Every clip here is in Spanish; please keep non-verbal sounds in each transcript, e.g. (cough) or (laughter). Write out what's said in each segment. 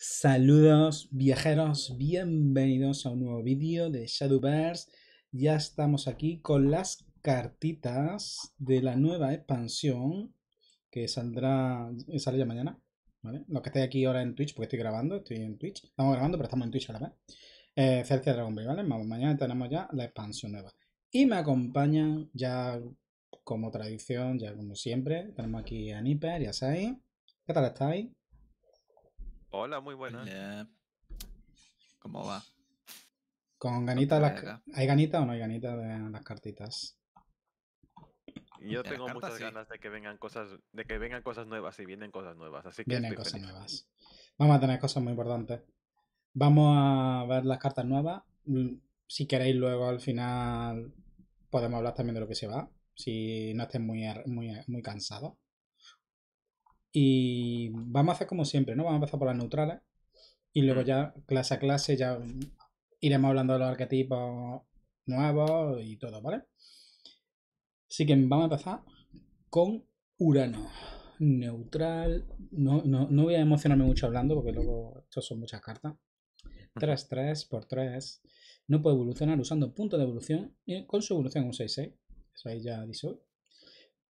Saludos viajeros, bienvenidos a un nuevo vídeo de Shadowverse. Ya estamos aquí con las cartitas de la nueva expansión que saldrá sale ya mañana. ¿vale? Los que estáis aquí ahora en Twitch, porque estoy grabando, estoy en Twitch. Estamos grabando, pero estamos en Twitch ahora la vez. Eh, Dragon Ball, ¿vale? Mañana tenemos ya la expansión nueva. Y me acompañan ya como tradición, ya como siempre. Tenemos aquí a Nipper y a Sai. ¿Qué tal estáis? Hola, muy buenas. ¿Cómo va? Con ganita las... ¿Hay ganita o no hay ganita de las cartitas? Yo tengo muchas ganas de que vengan cosas, de que vengan cosas nuevas y vienen cosas nuevas, así que vienen cosas nuevas. Vamos a tener cosas muy importantes. Vamos a ver las cartas nuevas. Mm, si queréis luego al final podemos hablar también de lo que se va, si no estéis muy er, muy muy cansados. Y vamos a hacer como siempre, ¿no? Vamos a empezar por las neutrales y luego mm. ya clase a clase ya iremos hablando de los arquetipos nuevos y todo, ¿vale? Así que vamos a empezar con Urano. Neutral. No, no, voy a emocionarme mucho hablando porque luego estos son muchas cartas. 3, 3 por 3. No puede evolucionar usando punto de evolución. con su evolución un 6, 6. Eso ahí ya dice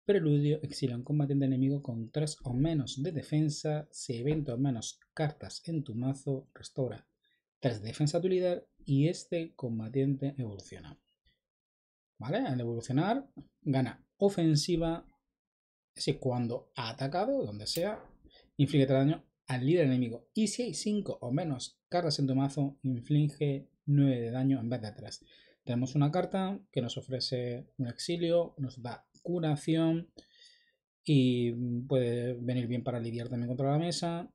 Preludio exila un combatiente enemigo con 3 o menos de defensa. Si evento o menos cartas en tu mazo, restaura 3 de defensa a tu líder y este combatiente evoluciona. ¿Vale? Al evolucionar, gana ofensiva. Si cuando ha atacado, donde sea, inflige daño al líder enemigo. Y si hay 5 o menos cartas en tu mazo, inflige 9 de daño en vez de 3. Tenemos una carta que nos ofrece un exilio, nos da curación y mm, puede venir bien para lidiar también contra la mesa.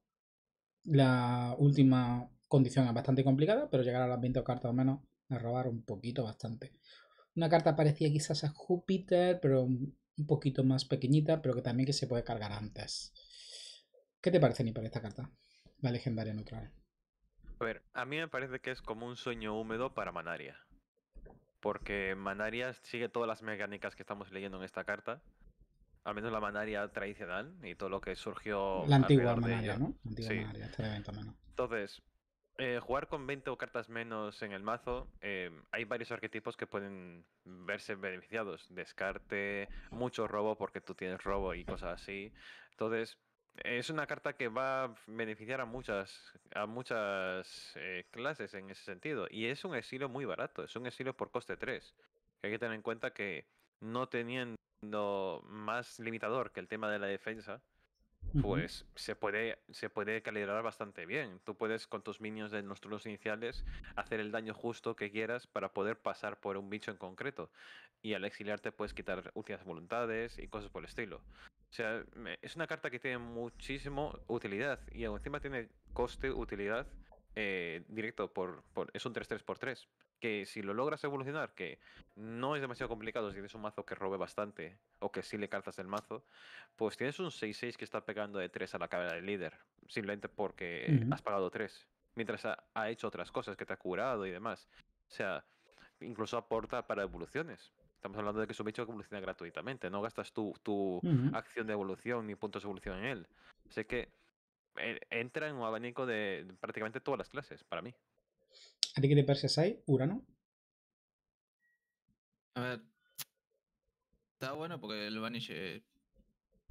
La última condición es bastante complicada, pero llegar a las 20 cartas o menos a robar un poquito, bastante. Una carta parecía quizás a Júpiter, pero un poquito más pequeñita, pero que también que se puede cargar antes. ¿Qué te parece, ni para esta carta? La legendaria neutral. A ver, a mí me parece que es como un sueño húmedo para Manaria. Porque Manarias sigue todas las mecánicas que estamos leyendo en esta carta. Al menos la Manaria tradicional y todo lo que surgió. La antigua Manaria, ¿no? La antigua sí. Manaria, este Entonces, eh, jugar con 20 o cartas menos en el mazo, eh, hay varios arquetipos que pueden verse beneficiados. Descarte, mucho robo porque tú tienes robo y cosas así. Entonces, es una carta que va a beneficiar a muchas, a muchas eh, clases en ese sentido. Y es un exilio muy barato, es un exilio por coste 3. hay que tener en cuenta que no teniendo más limitador que el tema de la defensa, pues se puede, se puede calibrar bastante bien. Tú puedes con tus minions de los iniciales hacer el daño justo que quieras para poder pasar por un bicho en concreto. Y al exiliarte puedes quitar últimas voluntades y cosas por el estilo. O sea, es una carta que tiene muchísimo utilidad y encima tiene coste, utilidad eh, directo por, Es un 3-3 por 3. Que si lo logras evolucionar, que no es demasiado complicado si tienes un mazo que robe bastante o que sí le calzas el mazo, pues tienes un 6-6 que está pegando de 3 a la cabeza del líder, simplemente porque has pagado 3, mientras ha hecho otras cosas que te ha curado y demás. O sea, incluso aporta para evoluciones. Estamos hablando de que es un bicho que evoluciona gratuitamente. No gastas tu, tu acción de evolución ni puntos de evolución en él. Así que e, entra en un abanico de prácticamente todas las clases, para mí. ¿A ti qué te parece, ahí? ¿Urano? A ver. Está bueno porque el Vanish eh,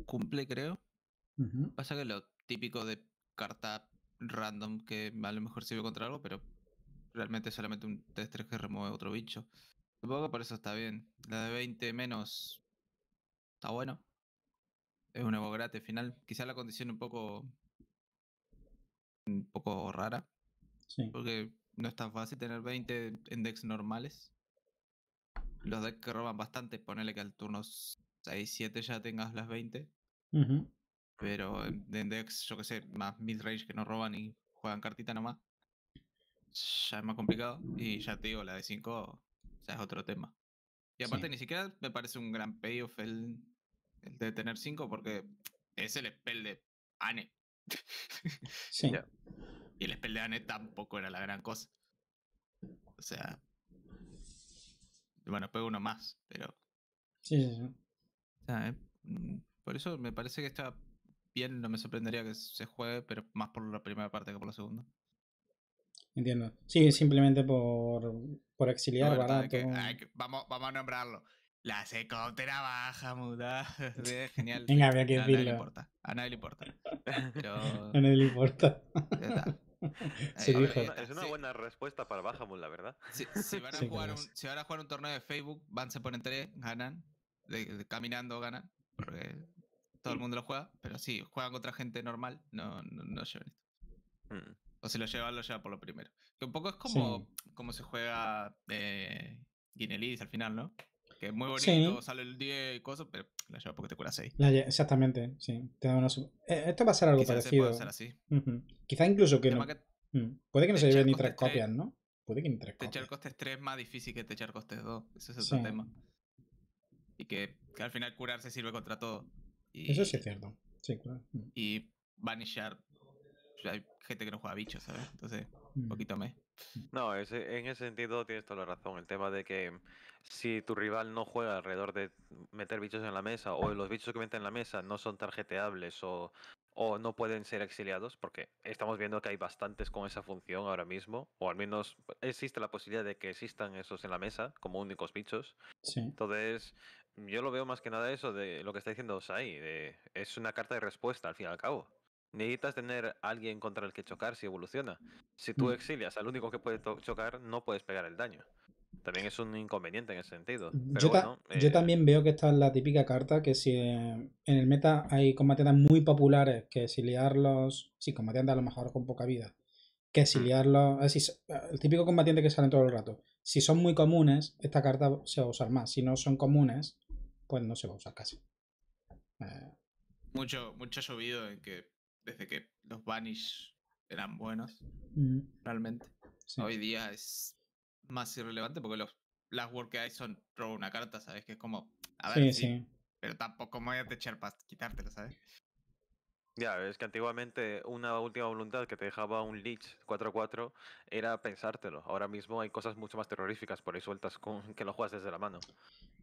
cumple, creo. Pasa que lo típico de carta random que a lo mejor sirve contra algo, pero realmente es solamente un 3-3 que remueve otro bicho. Supongo por eso está bien. La de 20 menos está bueno. Es un gratis final. Quizá la condición un poco. un poco rara. Sí. Porque no es tan fácil tener 20 en decks normales. Los decks que roban bastante, ponele que al turno 6-7 ya tengas las 20. Pero en decks, yo que sé, más midrange que no roban y juegan cartita nomás. Ya es más complicado. Y ya te digo, la de 5 o sea, es otro tema. Y aparte ni siquiera me parece un gran payoff el, el de tener 5 porque es el spell de Anne. (laughs) sí. y el spell de Anne tampoco era la gran cosa. O sea... Bueno, pego uno más, pero... Sí, sí, sí. O sea, eh, mm, por eso me parece que está bien, no me sorprendería que se juegue, pero más por la primera parte que por la segunda. Entiendo. Sí, simplemente por por auxiliar vamos, vamos a nombrarlo. La secóptera baja, muda. (laughs) Genial. Venga, que A nadie le importa. A nadie le importa. (laughs) importa. (laughs) es una buena respuesta para Muda, la verdad. si, van a jugar un, van a jugar un, torneo de Facebook, van, se ponen tres, ganan. caminando ganan. Porque todo el mm. mundo lo juega. Pero si juegan contra gente normal. No, no, llevan esto. Mm. O si lo lleva, lo lleva por lo primero. Que un poco es como, como se juega eh, Guinelis al final, ¿no? Que es muy bonito, sale el 10 y cosas, pero la lleva porque te cura 6. exactamente, sí. Eh, esto va a ser algo parecido. Se Quizá incluso que, no... Mm, puede que no se lleven ni tres copias, ¿no? Puede que ni tres copias. echar costes 3 es más difícil que te echar costes 2. Ese es otro tema. Y que, que, al final curar se sirve contra todo. Eso sí es cierto. Sí, claro. Mm. Y vanishar pues, hay gente que no juega bichos, ¿sabes? Entonces, un poquito me... No, ese, en ese sentido tienes toda la razón. El tema de que mm, si tu rival no juega alrededor de meter bichos en la mesa o los bichos que meten en la mesa no son tarjeteables o, no pueden ser exiliados, porque estamos viendo que hay bastantes con esa función ahora mismo, o al menos existe la posibilidad de que existan esos en la mesa como únicos bichos. Entonces, yo lo veo más que nada eso de lo que está diciendo Osai, es una carta de respuesta al fin y al cabo. Necesitas tener alguien contra el que chocar si evoluciona. Si tú mm. exilias al único que puede chocar, no puedes pegar el daño. También es un inconveniente en ese sentido. Mm, yo, eh, también veo que esta es la típica carta que si en el meta hay combatientes muy populares que exiliarlos, sí, combatientes a lo mejor con poca vida, que mm. exiliarlos, eh, el típico combatiente que sale todo el rato. Si son muy comunes, esta carta se va a usar más. Si no son comunes, pues no se va a usar casi. Eh. Mucho, mucho subido en que desde que los Banish eran buenos, realmente. Hoy día es más irrelevante porque los last words que hay son robo una carta, ¿sabes? Que es como, a ver, sí, sí, pero tampoco me voy a techar para quitártelo, ¿sabes? Ya, es que antiguamente una última voluntad que te dejaba un Leech 4-4 era pensártelo. Ahora mismo hay cosas mucho más terroríficas por ahí sueltas con que lo juegas desde la mano.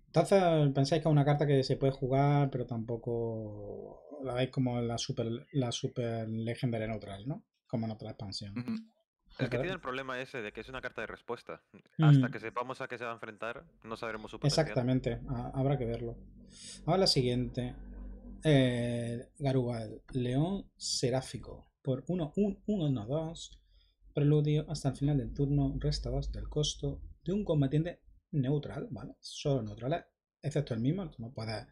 Entonces pensáis que es una carta que se puede jugar, pero tampoco la veis como la super, la super legendaria neutral, ¿no? Como en otra expansión. El que tiene el problema ese de que es una carta de respuesta. Hasta mm. que sepamos a qué se va a enfrentar, no sabremos su potencial. Exactamente, habrá que verlo. Ahora la siguiente. Eh, Garugal, León Seráfico. Por 1, 1, 1, 2. Preludio hasta el final del turno, resta 2 del costo de un combatiente neutral, ¿vale? Solo neutrales, excepto el mismo, no puede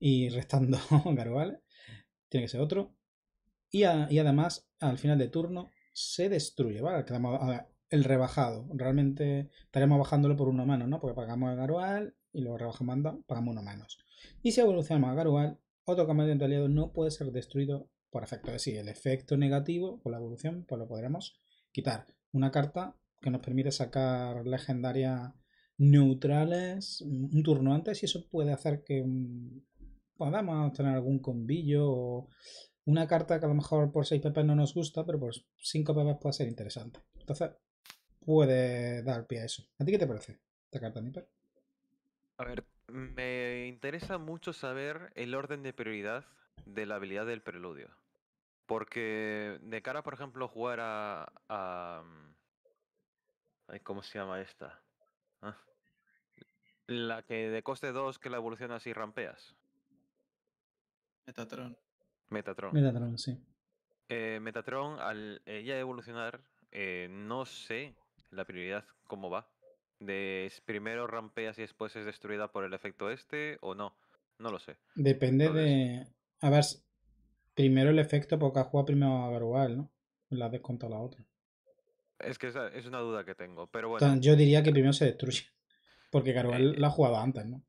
ir restando (laughs) garuales, tiene que ser otro. Y, además, al final de turno, se destruye, ¿vale? el rebajado. Realmente estaremos bajándolo por una mano, ¿no? Porque pagamos a Garual y luego rebajamos pagamos uno menos. Y si evolucionamos a Garual, otro comandante aliado no puede ser destruido por efecto de sí. El efecto negativo por la evolución, pues lo podremos quitar. Una carta que nos permite sacar legendaria neutrales un turno antes y eso puede hacer que mm, podamos tener algún combillo o una carta que a lo mejor por 6 pp no nos gusta, pero por 5 pp puede ser interesante. Entonces, puede dar pie a eso. ¿A ti qué te parece esta carta, Nipper? A ver, me interesa mucho saber el orden de prioridad de la habilidad del preludio. Porque de cara, por ejemplo, jugar a... Mm, ¿Cómo se llama esta? Ah. La que de coste 2 que la evolucionas y rampeas. Metatron. Metatron. Metatron, sí. Eh, Metatron, al ella evolucionar, eh, no sé la prioridad cómo va. De primero rampeas y después es destruida por el efecto este o no. No lo sé. Depende de. A ver, primero el efecto porque ha jugado primero a Garual, ¿no? La has la otra. Es que es una duda que tengo, pero bueno. yo diría que primero se destruye, (laughs) porque Carvalho eh, la jugaba antes, ¿no?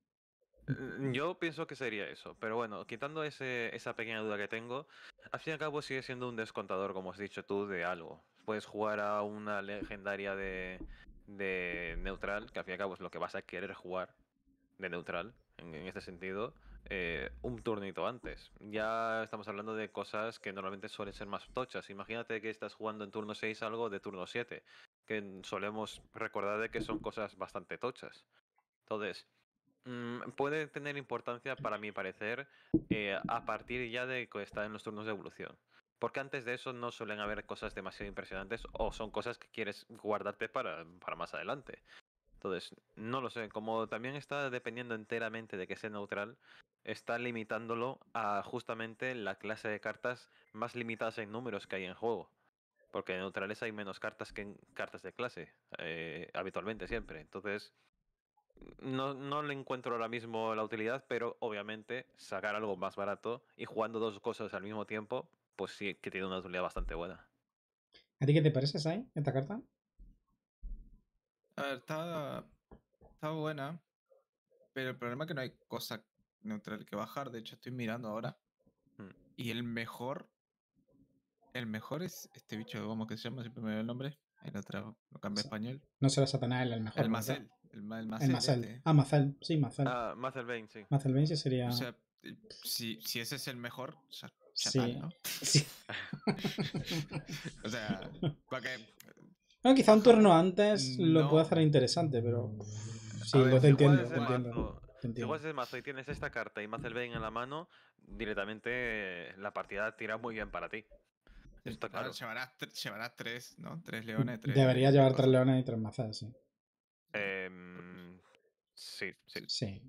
Eh, yo pienso que sería eso, pero bueno, quitando ese, esa pequeña duda que tengo, al fin y al cabo sigue siendo un descontador, como has dicho tú, de algo. Puedes jugar a una legendaria de, de neutral, que al fin y al cabo es lo que vas a querer jugar de neutral, en este sentido, eh, un turnito antes. Ya estamos hablando de cosas que normalmente suelen ser más tochas. Imagínate que estás jugando en turno 6 algo de turno 7, que solemos recordar de que son cosas bastante tochas. Entonces, mm, puede tener importancia, para mi parecer, eh, a partir ya de que está en los turnos de evolución. Porque antes de eso no suelen haber cosas demasiado impresionantes o son cosas que quieres guardarte para, para más adelante. Entonces, no lo sé, como también está dependiendo enteramente de que sea neutral, está limitándolo a justamente la clase de cartas más limitadas en números que hay en juego. Porque en neutrales hay menos cartas que en cartas de clase, eh, habitualmente siempre. Entonces, no, le encuentro ahora mismo la utilidad, pero obviamente sacar algo más barato y jugando dos cosas al mismo tiempo, pues sí que tiene una utilidad bastante buena. ¿A ti qué te parece, Sai, esta carta? está, está buena, pero el problema es que no hay cosa neutral que bajar. De hecho, estoy mirando ahora. Mm. Y el mejor. El mejor es este bicho, ¿cómo que se llama? Siempre me veo el nombre. lo otro, lo cambié a español. No será Satanás el mejor. El Mazel El, el, Macel. El este, ¿eh? Ah, Macel. Sí, Macel. Ah, Macel Bain, sí. Macel sí sería. O sea, eh, si, si ese es el mejor, o sí. ¿no? (laughs) o sea, para que. Bueno, quizá un turno antes lo puede hacer interesante, pero. Sí, lo, pues te entiendo, lo entiendo. Entiendo. Juegas ese mazo y tienes esta carta y Mazel Bane en la mano, directamente eh, la partida tira muy bien para ti. claro. Llevarás, tres, ¿no? Tres leones, tres. Debería llevar tres leones y tres mazas, sí. Em, sí, sí. Sí.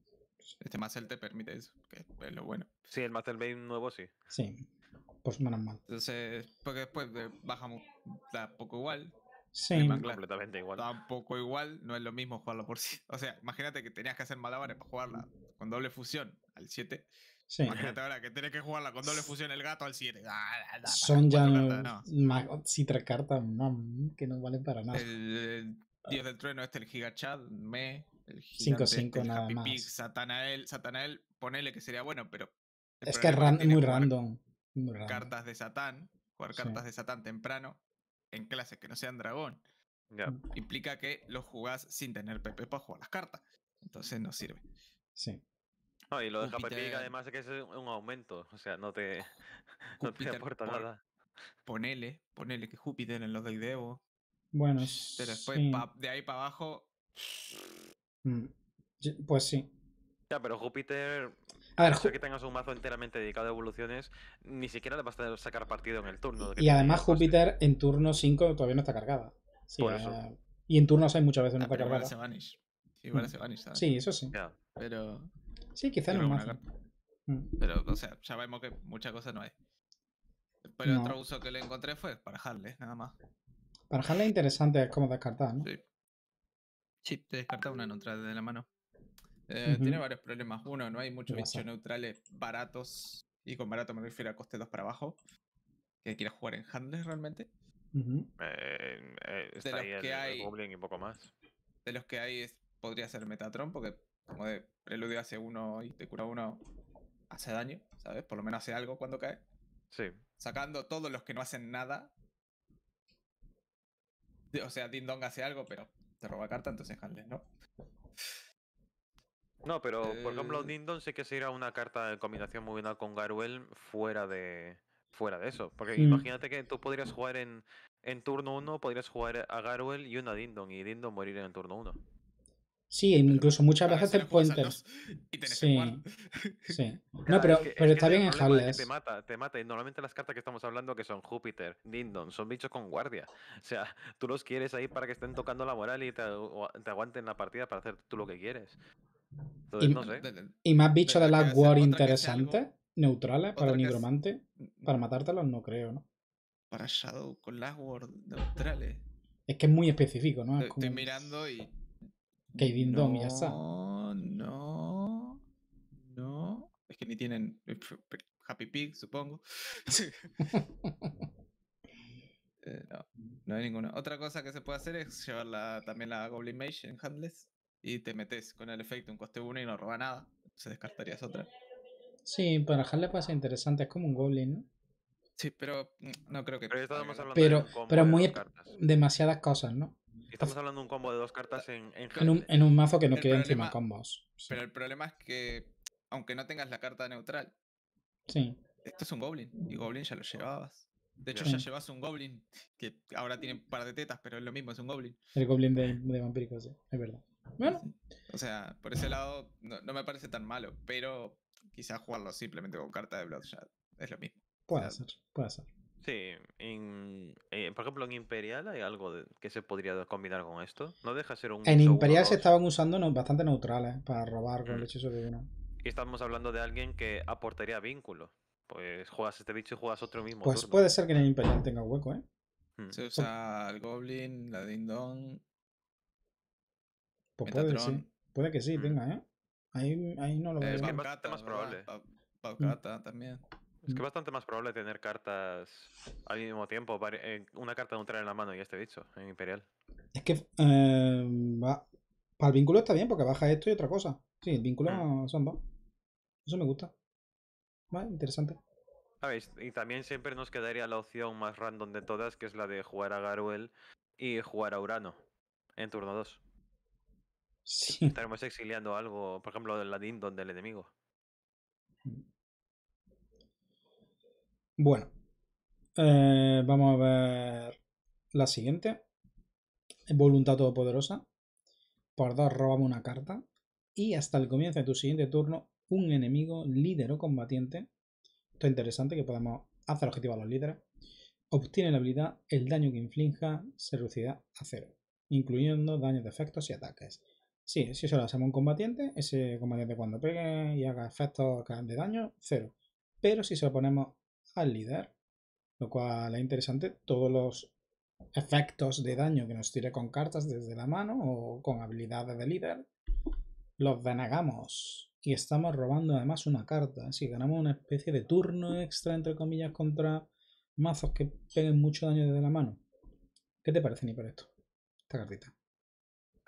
Este Mazel te permite eso, que es lo bueno. Sí, el Mazel Bane nuevo sí. Sí. Pues menos mal. Entonces, porque después baja da poco igual, Sí. Tampoco igual, no es lo mismo jugarlo por sí (laughs) O sea, imagínate que tenías que hacer malabares para jugarla con doble fusión al 7. Imagínate ahora que tenés que jugarla con doble fusión el gato al 7. Ah, Son ya no. tres cartas no, que no valen para nada. El, Dios del Trueno, este, el Gigachad, Me, el 5-5 este, nada Happy más. Satanael, Satanael, ponele que sería bueno, pero. Es que es muy random, Cartas de Satán, jugar cartas de Satán temprano en clase, que no sean dragón, implica que lo jugás sin tener PP para jugar las cartas. Entonces no sirve. Sí. y lo de Jupiter... además es que es un aumento, o sea, no te, (laughs) aporta nada. Ponele, ponele que Júpiter en los de Idevo. Bueno, Pero después de ahí para abajo. Mm. Pues sí. Ya, pero Júpiter a ver, que tengas un mazo enteramente dedicado a evoluciones, ni siquiera le vas a sacar partido en el turno. Y además, pues, eh. Júpiter en turno 5 todavía no está cargada. Sí, eh, y en turno 6 muchas veces no está cargada. Igual vanish. Igual mm. vanish, sí, eso sí. Pero. Sí, quizás no más. Pero, o sea, ya vemos que muchas cosas no hay. Pero otro uso que le encontré fue para Harley, nada más. Para es interesante es como descartar, ¿no? Sí. Sí, te descarta una en otra de la mano. Eh, tiene varios problemas. Uno, no hay muchos bichos neutrales baratos. Y con barato me refiero a coste 2 para abajo. Que quieras jugar en handles realmente. Eh, de los que hay. poco más. De los que hay podría ser Metatron, porque como de preludio hace uno y te cura uno, hace daño, ¿sabes? Por lo menos hace algo cuando cae. Sí. Sacando todos los que no hacen nada. O sea, Ding hace algo, pero te roba carta, entonces handles, ¿no? No, pero por eh, ejemplo, Dindon sí que sería una carta de combinación muy buena con Garuel fuera de, fuera de eso. Porque hmm. imagínate que tú podrías jugar en, en turno uno, podrías jugar a Garuel y una Dindon, y Dindon morir en el turno uno Sí, incluso muchas veces el puentes sí, sí. (laughs) No, pero, pero está bien en te mata, te mata. Y normalmente las cartas que estamos hablando que son Júpiter, Dindon, son bichos con guardia. O sea, tú los quieres ahí para que estén tocando la moral y te aguanten la partida para hacer tú lo que quieres y, más bichos de last War interesantes, neutrales eh, para el nigromante. Para matártelos no creo, ¿no? Para Shadow con last War neutrales. Es que es muy específico, ¿no? Estoy mirando y. no, No, no. Es que ni tienen. Eh, Happy Pig, supongo. (laughs) (laughs) Eh, no, no hay ninguna. Otra cosa que se puede hacer es llevar también la Goblin Mage en Handless y te metes con el efecto un coste 1 y no roba nada. Se descartarías otra. Sí, para dejarle puede interesante, es como un goblin, ¿no? Sí, pero mm, no creo que. Pero pero, muy demasiadas cosas, ¿no? Estamos hablando de un combo de dos cartas en, en, en, un, mazo que no quiere encima combos. Pero el problema es que, aunque no tengas la carta neutral, sí. esto es un Goblin. Y Goblin ya lo llevabas. De hecho, ya llevas un Goblin que ahora tiene un par de tetas, pero es lo mismo, es un Goblin. El Goblin de, de sí, es verdad. Bueno. O sea, por ese lado no, me parece tan malo, pero quizás jugarlo simplemente con carta de Bloodshot es lo mismo. Puede ser, puede ser. Sí, eh, por ejemplo en Imperial hay algo que se podría combinar con esto. No deja ser un... En Imperial se estaban usando no, bastante neutrales para robar con mm. de uno. Y estamos hablando de alguien que aportaría vínculo. Pues juegas este bicho y juegas otro mismo. Pues puede ser que en Imperial tenga hueco, ¿eh? Mm. Se usa el Goblin, la Dindon, pues puede, que sí, tenga, mm. ¿eh? Ahí, no lo veo. Es que bastante más probable. Mm. Es que es mm. bastante más probable tener cartas al mismo tiempo, eh, una carta de neutral en la mano y este dicho en Imperial. Es que em, Para el vínculo está bien, porque baja esto y otra cosa. Sí, el vínculo son dos. Eso me gusta. Vale, interesante. ver, Y también siempre nos quedaría la opción más random de todas, que es la de jugar a Garuel y jugar a Urano en turno 2. Estaremos exiliando algo, por ejemplo, del ladín donde el enemigo. Bueno, eh, vamos a ver la siguiente. Voluntad todopoderosa. Por dos robamos una carta. Y hasta el comienzo de tu siguiente turno, un enemigo, líder o combatiente. Esto es interesante que podamos hacer objetivo a los líderes. Obtiene la habilidad, el daño que inflinja se reducirá a cero, incluyendo daños de efectos y ataques. Sí, si solo hacemos un combatiente, ese combatiente cuando pegue y haga efectos de daño, cero. Pero si se lo ponemos al líder, lo cual es interesante, todos los efectos de daño que nos tire con cartas desde la mano o con habilidades de líder, los denegamos. Y estamos robando además una carta. Si ganamos una especie de turno extra, entre comillas, contra mazos que peguen mucho daño desde la mano. ¿Qué te parece, ni esto? Esta cartita.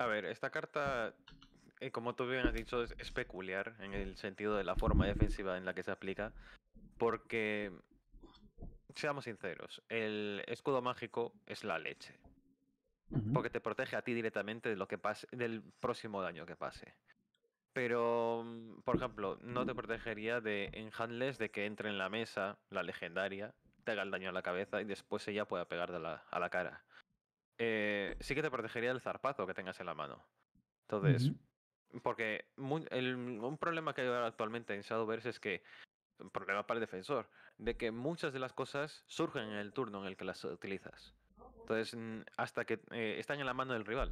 A ver, esta carta, eh, como tú bien has dicho, es, peculiar en el sentido de la forma defensiva en la que se aplica, porque, seamos sinceros, el escudo mágico es la leche, porque te protege a ti directamente de lo que pase, del próximo daño que pase. Pero, mm, por ejemplo, no te protegería de en Handless de que entre en la mesa la legendaria, te haga el daño a la cabeza y después ella pueda pegar a la cara. Eh, sí que te protegería el zarpazo que tengas en la mano. Entonces, porque un problema que hay actualmente en Shadowverse es que, un problema para el defensor, de que muchas de las cosas surgen en el turno en el que las utilizas. Entonces, hasta que eh, están en la mano del rival.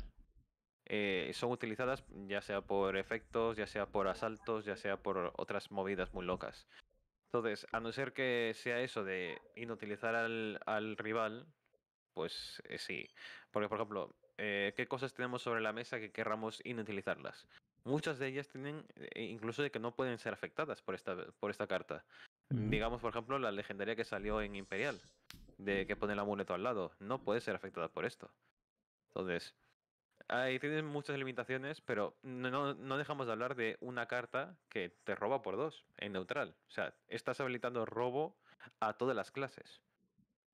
Eh, son utilizadas ya sea por efectos, ya sea por asaltos, ya sea por otras movidas muy locas. Entonces, a no ser que sea eso de inutilizar al, al rival, pues eh, sí. Porque, por ejemplo, eh, ¿qué cosas tenemos sobre la mesa que querramos inutilizarlas? Muchas de ellas tienen, eh, incluso de que no pueden ser afectadas por esta, por esta carta. Digamos, por ejemplo, la legendaria que salió en Imperial, de que pone el amuleto al lado, no puede ser afectada por esto. Entonces, ahí tienen muchas limitaciones, pero no, no, dejamos de hablar de una carta que te roba por dos, en neutral. O sea, estás habilitando robo a todas las clases.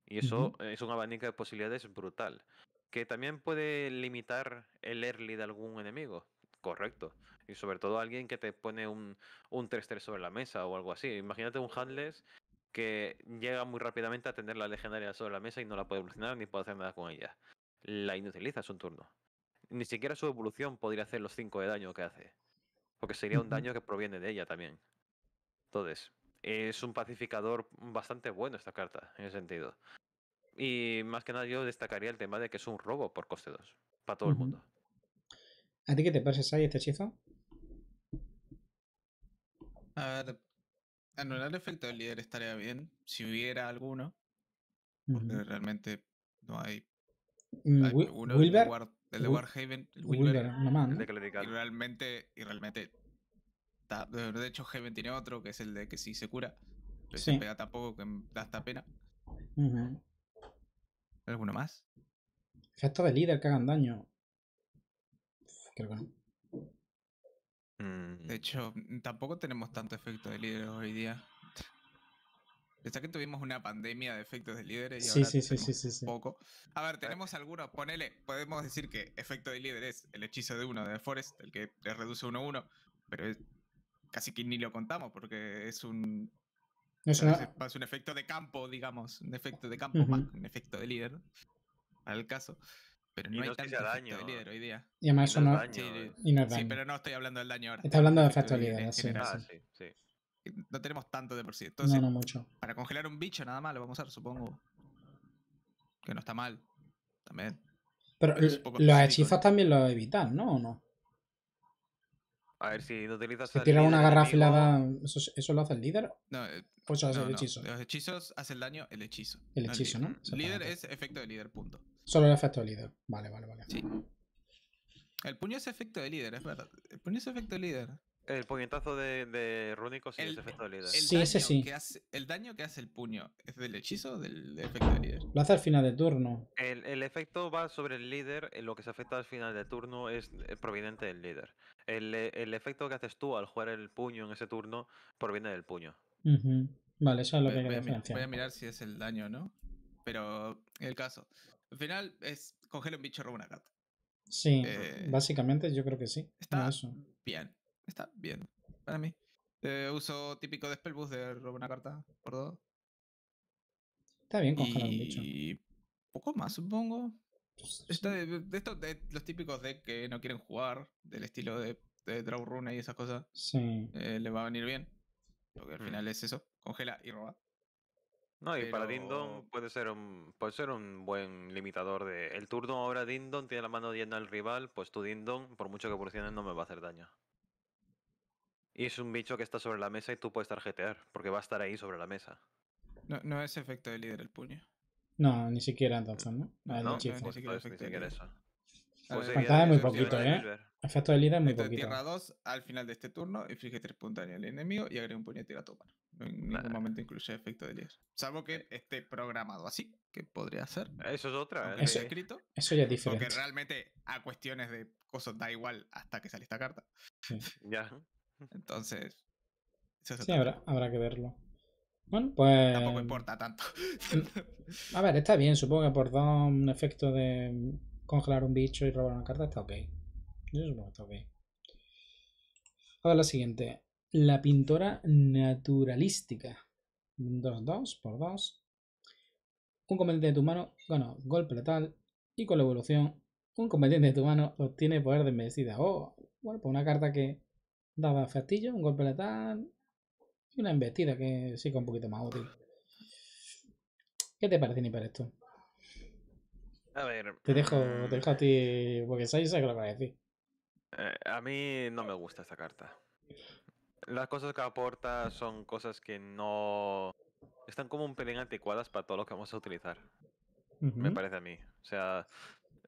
Y eso es un abanico de posibilidades brutal. Que también puede limitar el early de algún enemigo. Correcto. Y sobre todo alguien que te pone un 3-3 sobre la mesa o algo así. Imagínate un handless que llega muy rápidamente a tener la legendaria sobre la mesa y no la puede evolucionar ni puede hacer nada con ella. La es un turno. Ni siquiera su evolución podría hacer los 5 de daño que hace. Porque sería un daño que proviene de ella también. Entonces, es un pacificador bastante bueno esta carta, en ese sentido. Y más que nada yo destacaría el tema de que es un robo por coste 2, para todo el mundo. ¿A ti qué te parece, Sai, este hechizo? A ver, anular el efecto del líder estaría bien, si hubiera alguno. Porque realmente no hay, mm, hay El de, Warhaven, Y realmente, y realmente de hecho, Heaven tiene otro, que es el de que si se cura. Pero se pega tampoco, que da esta pena. ¿Alguno más? efecto de líder que hagan daño. Creo que no. Mm. De hecho, tampoco tenemos tanto efecto de líder hoy día. Está que tuvimos una pandemia de efectos de líderes y sí, ahora sí, sí, poco. A ver, tenemos algunos, ponele, podemos decir que efecto de líder es el hechizo de uno de Forest, el que le reduce a uno, pero es casi que ni lo contamos porque es un, es, un efecto de campo, digamos, un efecto de campo un efecto de líder, al caso. Pero no, hay tanto daño. de líder hoy día. Y además eso no, es daño. Sí, eh. pero no estoy hablando del daño ahora. Está hablando de efecto de líder, sí, ah, No tenemos tanto de por sí. Entonces, no, no mucho. Para congelar un bicho nada más lo vamos a usar, supongo. Que no está mal. También. Pero, los hechizos también lo evitan, ¿no? ¿O no? A ver si utilizas. Si tiras una garra afilada, ¿eso, ¿eso, lo hace el líder? No, eh, pues hace es el hechizo. Los hechizos hacen daño el hechizo. El hechizo, ¿no? El líder, líder es efecto de líder, punto. Solo el efecto de líder. Vale, vale, vale. Sí. El puño es efecto de líder, es verdad. El puño es efecto de líder. El puñetazo de, de Rúnico sí el, efecto de líder. El el daño que hace el puño, ¿es del hechizo o del, efecto de líder? Lo hace al final de turno. El, efecto va sobre el líder, eh, lo que se afecta al final de turno es eh, proveniente del líder. Eh, el, efecto que haces tú al jugar el puño en ese turno proviene del puño. Vale, eso es lo voy, que voy, a, voy a mirar si es el daño, ¿no? Pero el caso. Al final es coger un bicho roba una carta. Sí, básicamente yo creo que sí. Está bien está bien para mí. Eh, uso típico de Spellbus de robar una carta por dos. Está bien con Y poco más, supongo. Pues de, estos de los típicos de que no quieren jugar, del estilo de, draw Rune y esas cosas, sí. Eh, le va a venir bien. Porque al mm. final es eso, congela y roba. No, y para Dindon puede ser un puede ser un buen limitador de el turno ahora Dindon tiene la mano llena al rival, pues tu Dindon, por mucho que porciones, no me va a hacer daño. Y es un bicho que está sobre la mesa y tú puedes tarjetear, porque va a estar ahí sobre la mesa. No, no es efecto de líder el puño. No, ni siquiera entonces, ¿no? No, no, ni siquiera, efecto de siquiera eso. Es pues muy poquito, ¿eh? Efecto de líder muy poquito. Tierra 2 al final de este turno, inflige 3 puntos al enemigo y agrega un puño a tu mano. en ningún momento incluye efecto de líder. Salvo que eh. esté programado así, que podría ser. Eso es otra, ¿eh? Eso, escrito, eso ya es diferente. Porque realmente a cuestiones de cosas da igual hasta que sale esta carta. ya. Entonces, sí, habrá, que verlo. Bueno, pues. Tampoco importa tanto. Mm, a ver, está bien, supongo que por dos un efecto de congelar un bicho y robar una carta está ok. Yo supongo que está ok. Ahora la siguiente. La pintora naturalística. 2, 2 por 2. Un combatiente de tu mano bueno, golpe letal y con la evolución un combatiente de tu mano obtiene poder de embestida. Oh, bueno, pues una carta que Daba festillo, un golpe letal y una embestida que sí que es un poquito más útil. ¿Qué te parece, Niper, esto? A ver. Te dejo, te mm, dejo a ti, porque sabes que lo a decir. Eh, a mí no me gusta esta carta. Las cosas que aporta son cosas que no. Están como un pelín anticuadas para todo lo que vamos a utilizar. Me parece a mí. O sea,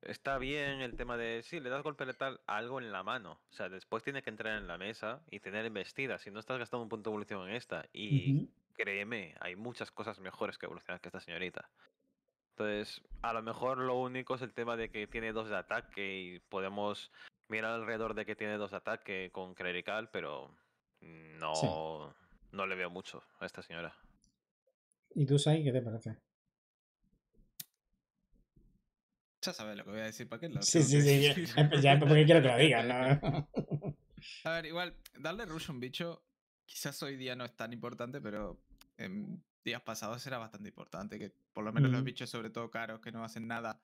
está bien el tema de si le das golpe letal algo en la mano. O sea, después tiene que entrar en la mesa y tener vestida, Si no estás gastando un punto de evolución en esta. Y créeme, hay muchas cosas mejores que evolucionar que esta señorita. Entonces, a lo mejor lo único es el tema de que tiene dos de ataque y podemos mirar alrededor de que tiene dos de ataque con Clerical, pero no, no le veo mucho a esta señora. ¿Y tú, Sai, qué te parece? Ya sabes lo que voy a decir, ¿para qué lo Sí, sí, sí. Ya, porque quiero que lo digas, A ver, igual, darle rush a un bicho, quizás hoy día no es tan importante, pero en días pasados era bastante importante. Que por lo menos los bichos, sobre todo caros, que no hacen nada,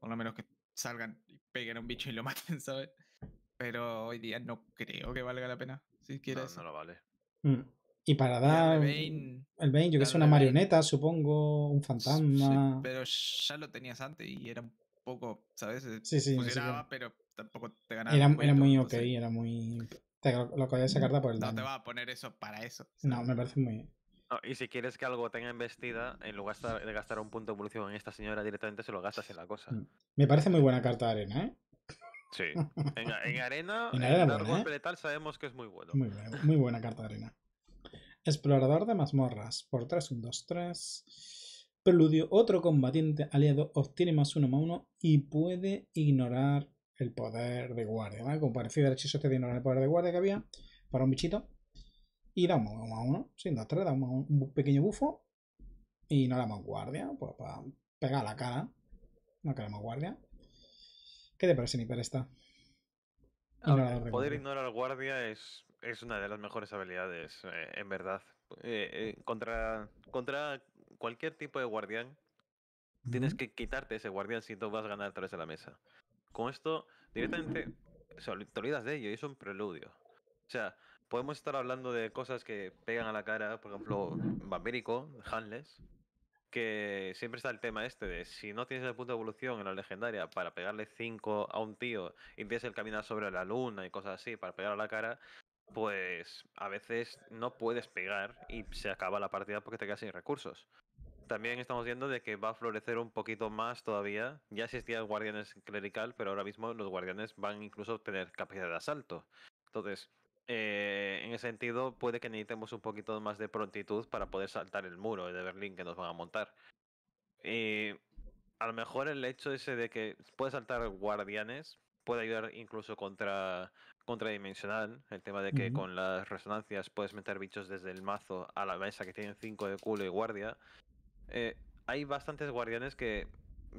por lo menos que salgan y peguen a un bicho y lo maten, ¿sabes? Pero hoy día no creo que valga la pena, si quieres. No, no lo vale. Mm, y para dar. Bane, el Bane, yo que sé, una marioneta, supongo, un fantasma. Sí, pero ya lo tenías antes y era un poco, ¿sabes? Eh, sí, sí. sí, pero tampoco te ganaba. Era, era muy ok, era muy. Te lo cogía esa carta por el. No te va a poner eso para eso. No, me parece muy. No, y si quieres que algo tenga embestida, en lugar de gastar un punto de evolución en esta señora, directamente se lo gastas en la cosa. Mm. Me parece muy buena carta de arena, ¿eh? Sí. (laughs) En, arena, en, arena ¿eh? sabemos que es muy bueno. Muy, muy buena carta de arena. Explorador de mazmorras. Por 3, 1, 2, 3 preludio, otro combatiente aliado obtiene más uno más uno y puede ignorar el poder de guardia, Como parecido al hechizo este de ignorar el poder de guardia que había para un bichito. Y da un más uno, sin dos, tres, da un, pequeño bufo y no la más guardia, pues para pegar la cara. No más guardia. ¿Qué te parece, per esta? El poder ignorar guardia es, es, una de las mejores habilidades, eh, en verdad. Eh, eh, contra, contra cualquier tipo de guardián, tienes que quitarte ese guardián si tú vas a ganar a través de la mesa. Con esto, directamente te olvidas de ello y es un preludio. O sea, podemos estar hablando de cosas que pegan a la cara, por ejemplo, Vampírico, Hanless, que siempre está el tema este de si no tienes el punto de evolución en la legendaria para pegarle 5 a un tío y tienes el caminar sobre la luna y cosas así para pegar a la cara, pues a veces no puedes pegar y se acaba la partida porque te quedas sin recursos. También estamos viendo de que va a florecer un poquito más todavía. Ya existían guardianes clerical, pero ahora mismo los guardianes van incluso a tener capacidad de asalto. Entonces, eh, en ese sentido, puede que necesitemos un poquito más de prontitud para poder saltar el muro de Berlín que nos van a montar. Y a lo mejor el hecho ese de que puede saltar guardianes puede ayudar incluso contra contradimensional. El tema de que con las resonancias puedes meter bichos desde el mazo a la mesa que tienen 5 de culo y guardia. Eh, hay bastantes guardianes que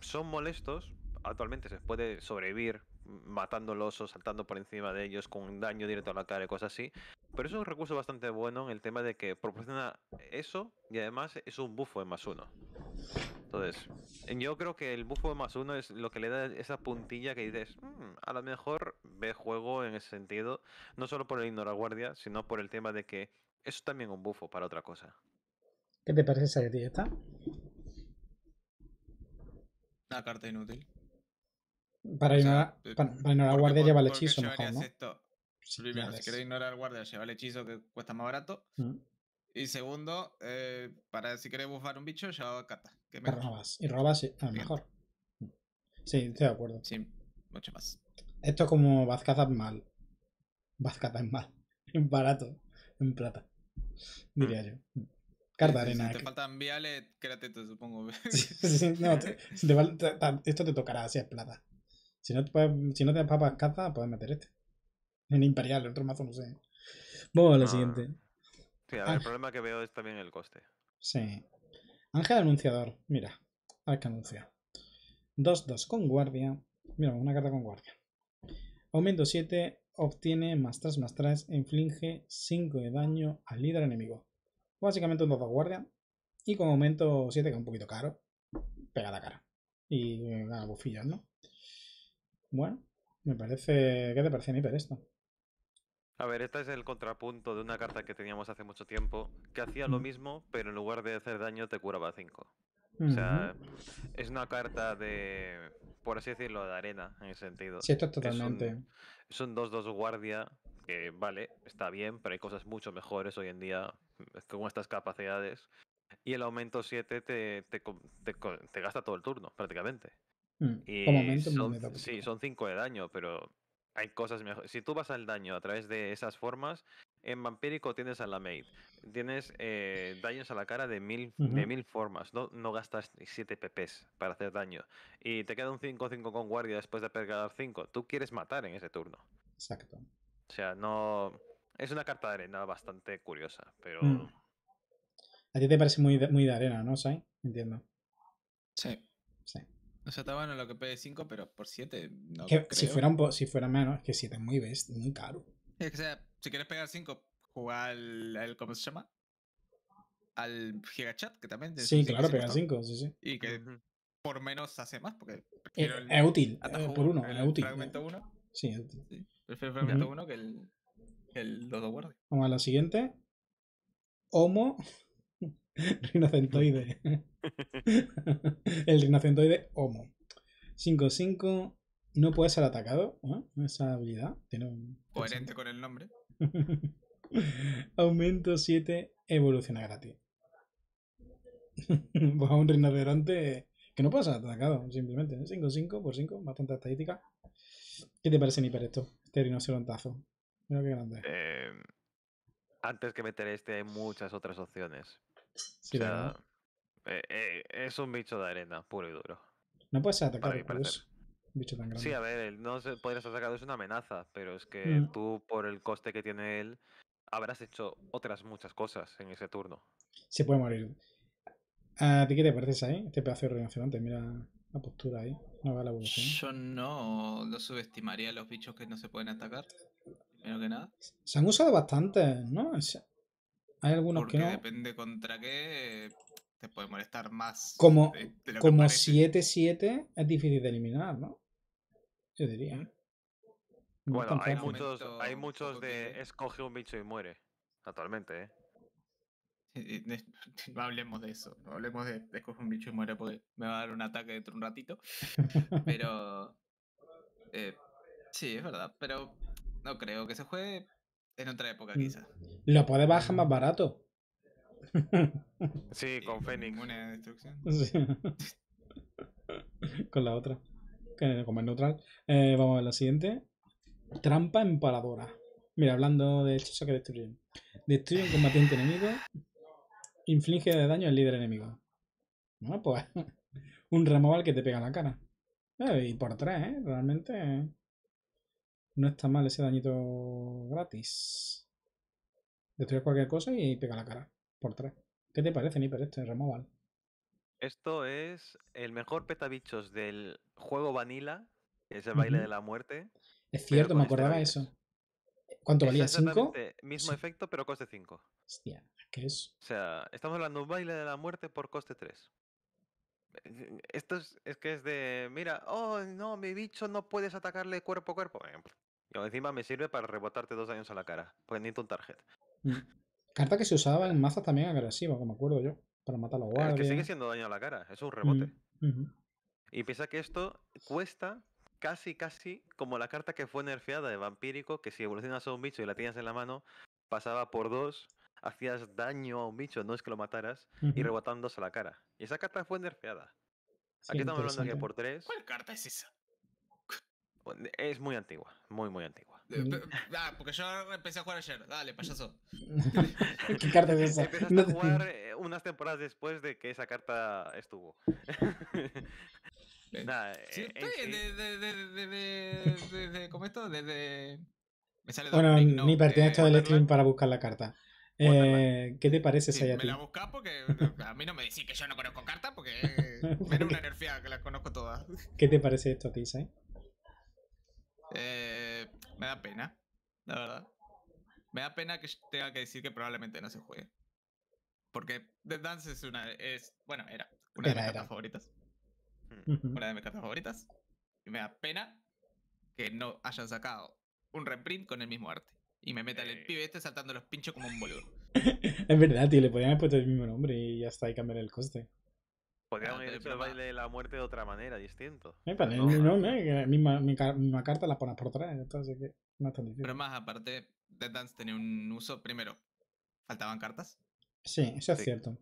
son molestos. Actualmente se puede sobrevivir matándolos o saltando por encima de ellos con daño directo a la cara y cosas así. Pero es un recurso bastante bueno en el tema de que proporciona eso y además es un bufo de más uno. Entonces, yo creo que el bufo de más uno es lo que le da esa puntilla que dices, mm, a lo mejor ve juego en ese sentido, no solo por el ignorar guardia, sino por el tema de que es también un bufo para otra cosa. ¿Qué te parece esa esta? Una carta inútil. Para, ignorar, al guardia lleva el hechizo mejor, ¿no? si quieres ignorar al guardia, lleva el hechizo que cuesta más barato. Mm. Y segundo, eh, para si quieres bufar un bicho, lleva carta. Que robas. Y robas sí, mejor. Mm. Sí, estoy de acuerdo. Sí, mucho más. Esto es como Vazcaza mal. Vazcaza es mal. Es (laughs) barato. En plata. Diría mm. yo. Carta de este, arena. Si te faltan viales, tú supongo. esto te tocará, si es plata. Si no, te si no te papas caza, puedes meter este. En Imperial, el otro mazo no sé. Vamos a lo ah, siguiente. el problema que veo es también el coste. Sí. Ángel Anunciador, mira. A ver qué anuncia. 2-2 con guardia. Mira, una carta con guardia. Aumento 7, obtiene más 3 más 3, inflige 5 de daño al líder enemigo. Básicamente un 2 2 guardia. Y con aumento 7, que es un poquito caro. pega la cara. Y gana bufillas, ¿no? Bueno, me parece. ¿Qué te parece, Niper, esto? A ver, este es el contrapunto de una carta que teníamos hace mucho tiempo, que hacía lo mismo, pero en lugar de hacer daño te curaba 5. O sea, es una carta de, por así decirlo, de arena, en el sentido. Sí, esto es totalmente. Es un 2-2 guardia, que vale, está bien, pero hay cosas mucho mejores hoy en día con estas capacidades. Y el aumento 7 te, te, gasta todo el turno, prácticamente. Mm, y son, sí, son 5 de daño, pero hay cosas mejor. Si tú vas al daño a través de esas formas, en vampírico tienes a la maid, tienes eh, daños a la cara de mil, de mil formas, no, gastas 7 pp's para hacer daño. Y te queda un 5-5 con guardia después de pegar 5. Tú quieres matar en ese turno. Exacto. O sea, no. Es una carta de arena bastante curiosa, pero. Mm. A ti te parece muy de, arena, ¿no, Sai? Entiendo. Sí. Sí. O sea, está bueno lo que pegue 5, pero por 7 no que, Si fuera, menos, es que 7 es muy best, muy caro. Es que, o sea, si quieres pegar 5, juega al, ¿Cómo se llama? Al Gigachat, que también. Sí, claro, pega 5, sí, sí. Y que por menos hace más, porque. Eh, es, útil, eh, por uno, es útil. Fragmento 1. Sí, es Sí, prefiero el fragmento 1 que el el Vamos a la siguiente. Homo (laughs) Rinocentoide. (laughs) el Rinocentoide Homo. 5-5. No puede ser atacado. Ah, esa habilidad tiene Coherente con el nombre. (laughs) Aumento 7. Evoluciona gratis. pues a un rinoceronte que no puede ser atacado, simplemente. 5-5 ¿eh? por 5. Bastante estadística. ¿Qué te parece, Niper, esto? Este rinocerontazo. Em, antes que meter este hay muchas otras opciones. o sea, eh, eh, es un bicho de arena, puro y duro. No puedes atacar un bicho tan grande. Sí, a ver, no se, podrías atacar, es una amenaza, pero es que mm. tú, por el coste que tiene él, habrás hecho otras muchas cosas en ese turno. Se puede morir. ¿A ti qué te pareces ahí? Eh? Este pedazo de mira la postura ahí. Yo no lo subestimaría a los bichos que no se pueden atacar que Se han usado bastante, ¿no? Hay algunos que no. Depende contra qué te puede molestar más. Como, como 7-7 es difícil de eliminar, ¿no? Yo diría. bueno, hay muchos, hay muchos de escoge un bicho y muere. Actualmente, ¿eh? (laughs) No hablemos de eso, no hablemos de, escoge un bicho y muere porque me va a dar un ataque dentro de un ratito. (laughs) Pero. Eh, sí, es verdad. Pero no creo que se juegue en otra época, mm, quizás. Lo puedes bajar más barato. (laughs) Sí, con Fénix. ninguna destrucción. (laughs) con la otra. Como es neutral. Eh, vamos a ver la siguiente. Trampa empaladora. Mira, hablando de hecho que destruyen. Destruyen combatiente enemigo. Inflige de daño al líder enemigo. Bueno pues. (laughs) Un removal que te pega en la cara. Eh, y por tres, ¿eh? Realmente. No está mal ese dañito gratis. Destruye cualquier cosa y pega la cara. Por tres. ¿Qué te parece, Niper, este removal? Esto es el mejor petabichos del juego Vanilla, es el baile de la muerte. Es cierto, me acordaba de este eso. ¿Cuánto valía? cinco Mismo efecto, pero coste 5. Hostia, ¿qué es? O sea, estamos hablando de un baile de la muerte por coste 3. Esto es, es, que es de, mira, oh no, mi bicho no puedes atacarle cuerpo a cuerpo. Que encima me sirve para rebotarte dos daños a la cara. Pues necesito un target. Mm. Carta que se usaba en mazas también agresiva, como me acuerdo yo. Para matar a la que sigue siendo daño a la cara. Es un rebote. Mm, y piensa que esto cuesta casi, casi como la carta que fue nerfeada de Vampírico, que si evolucionas a un bicho y la tienes en la mano, pasaba por dos, hacías daño a un bicho, no es que lo mataras, y rebotándose a la cara. Y esa carta fue nerfeada. Aquí estamos hablando de por tres. ¿Cuál carta es esa? Es muy antigua, muy, muy antigua. Ah, porque yo empecé a jugar ayer. Dale, payaso. (laughs) ¿Qué carta es esa? Empezaste a jugar eh, unas temporadas después de que esa carta estuvo. Eh, (laughs) Nada, eh, de, de, ¿Cómo esto? Desde. Me sale bueno, ni Nipper, tienes todo el stream para buscar la carta. ¿Qué te parece sí, Sayati? Me la buscas porque (laughs) a mí no me decís que yo no conozco cartas porque menos una nerfía que las conozco todas. ¿Qué te parece esto a ti, Sai? Eh, me da pena, la verdad. Me da pena que tenga que decir que probablemente no se juegue. Porque The Dance es una. Es, bueno, era una de mis cartas favoritas. Hmm. una de mis cartas favoritas. Y me da pena que no hayan sacado un reprint con el mismo arte. Y me metan el eh. pibe este saltando los pinchos como un boludo. (laughs) es verdad, tío, le podían haber puesto el mismo nombre y ya está, y cambiar el coste. Pero vale baile la muerte de otra manera, distinto. no, no, misma, carta la pones por tres, Pero más aparte, Dead Dance tenía un uso, primero, faltaban cartas. Sí, eso es cierto.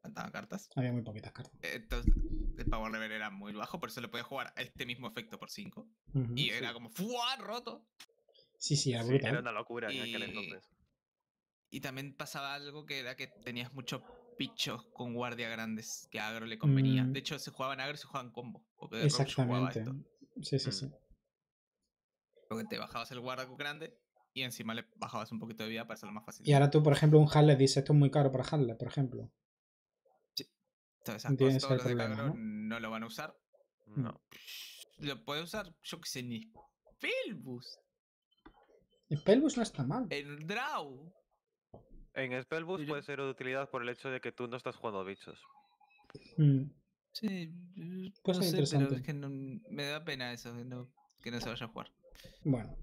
Faltaban cartas. Había muy poquitas cartas. Entonces, el Power Level era muy bajo, por eso le podía jugar a este mismo efecto por 5. y era como ¡fuah, roto. Sí, sí, era era una locura en aquel entonces. Y también pasaba algo que era que tenías mucho bichos con guardia grandes que Agro le convenía. Mm. De hecho, se jugaban Agro y se jugaban combo. Exactamente. Sí, sí, mm. sí. Porque te bajabas el guarda grande y encima le bajabas un poquito de vida para hacerlo más fácil. Y ahora tú, por ejemplo, un Harle dice, esto es muy caro para Harle, por ejemplo. Sí. Agro ¿no? lo van a usar. No. Lo puede usar, yo que sé, ni Pelbus. El Pelbus no está mal. El Draw. En Spellboost puede ser de utilidad por el hecho de que tú no estás jugando bichos. Mm. Sí, pero es que me da pena eso, que no, que no se vaya a jugar. Bueno.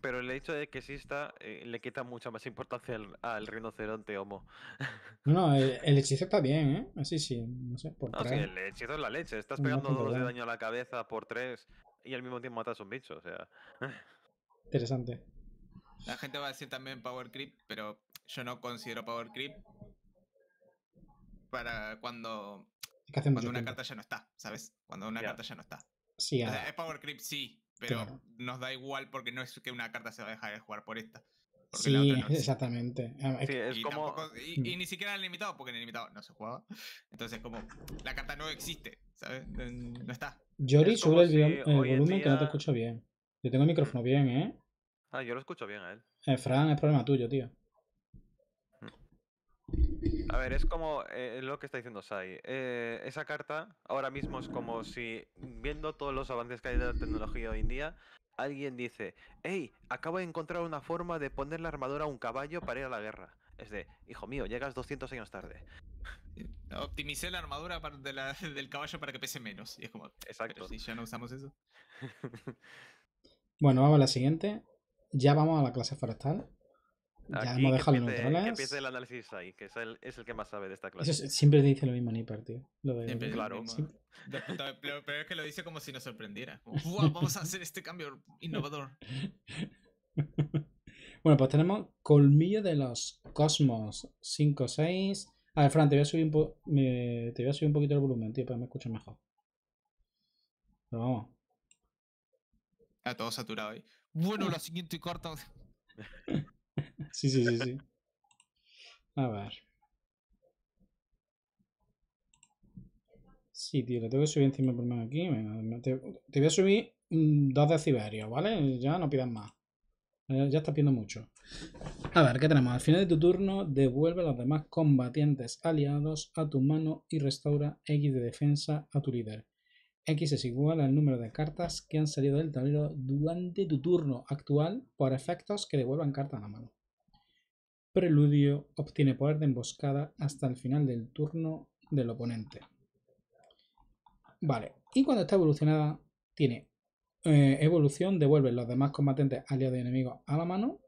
Pero el hecho de que exista eh, le quita mucha más importancia al, rinoceronte homo. (laughs) No, el, hechizo está bien, ¿eh? Así sí, no sé. Por el hechizo es la leche. Estás pegando dos de daño a la cabeza por tres y al mismo tiempo matas un bicho, o sea. (laughs) Interesante. La gente va a decir también Power Creep, pero yo no considero Power Creep para cuando, una carta ya no está, ¿sabes? Cuando una carta ya no está. Sí, es Power Creep, sí, pero nos da igual porque no es que una carta se va a dejar de jugar por esta. Sí, exactamente. y, y, mm. ni siquiera en el limitado, porque en el limitado no se jugaba. Entonces, como la carta no existe, ¿sabes? No, está. Yori, sube el, eh, volumen que no te escucho bien. Yo tengo el micrófono bien, ¿eh? Ah, yo lo escucho bien a él. Eh, Fran, es problema tuyo, tío. Mm. A ver, es como eh, lo que está diciendo Sai. Eh, esa carta ahora mismo es como si, viendo todos los avances que hay de la tecnología hoy en día, alguien dice, hey, acabo de encontrar una forma de poner la armadura a un caballo para ir a la guerra. Es de, hijo mío, llegas 200 años tarde. (laughs) Optimicé la armadura (laughs) del caballo para que pese menos. Y es como, exacto. si ya no usamos eso. (laughs) bueno, vamos a la siguiente ya vamos a la clase forestal. ya hemos dejado los neutrones. Que empiece el análisis ahí, que es el, que más sabe de esta clase. siempre dice lo mismo Nipper, tío. siempre, claro. Pero, es que lo dice como si nos sorprendiera. (laughs) vamos a hacer este cambio innovador. (laughs) bueno, pues tenemos Colmillo de los Cosmos 5, 6. A ver, Fran, te voy a subir un, me, te voy a subir un poquito el volumen, tío, para que me escuches mejor. Pero vamos. Está todo saturado ahí. Bueno, la siguiente corta. sí, sí, sí, sí. A ver. Sí, tío, le tengo que subir encima por más aquí. te, voy a subir mm, dos de ¿vale? Ya no pidas más. ya estás pidiendo mucho. A ver, ¿qué tenemos? Al final de tu turno, devuelve a los demás combatientes aliados a tu mano y restaura X de defensa a tu líder. X es igual al número de cartas que han salido del tablero durante tu turno actual por efectos que devuelvan cartas a la mano. Preludio obtiene poder de emboscada hasta el final del turno del oponente. Vale, y cuando está evolucionada, tiene eh, evolución, devuelve los demás combatientes aliados y enemigos a la mano.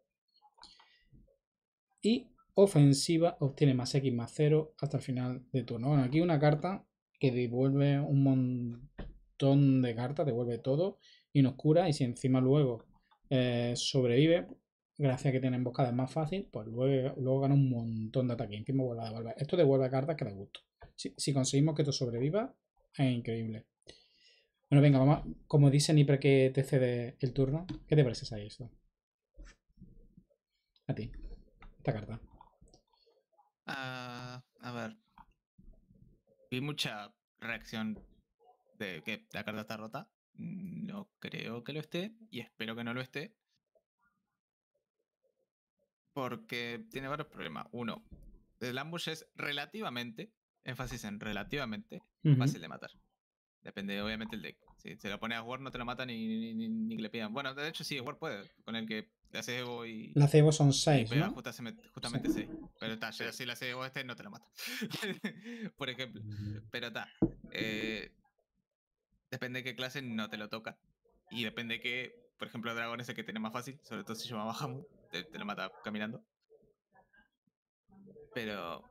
Y ofensiva obtiene más X más 0 hasta el final de turno. Bueno, aquí una carta que devuelve un montón de cartas, devuelve todo y nos cura. Y si encima luego eh, sobrevive, gracias a que tiene emboscada es más fácil, pues luego, luego gana un montón de ataque. Encima vuelve a devolver. Esto devuelve cartas que da gusto. Si, si conseguimos que esto sobreviva, es increíble. Bueno, venga, vamos. como dice para que te cede el turno, ¿qué te parece ahí esto? A ti. Esta carta. Ah, a ver. Vi mucha reacción que la carta está rota. No creo que lo esté y espero que no lo esté. Porque tiene varios problemas. Uno, el ambush es relativamente, énfasis en relativamente, fácil de matar. Depende, obviamente, del deck. Si se lo pones a War, no te lo matan ni, ni, le pidan. Bueno, de hecho, sí, War puede. Con el que le Evo y. La hace son 6. Justamente 6. Pero está, si la hace Evo este, no te lo mata. (laughs) Por ejemplo. Pero está. Eh, Depende de qué clase no te lo toca. Y depende de qué, por ejemplo, el dragón es el que tiene más fácil, sobre todo si yo me te, te lo mata caminando. Pero,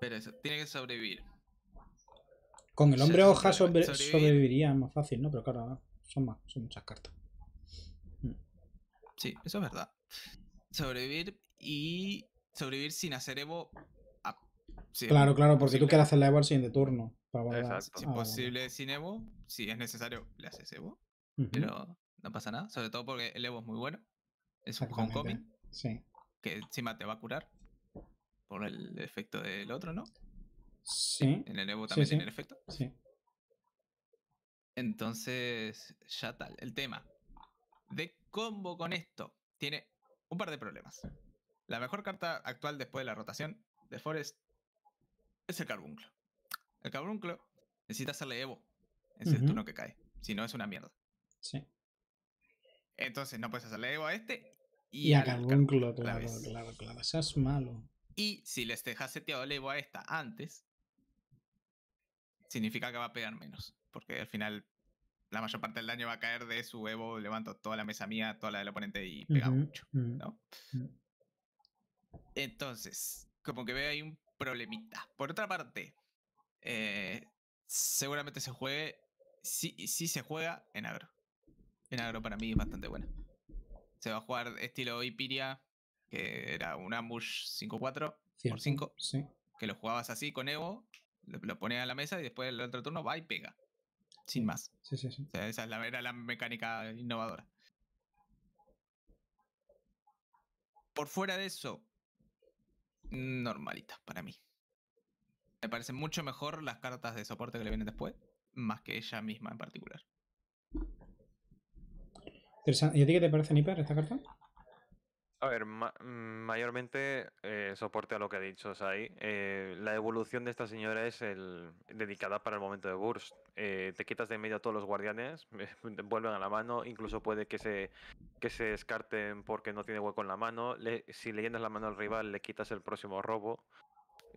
pero eso, tiene que sobrevivir. Con el hombre hoja sobreviviría más fácil, ¿no? Pero claro, son más, son muchas cartas. Mm. Sí, eso es verdad. Sobrevivir y sobrevivir sin hacer Evo. Ah, claro, claro, porque si tú quieres hacer la Evo al siguiente turno es ah, posible sin Evo, si es necesario, le haces Evo. Pero no pasa nada. Sobre todo porque el Evo es muy bueno. Es un homecoming. Sí. Que encima te va a curar. Por el efecto del otro, ¿no? Sí. En el Evo también tiene el efecto. Sí. Entonces, ya tal. El tema de combo con esto tiene un par de problemas. La mejor carta actual después de la rotación de Forest es el Carbunclo. El creo necesita hacerle Evo. Es el turno que cae. Si no, es una mierda. Sí. Entonces no puedes hacerle Evo a este. Y, y cabrón claro, claro, claro. seas malo. Y si les dejas seteado el Evo a esta antes, significa que va a pegar menos. Porque al final la mayor parte del daño va a caer de su Evo, levanto toda la mesa mía, toda la del oponente y pega mucho, ¿no? Entonces, como que veo ahí un problemita. Por otra parte, eh, seguramente se juegue, sí, sí se juega, en agro. En agro para mí es bastante buena. Se va a jugar estilo Ipiria que era un ambush 5-4 por 5, sí. que lo jugabas así con Evo, lo, lo, a la mesa y después el otro turno va y pega. Sin más. esa era la mecánica innovadora. Por fuera de eso, normalita para mí. Me parecen mucho mejor las cartas de soporte que le vienen después, más que ella misma en particular. ¿Y a ti qué te parece, Niper, esta carta? A ver, mayormente eh, soporte a lo que ha dicho Sai. Eh, la evolución de esta señora es el, dedicada para el momento de burst. Eh, te quitas de medio a todos los guardianes, (laughs) vuelven a la mano, incluso puede que se, que se descarten porque no tiene hueco en la mano. si le llenas la mano al rival, le quitas el próximo robo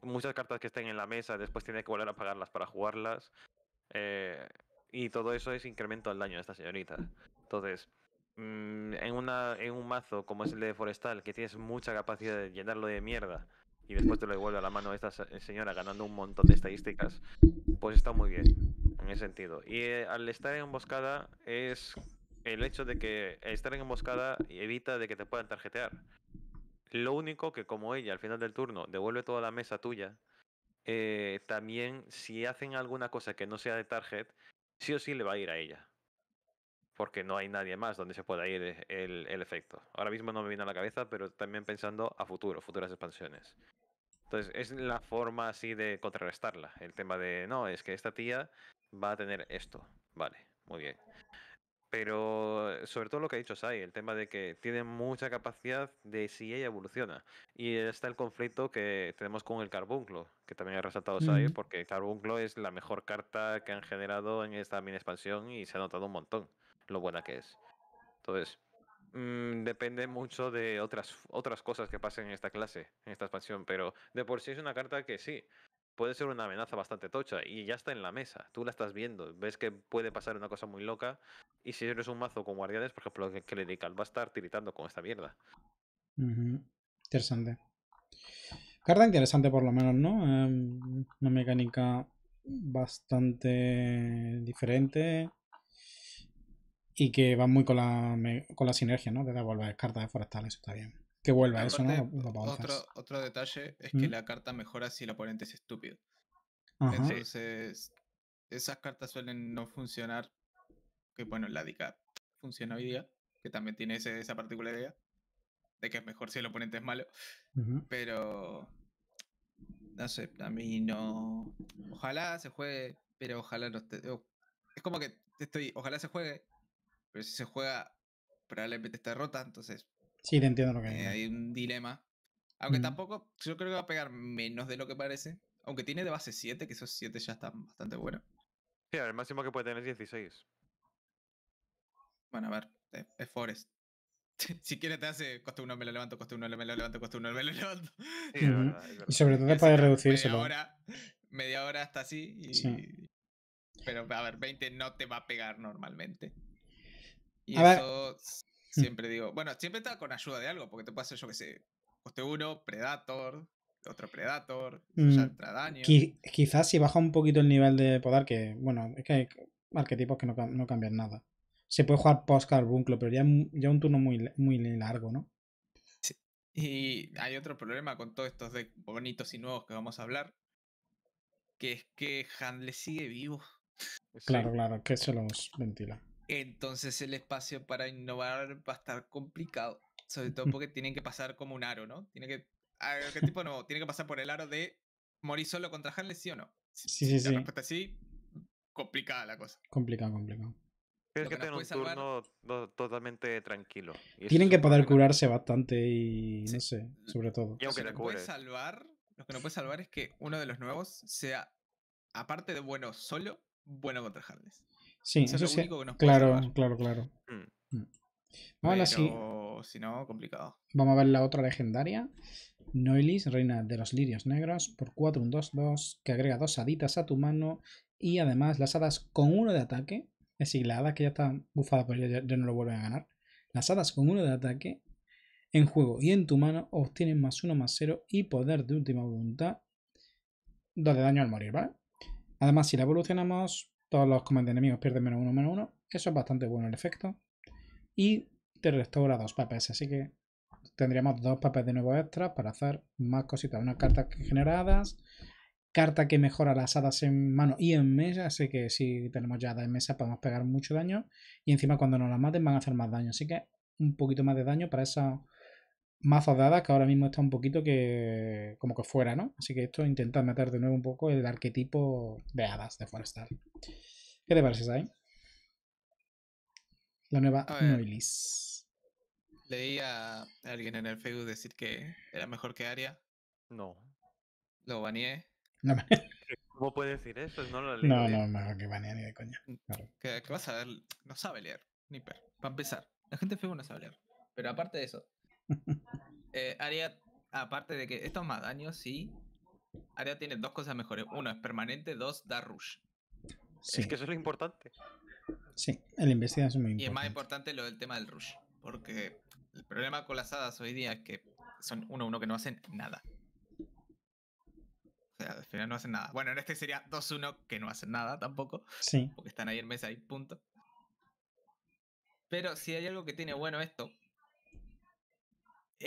muchas cartas que estén en la mesa, después tiene que volver a pagarlas para jugarlas. Eh, y todo eso es incremento al daño de esta señorita. Entonces, mm, en, una, en un mazo como es el de Forestal, que tienes mucha capacidad de llenarlo de mierda, y después te lo devuelve a la mano esta señora ganando un montón de estadísticas, pues está muy bien en ese sentido. Y eh, al estar en emboscada es el hecho de que estar en emboscada evita de que te puedan tarjetear. Lo único que como ella al final del turno devuelve toda la mesa tuya, eh, también si hacen alguna cosa que no sea de target, sí o sí le va a ir a ella. Porque no hay nadie más donde se pueda ir eh, el, el efecto. Ahora mismo no me viene a la cabeza, pero también pensando a futuro, futuras expansiones. Entonces, es la forma así de contrarrestarla. El tema de, no, es que esta tía va a tener esto. Vale, muy bien. Pero eh, sobre todo lo que ha dicho Sai, el tema de que tiene mucha capacidad de si ella evoluciona. Y está el conflicto que tenemos con el Carbunclo, que también ha resaltado Sai, porque el porque Carbunclo es la mejor carta que han generado en esta mini expansión y se ha notado un montón lo buena que es. Entonces, mm, depende mucho de otras, otras cosas que pasen en esta clase, en esta expansión, pero de por sí es una carta que sí, puede ser una amenaza bastante tocha y ya está en la mesa. Tú la estás viendo, ves que puede pasar una cosa muy loca. Y si eres un mazo con guardianes, por ejemplo, que le va a estar tiritando con esta mierda. Interesante. Carta interesante, por lo menos, ¿no? Em, una mecánica bastante diferente y que va muy con la, con la sinergia, ¿no? De devolver cartas de forestales, está bien. Que vuelva a eso, ¿no? otro, detalle es que ¿Mm? la carta mejora si el oponente es estúpido. Entonces, esas cartas suelen no funcionar. Que bueno, la DICA funciona hoy día, que también tiene esa particular idea, de que es mejor si el oponente es malo. Pero no sé, a mí no. Ojalá se juegue, pero ojalá no esté. Es como que estoy, ojalá se juegue, pero si se juega, probablemente está rota, entonces Sí, te entiendo lo que eh, Hay un dilema. Aunque mm. tampoco, yo creo que va a pegar menos de lo que parece. Aunque tiene de base 7, que esos 7 ya están bastante buenos. Sí, el máximo que puede tener es 16. Bueno, a ver, eh, es Forest. (laughs) si quieres te hace coste 1, me lo levanto, coste 1, me lo levanto, coste 1, me lo (laughs) levanto. (laughs) Y sobre todo para reducírselo. Media hora, media hora hasta así. Y... Sí. Pero a ver, 20 no te va a pegar normalmente. Y eso Mm. Siempre digo, bueno, siempre está con ayuda de algo, porque te puede hacer, yo que sé, coste uno, Predator, otro Predator, ya mm, entra daño. quizás si baja un poquito el nivel de poder que bueno, es que hay arquetipos que no, cambian nada. Se puede jugar post carbunclo, pero ya, ya un turno muy, muy largo, ¿no? Y hay otro problema con todos estos decks bonitos y nuevos que vamos a hablar, que es que Handle sigue vivo. Claro, claro, que se los ventila. Entonces el espacio para innovar va a estar complicado, sobre todo porque (laughs) tienen que pasar como un aro, ¿no? Tiene que ah, ¿qué tipo no? Tiene que pasar por el aro de morir solo contra Hanley, ¿sí o no? sí, sí, sí. sí, complicada la cosa. Complicado, complicado. Pero que, que un totalmente tranquilo. Tienen que poder curarse bastante y no sé, sobre todo. lo, que no puede salvar, lo que no puede salvar es que uno de los nuevos sea, aparte de bueno solo, bueno contra Harness. Sí, eso, es claro, claro, claro, mm. mm. Vamos a Si no, complicado. Vamos a ver la otra legendaria. Noilis, reina de los lirios negros, por 4, 1, 2, 2, que agrega dos haditas a tu mano y además las hadas con uno de ataque. Es decir, las hadas que ya están bufadas, pues ya, no lo vuelven a ganar. Las hadas con uno de ataque en juego y en tu mano obtienen más 1, más 0 y poder de última voluntad. 2 de daño al morir, ¿vale? Además, si la evolucionamos, todos los comandos enemigos pierden menos uno, menos uno. Eso es bastante bueno el efecto. Y te restaura dos papeles así que tendríamos dos papeles de nuevo extra para hacer más cositas. Unas cartas generadas, carta que mejora las hadas en mano y en mesa, así que si tenemos ya hadas en mesa podemos pegar mucho daño. Y encima cuando nos las maten van a hacer más daño, así que un poquito más de daño para esas mazas dadas que ahora mismo está un poquito que como que fuera, ¿no? Así que esto intenta meter de nuevo un poco el arquetipo de hadas de Forestal. ¿Qué te parece, ahí? La nueva Noilis. Leí a alguien en el Facebook decir que era mejor que Aria. No. Lo baneé. No me... (laughs) ¿Cómo puede decir eso? No lo leí. No, no, mejor que baneé ni de coña. Mm, claro. ¿Qué, vas a ver? No sabe leer. Ni per. Para empezar, la gente Facebook no sabe leer. Pero aparte de eso, eh, Aria, aparte de que esto es más daño, sí. Aria tiene dos cosas mejores. Uno es permanente, dos da rush. Sí. Es que eso es lo importante. Sí, el investigar es muy importante. Y es más importante lo del tema del rush. Porque el problema con las hadas hoy día es que son uno 1 uno que no hacen nada. O sea, al final no hacen nada. Bueno, en este sería 2-1 que no hacen nada tampoco. Sí. Porque están ahí en mesa y punto. Pero si hay algo que tiene bueno esto,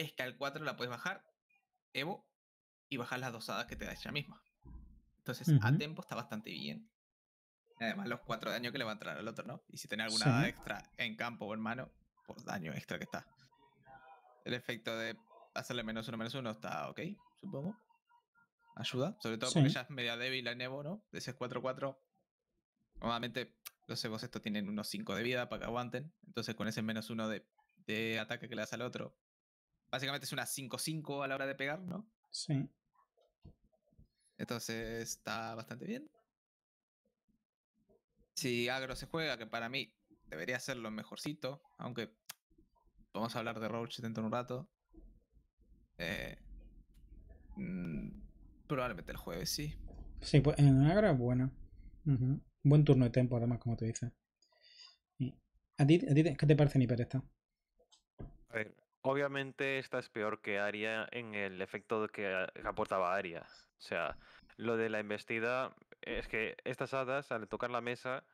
es que al 4 la puedes bajar, Evo, y bajar las dosadas que te da ella misma. Entonces, a tempo está bastante bien. Además, los 4 daños que le va a entrar al otro, ¿no? Y si tiene alguna extra en campo o en mano, por daño extra que está. El efecto de hacerle menos uno menos uno está ok, supongo. Ayuda, sobre todo porque ya es media débil en Evo, ¿no? De ese 4-4. Normalmente los Evos estos tienen unos 5 de vida para que aguanten. Entonces, con ese menos uno de, de ataque que le das al otro, básicamente es una 5-5 a la hora de pegar, ¿no? Sí. Entonces está bastante bien. Si agro se juega, que para mí debería ser lo mejorcito, aunque vamos a hablar de Roach dentro de un rato. Eh, mm, probablemente el jueves, sí. Sí, pues en agro es bueno. Buen turno de tiempo además, como te dice. ¿A ti, qué te parece Niper esta? A ver, Obviamente esta es peor que Aria en el efecto que, aportaba Aria. O sea, lo de la embestida es que estas hadas al tocar la mesa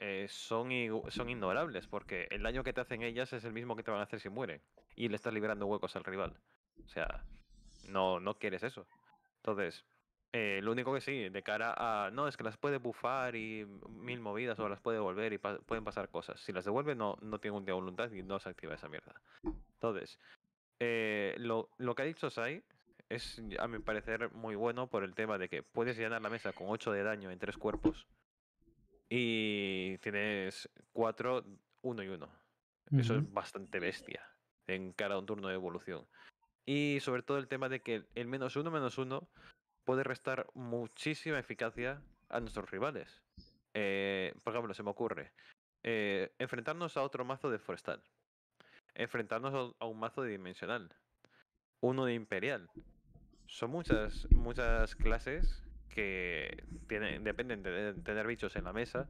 eh, son, son ignorables porque el daño que te hacen ellas es el mismo que te van a hacer si mueren y le estás liberando huecos al rival. O sea, no, no quieres eso. Entonces, eh, lo único que sí, de cara a. No, es que las puede bufar y mil movidas o las puede devolver y pueden pasar cosas. Si las devuelve, no, no tiene un día voluntad y no se activa esa mierda. Entonces, eh, lo, que ha dicho Sai es, a mi parecer, muy bueno por el tema de que puedes llenar la mesa con 8 de daño en 3 cuerpos y tienes 4, 1 y 1. Eso es bastante bestia en cada un turno de evolución. Y sobre todo el tema de que el menos 1, menos 1 puede restar muchísima eficacia a nuestros rivales. Eh, por ejemplo, se me ocurre eh, enfrentarnos a otro mazo de Forestal, enfrentarnos a un mazo dimensional. Uno de Imperial. Son muchas, muchas clases que tienen, dependen de tener bichos en la mesa.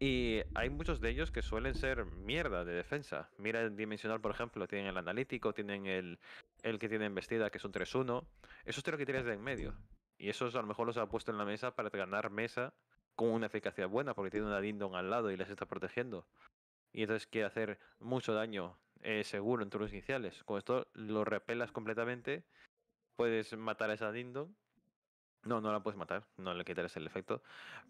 Y hay muchos de ellos que suelen ser mierda de defensa. Mira el Dimensional, por ejemplo, tienen el analítico, tienen el, el que tienen vestida, que es un 3-1. Esos te lo tienes de en medio. Y esos a lo mejor los ha puesto en la mesa para ganar mesa con una eficacia buena, porque tiene una Dindon al lado y les está protegiendo. Y entonces quiere hacer mucho daño eh, seguro en turnos iniciales. Con esto lo repelas completamente. Puedes matar a esa Dindon. No, no la puedes matar, no le quitarás el efecto.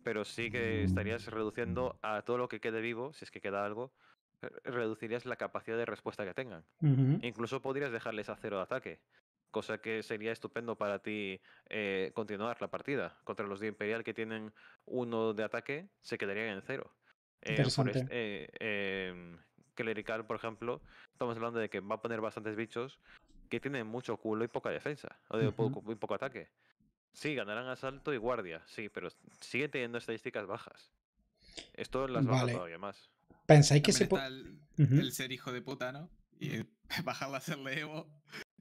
Pero sí que estarías reduciendo a todo lo que quede vivo, si es que queda algo, eh, reducirías la capacidad de respuesta que tengan. Incluso podrías dejarles a cero de ataque, cosa que sería estupendo para ti eh, continuar la partida. Contra los de Imperial que tienen uno de ataque, se quedarían en cero clerical, por ejemplo, estamos hablando de que va a poner bastantes bichos que tienen mucho culo y poca defensa, o de poco, ataque. Sí, ganarán asalto y guardia, sí, pero sigue teniendo estadísticas bajas. Esto las baja vale. todavía más. Pensáis que se puede. El, ser hijo de puta, ¿no? Y (laughs) bajarla, a hacerle Evo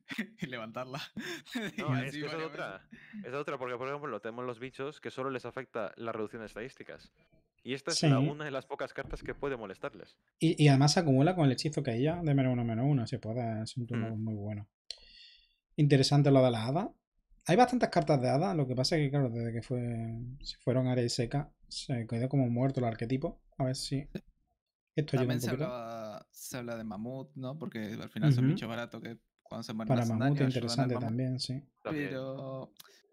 (laughs) y levantarla. (laughs) es otra. es otra, porque por ejemplo, tenemos los bichos que solo les afecta la reducción de estadísticas. Y esta es una de las pocas cartas que puede molestarles. Y, además se acumula con el hechizo que hay ya de menos uno menos uno. Se puede, es un turno mm. muy bueno. Interesante lo de la hada. Hay bastantes cartas de hada. Lo que pasa es que, claro, desde que fue, se fueron área y seca, se quedó como muerto el arquetipo. A ver si. Esto También se, hablaba, se, habla de mamut, ¿no? Porque al final es un barato que cuando se Para mamut interesante también, sí. Pero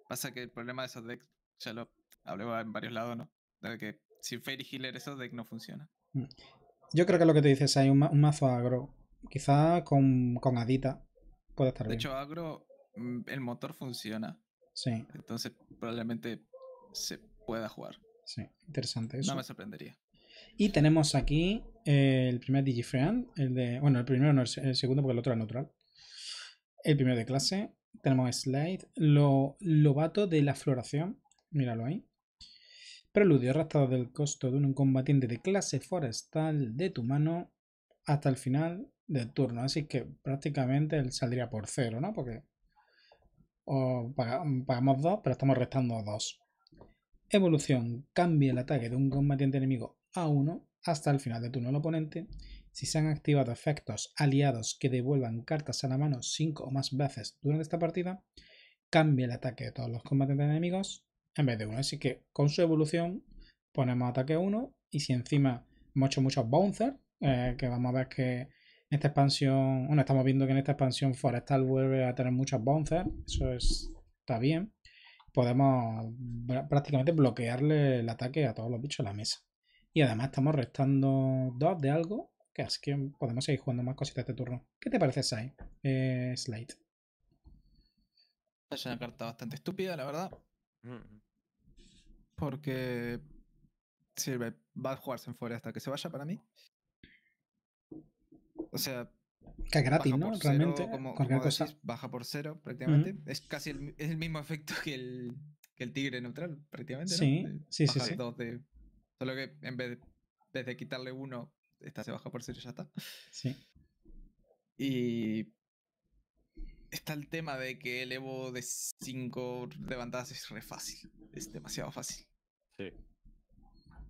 pasa que el problema de esos decks, ya lo hablé en varios lados, ¿no? De que sin Fairy Healer eso de que no funciona. Mm. Yo creo que lo que te dices hay un, mazo agro. Quizá con, Adita puede estar de bien. De hecho, agro, mm, el motor funciona. Sí. Entonces probablemente se pueda jugar. Sí, interesante eso. No me sorprendería. Y tenemos aquí eh, el primer Digifriend. el de. Bueno, el primero no es el segundo porque el otro es neutral. El primero de clase. Tenemos Slide. Lo, lobato de la floración. Míralo ahí. Preludio resta del costo de un combatiente de clase forestal de tu mano hasta el final del turno. Así que prácticamente él saldría por cero, ¿no? Porque pagamos dos, pero estamos restando dos. Evolución. Cambia el ataque de un combatiente enemigo a uno hasta el final de turno del oponente. Si se han activado efectos aliados que devuelvan cartas a la mano cinco o más veces durante esta partida, cambia el ataque de todos los combatientes enemigos en vez de uno Así que con su evolución ponemos ataque 1 y si encima hemos hecho muchos bouncers, eh, que vamos a ver que en esta expansión, bueno, estamos viendo que en esta expansión forestal vuelve a tener muchos bouncers, eso es, está bien. Podemos prácticamente bloquearle el ataque a todos los bichos de la mesa. Y además estamos restando 2 de algo, que así que podemos seguir jugando más cositas este turno. ¿Qué te parece, Sai? Eh, Slide. Es una carta bastante estúpida, la verdad. Mm. Porque sirve, va a jugarse en fuera hasta que se vaya para mí. O sea... Que gratis, ¿no? Realmente, como, cualquier baja por cero prácticamente. Es casi el, es el mismo efecto que el, tigre neutral prácticamente. ¿no? sí, sí. sí. solo que en vez de, quitarle uno, esta se baja por cero y ya está. Sí. Y está el tema de que el Evo de 5 levantadas es re fácil. Es demasiado fácil. Sí.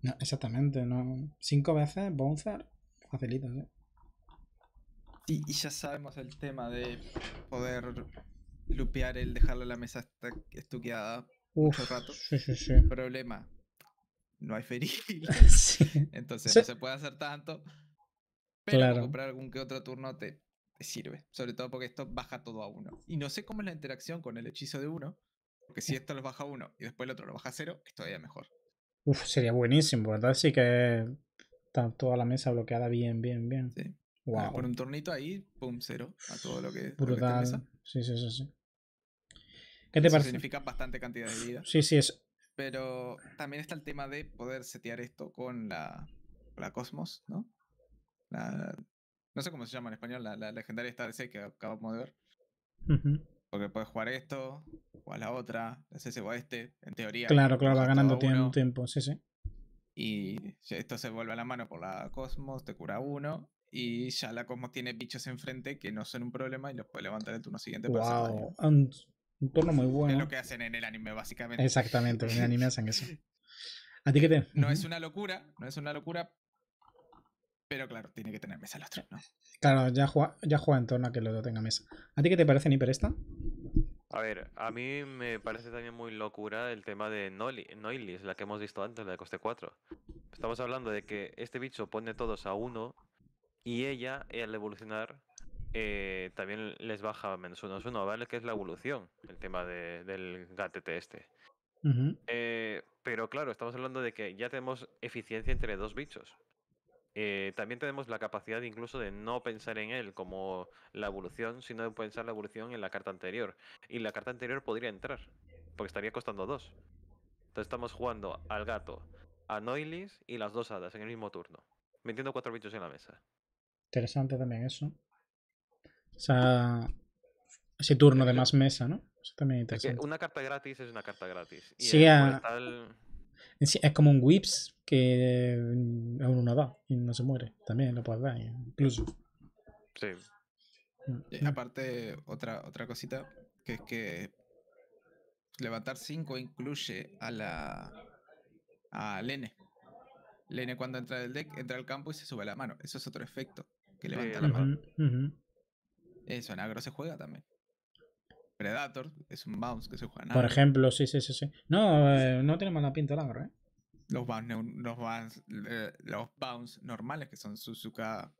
No, exactamente, no. Cinco veces Bouncer, facilita, ¿eh? y ya sabemos el tema de poder lupear el dejarle la mesa estuqueada Uf, mucho rato. Sí, sí, sí. problema, no hay feril. (laughs) Entonces no se puede hacer tanto. Pero comprar algún que otro turno sirve. Sobre todo porque esto baja todo a uno. Y no sé cómo es la interacción con el hechizo de uno. Porque si esto lo baja a uno y después el otro lo baja a cero, esto todavía mejor. Uf, sería buenísimo, ¿verdad? Sí que está toda la mesa bloqueada bien, bien, bien. Sí. Wow. un tornito ahí, pum, cero a todo lo que. Brutal. mesa. Sí, sí, sí, sí. ¿Qué te parece? Significa bastante cantidad de vida. Sí, sí, es. Pero también está el tema de poder setear esto con la, la Cosmos, ¿no? La, no sé cómo se llama en español, la, la legendaria esta DC que acabamos de ver. Porque puedes jugar esto, a la otra, ese o este, en teoría. Claro, claro, va ganando tiempo, tiempo, sí, sí. Y esto se vuelve a la mano por la Cosmos, te cura uno. Y ya la Cosmos tiene bichos enfrente que no son un problema y los puede levantar el turno siguiente para Un, un, turno muy bueno. Es lo que hacen en el anime, básicamente. Exactamente, en el anime hacen eso. (laughs) ¿A ti te? No es una locura, no es una locura, pero claro, tiene que tener mesa el otro, ¿no? Claro, ya juega, ya juega en torno a que el tenga mesa. ¿A ti qué te parece, Niper, esta? A ver, a mí me parece también muy locura el tema de Noilis, la que hemos visto antes, la de coste 4. Estamos hablando de que este bicho pone todos a uno y ella, al evolucionar, eh, también les baja menos uno, es ¿vale? Que es la evolución, el tema de, del gatete este. Eh, pero claro, estamos hablando de que ya tenemos eficiencia entre dos bichos. Eh, también tenemos la capacidad incluso de no pensar en él como la evolución, sino de pensar la evolución en la carta anterior. Y la carta anterior podría entrar, porque estaría costando dos. Entonces estamos jugando al gato, a Noilis y las dos hadas en el mismo turno, metiendo cuatro bichos en la mesa. Interesante también eso. O sea, ese turno de más mesa, ¿no? Eso también una carta gratis es una carta gratis. sí, a... Es, como un whips que mm, a uno va y no se muere. También lo puedes dar, incluso. Sí. Mm. Eh, aparte, otra, otra cosita, que es que levantar 5 incluye a la. a Lene. Lene cuando entra del deck, entra al campo y se sube la mano. Eso es otro efecto que levanta la mano. Eso en agro se juega también. Predator, es un bounce que se juega nada. Por ejemplo, sí, sí, sí, sí. No, eh, no tenemos la pinta ¿eh? Los bounce, los, eh, normales, que son Suzuka,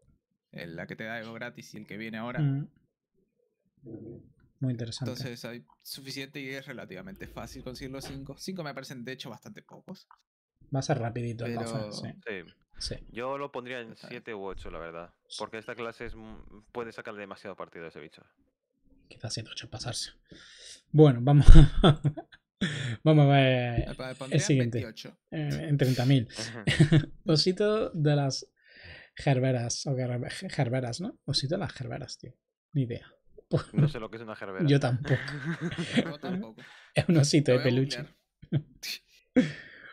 eh, la que te da algo gratis y el que viene ahora. Mm. Muy interesante. Entonces hay suficiente y es relativamente fácil conseguir los 5. 5 me parecen de hecho bastante pocos. Va a ser rapidito el ¿sí? Yo lo pondría en 7 u 8, la verdad. Porque esta clase es, puede sacar demasiado partido a ese bicho. Quizás está pasarse. Bueno, vamos (laughs) vamos a ver el siguiente. en 30.000. (laughs) Osito de las gerberas, o gerberas, ¿no? Osito de las gerberas, tío. Ni idea. (laughs) No sé lo que es una gerbera. Yo tampoco. Yo tampoco. Es un osito de peluche.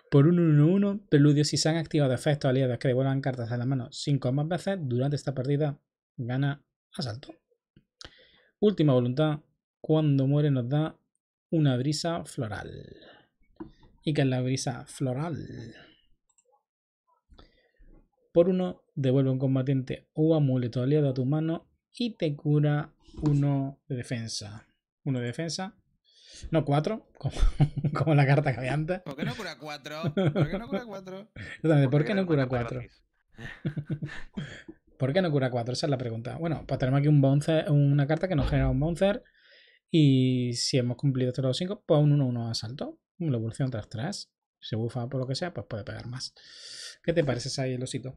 Por un 1-1, preludio, si se han activado efectos aliados que devuelvan cartas a la mano 5 o más veces durante esta partida, gana asalto. Última voluntad. Cuando muere nos da una brisa floral. ¿Y qué es la brisa floral? Por uno, devuelve un combatiente o amuleto aliado a tu mano y te cura uno de defensa. Uno de defensa. No, cuatro, (laughs) como, la carta que había antes. ¿Por qué no cura cuatro? (laughs) ¿Por qué no cura cuatro? ¿Por qué no cura cuatro? (laughs) ¿Por qué no cura 4? Esa es la pregunta. Bueno, pues tenemos aquí un una carta que nos genera un bouncer. Y si hemos cumplido estos los 5, pues un 1-1 asalto. Una evolución tras tras se bufa por lo que sea, pues puede pegar más. ¿Qué te parece ahí el osito?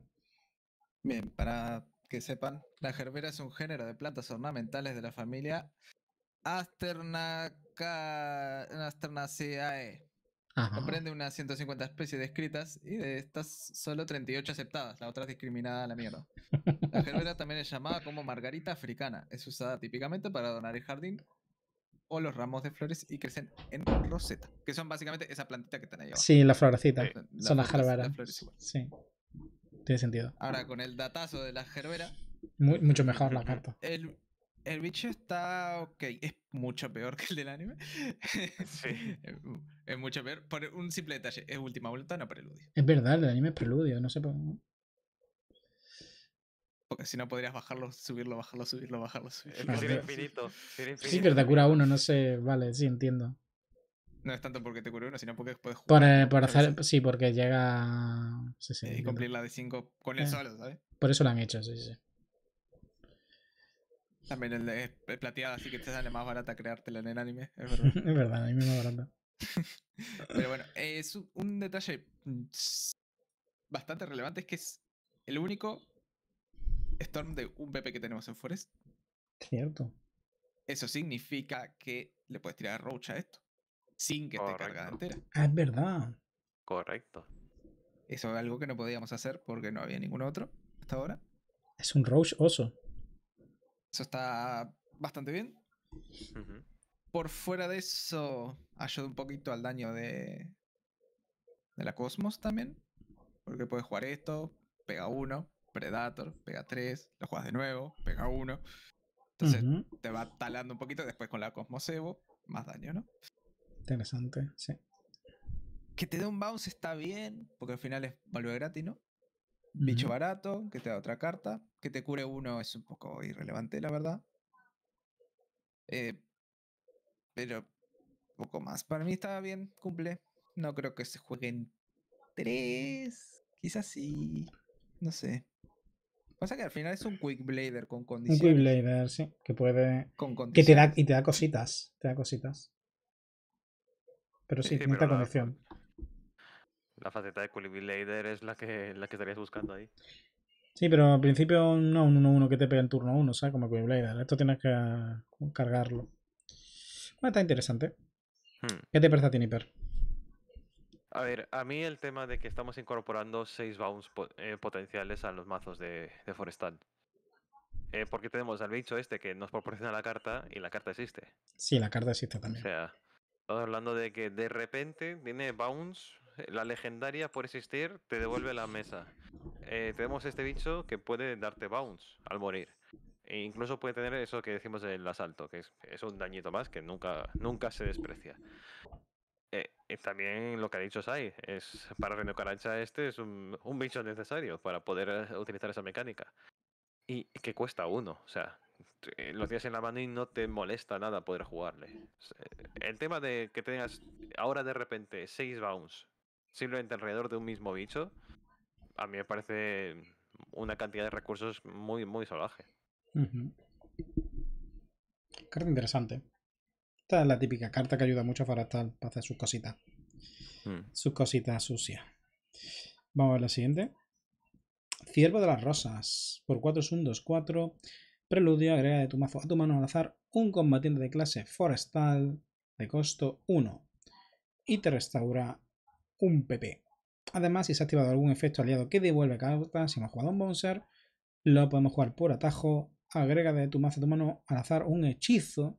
Bien, para que sepan, la gerbera es un género de plantas ornamentales de la familia Asternaceae. Comprende unas 150 especies descritas y de estas solo 38 aceptadas, la otra discriminada a la mierda. La gerbera también es llamada como margarita africana. Es usada típicamente para donar el jardín o los ramos de flores y crecen en roseta, que son básicamente esa plantita que están ahí Sí, la florecita. son las gerberas. Sí. Tiene sentido. Ahora, con el datazo de la gerbera. mucho mejor la carta. El bicho está ok, es mucho peor (laughs) que el del anime. Sí. (laughs) es mucho peor. Por un simple detalle, es última vuelta, no preludio. Es verdad, el del anime es preludio, no sé por Porque si no podrías bajarlo, subirlo, bajarlo, subirlo, bajarlo, subirlo. Es infinito, Sí, pero te cura uno, no sé. Vale, sí, entiendo. No es tanto porque te cura uno, sino porque puedes jugar. Eh, hacer, sí, porque llega. Sí, sí, y cumplir la de 5 con el eh. solo, ¿sabes? Por eso lo han hecho, sí, sí. También el de plateado, así que te sale más barata creártela en el anime, es (laughs) verdad. es verdad, anime más barata. (laughs) Pero bueno, es un detalle mm, bastante relevante es que es el único Storm de un PP que tenemos en Forest. Cierto. Eso significa que le puedes tirar Roach a esto. Sin que esté cargada entera. Ah, es verdad. Correcto. Eso es algo que no podíamos hacer porque no había ningún otro hasta ahora. Es un Roach oso. Eso está bastante bien. Por fuera de eso, ayuda un poquito al daño de, de la Cosmos también. Porque puedes jugar esto, pega uno, Predator, pega tres, lo juegas de nuevo, pega uno. Entonces te va talando un poquito, después con la Cosmos Evo, más daño, ¿no? Interesante, sí. Que te dé un bounce está bien, porque al final es volver gratis, ¿no? bicho barato, que te da otra carta. Que te cure uno es un poco irrelevante, la verdad. Eh, pero poco más. Para mí estaba bien, cumple. No creo que se jueguen tres. Quizás sí. No sé. Pasa que al final es un Quick Blader con condiciones. Un Quick Blader, sí. Que puede. que te da, y te da cositas. Te da cositas. Pero sí, tiene condición la faceta de Colibri es la que, la que estarías buscando ahí. Sí, pero al principio no un 1-1 que te pega en turno 1, ¿sabes? Como Colibri Esto tienes que cargarlo. Bueno, está interesante. Hmm. ¿Qué te parece a ti, A ver, a mí el tema de que estamos incorporando 6 bounds eh, potenciales a los mazos de, Forestal. Eh, porque tenemos al bicho este que nos proporciona la carta y la carta existe. Sí, la carta existe también. O sea, estamos hablando de que de repente tiene Bounce la legendaria por existir te devuelve la mesa. Eh, tenemos este bicho que puede darte bounce al morir. E incluso puede tener eso que decimos del asalto, que es, un dañito más que nunca, nunca se desprecia. Eh, y también lo que ha dicho Sai, es para Renocarancha este es un, un, bicho necesario para poder eh, utilizar esa mecánica. Y que cuesta uno, o sea, lo tienes en la mano y no te molesta nada poder jugarle. El tema de que tengas ahora de repente 6 bounce simplemente alrededor de un mismo bicho, a mí me parece una cantidad de recursos muy, muy salvaje. Carta interesante. Esta es la típica carta que ayuda mucho a Forestal para hacer sus cositas. Hmm. Sus cositas sucias. Vamos a ver la siguiente. Ciervo de las Rosas. Por 4 es un 2-4. Preludio, agrega de tu mazo a tu mano al azar un combatiente de clase forestal de costo 1. Y te restaura un PP. Además, si se ha activado algún efecto aliado que devuelve cartas, si hemos jugado un Bouncer, lo podemos jugar por atajo, agrega de tu mazo a tu mano al azar un hechizo,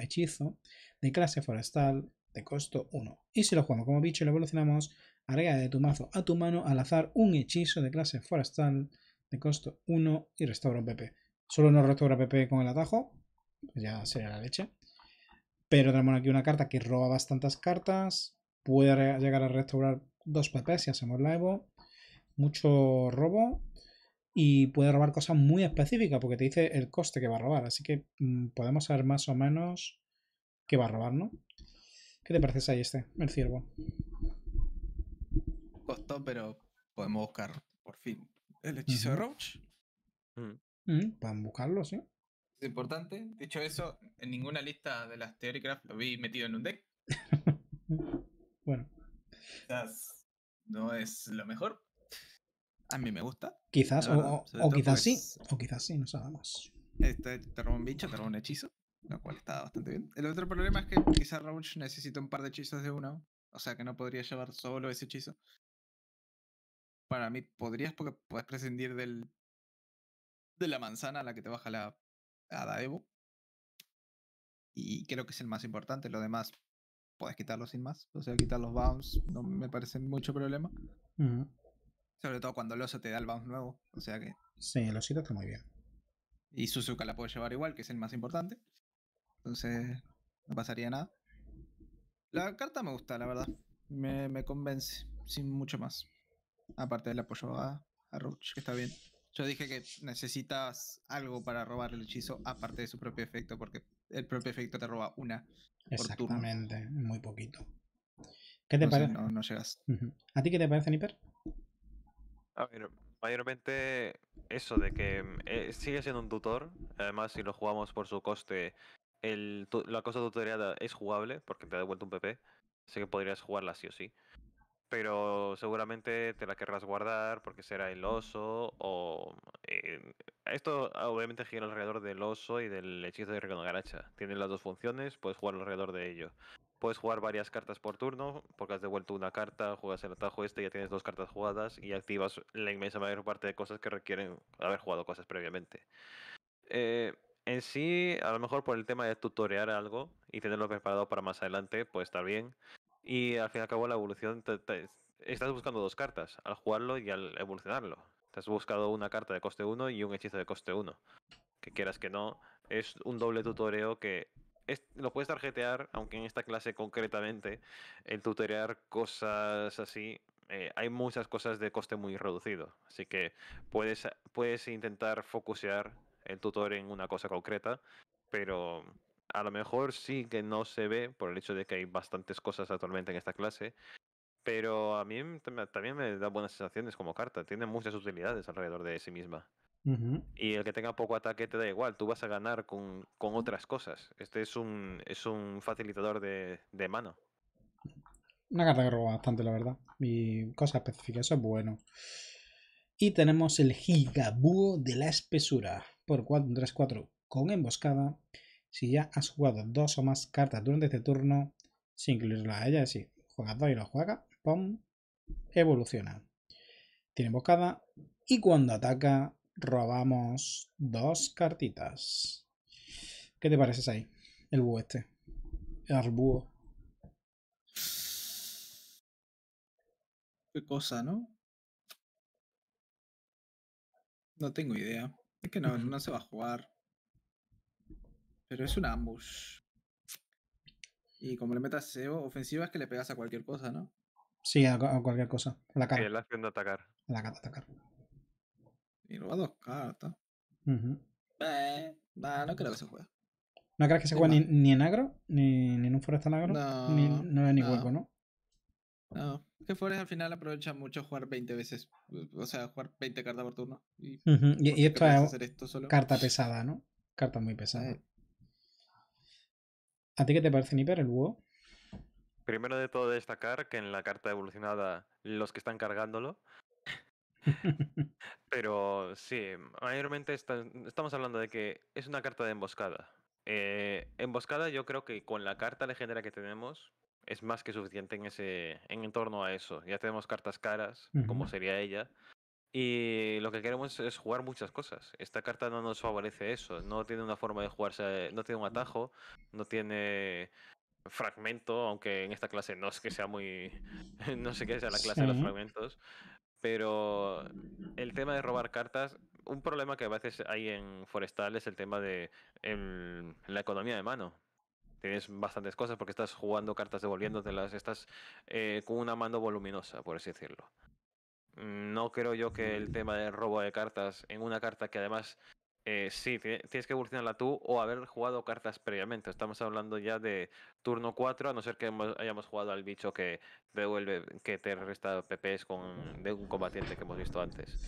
hechizo, de clase forestal de costo 1. Y si lo jugamos como bicho y lo evolucionamos, agrega de tu mazo a tu mano al azar un hechizo de clase forestal de costo 1 y restaura un PP. Solo no restaura PP con el atajo, pues ya sería la leche. Pero tenemos aquí una carta que roba bastantes cartas puede llegar a restaurar dos PP si hacemos la Mucho robo. Y puede robar cosas muy específicas porque te dice el coste que va a robar. Así que mm, podemos saber más o menos qué va a robar, ¿no? ¿Qué te parece ahí este, el ciervo? Costó, pero podemos buscar por fin el hechizo de Roach. Mm. Mm, pueden buscarlo, sí. Es importante. Dicho eso, en ninguna lista de las Theorycraft lo vi metido en un deck. (laughs) Bueno. Quizás no es lo mejor. A mí me gusta. Quizás, o, quizás sí, pues o quizás sí, no sabemos. Este, te robó un bicho, te robó un hechizo, lo cual está bastante bien. El otro problema es que quizás Raúl necesita un par de hechizos de uno, o sea que no podría llevar solo ese hechizo. Para mí podrías porque puedes prescindir del de la manzana a la que te baja la a Evo Y creo que es el más importante, lo demás puedes quitarlo sin más. O sea, quitar los bounce no me parece mucho problema. Sobre todo cuando el oso te da el bounce nuevo. O sea que. Sí, el osito está muy bien. Y Suzuka la puede llevar igual, que es el más importante. Entonces, no pasaría nada. La carta me gusta, la verdad. Me, convence, sin mucho más. Aparte del apoyo a, a que está bien. Yo dije que necesitas algo para robar el hechizo, aparte de su propio efecto, porque el propio efecto te roba una. Exactamente, por muy poquito. ¿Qué te parece? No, llegas. ¿A ti qué te parece, Niper? A ver, mayormente eso de que mm, eh, sigue siendo un tutor. Además, si lo jugamos por su coste, la cosa tutoriada es jugable porque te ha devuelto un PP. Así que podrías jugarla sí o sí pero seguramente te la querrás guardar porque será el oso o... Eh, esto obviamente gira alrededor del oso y del hechizo de Garacha. Tienen las dos funciones, puedes jugar alrededor de ello. Puedes jugar varias cartas por turno, porque has devuelto una carta, juegas el atajo este, ya tienes dos cartas jugadas y activas la inmensa mayor parte de cosas que requieren haber jugado cosas previamente. Eh, en sí, a lo mejor por el tema de tutorear algo y tenerlo preparado para más adelante, puede estar bien. Y al fin y al cabo la evolución, estás buscando dos cartas, al jugarlo y al evolucionarlo. Te has buscado una carta de coste 1 y un hechizo de coste 1. Que quieras que no, es un doble tutoreo que lo puedes tarjetear, aunque en esta clase concretamente, el tutorear cosas así, eh, hay muchas cosas de coste muy reducido. Así que puedes, puedes intentar focusear el tutor en una cosa concreta, pero a lo mejor sí que no se ve por el hecho de que hay bastantes cosas actualmente en esta clase, pero a mí también me da buenas sensaciones como carta. Tiene muchas utilidades alrededor de sí misma. Y el que tenga poco ataque te da igual, tú vas a ganar con, otras cosas. Este es un, es un facilitador de, mano. Una carta que roba bastante, la verdad. Y cosa específica, eso es bueno. Y tenemos el gigabúo de la Espesura, por 4, 3, 4 con emboscada. Si ya has jugado dos o más cartas durante este turno, sin incluirla a ella, es juegas dos y lo juega, ¡pum! Evoluciona. Tiene bocada y cuando ataca robamos dos cartitas. ¿Qué te pareces ahí? El búho este. El arbúo. Qué cosa, ¿no? No tengo idea. Es que no, no se va a jugar. Pero es un ambush. Y como le metas SEO, ofensiva es que le pegas a cualquier cosa, ¿no? Sí, a, cualquier cosa. La cara. Sí, la haciendo atacar. La cara de atacar. Y a dos cartas. Eh, no creo que se juegue. ¿No crees que se juegue ni, en agro? Ni, en un en agro? No. Ni, no es ni no. hueco, ¿no? No. Que Forest al final aprovecha mucho jugar 20 veces. O sea, jugar 20 cartas por turno. Y, y, esto es carta pesada, ¿no? Carta muy pesada. Eh, ¿A ti qué te parece, Niper, el huevo? Primero de todo, destacar que en la carta evolucionada los que están cargándolo. (laughs) Pero sí, mayormente estamos hablando de que es una carta de emboscada. Eh, emboscada, yo creo que con la carta legendaria que tenemos es más que suficiente en ese en torno a eso. Ya tenemos cartas caras, como sería ella, y lo que queremos es jugar muchas cosas. Esta carta no nos favorece eso. No tiene una forma de jugarse, no tiene un atajo, no tiene fragmento, aunque en esta clase no es que sea muy. (laughs) no sé qué sea la clase de los fragmentos. Pero el tema de robar cartas, un problema que a veces hay en Forestal es el tema de em, la economía de mano tienes bastantes cosas porque estás jugando cartas devolviéndotelas, estás eh, con una mano voluminosa, por así decirlo. Mm, no creo yo que el tema del robo de cartas en una carta que además eh, sí, tienes que evolucionarla tú o haber jugado cartas previamente. Estamos hablando ya de turno 4, a no ser que hayamos jugado al bicho que devuelve, que te resta PPs con, de un combatiente que hemos visto antes.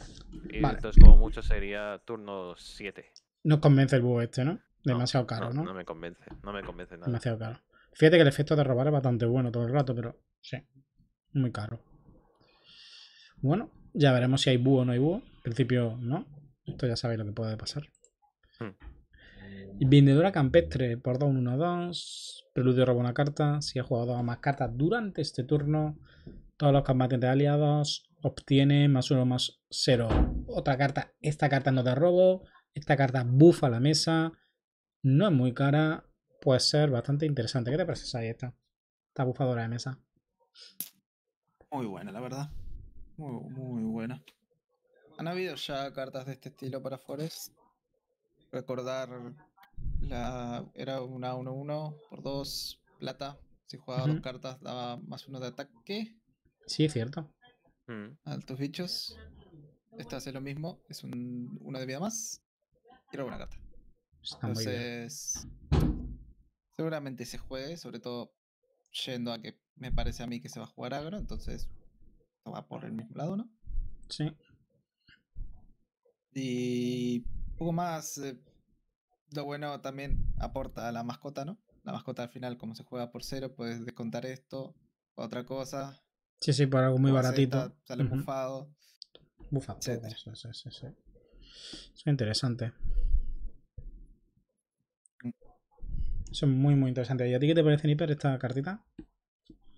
Y entonces, como mucho, sería turno 7. No convence el búho este, ¿no? Demasiado caro, ¿no? No me convence, no me convence nada. Demasiado caro. Fíjate que el efecto de robar es bastante bueno todo el rato, pero sí, muy caro. Bueno, ya veremos si hay búho o no hay búho. En principio, no. Esto ya sabéis lo que puede pasar. Hmm. Vendedora campestre por 2, 1, 2. Preludio roba una carta. Si ha jugado dos más cartas durante este turno, todos los combatientes aliados obtienen más uno más cero. Otra carta, esta carta no te robo. Esta carta bufa la mesa. No es muy cara. Puede ser bastante interesante. ¿Qué te parece esa esta? Esta bufadora de mesa. Muy buena, la verdad. Muy, buena. ¿Han habido ya cartas de este estilo para Forest? Recordar, la era una 1-1 por 2 plata. Si jugaba dos cartas daba más uno de ataque. Sí, es cierto. Mm. Altos bichos. Esta hace lo mismo, es un, uno de vida más. era una carta. Entonces, seguramente se juegue, sobre todo yendo a que me parece a mí que se va a jugar agro, entonces va por el mismo lado, ¿no? Sí. Y poco más, eh, lo bueno también aporta a la mascota, ¿no? La mascota al final, como se juega por cero, puedes descontar esto, otra cosa. Sí, sí, por algo muy baratito. sale bufado. Bufado. Sí, sí, sí, sí. Es interesante. Mm. Eso es muy, muy interesante. ¿Y a ti qué te parece, Niper, esta cartita?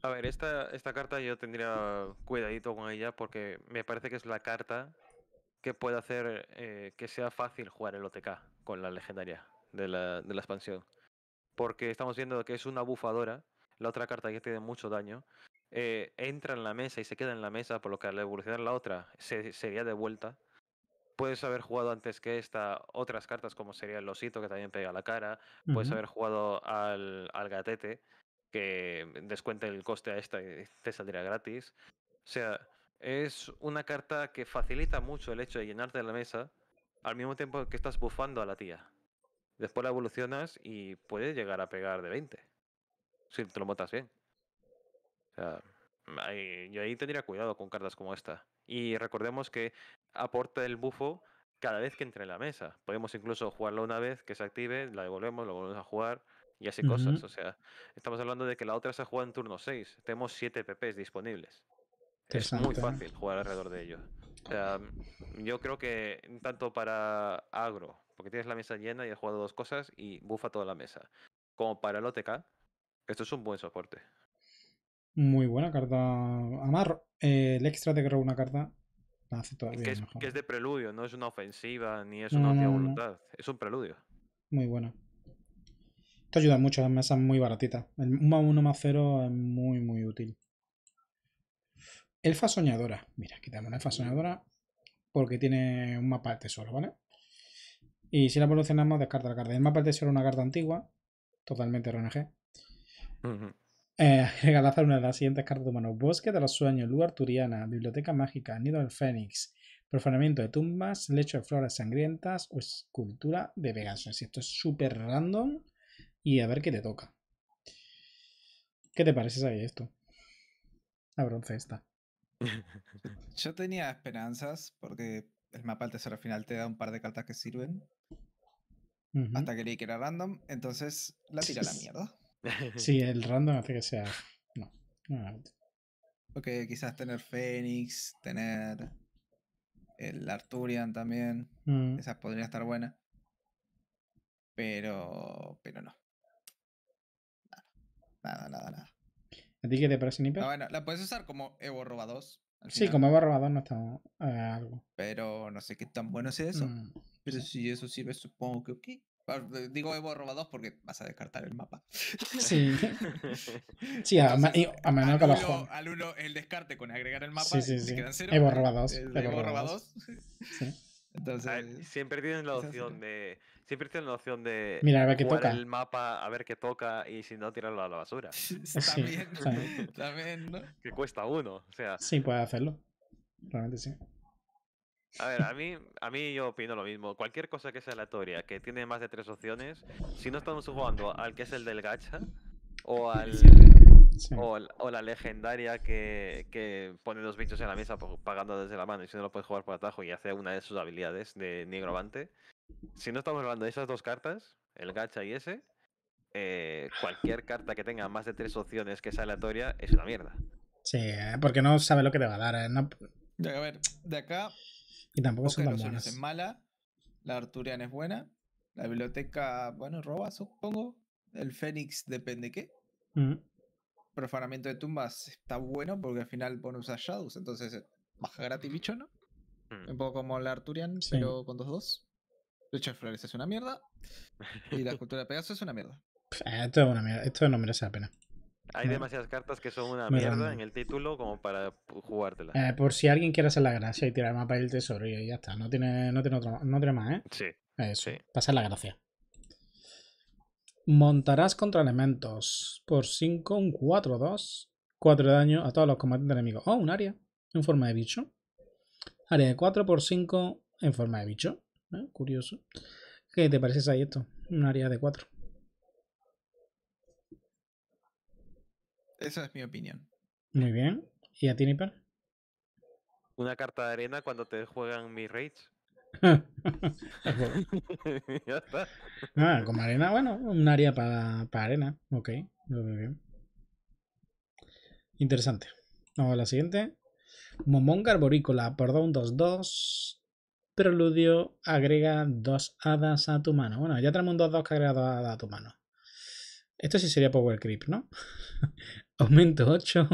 A ver, esta, esta carta yo tendría cuidadito con ella porque me parece que es la carta que puede hacer eh, que sea fácil jugar el OTK con la legendaria de la, expansión. Porque estamos viendo que es una bufadora, la otra carta que tiene mucho daño, eh, entra en la mesa y se queda en la mesa, por lo que al evolucionar la otra sería de vuelta. Puedes haber jugado antes que esta otras cartas como sería el osito que también pega la cara, puedes haber jugado al, al gatete, que descuente el coste a esta y te saldría gratis. O sea, es una carta que facilita mucho el hecho de llenarte la mesa al mismo tiempo que estás bufando a la tía. Después la evolucionas y puede llegar a pegar de 20. Si te lo botas bien. O sea, yo ahí tendría cuidado con cartas como esta. Y recordemos que aporta el bufo cada vez que entre en la mesa. Podemos incluso jugarlo una vez que se active, la devolvemos, lo volvemos a jugar y hace cosas. O sea, estamos hablando de que la otra se juega en turno 6. Tenemos 7 PPs disponibles. Es muy fácil jugar alrededor de ello mm, yo creo que tanto para agro, porque tienes la mesa llena y has jugado dos cosas y bufa toda la mesa, como para el OTK, esto es un buen soporte. Muy buena carta, Amar. Eh, el extra te creo una carta. hace todavía que, es, de preludio, no es una ofensiva ni es una voluntad. Es un preludio. Muy buena. Esto ayuda mucho, las mesas muy baratitas. El 1 más 1 más 0 es muy, muy útil. Elfa soñadora. Mira, quitamos la elfa soñadora porque tiene un mapa de tesoro, ¿vale? Y si la evolucionamos, descarta la carta. El mapa de tesoro es una carta antigua, totalmente RNG. Eh, (laughs) regalazar una de las siguientes cartas de Bosque de los sueños, lugar, arturiana, biblioteca mágica, nido del fénix, profanamiento de tumbas, lecho de flores sangrientas o escultura de Si Esto es súper random y a ver qué te toca. ¿Qué te parece, saber esto? La bronce esta. (laughs) Yo tenía esperanzas porque el mapa al tesoro final te da un par de cartas que sirven. Hasta que le que era random, entonces la tira la mierda. (laughs) Sí, el random hace que sea. No, Porque quizás tener Fénix, tener el Arturian también. Mm. Esa podría estar buena. Pero. Pero no. Nada, nada, nada. ¿A ti qué te parece, Nipe? No, bueno, la puedes usar como Evo Roba 2. Sí, como Evo Roba 2 no está eh, algo. Pero no sé qué tan bueno es eso. Mm, Pero si eso sirve, supongo que ok. Ah, digo Evo Roba 2 porque vas a descartar el mapa. Sí. (laughs) sí, a, Entonces, a, a menos que lo juegue. Al uno el descarte con agregar el mapa. Sí, sí, sí. Quedan cero, Evo Roba 2. Evo, Roba 2. Sí. (laughs) Entonces, siempre tienes la opción de Siempre tiene la opción de Mira, el mapa, a ver qué toca y si no, tirarlo a la basura. (laughs) sí, (laughs) (laughs) también, ¿no? Que cuesta uno, o sea. Sí, puede hacerlo. Realmente sí. A ver, a mí, a mí yo opino lo mismo. Cualquier cosa que sea aleatoria, que tiene más de tres opciones, si no estamos jugando al que es el del gacha, o al O, la legendaria que, pone los bichos en la mesa pues, pagando desde la mano y si no lo puedes jugar por atajo y hace una de sus habilidades de negro avante, si no estamos hablando de esas dos cartas, el gacha y ese, eh, cualquier carta que tenga más de tres opciones que es aleatoria es una mierda. Sí, eh, porque no sabe lo que te va a dar. Eh, a ver, de acá. Y tampoco son mala, la Arturian es buena, la biblioteca, bueno, roba, supongo. El Fénix depende qué. Mm. Profanamiento de tumbas está bueno porque al final pones a Shadows, entonces baja gratis bicho, ¿no? Mm. Un poco como la Arturian, pero con dos dos Richard Flores es una mierda. Y la (laughs) cultura de Pegaso es una mierda. Eh, esto es una mierda. Esto no merece la pena. Hay demasiadas cartas que son una mierda en el título como para jugártela. Eh, por si alguien quiere hacer la gracia y tirar el mapa del tesoro y ya está. No tiene, no tiene, no tiene más, ¿eh? Sí. Eso. Sí. Pasar la gracia. Montarás contra elementos. Por 5, un 4-2. 4 de daño a todos los combatientes enemigos. Oh, un área. En forma de bicho. Área de 4 por 5 en forma de bicho. Curioso. ¿Qué te parece ahí esto? Un área de 4. Esa es mi opinión. Muy bien. ¿Y a ti, Nipper? Una carta de arena cuando te juegan Mi rage (laughs) ah, como arena, bueno, un área para, arena. Ok, muy bien. Interesante. Vamos a la siguiente. Momonga garborícola. Perdón 2-2-2 preludio agrega dos hadas a tu mano. Bueno, ya tenemos un 2-2 que agrega dos hadas a tu mano. Esto sí sería Power Creep, ¿no? (laughs) Aumento 8.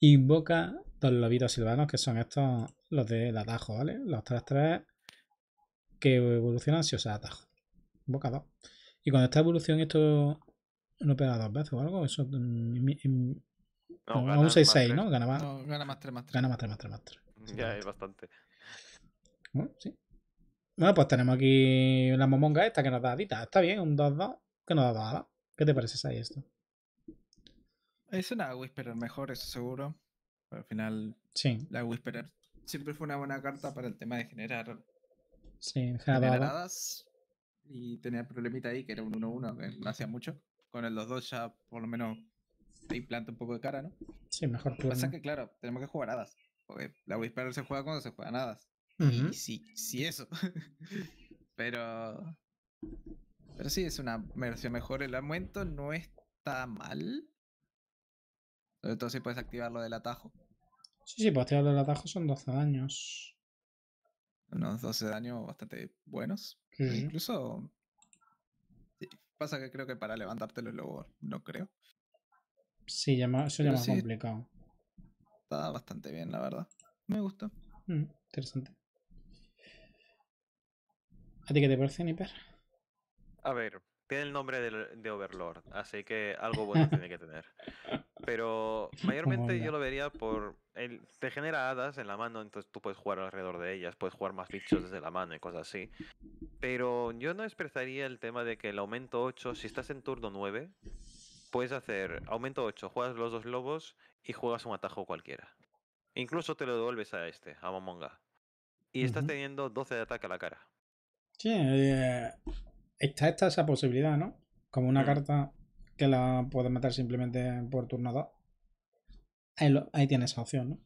Invoca dos lobitos silvanos, que son estos, los del atajo, ¿vale? Los 3-3 que evolucionan si os atajo. Invoca 2. Y cuando está evolución, esto no pega dos veces o algo. Eso. En, mm, mm, no, un 6-6, ¿no? Gana más, más 3 3. Gana más 3 más 3 más 3. Ya, es bastante. Sí. Bueno, pues tenemos aquí la momonga esta que nos da Dita. Está bien, un 2-2 que nos da Dada. ¿Qué te parece, ahí esto? Es una Whisperer mejor, eso seguro. Pero al final, sí. la Whisperer siempre fue una buena carta para el tema de generar, sí, generadas y tenía el problemita ahí que era un 1-1 que no hacía mucho. Con el 2-2 ya por lo menos te implanta un poco de cara, ¿no? Sí, mejor que Pasa que, claro, tenemos que jugar hadas. Porque la Whisperer se juega cuando se juega hadas. Y sí, sí eso. (laughs) pero. Pero sí, es una versión mejor. El aumento no está mal. Sobre todo si puedes activar lo del atajo. Sí, sí, puedes activar del atajo, son 12 daños. Unos 12 daños bastante buenos. E incluso. pasa que creo que para levantarte Los lobos, no creo. Sí, ya eso ya más complicado. Está bastante bien, la verdad. Me gusta. Mm, interesante. ¿A ti qué te parece, Niper? A ver, tiene el nombre de, Overlord, así que algo bueno tiene que tener. Pero mayormente yo lo vería por. El, te genera hadas en la mano, entonces tú puedes jugar alrededor de ellas, puedes jugar más bichos desde la mano y cosas así. Pero yo no expresaría el tema de que el aumento 8, si estás en turno 9, puedes hacer aumento 8, juegas los dos lobos y juegas un atajo cualquiera. Incluso te lo devuelves a este, a Momonga. Y estás teniendo 12 de ataque a la cara. Sí, eh, está, está, esa posibilidad, ¿no? Como una mm. carta que la puedes matar simplemente por turno 2. Ahí, tienes esa opción, ¿no?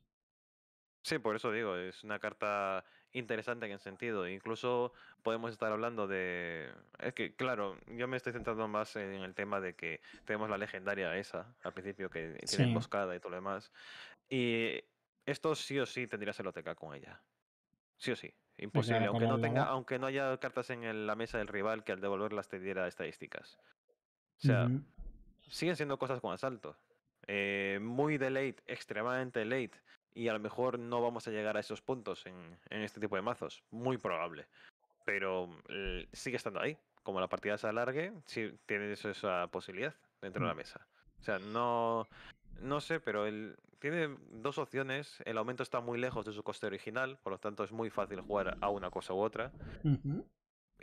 Sí, por eso digo, es una carta interesante en el sentido. Incluso podemos estar hablando de. Es que, claro, yo me estoy centrando más en el tema de que tenemos la legendaria esa al principio que tiene emboscada y todo lo demás. Y esto sí o sí tendría que con ella. Sí o sí. Imposible, aunque no, tenga, aunque no haya cartas en la mesa del rival que al devolverlas te diera estadísticas. O sea, siguen siendo cosas con asalto. Eh, muy de late, extremadamente late. Y a lo mejor no vamos a llegar a esos puntos en, este tipo de mazos. Muy probable. Pero mm, sigue estando ahí. Como la partida se alargue, sí tienes esa posibilidad dentro de la mm. mesa. O sea, no, no sé, pero él tiene dos opciones. El aumento está muy lejos de su coste original, por lo tanto es muy fácil jugar a una cosa u otra.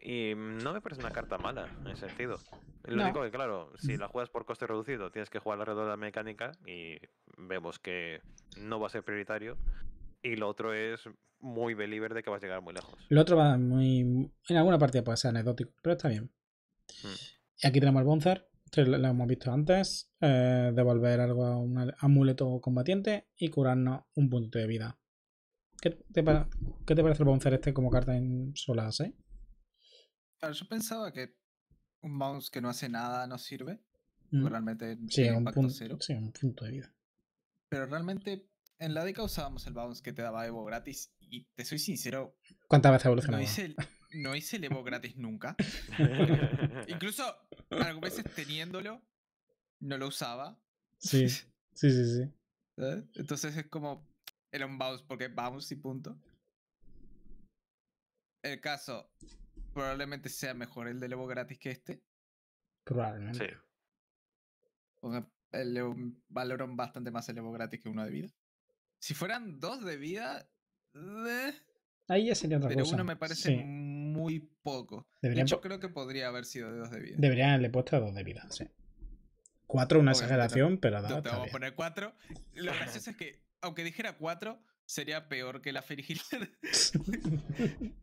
Y no me parece una carta mala, en ese sentido. Lo único que, claro, si la juegas por coste reducido, tienes que jugar alrededor de la mecánica y vemos que no va a ser prioritario. Y lo otro es muy believer de que vas a llegar muy lejos. Lo otro va muy... En alguna partida puede ser anecdótico, pero está bien. Y mm. Aquí tenemos al Bonzar, lo hemos visto antes, eh, devolver algo a un amuleto combatiente y curarnos un punto de vida. ¿Qué te, ¿Qué te parece el bouncer este como carta en solas, eh? Claro, yo pensaba que un bounce que no hace nada no sirve. Mm. Realmente sí, un punto, cero. Sí, un punto de vida. Pero realmente en la década usábamos el bounce que te daba Evo gratis y te soy sincero. ¿Cuántas veces evolucionaba? no hice el Evo gratis nunca. (laughs) Incluso algunas veces teniéndolo, no lo usaba. Sí, sí, sí, sí. Entonces es como, era un bounce porque bounce y punto. El caso, probablemente sea mejor el del Evo gratis que este. Probablemente. el Evo, valoran bastante más el Evo gratis que uno de vida. Si fueran dos de vida, eh, Ahí ya sería otra cosa. Pero uno me parece muy poco. yo de hecho, creo que podría haber sido de dos de vida. Deberían haberle puesto a dos de vida, sí. Cuatro, una exageración, pero nada. Te vamos a poner cuatro. Lo gracioso es que, aunque dijera cuatro, sería peor que la Ferigil. (laughs)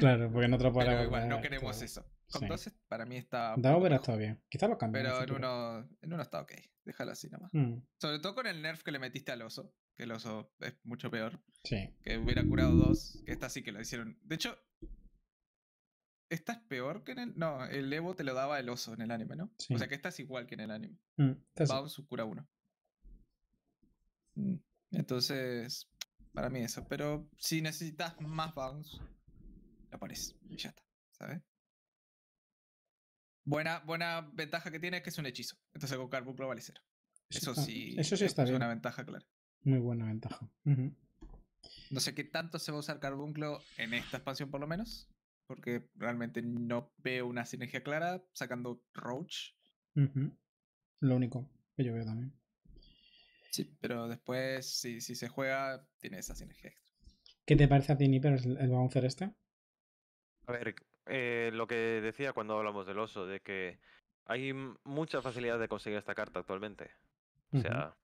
claro, porque en otra palabra... Pero igual, no queremos eso. Entonces, para mí está. pero está bien. Quizás lo cambien. Pero en, uno, en uno está ok. Déjalo así nomás. Mm. Sobre todo con el nerf que le metiste al oso que el oso es mucho peor. Sí. Que hubiera curado dos, que esta sí que lo hicieron. De hecho, esta es peor que en el. No, el Evo te lo daba el oso en el anime, ¿no? O sea que esta es igual que en el anime. Mm, Bounce cura uno. Mm, entonces, para mí eso. Pero si necesitas más bounce, lo pones y ya está, ¿sabes? Buena, buena ventaja que tiene es que es un hechizo. Entonces con Carbuncle vale cero. Eso, ah, sí, eso sí está es una ventaja clara. Muy buena ventaja. No sé qué tanto se va a usar Carbunclo en esta expansión, por lo menos. Porque realmente no veo una sinergia clara sacando Roach. Lo único que yo veo también. Sí, pero después, si, si se juega, tiene esa sinergia extra. ¿Qué te parece a ti, Nipper, el, el bouncer este? A ver, eh, lo que decía cuando hablamos del oso, de que hay mucha facilidad de conseguir esta carta actualmente. O sea,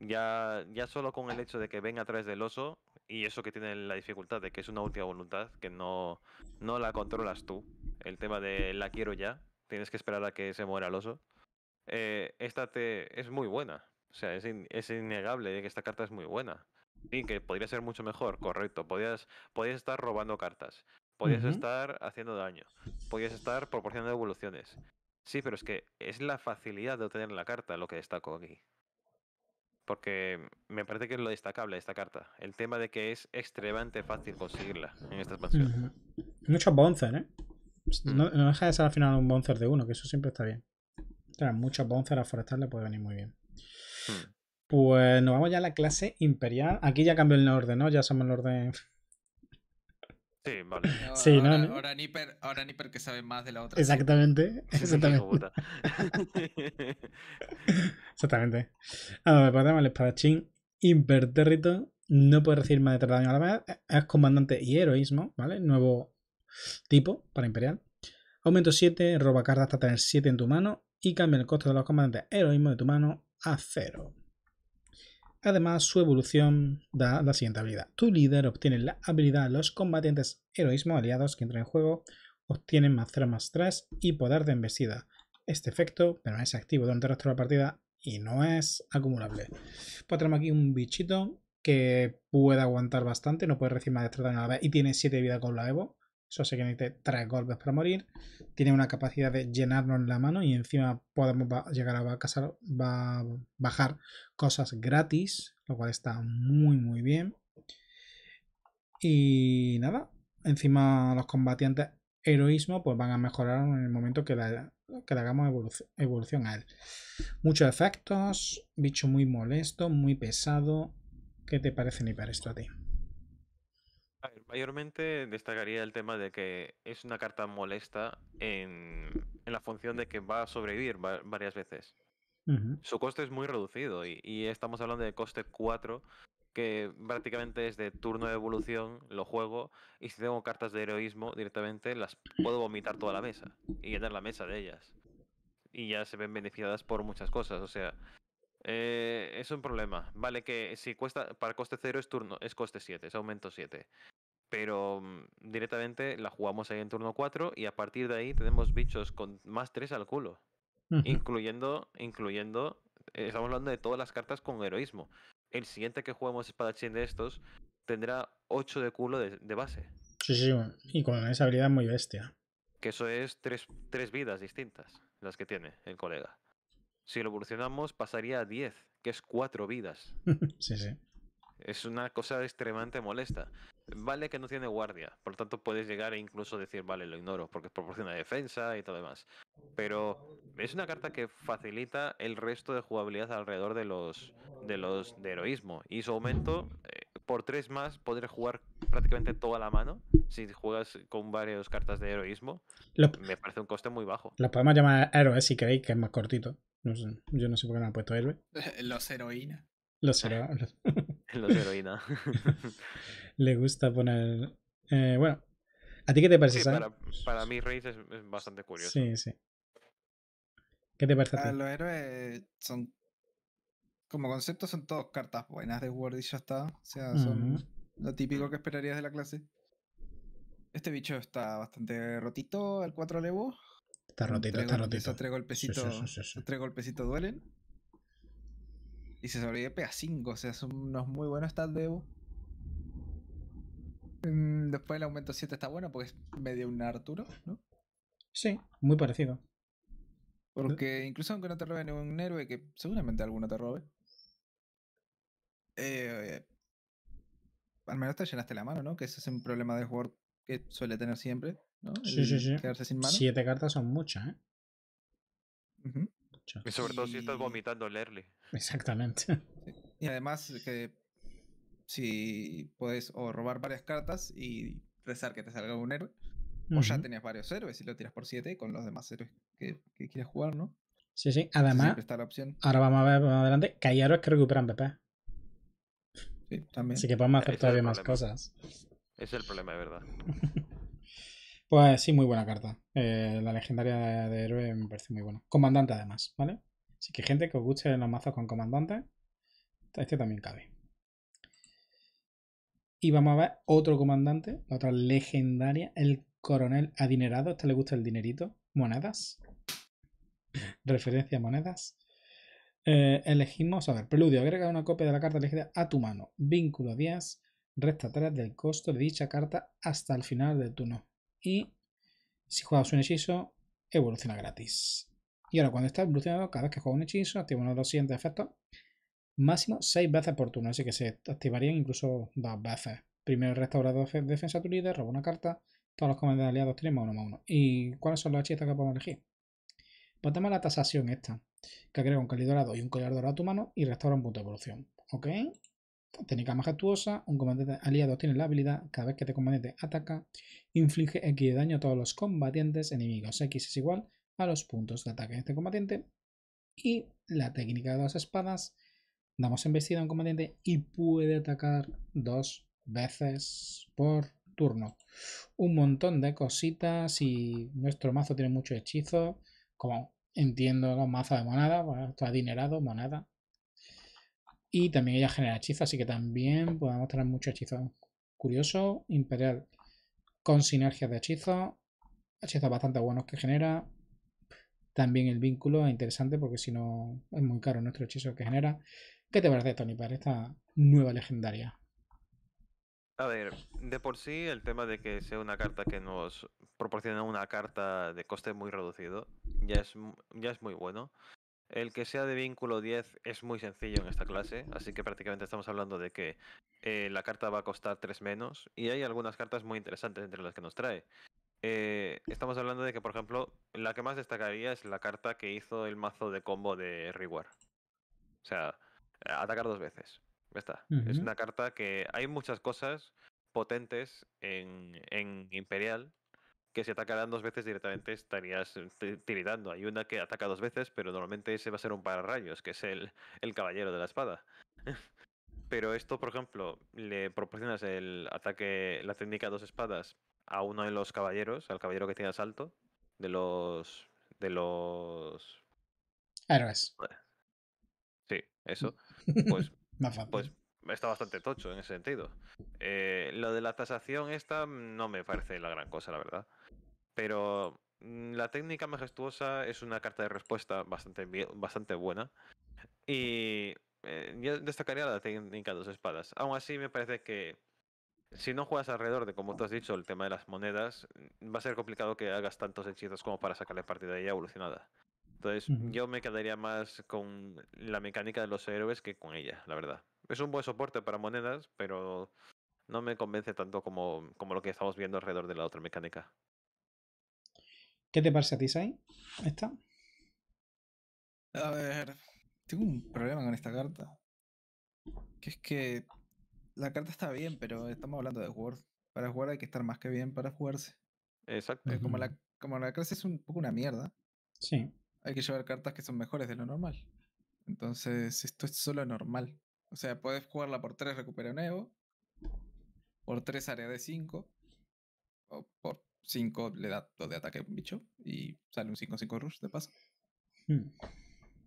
ya, ya solo con el hecho de que venga a través del oso y eso que tiene la dificultad de que es una última voluntad, que no, no la controlas tú. El tema de la quiero ya, tienes que esperar a que se muera el oso. Eh, esta te, es muy buena. O sea, es, es innegable que esta carta es muy buena. Y que podría ser mucho mejor, correcto. Podías, estar robando cartas. Podías estar haciendo daño. Podías estar proporcionando evoluciones. Sí, pero es que es la facilidad de obtener la carta lo que destaco aquí porque me parece que es lo destacable de esta carta. El tema de que es extremadamente fácil conseguirla en estas expansión. Muchos bonzer, ¿eh? Pues mm. No, deja de ser al final un bonzer de uno, que eso siempre está bien. muchos bonzers a forestal le puede venir muy bien. Mm. Pues nos vamos ya a la clase imperial. Aquí ya cambió el orden, ¿no? Ya somos el orden Sí, (laughs) vale. No, sí, ahora, ¿no? Ahora que sabe más de la otra. Exactamente. Exactamente. (laughs) exactamente. Vamos, pasamos pues, al espadachín impertérrito. No puede recibir más de tres daños a la vez. E-, es comandante y heroísmo, ¿vale? Nuevo tipo para imperial. Aumento 7, roba cartas hasta tener 7 en tu mano y cambia el coste de los comandantes heroísmo de tu mano a 0. Además, su evolución da la siguiente habilidad. Tu líder obtiene la habilidad Los combatientes heroísmo aliados que entran en juego obtienen más 0 más 3 y poder de embestida. Este efecto permanece activo durante el resto de la partida y no es acumulable. Pues tenemos aquí un bichito que puede aguantar bastante, no puede recibir más de 3 a la vez y tiene 7 de vida con la Evo. Eso se tres golpes para morir. Tiene una capacidad de llenarnos la mano y encima podemos llegar a bajar cosas gratis, lo cual está muy, muy bien. Y nada, encima los combatientes heroísmo pues van a mejorar en el momento que, que le hagamos evolución, a él. Muchos efectos, bicho muy molesto, muy pesado. ¿Qué te parece, ni para esto a ti? mayormente destacaría el tema de que es una carta molesta en, la función de que va a sobrevivir varias veces. Su coste es muy reducido y, estamos hablando de coste 4, que prácticamente es de turno de evolución, lo juego y si tengo cartas de heroísmo directamente las puedo vomitar toda la mesa y llenar la mesa de ellas. Y ya se ven beneficiadas por muchas cosas, o sea, eh, es un problema. Vale, que si cuesta para coste 0 es turno, es coste 7, es aumento 7 pero mm, directamente la jugamos ahí en turno 4 y a partir de ahí tenemos bichos con más 3 al culo. Incluyendo, incluyendo, eh, estamos hablando de todas las cartas con heroísmo. El siguiente que juguemos espadachín de estos tendrá 8 de culo de, base. Sí, sí, y con esa habilidad muy bestia. Que eso es 3 tres vidas distintas las que tiene el colega. Si lo evolucionamos pasaría a 10, que es 4 vidas. (laughs) sí, sí. Es una cosa extremadamente molesta. Vale que no tiene guardia, por lo tanto puedes llegar e incluso decir, vale, lo ignoro, porque proporciona defensa y todo demás. Pero es una carta que facilita el resto de jugabilidad alrededor de los de los de heroísmo. Y su aumento, eh, por tres más, podré jugar prácticamente toda la mano si juegas con varias cartas de heroísmo. Me parece un coste muy bajo. La podemos llamar héroes si queréis, que es más cortito. yo no sé por qué no han puesto héroe. (laughs) los heroína Los, heroína (laughs) (laughs) los... heroína le gusta poner. Eh, bueno, ¿a ti qué te parece, para, para, mí, Reigns es, bastante curioso. Sí, sí. ¿Qué te parece ah, Los héroes son. Como concepto, son todos cartas buenas de Word y ya está. O sea, son lo típico que esperarías de la clase. Este bicho está bastante rotito el 4 levo. Está rotito, está rotito. Esos tres golpecitos, duelen. Y se sobrevive a 5, o sea, son unos muy buenos stats de Mm, después el aumento 7 está bueno porque es medio un Arturo, ¿no? Sí, muy parecido. Porque incluso aunque no te robe un héroe, que seguramente alguno te robe, eh, al menos te llenaste la mano, ¿no? Que ese es un problema de jugador que suele tener siempre, ¿no? sí, sí, sí. Quedarse sin mano. Siete cartas son muchas, ¿eh? Y sobre todo si estás vomitando el early. Exactamente. Y además que si puedes o robar varias cartas y rezar que te salga un héroe. O ya tenías varios héroes y lo tiras por 7 con los demás héroes que, quieras quieres jugar, ¿no? Sí, sí. Además, está la opción. ahora vamos a ver más adelante que hay héroes que recuperan PP Sí, también. Así que podemos hacer todavía más cosas. ese Es el problema, de verdad. (laughs) pues sí, muy buena carta. Eh, la legendaria de héroe me parece muy buena. Comandante, además, ¿vale? Así que gente que os guste los mazos con comandante, este también cabe. Y vamos a ver otro comandante, otra legendaria, el coronel adinerado. ¿A este le gusta el dinerito? Monedas. Referencia a monedas. Eh, elegimos, a ver, preludio, agrega una copia de la carta elegida a tu mano. Vínculo 10, resta 3 del costo de dicha carta hasta el final del turno. Y si juegas un hechizo, evoluciona gratis. Y ahora cuando está evolucionado, cada vez que juega un hechizo, activa uno de los siguientes efectos máximo 6 veces por turno, así que se activarían incluso dos veces. Primero restaura defensa a tu líder, roba una carta, todos los comandantes aliados tienen más uno más uno. ¿Y cuáles son los hechizos que podemos elegir? Pues la tasación esta, que agrega un cali dorado y un collar dorado a tu mano y restaura un punto de evolución. ¿Ok? Técnica majestuosa, un comandante aliado tiene la habilidad, cada vez que te este comandante ataca, inflige X de daño a todos los combatientes enemigos. X es igual a los puntos de ataque de este combatiente. Y la técnica de las espadas, damos embestida a un combatiente y puede atacar dos veces por turno. Un montón de cositas y nuestro mazo tiene muchos hechizos, como entiendo los mazos de monada, bueno, esto adinerado, monada. Y también ella genera hechizos, así que también podemos tener muchos hechizos. Curioso, imperial con sinergias de hechizos, hechizos bastante buenos que genera. También el vínculo es interesante porque si no es muy caro nuestro hechizo que genera. ¿Qué te parece, Tony, para esta nueva legendaria? A ver, de por sí el tema de que sea una carta que nos proporciona una carta de coste muy reducido ya es, ya es muy bueno. El que sea de vínculo 10 es muy sencillo en esta clase, así que prácticamente estamos hablando de que eh, la carta va a costar 3 menos y hay algunas cartas muy interesantes entre las que nos trae. Eh, estamos hablando de que, por ejemplo, la que más destacaría es la carta que hizo el mazo de combo de Reward. O sea, atacar dos veces. está. Es una carta que hay muchas cosas potentes en, Imperial que si atacaran dos veces directamente estarías tiritando. Hay una que ataca dos veces, pero normalmente ese va a ser un rayos que es el, caballero de la espada. (laughs) pero esto, por ejemplo, le proporcionas el ataque, la técnica dos espadas a uno de los caballeros, al caballero que tiene asalto, de los. de los. héroes. Sí, eso. Mm. Pues, (laughs) pues, está bastante tocho en ese sentido. Eh, lo de la tasación esta no me parece la gran cosa, la verdad. Pero mm, la técnica majestuosa es una carta de respuesta bastante, bastante buena. Y eh, yo destacaría la técnica de dos espadas. Aún así me parece que si no juegas alrededor de, como tú has dicho, el tema de las monedas, mm, va a ser complicado que hagas tantos hechizos como para sacarle partida ella evolucionada. Entonces, yo me quedaría más con la mecánica de los héroes que con ella, la verdad. Es un buen soporte para monedas, pero no me convence tanto como, lo que estamos viendo alrededor de la otra mecánica. ¿Qué te parece a ti, Sai? ¿Esta? A ver, tengo un problema con esta carta. Que es que la carta está bien, pero estamos hablando de Word. Para jugar hay que estar más que bien para jugarse. Exacto. como, la, como la clase es un poco una mierda. Sí hay que llevar cartas que son mejores de lo normal. Entonces, esto es solo normal. O sea, puedes jugarla por 3 recupera un por 3 área de 5, o por 5 le da 2 de ataque a un bicho y sale un 5-5 rush de paso. Hmm.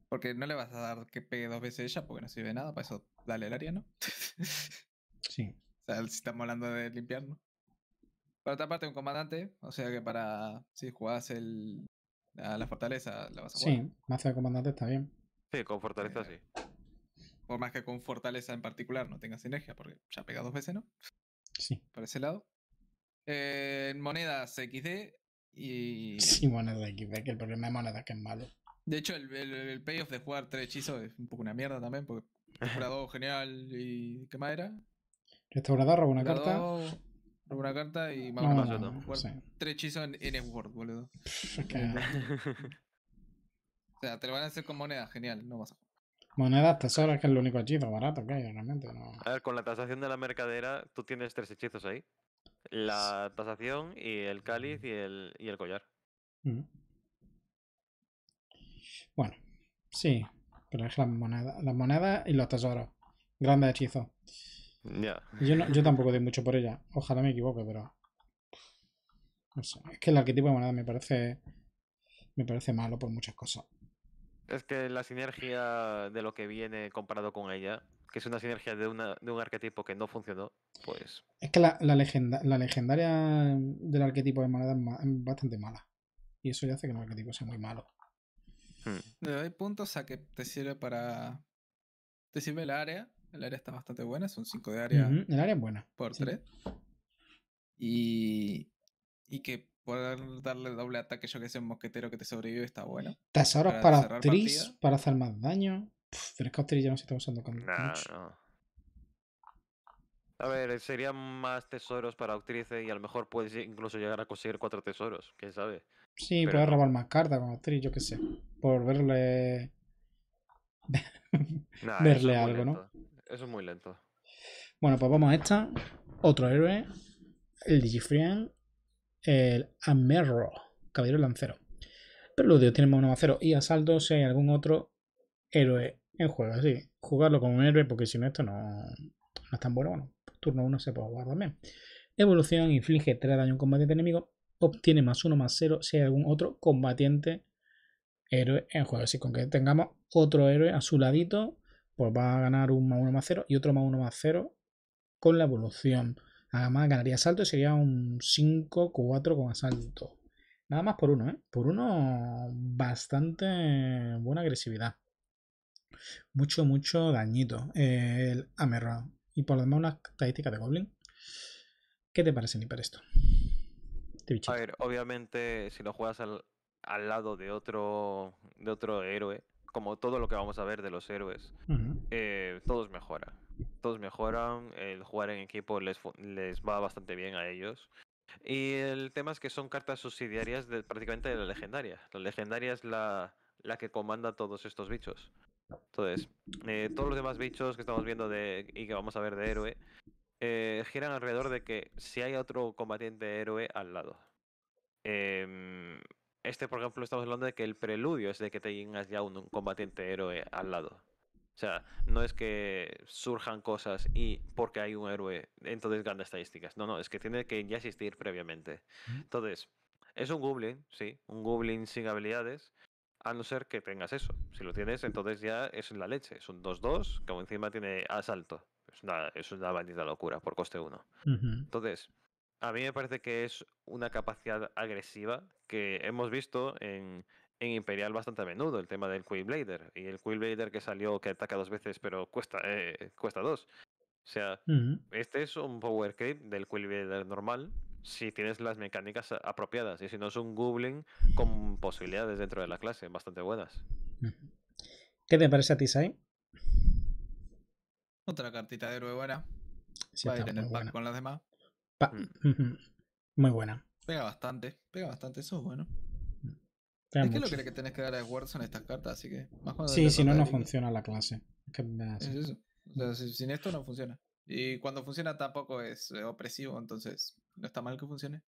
Porque no le vas a dar que pegue dos veces ella porque no sirve de nada, para eso dale el área, ¿no? sí. (laughs) O sea, si estamos hablando de limpiar, ¿no? Para otra parte, un comandante, o sea que para si jugás el la fortaleza la vas a jugar. Sí, maza de comandante está bien. Sí, con fortaleza sí. Por más que con fortaleza en particular no tenga sinergia, porque ya pega dos veces, ¿no? Sí. Por ese lado. Eh, monedas XD y. Sí, monedas XD, que el problema de monedas que es malo. De hecho, el, payoff de jugar tres hechizos es un poco una mierda también, porque (laughs) restaurador genial y. ¿Qué más era? Restaurador roba una carta una carta y ah, Tres hechizos en, en Word, boludo. (laughs) o sea, te lo van a hacer con moneda, genial, no vas Monedas, que es el único hechizo barato que realmente. A ver, con la tasación de la mercadera, tú tienes tres hechizos ahí. La tasación y el cáliz y el, y el collar. Mm. Bueno, sí, pero es las monedas, las monedas y los tesoros. Grandes hechizos. Ya. Yo, yo tampoco doy mucho por ella. Ojalá me equivoque, pero. No sé. Es que el arquetipo de moneda me parece. Me parece malo por muchas cosas. Es que la sinergia de lo que viene comparado con ella, que es una sinergia de, un arquetipo que no funcionó, pues. Es que la, la, legendaria del arquetipo de moneda es bastante mala. Y eso ya hace que el arquetipo sea muy malo. hay hmm. puntos a que te sirve para. Te sirve el área el área está bastante buena, son 5 de área. El área es buena. Por 3. Y, y que poder darle doble ataque, yo que sé, un mosquetero que te sobrevive está bueno. Tesoros para, actriz para hacer más daño. Tres pero que ya no se está usando con nah, A ver, eh, serían más tesoros para actrices eh, y a lo mejor puedes incluso llegar a conseguir cuatro tesoros, quién sabe. Sí, para robar más cartas con actriz, yo que sé. Por verle. (laughs) verle algo, ¿no? Eso es muy lento. Bueno, pues vamos a esta. Otro héroe. El Digifrian. El Amerro. Caballero Lancero. Pero los dios tienen más 1 más 0. Y asalto si hay algún otro héroe en juego. Así, jugarlo como un héroe porque si no esto no, es tan bueno. Bueno, pues turno 1 se puede jugar también. Evolución. Inflige 3 daño a un combatiente enemigo. Obtiene más 1 más 0 si hay algún otro combatiente héroe en juego. Así con que tengamos otro héroe a su ladito pues va a ganar un más 1 más 0 y otro más 1 más 0 con la evolución. Además ganaría asalto y sería un 5-4 con asalto. Nada más por uno, ¿eh? Por uno bastante buena agresividad. Mucho, mucho dañito eh, el Amerrao. Y por lo demás una estadística de Goblin. ¿Qué te parece, ni para esto? a ver, obviamente si lo juegas al, al lado de otro, de otro héroe, como todo lo que vamos a ver de los héroes, eh, todos mejoran. Todos mejoran, el jugar en equipo les, va bastante bien a ellos. Y el tema es que son cartas subsidiarias prácticamente de la legendaria. La legendaria es la, que comanda todos estos bichos. Entonces, eh, todos los demás bichos que estamos viendo de, y que vamos a ver de héroe eh, giran alrededor de que si hay otro combatiente héroe al lado. Em, este, por ejemplo, estamos hablando de que el preludio es de que tengas ya un, combatiente héroe al lado. O sea, no es que surjan cosas y porque hay un héroe, entonces gana estadísticas. No, no, es que tiene que ya existir previamente. Entonces, es un goblin, sí, un goblin sin habilidades, a no ser que tengas eso. Si lo tienes, entonces ya es la leche. Es un 2-2, que encima tiene asalto. Es una, es una locura por coste 1. Entonces, a mí me parece que es una capacidad agresiva que hemos visto en, Imperial bastante a menudo, el tema del Quillblader. Y el Quillblader que salió, que ataca dos veces, pero cuesta, eh, cuesta dos. O sea, este es un power creep del Quillblader normal, si tienes las mecánicas apropiadas. Y si no, es un Goblin con posibilidades dentro de la clase, bastante buenas. ¿Qué te parece a ti, Sai? Otra cartita de héroe buena. Va a ir en el pack con las demás. Mm. Muy buena. Pega bastante, pega bastante, eso es bueno. es que lo que, que que dar a Edwards son estas cartas, así que Sí, si no, no funciona la clase. Mm. sin esto no funciona. Y cuando funciona tampoco es eh, opresivo, entonces no está mal que funcione.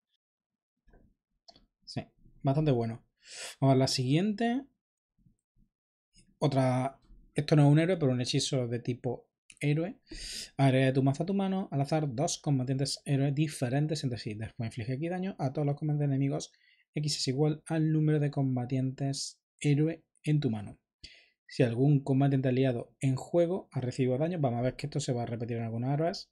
Sí, bastante bueno. Vamos a la siguiente. Otra. Esto no es un héroe, pero un hechizo de tipo héroe, Agrega de tu mazo a tu mano al azar dos combatientes héroes diferentes entre sí. Después inflige aquí daño a todos los combatientes enemigos. X es igual al número de combatientes héroe en tu mano. Si algún combatiente aliado en juego ha recibido daño, vamos a ver que esto se va a repetir en algunas armas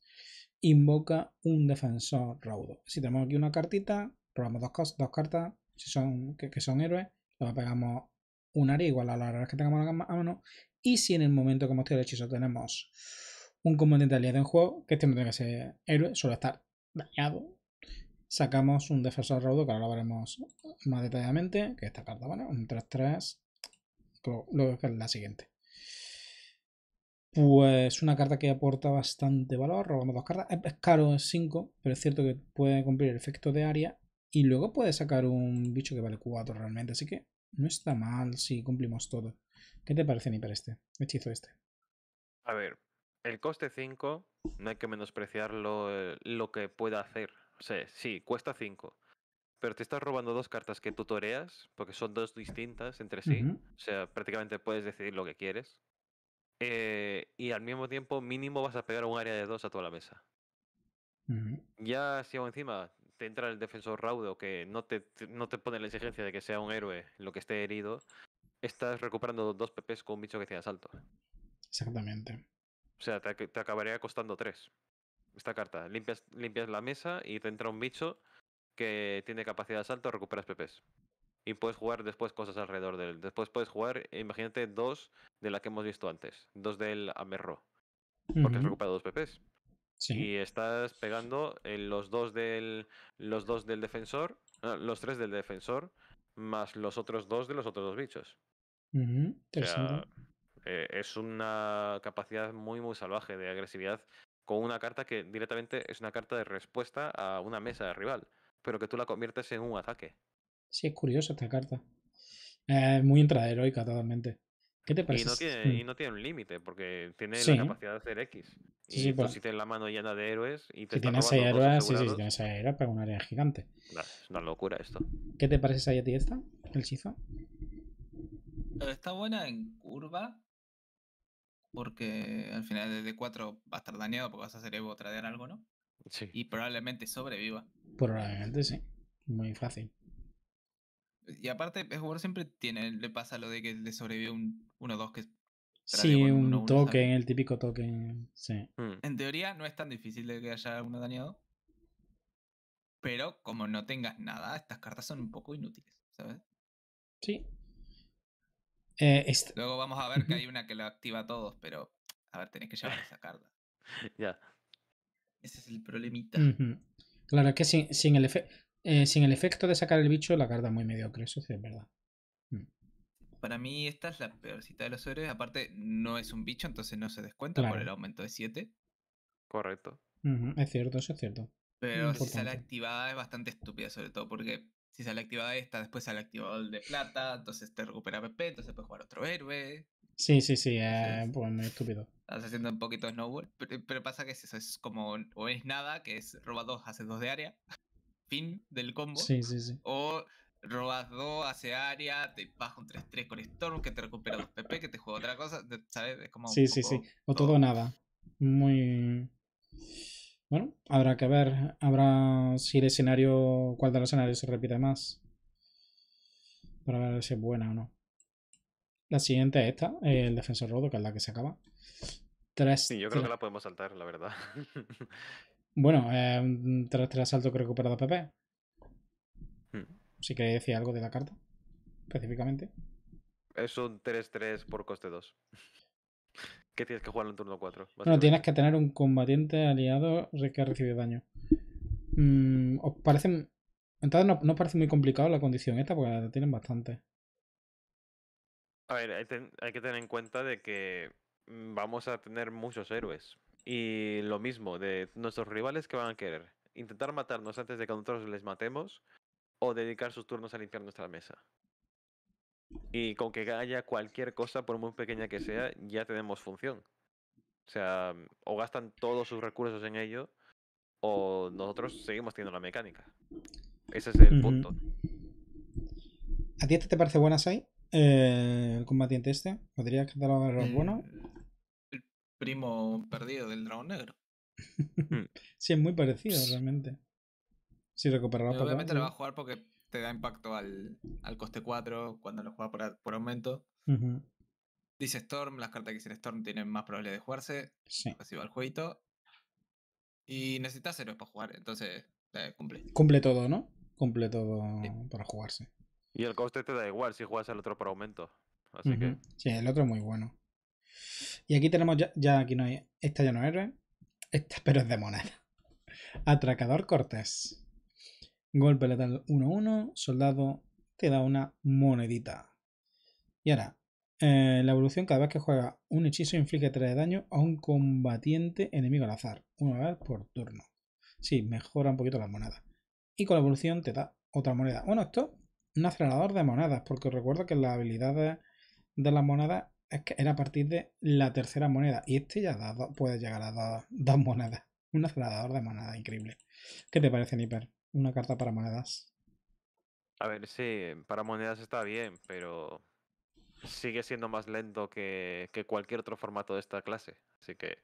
Invoca un defensor raudo. Si tenemos aquí una cartita, robamos dos, dos cartas si son, que, son héroes, le pegamos un área igual a la hora que tengamos a mano y si en el momento que hemos el hechizo tenemos un componente aliado en juego, que este no tiene que ser héroe, suele estar dañado. Sacamos un defensor raudo, que ahora lo veremos más detalladamente, que esta carta, ¿vale? Un 3-3, pues, luego es la siguiente. Pues una carta que aporta bastante valor, robamos dos cartas. Es caro, es 5, pero es cierto que puede cumplir el efecto de área. Y luego puede sacar un bicho que vale 4 realmente, así que no está mal si cumplimos todo. ¿Qué te parece, para este? Hechizo este. A ver, el coste 5 no hay que menospreciar lo, eh, lo que pueda hacer. O sea, sí, cuesta 5. Pero te estás robando dos cartas que tutoreas, porque son dos distintas entre sí. O sea, prácticamente puedes decidir lo que quieres. Eh, y al mismo tiempo, mínimo vas a pegar un área de dos a toda la mesa. Ya si aún encima te entra el defensor raudo que no no te pone la exigencia de que sea un héroe lo que esté herido, estás recuperando dos PPs con un bicho que tiene asalto. Exactamente. O sea, te, acabaría costando tres. Esta carta. Limpias, limpias la mesa y te entra un bicho que tiene capacidad de asalto, recuperas PPs. Y puedes jugar después cosas alrededor de él. Después puedes jugar, imagínate, dos de la que hemos visto antes. Dos del Amerro. Porque recupera has recuperado dos PPs. Sí. Y estás pegando los dos del. Los dos del defensor. Ah, los tres del defensor. Más los otros dos de los otros dos bichos. Eh, es una capacidad muy, muy salvaje de agresividad con una carta que directamente es una carta de respuesta a una mesa de rival, pero que tú la conviertes en un ataque. Sí, es curiosa esta carta. es muy intraheroica totalmente. ¿Qué te parece? Mm. Y no tiene, un límite, porque tiene la capacidad de hacer X. y pues si tienes la mano llena de héroes y te Si tienes 6 héroes, sí, sí, si tienes 6 héroes, pero un área gigante. es una locura esto. ¿Qué te parece esa a ti esta? ¿El chizo? está buena en curva. Porque al final de 4 va a estar dañado porque vas a hacer Evo tradear algo, ¿no? Sí. Y probablemente sobreviva. Probablemente sí. Muy fácil. Y aparte, el jugador siempre tiene, le pasa lo de que le sobrevive un 1-2 que. Sí, un, token, el típico token. Sí. Mm. En teoría no es tan difícil de que haya uno dañado. Pero como no tengas nada, estas cartas son un poco inútiles, ¿sabes? Sí, eh, este Luego vamos a ver que hay una que lo activa a todos, pero a ver, tenés que llevar esa carta. (laughs) ya. Ese es el problemita. Claro, es que eh, sin, el efecto. de sacar el bicho, la carta es muy mediocre, eso sí es verdad. Mm. Para mí, esta es la peorcita de los héroes. Aparte, no es un bicho, entonces no se descuenta por el aumento de 7. Correcto. Es cierto, eso es cierto. Pero si sale activada es bastante estúpida, sobre todo porque si sale activada esta, después sale activado el de plata, entonces te recupera PP, entonces puedes jugar otro héroe. Sí, sí, sí, bueno, estúpido. Estás haciendo un poquito de snowball, pero, pasa que eso, es como, o es nada, que es robas dos, hace dos de área, (laughs) fin del combo. Sí, sí, sí. O robas dos, hace área, te baja un 3-3 con Storm, que te recupera dos PP, que te juega otra cosa, ¿sabes? Es como. Sí, sí, sí, o todo nada. Muy. Bueno, habrá que ver. Habrá si el escenario. cuál de los escenarios se repite más. Para ver si es buena o no. La siguiente es esta, el defensor rodo, que es la que se acaba. Tres. Sí, yo creo que la podemos saltar, la verdad. (laughs) bueno, eh, 3 3 asalto que recuperado PP. Hmm. Si ¿Sí queréis decir algo de la carta, específicamente. Es un 3-3 por coste 2 que tienes que jugarlo en turno 4. Bueno, tienes que tener un combatiente aliado que ha recibido daño. Mm, ¿Os parece... Entonces no, no, parece muy complicado la condición esta porque la tienen bastante. A ver, hay, hay que tener en cuenta de que mm, vamos a tener muchos héroes. Y lo mismo, de nuestros rivales que van a querer intentar matarnos antes de que nosotros les matemos o dedicar sus turnos a limpiar nuestra mesa. Y con que haya cualquier cosa, por muy pequeña que sea, ya tenemos función. O sea, mm, o gastan todos sus recursos en ello, o nosotros seguimos teniendo la mecánica. Ese es el punto. ¿A ti este te parece buena, Sai? el eh, combatiente este. ¿Podrías dar algo bueno? Eh, el primo perdido del dragón negro. (laughs) sí, es muy parecido realmente. Si recuperará eh, Obviamente le va a jugar porque te da impacto al, coste 4 cuando lo juegas por, aumento. Dice Storm, las cartas que dice Storm tienen más probabilidad de jugarse. Sí. Así va el jueguito. Y necesitas héroes para jugar, entonces cumple. Cumple todo, ¿no? Cumple todo para jugarse. Y el coste te da igual si juegas al otro por aumento. Así que... Sí, el otro es muy bueno. Y aquí tenemos ya, aquí no hay. Esta ya no es. Esta, pero es de moneda. (laughs) Atracador Cortés. Golpe letal 1-1, soldado te da una monedita. Y ahora, eh, la evolución cada vez que juega un hechizo inflige 3 de daño a un combatiente enemigo al azar, una vez por turno. Sí, mejora un poquito las monedas. Y con la evolución te da otra moneda. Bueno, esto un acelerador de monedas, porque recuerdo que la habilidad de, las monedas es que era a partir de la tercera moneda. Y este ya puede llegar a dar dos monedas. Un acelerador de monedas increíble. ¿Qué te parece, Nipper? una carta para monedas. A ver, sí, para monedas está bien, pero sigue siendo más lento que, que cualquier otro formato de esta clase. Así que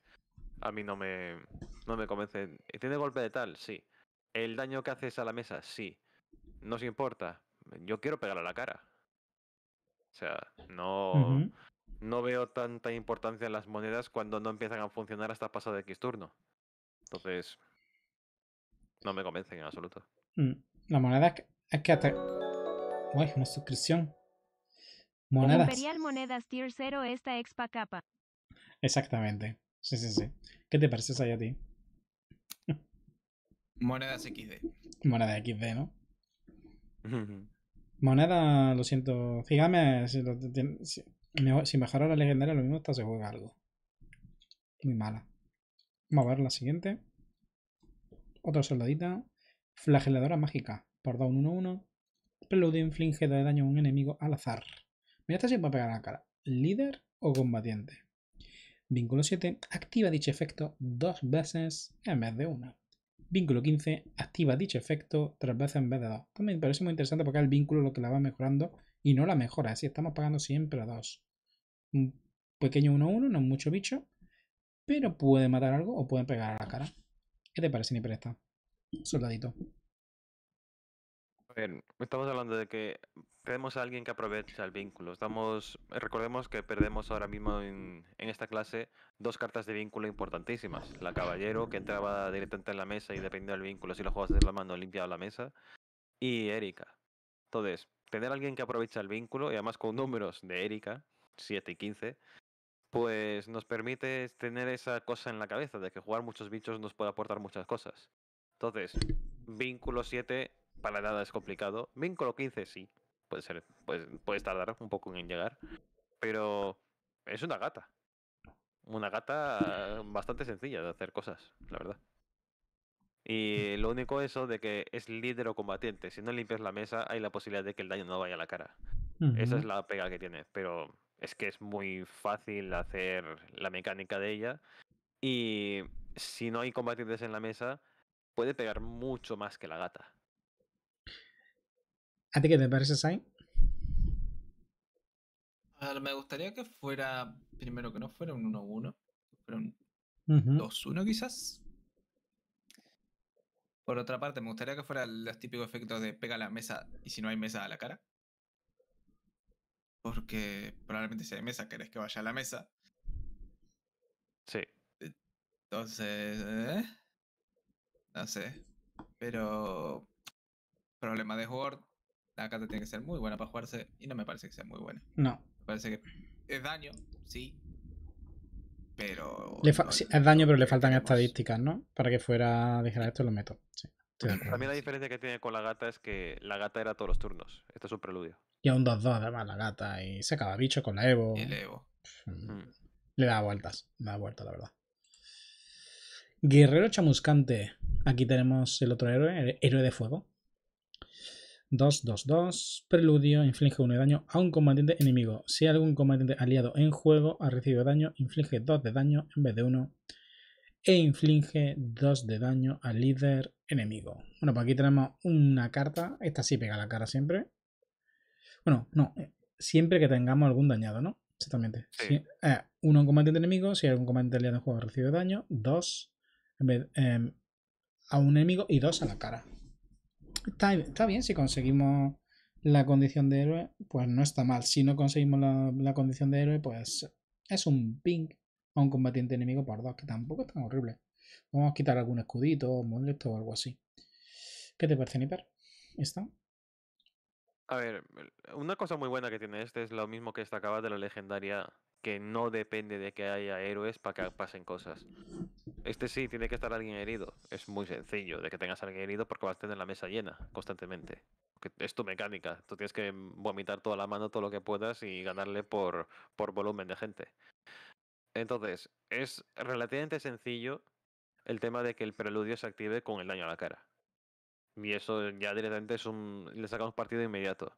a mí no me, no me convence. ¿Tiene golpe de tal? Sí. ¿El daño que haces a la mesa? Sí. ¿No se importa? Yo quiero pegarle a la cara. O sea, no, no veo tanta importancia en las monedas cuando no empiezan a funcionar hasta pasado de X turno. Entonces, no me convencen en absoluto. Mm, la moneda es que, hasta... Uy, una suscripción. Monedas. Imperial Monedas Tier esta expa capa. Exactamente. Sí, sí, sí. ¿Qué te parece esa a ti? Monedas XD. Monedas XD, ¿no? (laughs) Moneda, lo siento. fíjame si, lo, mejora la legendaria, lo mismo hasta se juega algo. Muy mala. Vamos a ver la siguiente. Otra soldadita. Flageladora mágica. Por 2 1-1. pero inflige de daño a un enemigo al azar. Mira, esta siempre a pegar a la cara. Líder o combatiente. Vínculo 7. Activa dicho efecto dos veces en vez de una. Vínculo 15. Activa dicho efecto tres veces en vez de dos. También me parece muy interesante porque el vínculo lo que la va mejorando y no la mejora. Así estamos pagando siempre a dos. Un pequeño 1-1, no es mucho bicho. Pero puede matar algo o puede pegar a la cara. ¿Qué te parece, Nipresta? Soldadito. A ver, estamos hablando de que tenemos a alguien que aprovecha el vínculo. Estamos, recordemos que perdemos ahora mismo en, esta clase dos cartas de vínculo importantísimas. La caballero, que entraba directamente en la mesa y dependiendo del vínculo, si lo juegas de la mano, limpiaba la mesa. Y Erika. Entonces, tener a alguien que aprovecha el vínculo, y además con números de Erika, 7 y 15, pues nos permite tener esa cosa en la cabeza de que jugar muchos bichos nos puede aportar muchas cosas. Entonces, vínculo 7 para nada es complicado. Vínculo 15 sí, puede ser, pues puedes tardar un poco en llegar, pero es una gata. Una gata bastante sencilla de hacer cosas, la verdad. Y lo único eso de que es líder o combatiente. Si no limpias la mesa, hay la posibilidad de que el daño no vaya a la cara. Esa es la pega que tiene. Pero es que es muy fácil hacer la mecánica de ella. Y si no hay combatientes en la mesa, puede pegar mucho más que la gata. ¿A ti qué te parece, Sain? me gustaría que fuera, primero que no fuera un 1-1, pero un 2-1 quizás. Por otra parte, me gustaría que fuera los típicos efectos de pega la mesa y si no hay mesa a la cara porque probablemente si hay mesa, querés que vaya a la mesa. Sí. Entonces, ¿eh? no sé. Pero problema de jugar la carta tiene que ser muy buena para jugarse y no me parece que sea muy buena. No. Me parece que es daño, sí. Pero. es daño, pero le faltan estadísticas, ¿no? Para que fuera. Dijera esto lo meto. Sí. También la diferencia que tiene con la gata es que la gata era todos los turnos. Esto es un preludio. Y a un 2-2 además la gata. Y se acaba bicho con la Evo. el Evo. Mm. Le da vueltas. Le da vueltas, la verdad. Guerrero chamuscante. Aquí tenemos el otro héroe, el héroe de fuego. 2-2-2. Preludio. Inflige 1 de daño a un combatiente enemigo. Si algún combatiente aliado en juego ha recibido daño, inflige 2 de daño en vez de 1. E inflige 2 de daño al líder enemigo. Bueno, pues aquí tenemos una carta. Esta sí pega la cara siempre. Bueno, no, eh, siempre que tengamos algún dañado, ¿no? Exactamente. Eh, uno en combate de enemigo, si algún combate aliado en juego recibe daño, dos em, a un enemigo y dos a la cara. Está, bien si conseguimos la condición de héroe, pues no está mal. Si no conseguimos la, condición de héroe, pues es un ping a un combatiente enemigo por dos, que tampoco es tan horrible. Vamos a quitar algún escudito, molesto o algo así. ¿Qué te parece, Niper? ¿Está? A ver, una cosa muy buena que tiene este es lo mismo que destacaba de la legendaria, que no depende de que haya héroes para que pasen cosas. Este sí, tiene que estar alguien herido. Es muy sencillo de que tengas alguien herido porque vas a tener la mesa llena constantemente. es tu mecánica. Tú tienes que vomitar toda la mano, todo lo que puedas y ganarle por, por volumen de gente. Entonces, es relativamente sencillo el tema de que el preludio se active con el daño a la cara. Y eso ya directamente es un, le sacamos partido inmediato.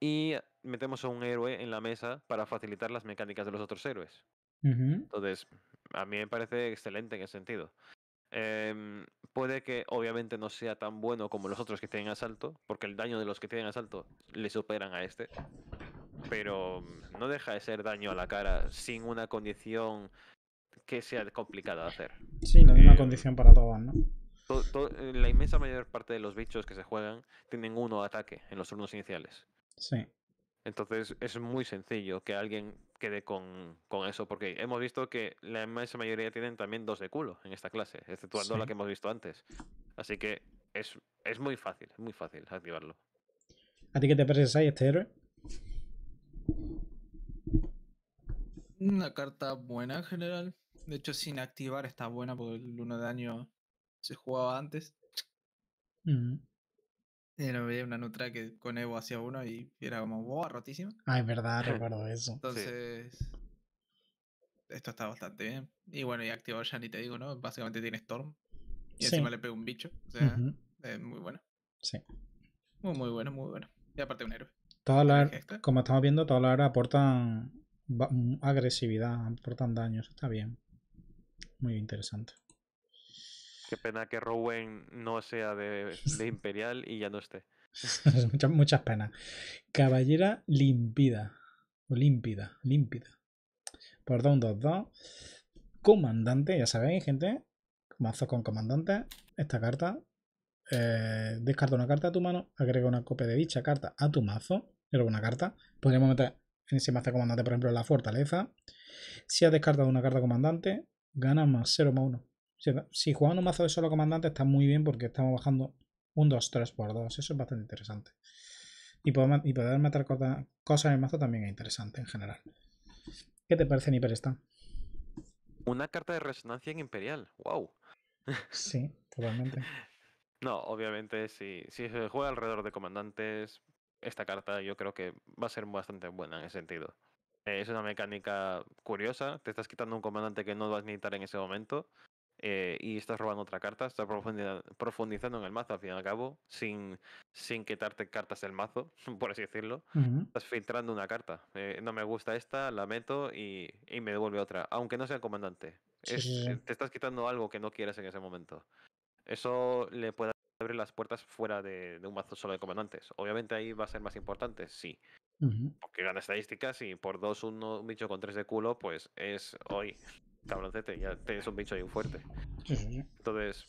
Y metemos a un héroe en la mesa para facilitar las mecánicas de los otros héroes. Entonces, a mí me parece excelente en ese sentido. Em, puede que obviamente no sea tan bueno como los otros que tienen asalto, porque el daño de los que tienen asalto le superan a este. Pero no deja de ser daño a la cara sin una condición que sea complicada de hacer. Sí, no hay una eh, condición para todos, ¿no? Eh, la inmensa mayor parte de los bichos que se juegan tienen uno ataque en los turnos iniciales. Sí. Entonces es muy sencillo que alguien quede con, eso, porque hemos visto que la inmensa mayoría tienen también dos de culo en esta clase, exceptuando la que hemos visto antes. Así que es, muy fácil, es muy fácil activarlo. ¿A ti qué te parece ahí este héroe? Una carta buena en general. De hecho, sin activar está buena porque el uno de daño se jugaba antes. no veía una Nutra que con Evo hacía uno y era como, wow, rotísimo. Ay, es verdad, (laughs) recuerdo eso. Entonces, esto está bastante bien. Y bueno, y activó ya ni te digo, ¿no? Básicamente tiene Storm. Y encima le pega un bicho. O sea, es muy bueno. Sí. Muy, muy bueno, muy bueno. Y aparte un héroe. como estamos viendo, todas las aportan mm, agresividad, aportan daños. Está bien. Muy interesante. Qué pena que Rowan no sea de, Imperial y ya no esté. (laughs) muchas, muchas penas. Caballera limpida. limpida límpida, límpida. Perdón, 2-2. Comandante, ya sabéis, gente. Mazo con comandante. Esta carta. Eh, descarta una carta a tu mano. Agrega una copia de dicha carta a tu mazo. Y luego una carta. Podríamos meter en ese mazo comandante, por ejemplo, la fortaleza. Si ha descartado una carta comandante, gana más 0 más 1. Si jugamos un mazo de solo comandante está muy bien porque estamos bajando un 2-3 por 2. Eso es bastante interesante. Y poder, matar cosas en el mazo también es interesante en general. ¿Qué te parece Niperestan? Una carta de resonancia en Imperial. ¡Wow! (laughs) Sí, totalmente. no, obviamente, si, se juega alrededor de comandantes, esta carta yo creo que va a ser bastante buena en ese sentido. Eh, es una mecánica curiosa, te estás quitando un comandante que no vas a necesitar en ese momento eh, y estás robando otra carta, estás profundizando en el mazo al fin y al cabo, sin, quitarte cartas del mazo, (laughs) por así decirlo. Estás filtrando una carta. Eh, no me gusta esta, la meto y, y, me devuelve otra, aunque no sea el comandante. Te estás quitando algo que no quieres en ese momento. Eso le puede abrir las puertas fuera de, un mazo solo de comandantes. Obviamente ahí va a ser más importante, sí. Porque gana estadísticas y por dos 1 un bicho con tres de culo, pues es hoy ya tienes un bicho ahí fuerte. Entonces,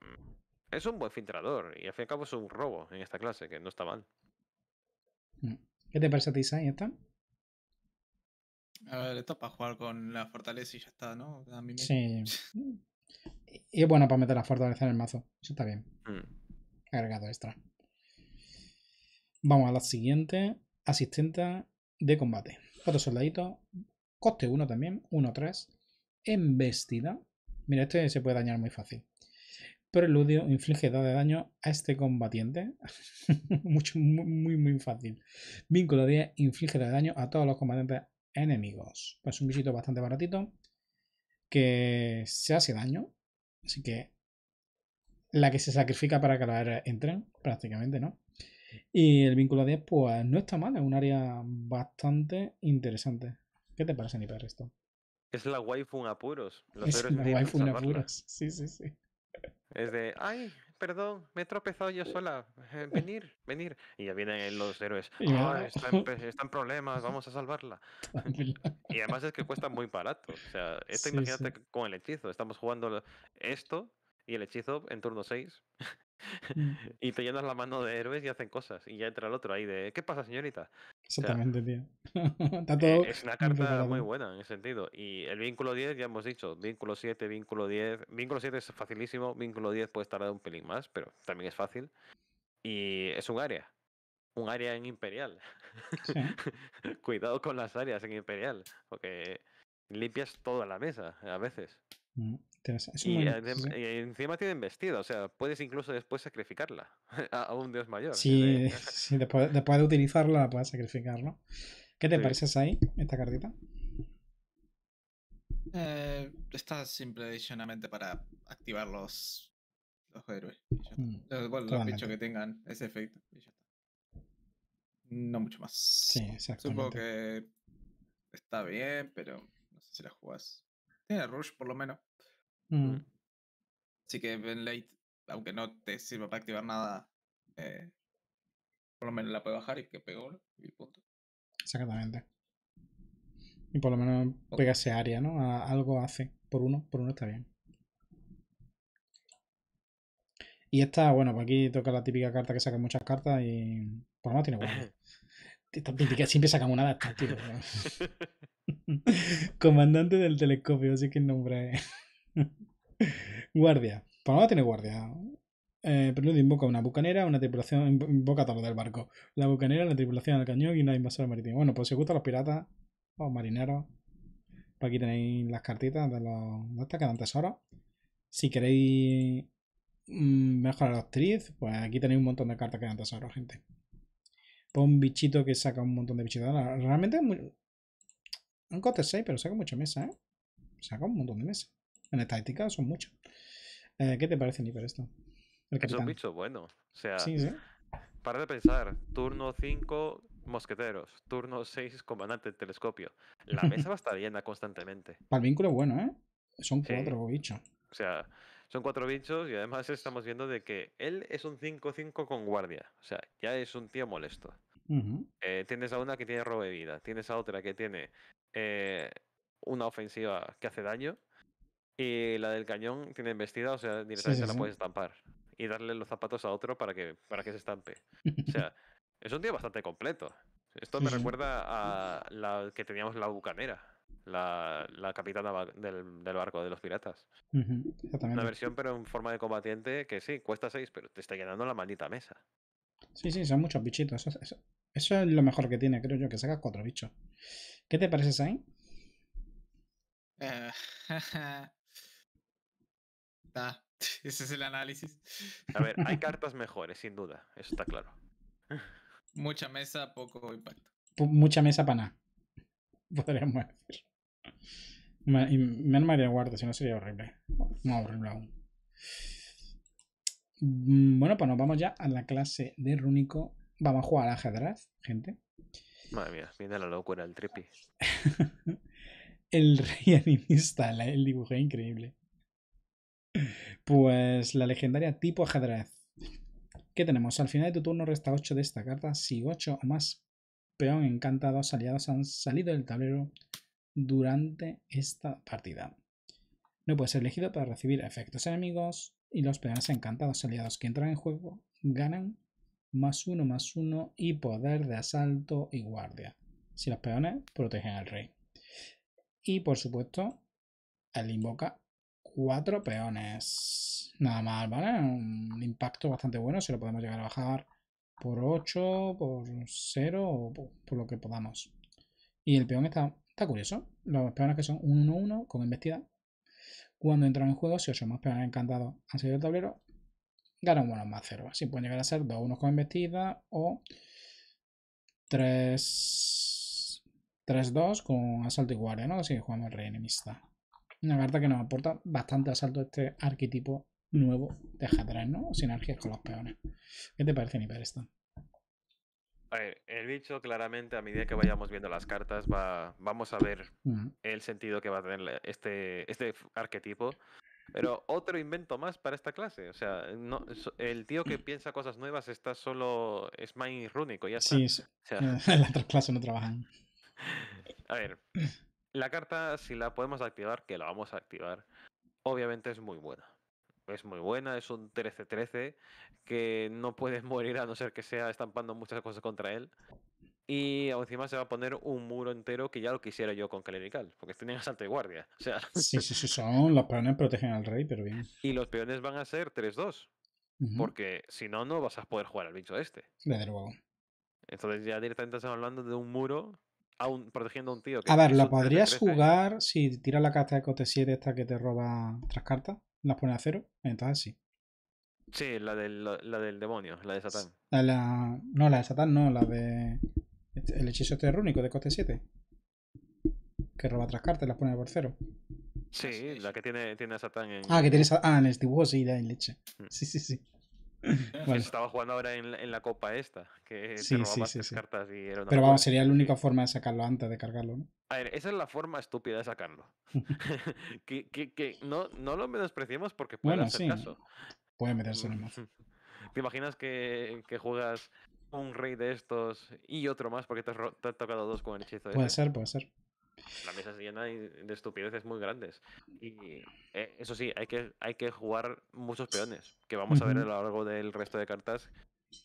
mm, es un buen filtrador y al fin y al cabo es un robo en esta clase, que no está mal. Mm. ¿Qué te parece a ti, esta? A ver, esto es para jugar con la fortaleza y ya está, ¿no? Sí. Y es bueno para meter la fortaleza en el mazo. Eso está bien. Mm. Agregado extra. Vamos a la siguiente. asistente de combate. Otro soldadito, Coste 1 también. 1-3 embestida. Mira, este se puede dañar muy fácil. Preludio inflige 2 de daño a este combatiente. (laughs) muy, muy, muy fácil. Vínculo 10 inflige 2 de daño a todos los combatientes enemigos. Pues un visito bastante baratito que se hace daño. Así que la que se sacrifica para que la entren, prácticamente, ¿no? Y el vínculo 10, pues no está mal, es un área bastante interesante. ¿Qué te parece, Nipper esto? Es la waifu en apuros. Los es la Sí, sí, sí. Es de, ay, perdón, me he tropezado yo sola. Eh, venir, venir. Y ya vienen los héroes. están en, problemas, vamos a salvarla. y además es que cuesta muy barato. O sea, esto imagínate con el hechizo. Estamos jugando esto y el hechizo en turno 6. Mm. (laughs) y te llenas la mano de héroes y hacen cosas. Y ya entra el otro ahí de, ¿qué pasa, señorita? Exactamente, tío. (laughs) Eh, es una carta muy buena en ese sentido. Y el vínculo 10, ya hemos dicho, vínculo 7, vínculo 10. Vínculo 7 es facilísimo, vínculo 10 puede tardar un pelín más, pero también es fácil. Y es un área. Un área en Imperial. (laughs) Cuidado con las áreas en Imperial, porque limpias toda la mesa a veces. Mm y, encima tienen vestido, o sea, puedes incluso después sacrificarla (laughs) a, un dios mayor. Sí, (laughs) después, de utilizarla puedes sacrificarlo. ¿Qué te parece pareces ahí, esta cartita? Eh, está simple adicionalmente para activar los, los héroes. Mm, los, bichos que tengan ese efecto. No mucho más. Sí, Supongo que está bien, pero no sé si la jugas. Tiene Rush por lo menos. Mm. Así que Ben Late, aunque no te sirva para activar nada, eh, por lo menos la puede bajar y que pegó y punto. Exactamente. Y por lo menos pega ese área, ¿no? algo hace. Por uno, por uno está bien. Y esta, bueno, pues aquí toca la típica carta que saca muchas cartas y. Por lo menos tiene bueno (laughs) siempre sacamos nada tío. (laughs) (laughs) Comandante del telescopio, así que el nombre es. (laughs) guardia. no pues tiene guardia. Eh, Preludio invoca una bucanera, una tripulación. Invoca todo del barco. La bucanera, la tripulación al cañón y una invasora marítima. Bueno, pues si os gustan los piratas o marineros, pues aquí tenéis las cartitas de los. de está que dan tesoros. Si queréis mm, mejorar la actriz, pues aquí tenéis un montón de cartas que dan tesoros, gente. Pues un bichito que saca un montón de bichitos. Realmente es muy... Un coste 6, pero saca mucha mesa, ¿eh? Saca un montón de mesa. En táctica son muchos. Eh, ¿Qué te parece, para esto? Es un bicho bueno. O sea, para de pensar, turno 5, mosqueteros. Turno 6, comandante de telescopio. La mesa va a estar llena constantemente. (laughs) Para el vínculo bueno, ¿eh? Son cuatro bichos. O sea, son cuatro bichos y además estamos viendo de que él es un 5-5 con guardia. O sea, ya es un tío molesto. Eh, tienes a una que tiene robo de vida, tienes a otra que tiene eh, una ofensiva que hace daño y la del cañón tiene vestida, o sea, directamente la puedes estampar. Y darle los zapatos a otro para que, para que se estampe. O (laughs) sea, es un tío bastante completo. Esto me recuerda a la que teníamos la bucanera. La, la, capitana del, barco de los piratas. Una versión, pero en forma de combatiente, que sí, cuesta 6, pero te está llenando la maldita mesa. Sí, sí, son muchos bichitos. Eso, es lo mejor que tiene, creo yo, que sacas cuatro bichos. ¿Qué te parece, Sain? Eh. (laughs) (laughs) ese es el análisis. A ver, hay (laughs) cartas mejores, sin duda, eso está claro. Mucha mesa, poco impacto. mucha mesa para nada, podríamos decir. Y menos Guarda, si no sería horrible. No, horrible aún. Mm, bueno, pues nos vamos ya a la clase de Rúnico. Vamos a jugar ajedrez, gente. Madre mía, viene la locura, el trippy (laughs) el rey animista, el es increíble. Pues la legendaria tipo ajedrez. ¿Qué tenemos? Al final de tu turno resta 8 de esta carta. Si 8 o más peón encantados aliados han salido del tablero durante esta partida. No puede ser elegido para recibir efectos enemigos y los peones encantados aliados que entran en juego ganan más 1, más 1 y poder de asalto y guardia. Si los peones protegen al rey. Y por supuesto, él invoca cuatro peones. Nada mal, ¿vale? Un impacto bastante bueno, si lo podemos llegar a bajar por 8, por 0 o por, lo que podamos. Y el peón está, está curioso. Los peones que son 1-1 con embestida. Cuando entran en juego, si 8 más peones encantados han salido del tablero, ganan buenos más 0. Así pueden llegar a ser 2-1 con embestida o 3-2 con asalto y guardia, ¿no? Así que jugamos el rey enemista. Una carta que nos aporta bastante asalto este arquetipo nuevo de ajedrez, ¿no? Sinergias con los peones. ¿Qué te parece, Niper, esto? A ver, el bicho claramente a medida que vayamos viendo las cartas va, vamos a ver mm. el sentido que va a tener este, este arquetipo. Pero otro invento más para esta clase. O sea, el tío que (clears throat) piensa cosas nuevas está solo. es más rúnico, ya está. Sí, sí. O sea... (laughs) las otras clases no trabajan. (laughs) A ver, la carta, si la podemos activar, que la vamos a activar, obviamente es muy buena. Es muy buena, es un 13-13 que no puedes (laughs) morir a no ser que sea estampando muchas cosas contra él. Y encima se va a poner un muro entero que ya lo quisiera yo con Clerical, porque tienen asalto de guardia. O sea... Sí, sí, sí, son. Los peones protegen al rey, pero bien. Y los peones van a ser 3-2, porque si no, no vas a poder jugar al bicho este. De luego. Entonces ya directamente estamos hablando de un muro a protegiendo un tío. a ver, ¿la podrías jugar si tiras la carta de coste 7 esta que te roba tres cartas, las pone a cero, entonces sí. Sí, la del, la, del demonio, la de Satán. La, no, la de Satán no, la de... Este, el hechizo este rúnico de coste 7. Que roba tres cartas, y las pone por cero. Sí, la que tiene, tiene a Satán en... Ah, que tiene Satán, ah, en el dibujo, sí, la en leche. Mm. Sí, sí, sí. (laughs) Estaba jugando ahora en, la copa esta, que te cartas y era Pero vamos, sería la única forma de sacarlo antes de cargarlo, A ver, esa es la forma estúpida de sacarlo. (laughs) (laughs) que, que, no, no, lo menospreciemos porque puede hacer caso. Puede meterse en ¿Te imaginas que, que, juegas un rey de estos y otro más porque te has, tocado dos con el hechizo? Puede ser, puede ser. La mesa se llena de estupideces muy grandes. Y eh, eso sí, hay que, hay que jugar muchos peones, que vamos a ver a lo largo del resto de cartas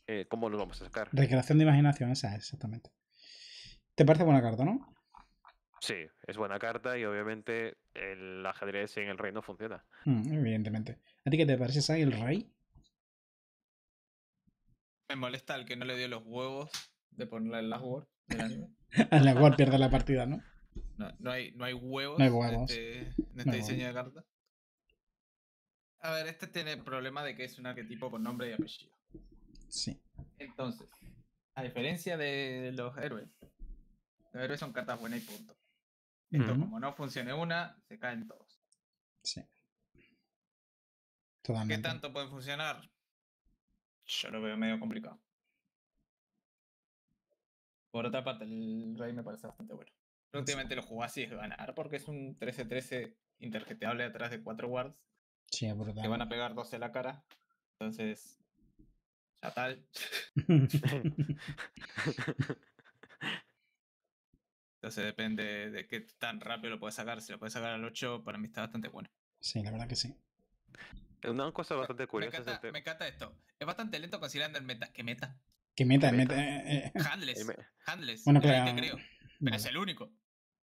eh, cómo los vamos a sacar. Recreación de imaginación, esa es, exactamente. ¿Te parece buena carta, no? Sí, es buena carta y obviamente el ajedrez en el rey no funciona. Mm, evidentemente. ¿A ti qué te parece, Sai, el rey? Me molesta el que no le dio los huevos de ponerla en la word (laughs) En la el pierde la partida, ¿no? No, hay, no hay huevos, en este, este, diseño de carta. A ver, este tiene el problema de que es un arquetipo con nombre y apellido. Sí. Entonces, a diferencia de los héroes, los héroes son cartas buenas y punto. Esto, como no funcione una, se caen todos. Sí. ¿Qué tanto pueden funcionar? Yo lo veo medio complicado. Por otra parte, el rey me parece bastante bueno. Últimamente lo jugás así, es ganar, porque es un 13-13 interjeteable atrás de 4 wards. Sí, es Te van a pegar 12 en la cara. Entonces, ya tal. Entonces depende de qué tan rápido lo puedes sacar. Si lo puedes sacar al 8, para mí está bastante bueno. Sí, la verdad que sí. es Una cosa bastante curiosa. Me encanta, esto. Es bastante lento considerando el meta. ¿Qué meta? ¿Qué meta? Handles. Handles. Bueno, claro. Pero es el único.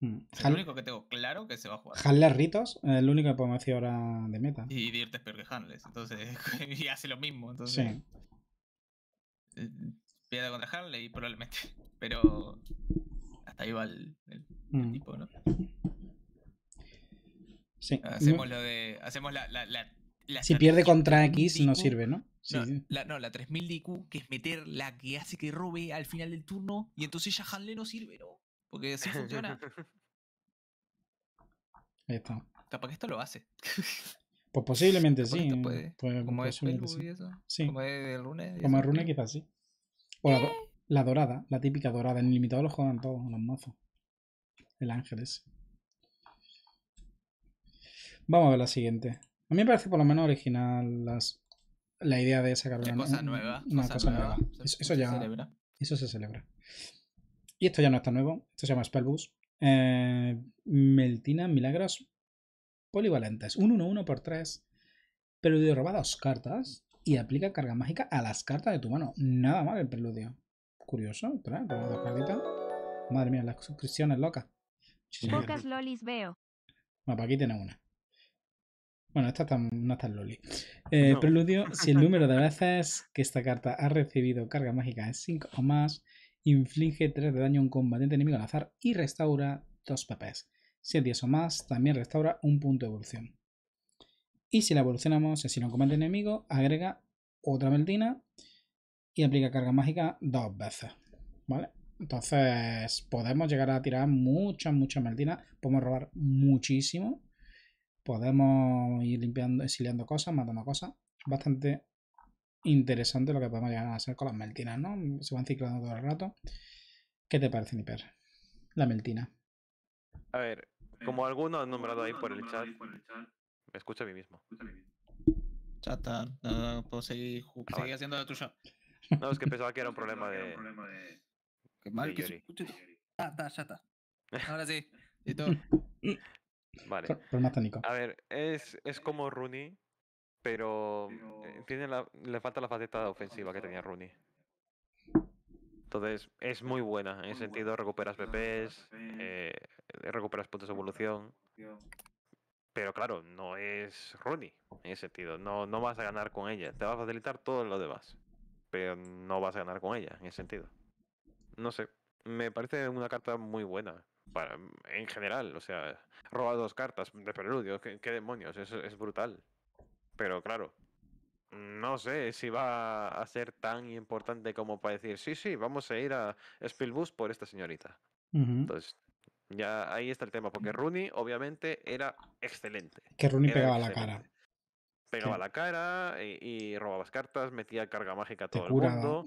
Mm, es el único que tengo claro que se va a jugar. Hanler Ritos el único que podemos decir ahora de meta. Y Dirt es peor que Entonces, (laughs) y hace lo mismo. Entonces, sí. Eh, pierde contra y probablemente. (laughs) Pero hasta ahí va el, mm. tipo, ¿no? Sí. Hacemos lo de. Hacemos la. la, si pierde contra X, no sirve, ¿no? Sí. No, la, no, la 3000 de IQ, que es meter la que hace que robe al final del turno, y entonces ya Hanle no sirve, ¿no? Porque eso funciona. Ahí está. Capaz que esto lo hace. Pues posiblemente sí. como es Como es el rune. Como el rune quizás sí. O la, dorada, la típica dorada. En limitado lo juegan todos, los mazos. El ángel ese. Vamos a ver la siguiente. A mí me parece por lo menos original las, la idea de sacar una, cosa nueva. Una cosa, nueva. Eso, ya. Eso se celebra. Y esto ya no está nuevo, esto se llama Spellbus. Eh, Meltina, Milagros Polivalentes. Un 1-1 por 3. Preludio roba dos cartas y aplica carga mágica a las cartas de tu mano. Nada mal el preludio. Curioso, espera, dos cartitas. Madre mía, la las suscripciones locas. Pocas lolis veo. Bueno, para pues aquí tiene una. Bueno, esta no está en Loli. (laughs) Eh, preludio, si el (laughs) número de veces que esta carta ha recibido carga mágica es 5 o más, inflige 3 de daño a un combatiente enemigo al azar y restaura 2 PPs. Si es 10 o más, también restaura un punto de evolución. Y si la evolucionamos, si un combate enemigo, agrega otra meldina y aplica carga mágica dos veces. ¿Vale? Entonces podemos llegar a tirar muchas, muchas meldinas. Podemos robar muchísimo. Podemos ir limpiando, exiliando cosas, matando cosas. Bastante interesante lo que podemos llegar a hacer con las meltinas, ¿no? Se van ciclando todo el rato. ¿Qué te parece, Niper? La meltina. A ver, como alguno ha nombrado ahí por el chat, me escucho a mí mismo. Chata, no, puedo seguir, ah, haciendo la tuya. No, es que pensaba que era un problema (laughs) de. Qué mal que Ahora sí. (laughs) Vale. A ver, es, es como Rooney eh, pero, Tiene le falta la faceta ofensiva que tenía Rooney. Entonces, es muy buena. En ese sentido, recuperas pp's, recuperas puntos de evolución. Pero claro, no es Rooney en ese sentido. No, no vas a ganar con ella. Te va a facilitar todo lo demás. Pero no vas a ganar con ella en ese sentido. No sé. Me parece una carta muy buena. Para, en general, o sea, roba dos cartas de preludio. ¿Qué, demonios? es brutal. Pero claro, no sé si va a ser tan importante como para decir, sí, sí, vamos a ir a Spielbus por esta señorita. Entonces, ya ahí está el tema, porque Rooney obviamente era excelente. Que Rooney pegaba la cara. Pegaba la cara y, robaba las cartas, metía carga mágica a todo el mundo.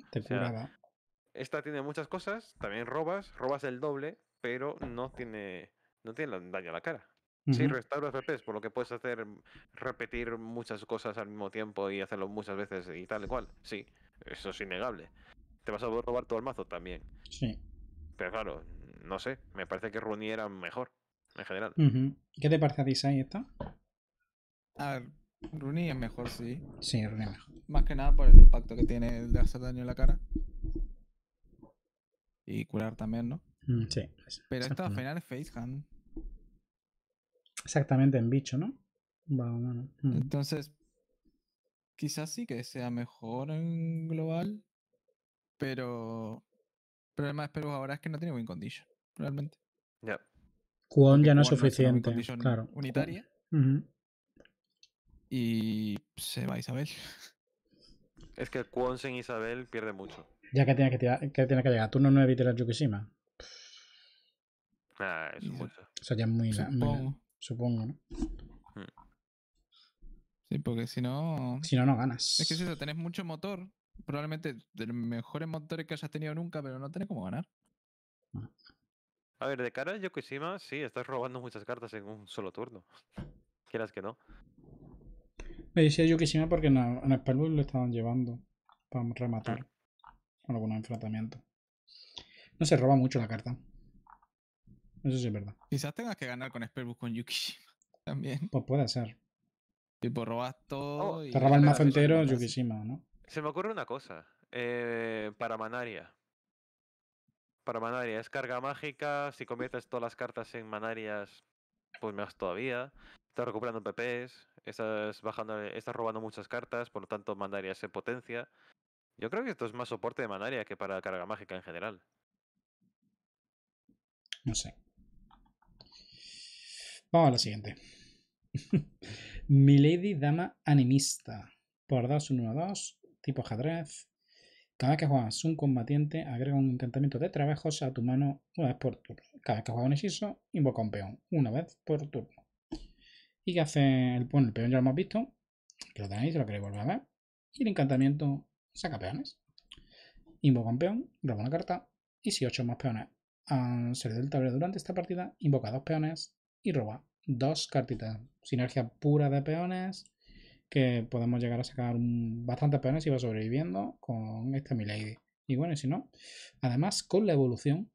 esta tiene muchas cosas, también robas, robas el doble, pero no tiene, no tiene daño a la cara. Sí, restaura FPS, por lo que puedes hacer mm, repetir muchas cosas al mismo tiempo y hacerlo muchas veces y tal y cual. Sí, eso es innegable. ¿Te vas a robar todo el mazo también? Sí. Pero claro, no sé, me parece que Runy era mejor, en general. ¿Qué te parece a ti, Sai, esta? A ver, es mejor, sí. Sí, Runy es mejor. Más que nada por el impacto que tiene de hacer daño en la cara. Y curar también, ¿no? Mm, sí. Pero esta final es Facehand. Exactamente, en bicho, ¿no? Mm. Entonces, quizás sí que sea mejor en global, pero. Pero problema pero Perú ahora es que no tiene buen condition, realmente. Ya. Kwon ya no es suficiente. claro. Unitaria. Y se va Isabel. Es que el sin Isabel pierde mucho. Ya que tiene que, que, tiene que llegar. Turno 9 y la Yukishima. Ah, eso es mucho. Eso ya es muy supongo, ¿no? Sí, porque si no. Si no, no ganas. Es que si tenés mucho motor. Probablemente de los mejores motores que hayas tenido nunca, pero no tenés cómo ganar. A ver, de cara a Yokishima, sí, estás robando muchas cartas en un solo turno. (laughs) Quieras que no. Me decía Yokishima porque en, el Spellbook lo estaban llevando para rematar mm. con algún enfrentamiento. No se roba mucho la carta. Eso sí es verdad. Quizás tengas que ganar con Spellbook con Yukishima (laughs) también. Pues puede ser. Tipo, robas todo. Oh, Te robas el mazo entero Yukishima, ¿no? Se me ocurre una cosa. Eh, para Manaria. Para Manaria es carga mágica. Si conviertes todas las cartas en Manarias, pues más todavía. Estás recuperando PPs. Estás, bajando, estás robando muchas cartas. Por lo tanto, Manaria se potencia. Yo creo que esto es más soporte de Manaria que para carga mágica en general. No sé. Vamos a la siguiente. (laughs) Milady, dama animista. Por 2, 1, 2. Tipo ajedrez. Cada vez que juegas un combatiente, agrega un encantamiento de trabajos a tu mano una vez por turno. Cada vez que juegas un hechizo, invoca un peón. Una vez por turno. ¿Y qué hace el peón? El peón ya lo hemos visto. Que lo tenéis, lo queréis volver a ver. Y el encantamiento saca peones. Invoca un peón, roba una carta. Y si 8 más peones han salido del tablero durante esta partida, invoca dos peones y roba dos cartitas. Sinergia pura de peones, que podemos llegar a sacar bastantes peones y va sobreviviendo con esta Milady. Y bueno, si no, además con la evolución,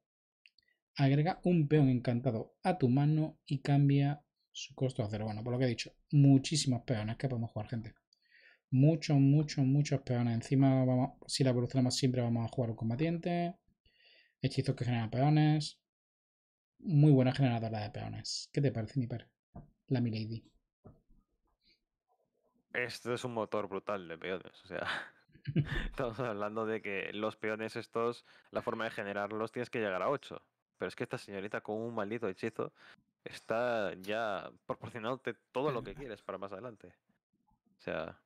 agrega un peón encantado a tu mano y cambia su costo a cero. Bueno, por lo que he dicho, muchísimos peones que podemos jugar, gente. Muchos, muchos, muchos peones. Encima, si la evolucionamos siempre vamos a jugar un combatiente. Hechizos que generan peones muy buena generadora de peones. ¿Qué te parece, mi par La Milady. Esto es un motor brutal de peones. O sea, (laughs) estamos hablando de que los peones estos, la forma de generarlos tienes que llegar a 8. Pero es que esta señorita con un maldito hechizo está ya proporcionándote todo lo que (laughs) quieres para más adelante. O sea,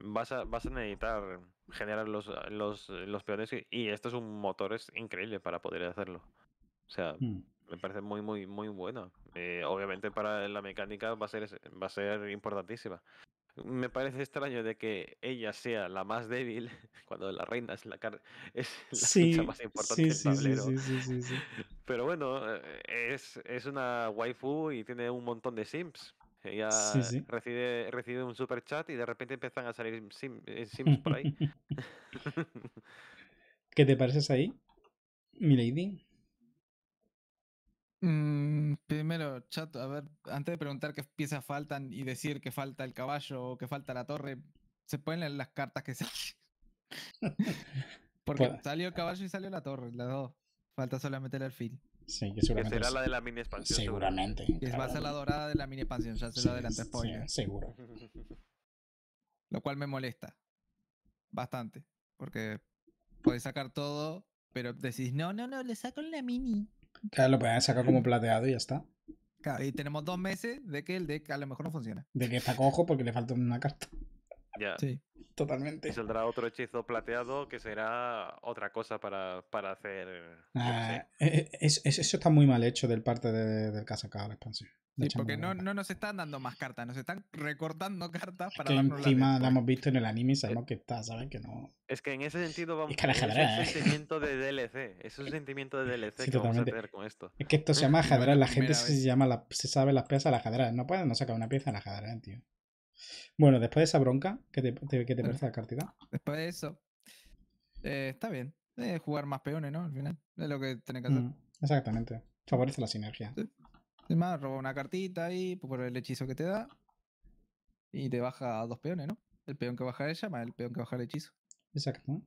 vas a, vas a necesitar generar los, los, los peones y, y esto es un motor es increíble para poder hacerlo. O sea, mm. me parece muy, muy, muy buena. Eh, obviamente para la mecánica va a ser, va a ser importantísima. Me parece extraño de que ella sea la más débil (laughs) cuando la reina es la, es (laughs) la más importante sí, tablero. Sí, (laughs) Pero bueno, eh, es, es una waifu y tiene un montón de sims. Ella Recibe, recibe un super chat y de repente empiezan a salir eh, sims por ahí. ¿Qué te pareces ahí, lady Mm, primero, chato, a ver, antes de preguntar qué piezas faltan y decir que falta el caballo o que falta la torre, se leer las cartas que (laughs) salen. Porque salió el caballo y salió la torre, las dos. Falta solamente el alfil. Sí, que seguramente. será la de la mini expansión. Seguramente. va a ser la dorada de la mini expansión, ya se lo spoiler. seguro. Lo cual me molesta. Bastante. Porque podéis sacar todo, pero decís, no, no, no, le saco la mini. Claro, lo pueden sacar como plateado y ya está. Claro, y tenemos dos meses de que el deck a lo mejor no funciona. De que está cojo porque le falta una carta. Ya. Sí. Totalmente. Y saldrá otro hechizo plateado que será otra cosa para, hacer. Ah, eh, eh, eso está muy mal hecho del parte del casacado porque no, no, nos están dando más cartas, nos están recortando cartas para que encima la, hemos visto en el anime y eh, sabemos que está, saben que no. Es que en ese sentido vamos a tener un sentimiento de (laughs) DLC, es un sentimiento de DLC que con esto. Es que esto se llama ajedrez la gente se llama se sabe las piezas a la no pueden no sacar una pieza a la tío. Bueno, después de esa bronca ¿qué te, parece la cartita? Después de eso, eh, está bien. Eh, jugar más peones, ¿no? Al final. Es lo que tenés que hacer. Mm, exactamente. Favorece la sinergia. Además, roba una cartita ahí por el hechizo que te da. Y te baja dos peones, ¿no? El peón que baja ella más el peón que baja el hechizo. Exacto.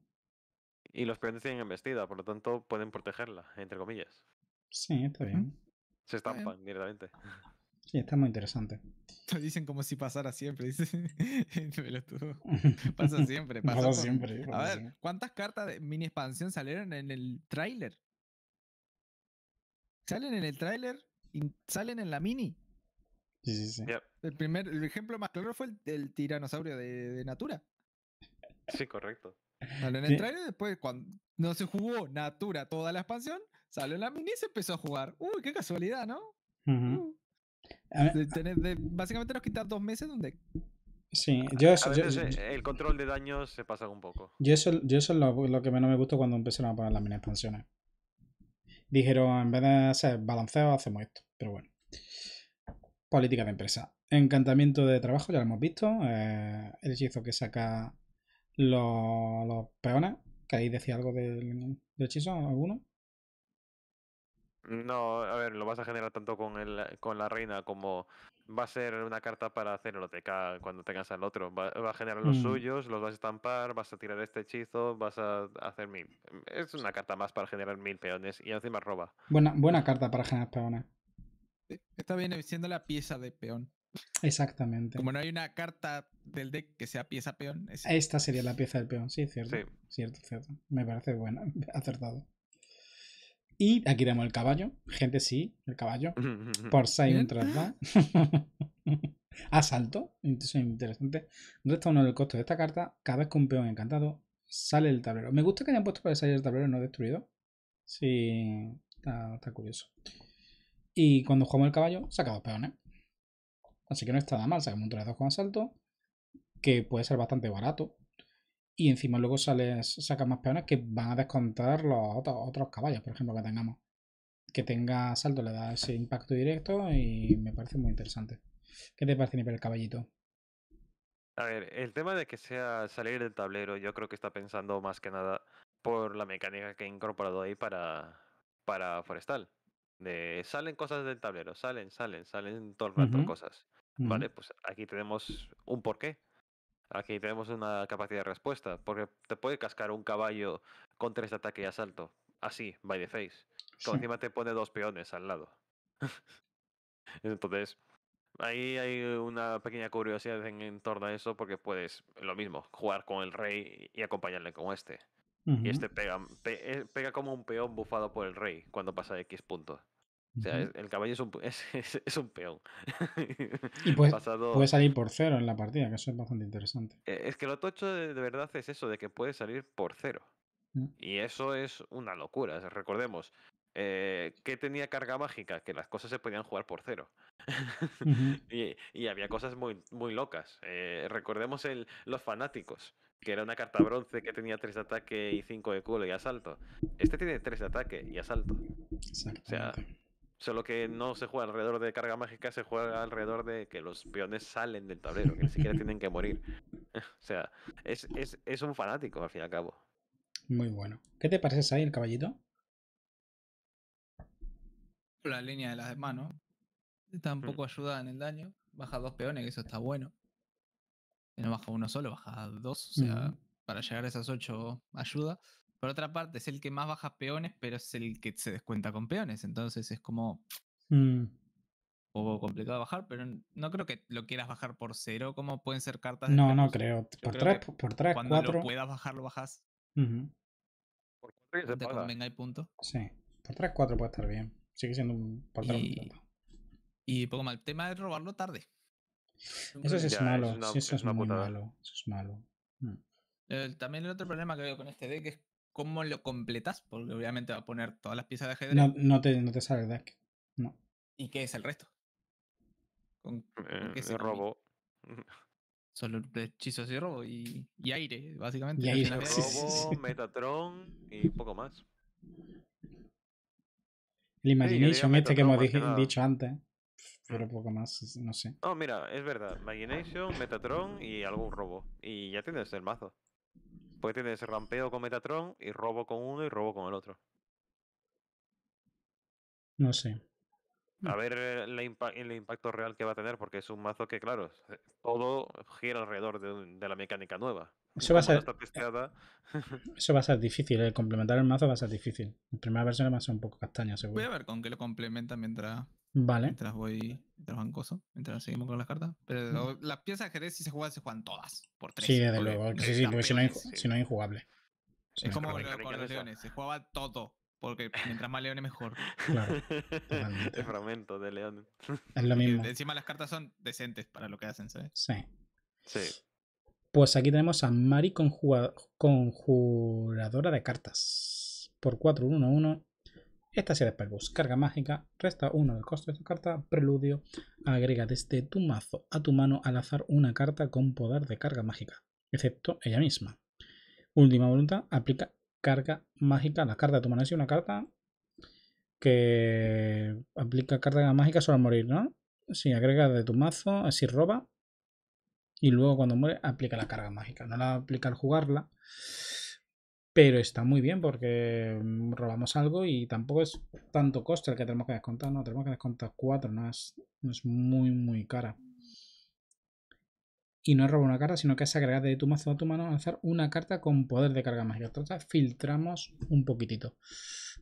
Y los peones tienen embestida, por lo tanto pueden protegerla, entre comillas. Sí, está bien. Se estampan directamente. Sí, está muy interesante. dicen como si pasara siempre, (laughs) dice. (laughs) pasa siempre, pasa, siempre. a ver, ¿cuántas cartas de mini expansión salieron en el tráiler? Salen en el tráiler salen en la mini. Sí, sí, sí. El primer, el ejemplo más claro fue el, tiranosaurio de, Natura. Sí, correcto. Salió en el tráiler, después cuando no se jugó Natura toda la expansión, salió en la mini y se empezó a jugar. Uy, qué casualidad, ¿no? Ah. básicamente nos quitas dos meses donde... Sí, yo, eso, eh, el control de daños se pasa un poco. Yo eso, yo eso es lo, que menos me gusta cuando empezaron a poner las mini expansiones. Dijeron, ah, en vez de hacer balanceo, hacemos esto. Pero bueno. Política de empresa. Encantamiento de trabajo, ya lo hemos visto. Eh, el hechizo que saca los, los peones. ahí decía algo del, del hechizo? ¿Alguno? No, a ver, lo vas a generar tanto con, el, con la reina como va a ser una carta para hacer OTK cuando tengas al otro. Va, a generar los mm. suyos, los vas a estampar, vas a tirar este hechizo, vas a hacer mil. Es una carta más para generar mil peones y encima roba. Buena, buena carta para generar peones. Eh, está bien siendo la pieza de peón. Exactamente. Como no hay una carta del deck que sea pieza peón. Esta sería la pieza del peón, sí, cierto. Cierto, cierto. Me parece buena, (laughs) acertado. Y aquí tenemos el caballo. Gente, sí, el caballo. Por 6 un (laughs) Asalto. Eso es interesante. Resta uno del costo de esta carta. Cada vez que un peón encantado sale del tablero. Me gusta que hayan puesto para salir del tablero no destruido. Sí, está, curioso. Y cuando jugamos el caballo, saca dos peones. Así que no está nada mal. Sacamos un 3 con asalto. Que puede ser bastante barato y encima luego sales, sacas más peones que van a descontar los otros, caballos, por ejemplo, que tengamos. Que tenga salto le da ese impacto directo y me parece muy interesante. ¿Qué te parece el caballito? A ver, el tema de que sea salir del tablero, yo creo que está pensando más que nada por la mecánica que he incorporado ahí para, para Forestal. De, salen cosas del tablero, salen, salen, salen todo el rato cosas. Vale, pues aquí tenemos un porqué. Aquí tenemos una capacidad de respuesta, porque te puede cascar un caballo con tres de ataque y asalto. Así, by the face. encima te pone dos peones al lado. (laughs) Entonces, ahí hay una pequeña curiosidad en, torno a eso, porque puedes, lo mismo, jugar con el rey y acompañarle con este. Y este pega, eh, pega como un peón bufado por el rey cuando pasa X punto. O sea, el caballo es un, (laughs) es, un peón. Y (laughs) puede, salir por cero en la partida, que eso es bastante interesante. Eh, es que lo tocho de, de verdad es eso, de que puede salir por cero. Mm. Y eso es una locura. Recordemos, eh, ¿qué tenía carga mágica? Que las cosas se podían jugar por cero. (laughs) y, había cosas muy, muy locas. Eh, recordemos el, los fanáticos, que era una carta bronce que tenía 3 de ataque y 5 de culo y asalto. Este tiene 3 de ataque y asalto. O sea, Solo que no se juega alrededor de carga mágica, se juega alrededor de que los peones salen del tablero, que ni siquiera tienen que morir. (laughs) o sea, es, es, es, un fanático al fin y al cabo. Muy bueno. ¿Qué te parece ahí el caballito? La línea de las manos. Tampoco mm. ayuda en el daño. Baja dos peones, que eso está bueno. No baja uno solo, baja dos. O sea, para llegar a esas ocho ayuda. Por otra parte, es el que más baja peones, pero es el que se descuenta con peones. Entonces es como. Un mm. poco complicado bajar, pero no creo que lo quieras bajar por cero, como pueden ser cartas. De no, no creo. por, tres, por tres, cuando lo puedas bajar, lo bajas. Por cuatro te También el punto. Sí, por tres, cuatro puede estar bien. Sigue siendo un y, poco mal El tema es robarlo tarde. Eso sí es malo. eso es, malo. Eso es malo. también el otro problema que veo con este deck es cómo lo completas, porque obviamente va a poner todas las piezas de ajedrez. No, no, te, no te sabes, No. ¿Y qué es el resto? ¿Con, eh, robo. (laughs) Solo hechizos y robo y, y aire, básicamente. Y (laughs) Robo, Metatron y poco más. El Imagination este que hemos dicho antes. Pero mm. poco más, no sé. No, mira, es verdad. Imagination, Metatron y algún robo. Y ya tienes el mazo. Porque tienes rampeo con Metatron y robo con uno y robo con el otro. No sé. A ver eh, el, impacto real que va a tener, porque es un mazo que, claro, eh, todo gira alrededor de la mecánica nueva. Eso va, a ser, (laughs) eso va a ser difícil, el ¿eh? complementar el mazo va a ser difícil. En primera versión va a ser un poco castaña, seguro. Voy a ver con qué lo complementa mientras, vale. mientras voy, mientras mientras seguimos con las cartas. Pero las piezas que si se juegan, se juegan todas, por tres. Sí, desde luego, porque si no, es injugable. es como con los leones, se jugaba todo, porque mientras más leones mejor. Claro. (laughs) el fragmento de león. Es lo mismo. encima las cartas son decentes para lo que hacen, ¿sabes? Sí. Sí. Pues aquí tenemos a Mari conjuradora de cartas. Por 4, 1, 1. Esta se despertó. Carga mágica. Resta 1 del costo de su carta. Preludio. Agrega desde tu mazo a tu mano al azar una carta con poder de carga mágica. Excepto ella misma. Última voluntad. Aplica carga mágica la carta de tu mano. Es una carta que aplica carga mágica solo morir, ¿no? Si agrega de tu mazo, si roba, y luego cuando muere aplica la carga mágica. No la aplica al jugarla, pero está muy bien porque mm, robamos algo y tampoco es tanto coste el que tenemos que descontar, no, tenemos que descontar 4, no es, no es muy, muy cara. Y no es robar una carta, sino que es agregar de tu mazo a tu mano lanzar una carta con poder de carga mágica. Entonces filtramos un poquitito.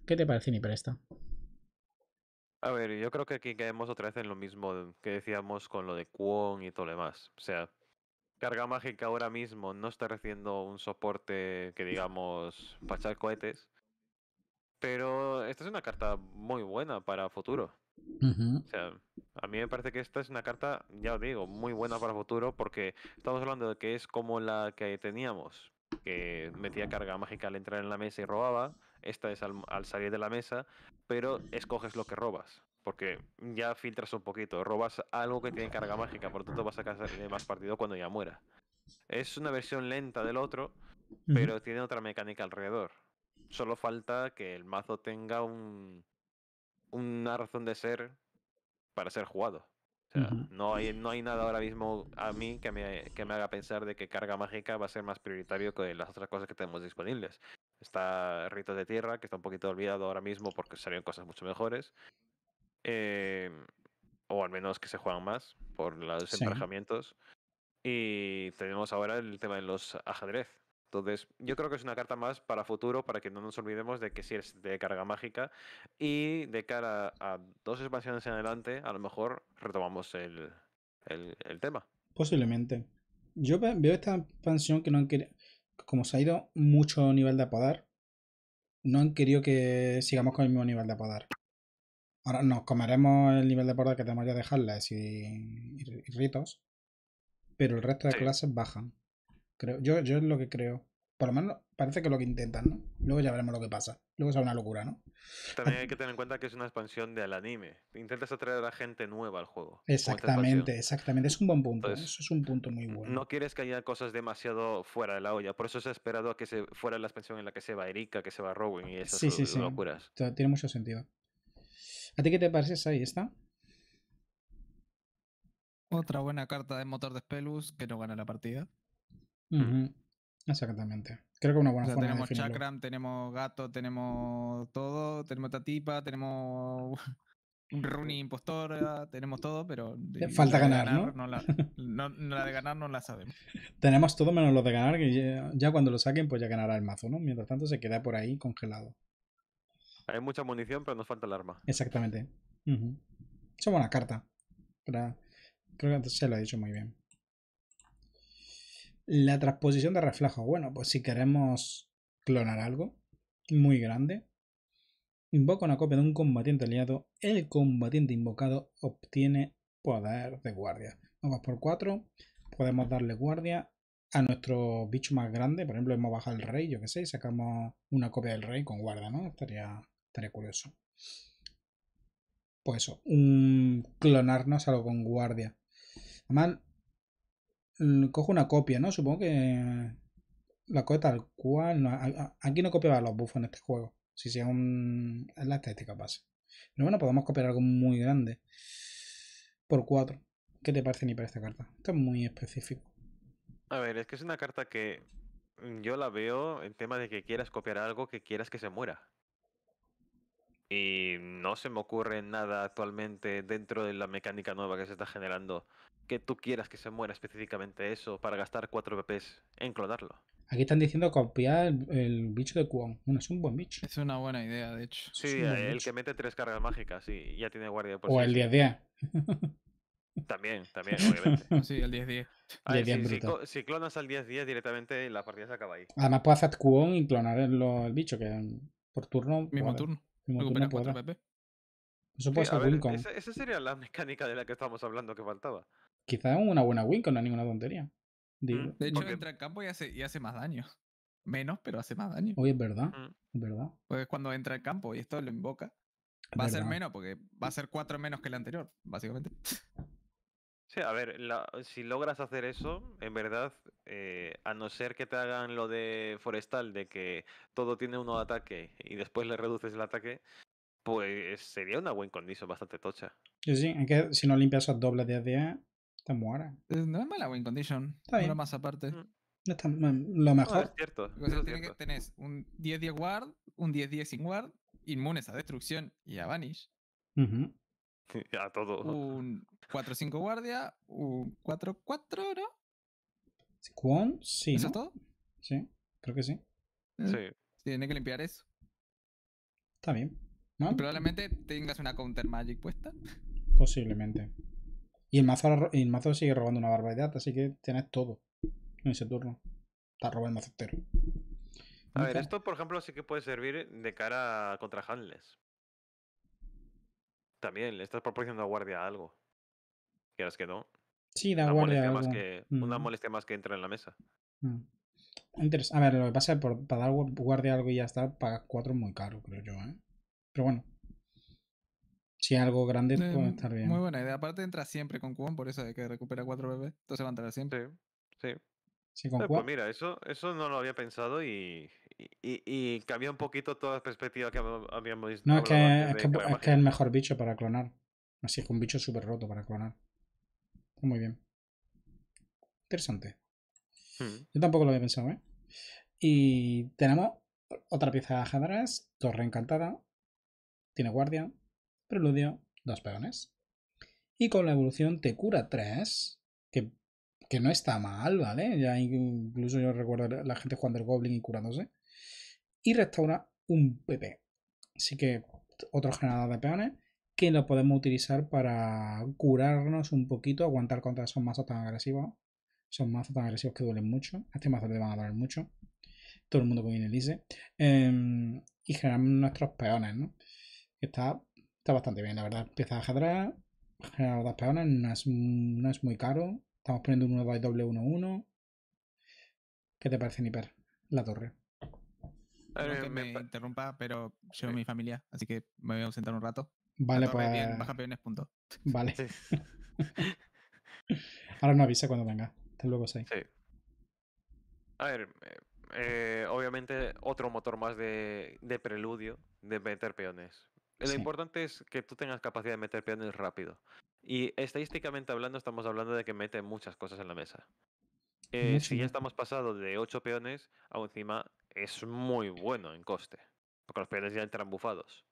¿Qué te parece, Nipresta? A ver, yo creo que aquí quedamos otra vez en lo mismo que decíamos con lo de Kwon y todo lo demás. O sea, carga mágica ahora mismo no está recibiendo un soporte que digamos para echar cohetes. Pero esta es una carta muy buena para futuro. O sea, a mí me parece que esta es una carta, ya os digo, muy buena para futuro porque estamos hablando de que es como la que teníamos, que metía carga mágica al entrar en la mesa y robaba. Esta es al salir de la mesa, pero escoges lo que robas. Porque ya filtras un poquito, robas algo que tiene carga mágica, por lo tanto vas a sacar más partido cuando ya muera. Es una versión lenta del otro, pero tiene otra mecánica alrededor. Solo falta que el mazo tenga un, una razón de ser para ser jugado. O sea, no, hay, no hay nada ahora mismo a mí que me, que me haga pensar de que carga mágica va a ser más prioritario que las otras cosas que tenemos disponibles. Está Rito de Tierra, que está un poquito olvidado ahora mismo porque salieron cosas mucho mejores. Em, o al menos que se juegan más por los emparejamientos Y tenemos ahora el tema de los ajedrez. Entonces, yo creo que es una carta más para futuro, para que no nos olvidemos de que si es de carga mágica. Y de cara a, dos expansiones en adelante, a lo mejor retomamos el, el tema. Posiblemente. Yo veo esta expansión que no han querido. Como se ha ido mucho nivel de apodar, no han querido que sigamos con el mismo nivel de apodar. Ahora nos comeremos el nivel de poder que tenemos ya de Harless y, Ritos, pero el resto de clases bajan. Creo, yo, yo es lo que creo. Por lo menos parece que es lo que intentan, ¿no? Luego ya veremos lo que pasa. Luego es una locura, ¿no? También hay que tener en cuenta que es una expansión del anime. Intentas atraer a gente nueva al juego. Exactamente, exactamente. Es un buen punto. ¿eh? eso es un punto muy bueno. No quieres que haya cosas demasiado fuera de la olla. Por eso se ha esperado a que se fuera la expansión en la que se va Erika, que se va Rowan y esas sí, sí, sí. Tiene mucho sentido. ¿A ti qué te parece esa y Otra buena carta de motor de Spelus que no gana la partida. Exactamente. Creo que una buena forma Tenemos Chakram, tenemos Gato, tenemos todo, tenemos Tatipa, tenemos (laughs) un runi impostor, tenemos todo, pero. Falta ganar, ¿no? la, de ganar no la sabemos. Tenemos todo menos lo de ganar, que ya, cuando lo saquen, pues ya ganará el mazo, ¿no? Mientras tanto se queda por ahí congelado. Hay mucha munición, pero nos falta el arma. Exactamente. Somos Es una carta. Creo que se lo ha dicho muy bien. La transposición de reflejo. Bueno, pues si queremos clonar algo muy grande, invoca una copia de un combatiente aliado. El combatiente invocado obtiene poder de guardia. Vamos por 4. Podemos darle guardia a nuestro bicho más grande. Por ejemplo, hemos bajado el rey, yo qué sé, y sacamos una copia del rey con guardia, ¿no? Estaría Estaría curioso. Pues eso, un clonarnos algo con guardia Además, mm, cojo una copia, ¿no? Supongo que la copia tal cual. aquí no copiaba los buffos en este juego. Si sea un. Es la estética base. No, bueno, podemos copiar algo muy grande. Por 4. ¿Qué te parece ni para esta carta? Esto es muy específico. A ver, es que es una carta que mm, yo la veo en tema de que quieras copiar algo que quieras que se muera. Y no se me ocurre nada actualmente dentro de la mecánica nueva que se está generando que tú quieras que se muera específicamente eso para gastar 4 pps en clonarlo. Aquí están diciendo copiar el, bicho de Qon. Bueno, es un buen bicho. Es una buena idea, de hecho. Sí, el que mete tres cargas mágicas, y ya tiene guardia por O el 10-10. (laughs) También, también, (laughs) obviamente. Sí, el 10-10. Si, clonas al 10-10 directamente, la partida se acaba ahí. Además puedes hacer Qon y clonar el, bicho, que por turno. Mismo turno. Recuperas cuatro Eso puede ser Wincon. Esa, sería la (laughs) mecánica de la que estábamos hablando que faltaba. Quizá una buena Wincon, no es ninguna tontería. Mm, de hecho, entra en campo y hace, y hace más daño. (laughs) Menos, pero hace más daño. hoy es verdad. Mm. Es verdad. Pues cuando entra en campo y esto lo invoca, va a ser menos, porque va a ser cuatro menos que el anterior, básicamente. (laughs) Sí, a ver, si logras hacer eso, en verdad, eh, a no ser que te hagan lo de Forestal, de que todo tiene uno de ataque y después le reduces el ataque, pues sería una win condition bastante tocha. Sí, sí, es que si no limpias a doble de día, te mueres. No es mala win condition. pero más aparte. Mm. No está, lo mejor. No, es cierto. tenés un 10-10 guard, un 10-10 sin guard, inmunes a destrucción y a vanish. (laughs) a Un 4-5 guardia, un 4-4, ¿no? ¿Cuán? Sí. ¿Eso es todo? Sí, creo que sí. Eh, sí. Tiene que limpiar eso. Está bien. Probablemente tengas una counter magic puesta. Posiblemente. Y el mazo, sigue robando una barbaridad, así que tienes todo en ese turno. Está robando el mazo A ver, esto por ejemplo sí que puede servir de cara contra handless también le estás proporcionando a guardia algo. Quieras que no. Sí, da guardia. algo. más que, Una mm. molestia más que entra en la mesa. Mm. A ver, lo que pasa es que para dar guardia algo y ya está, pagas cuatro muy caro, creo yo, ¿eh? Pero bueno. Si algo grande, eh, puede estar bien. Muy buena idea. Aparte entra siempre con Cuban, por eso de que recupera cuatro bebés. Entonces va a entrar siempre. Sí. sí. con eh, pues mira, eso, eso no lo había pensado y, y, cambia un poquito toda la perspectiva que habíamos visto. No, es que, es, el mejor bicho para clonar. Así que un bicho súper roto para clonar. Pues muy bien. Interesante. Hmm. Yo tampoco lo había pensado, ¿eh? Y tenemos otra pieza de ajedrez, torre encantada, tiene guardia, preludio, dos peones. Y con la evolución te cura tres que, no está mal, ¿vale? Ya incluso yo recuerdo la gente jugando el Goblin y curándose y restaura un PP. Así que otro generador de peones que lo podemos utilizar para curarnos un poquito, aguantar contra esos mazos tan agresivos. Son mazos tan agresivos que duelen mucho. Este mazo le van a doler mucho. Todo el mundo que viene dice. Em, y generamos nuestros peones, Está, está bastante bien, la verdad. Empieza a ajedrez. Generar dos peones no es, muy caro. Estamos poniendo un 1 doble 1-1. ¿Qué te parece, Niper? La torre. No eh, que me, interrumpa, pero soy mi familia, así que me voy a ausentar un rato. Vale, pues. baja peones, punto. Vale. (laughs) Ahora no avisa cuando venga. Hasta luego, Sí. sí. A ver, eh, obviamente otro motor más de, preludio de meter peones. Lo importante es que tú tengas capacidad de meter peones rápido. Y estadísticamente hablando, estamos hablando de que mete muchas cosas en la mesa. Eh, si ya estamos pasado de 8 peones a encima es muy bueno en coste, porque los peones ya entran bufados.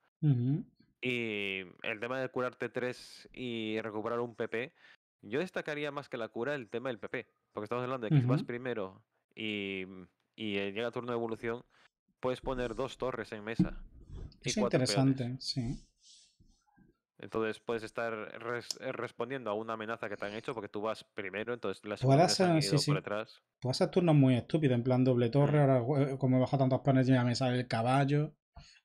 Y el tema de curarte tres y recuperar un PP, yo destacaría más que la cura el tema del PP, porque estamos hablando de que si vas primero y, y llega turno de evolución, puedes poner dos torres en mesa. Es interesante, sí. Entonces puedes estar respondiendo a una amenaza que te han hecho porque tú vas primero, entonces las amenazas han ido por detrás. Puedes hacer turnos muy estúpido en plan doble torre, mm. ahora eh, como he bajado tantos peones ya me sale el caballo.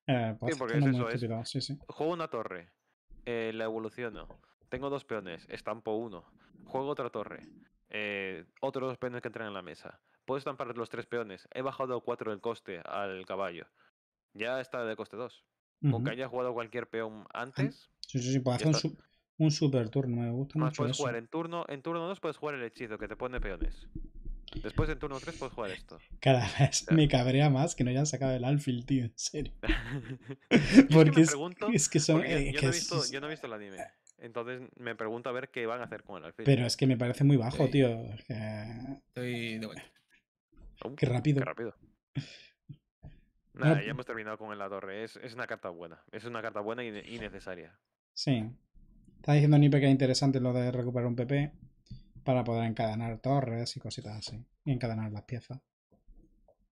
Eh, sí, porque es eso, es, Juego una torre, eh, la evoluciono, tengo dos peones, estampo uno, juego otra torre, eh, otros dos peones que entran en la mesa, puedo estampar los tres peones, he bajado cuatro del coste al caballo, ya está de coste dos uh o que haya jugado cualquier peón antes. Sí, sí, sí, puedes hacer un, super turno, me gusta Más mucho. Puedes jugar en turno, en turno 2 puedes jugar el hechizo que te pone peones. Después en turno 3 puedes jugar esto. Cada vez me cabrea más que no hayan sacado el alfil, tío, en serio. (laughs) (laughs) porque es, que son. Eh, yo, no he visto, el anime. Eh. Entonces me pregunto a ver qué van a hacer con el alfil. Pero es que me parece muy bajo, tío. Que... Estoy rápido. Qué rápido. Nada, ya hemos terminado con el la torre. Es, es, una carta buena. Es una carta buena y, necesaria. Sí. Está diciendo Nipe que es interesante lo de recuperar un PP para poder encadenar torres y cositas así. Y encadenar las piezas.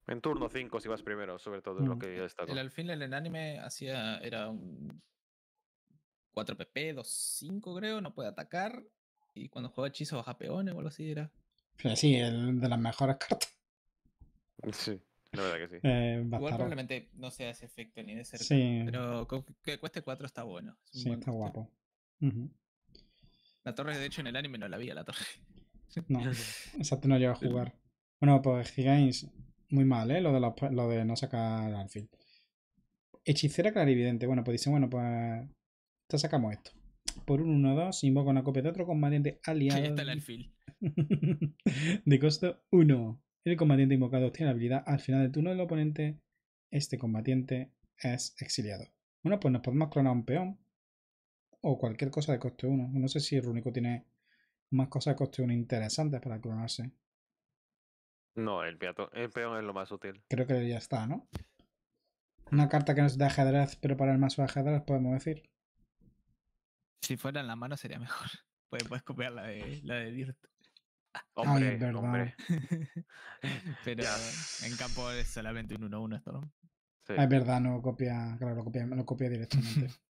En turno 5 si vas primero, sobre todo, en lo mm. que yo destaco. El alfil en el anime hacía, era un 4 PP, 2-5 creo, no puede atacar. Y cuando juega hechizo baja peones o algo así era. Sí, de las mejores (laughs) cartas. Sí. La verdad que sí. (laughs) Eh, Igual probablemente no sea ese efecto ni de ser Sí. Pero que cueste 4 está bueno. sí, está guapo. La torre, de hecho, en el anime no la había la torre. No, (laughs) exacto, no lleva a jugar. Bueno, pues Gigains, muy mal, ¿eh? Lo de, lo de no sacar alfil. Hechicera clarividente. Bueno, pues dicen, bueno, pues te sacamos esto. Por un 1-2, invoca una copia de otro combatiente (laughs) aliado. Ahí está el alfil. de costo 1. El combatiente invocado tiene habilidad al final del turno del oponente. Este combatiente es exiliado. Bueno, pues nos podemos clonar un peón. O cualquier cosa de coste 1. No sé si Runico tiene más cosas de coste 1 interesantes para clonarse. No, el, peato, el peón es lo más útil. Creo que ya está, ¿no? Una carta que nos de ajedrez, pero para el mazo de ajedrez podemos decir. Si fuera en la mano sería mejor. (laughs) Pues puedes, copiar la la de Dirt. Hombre, hombre. (laughs) Pero en campo es solamente un 1-1 esto, ¿no? Ah, es verdad, no copia, claro, lo copia, copia directamente. (laughs)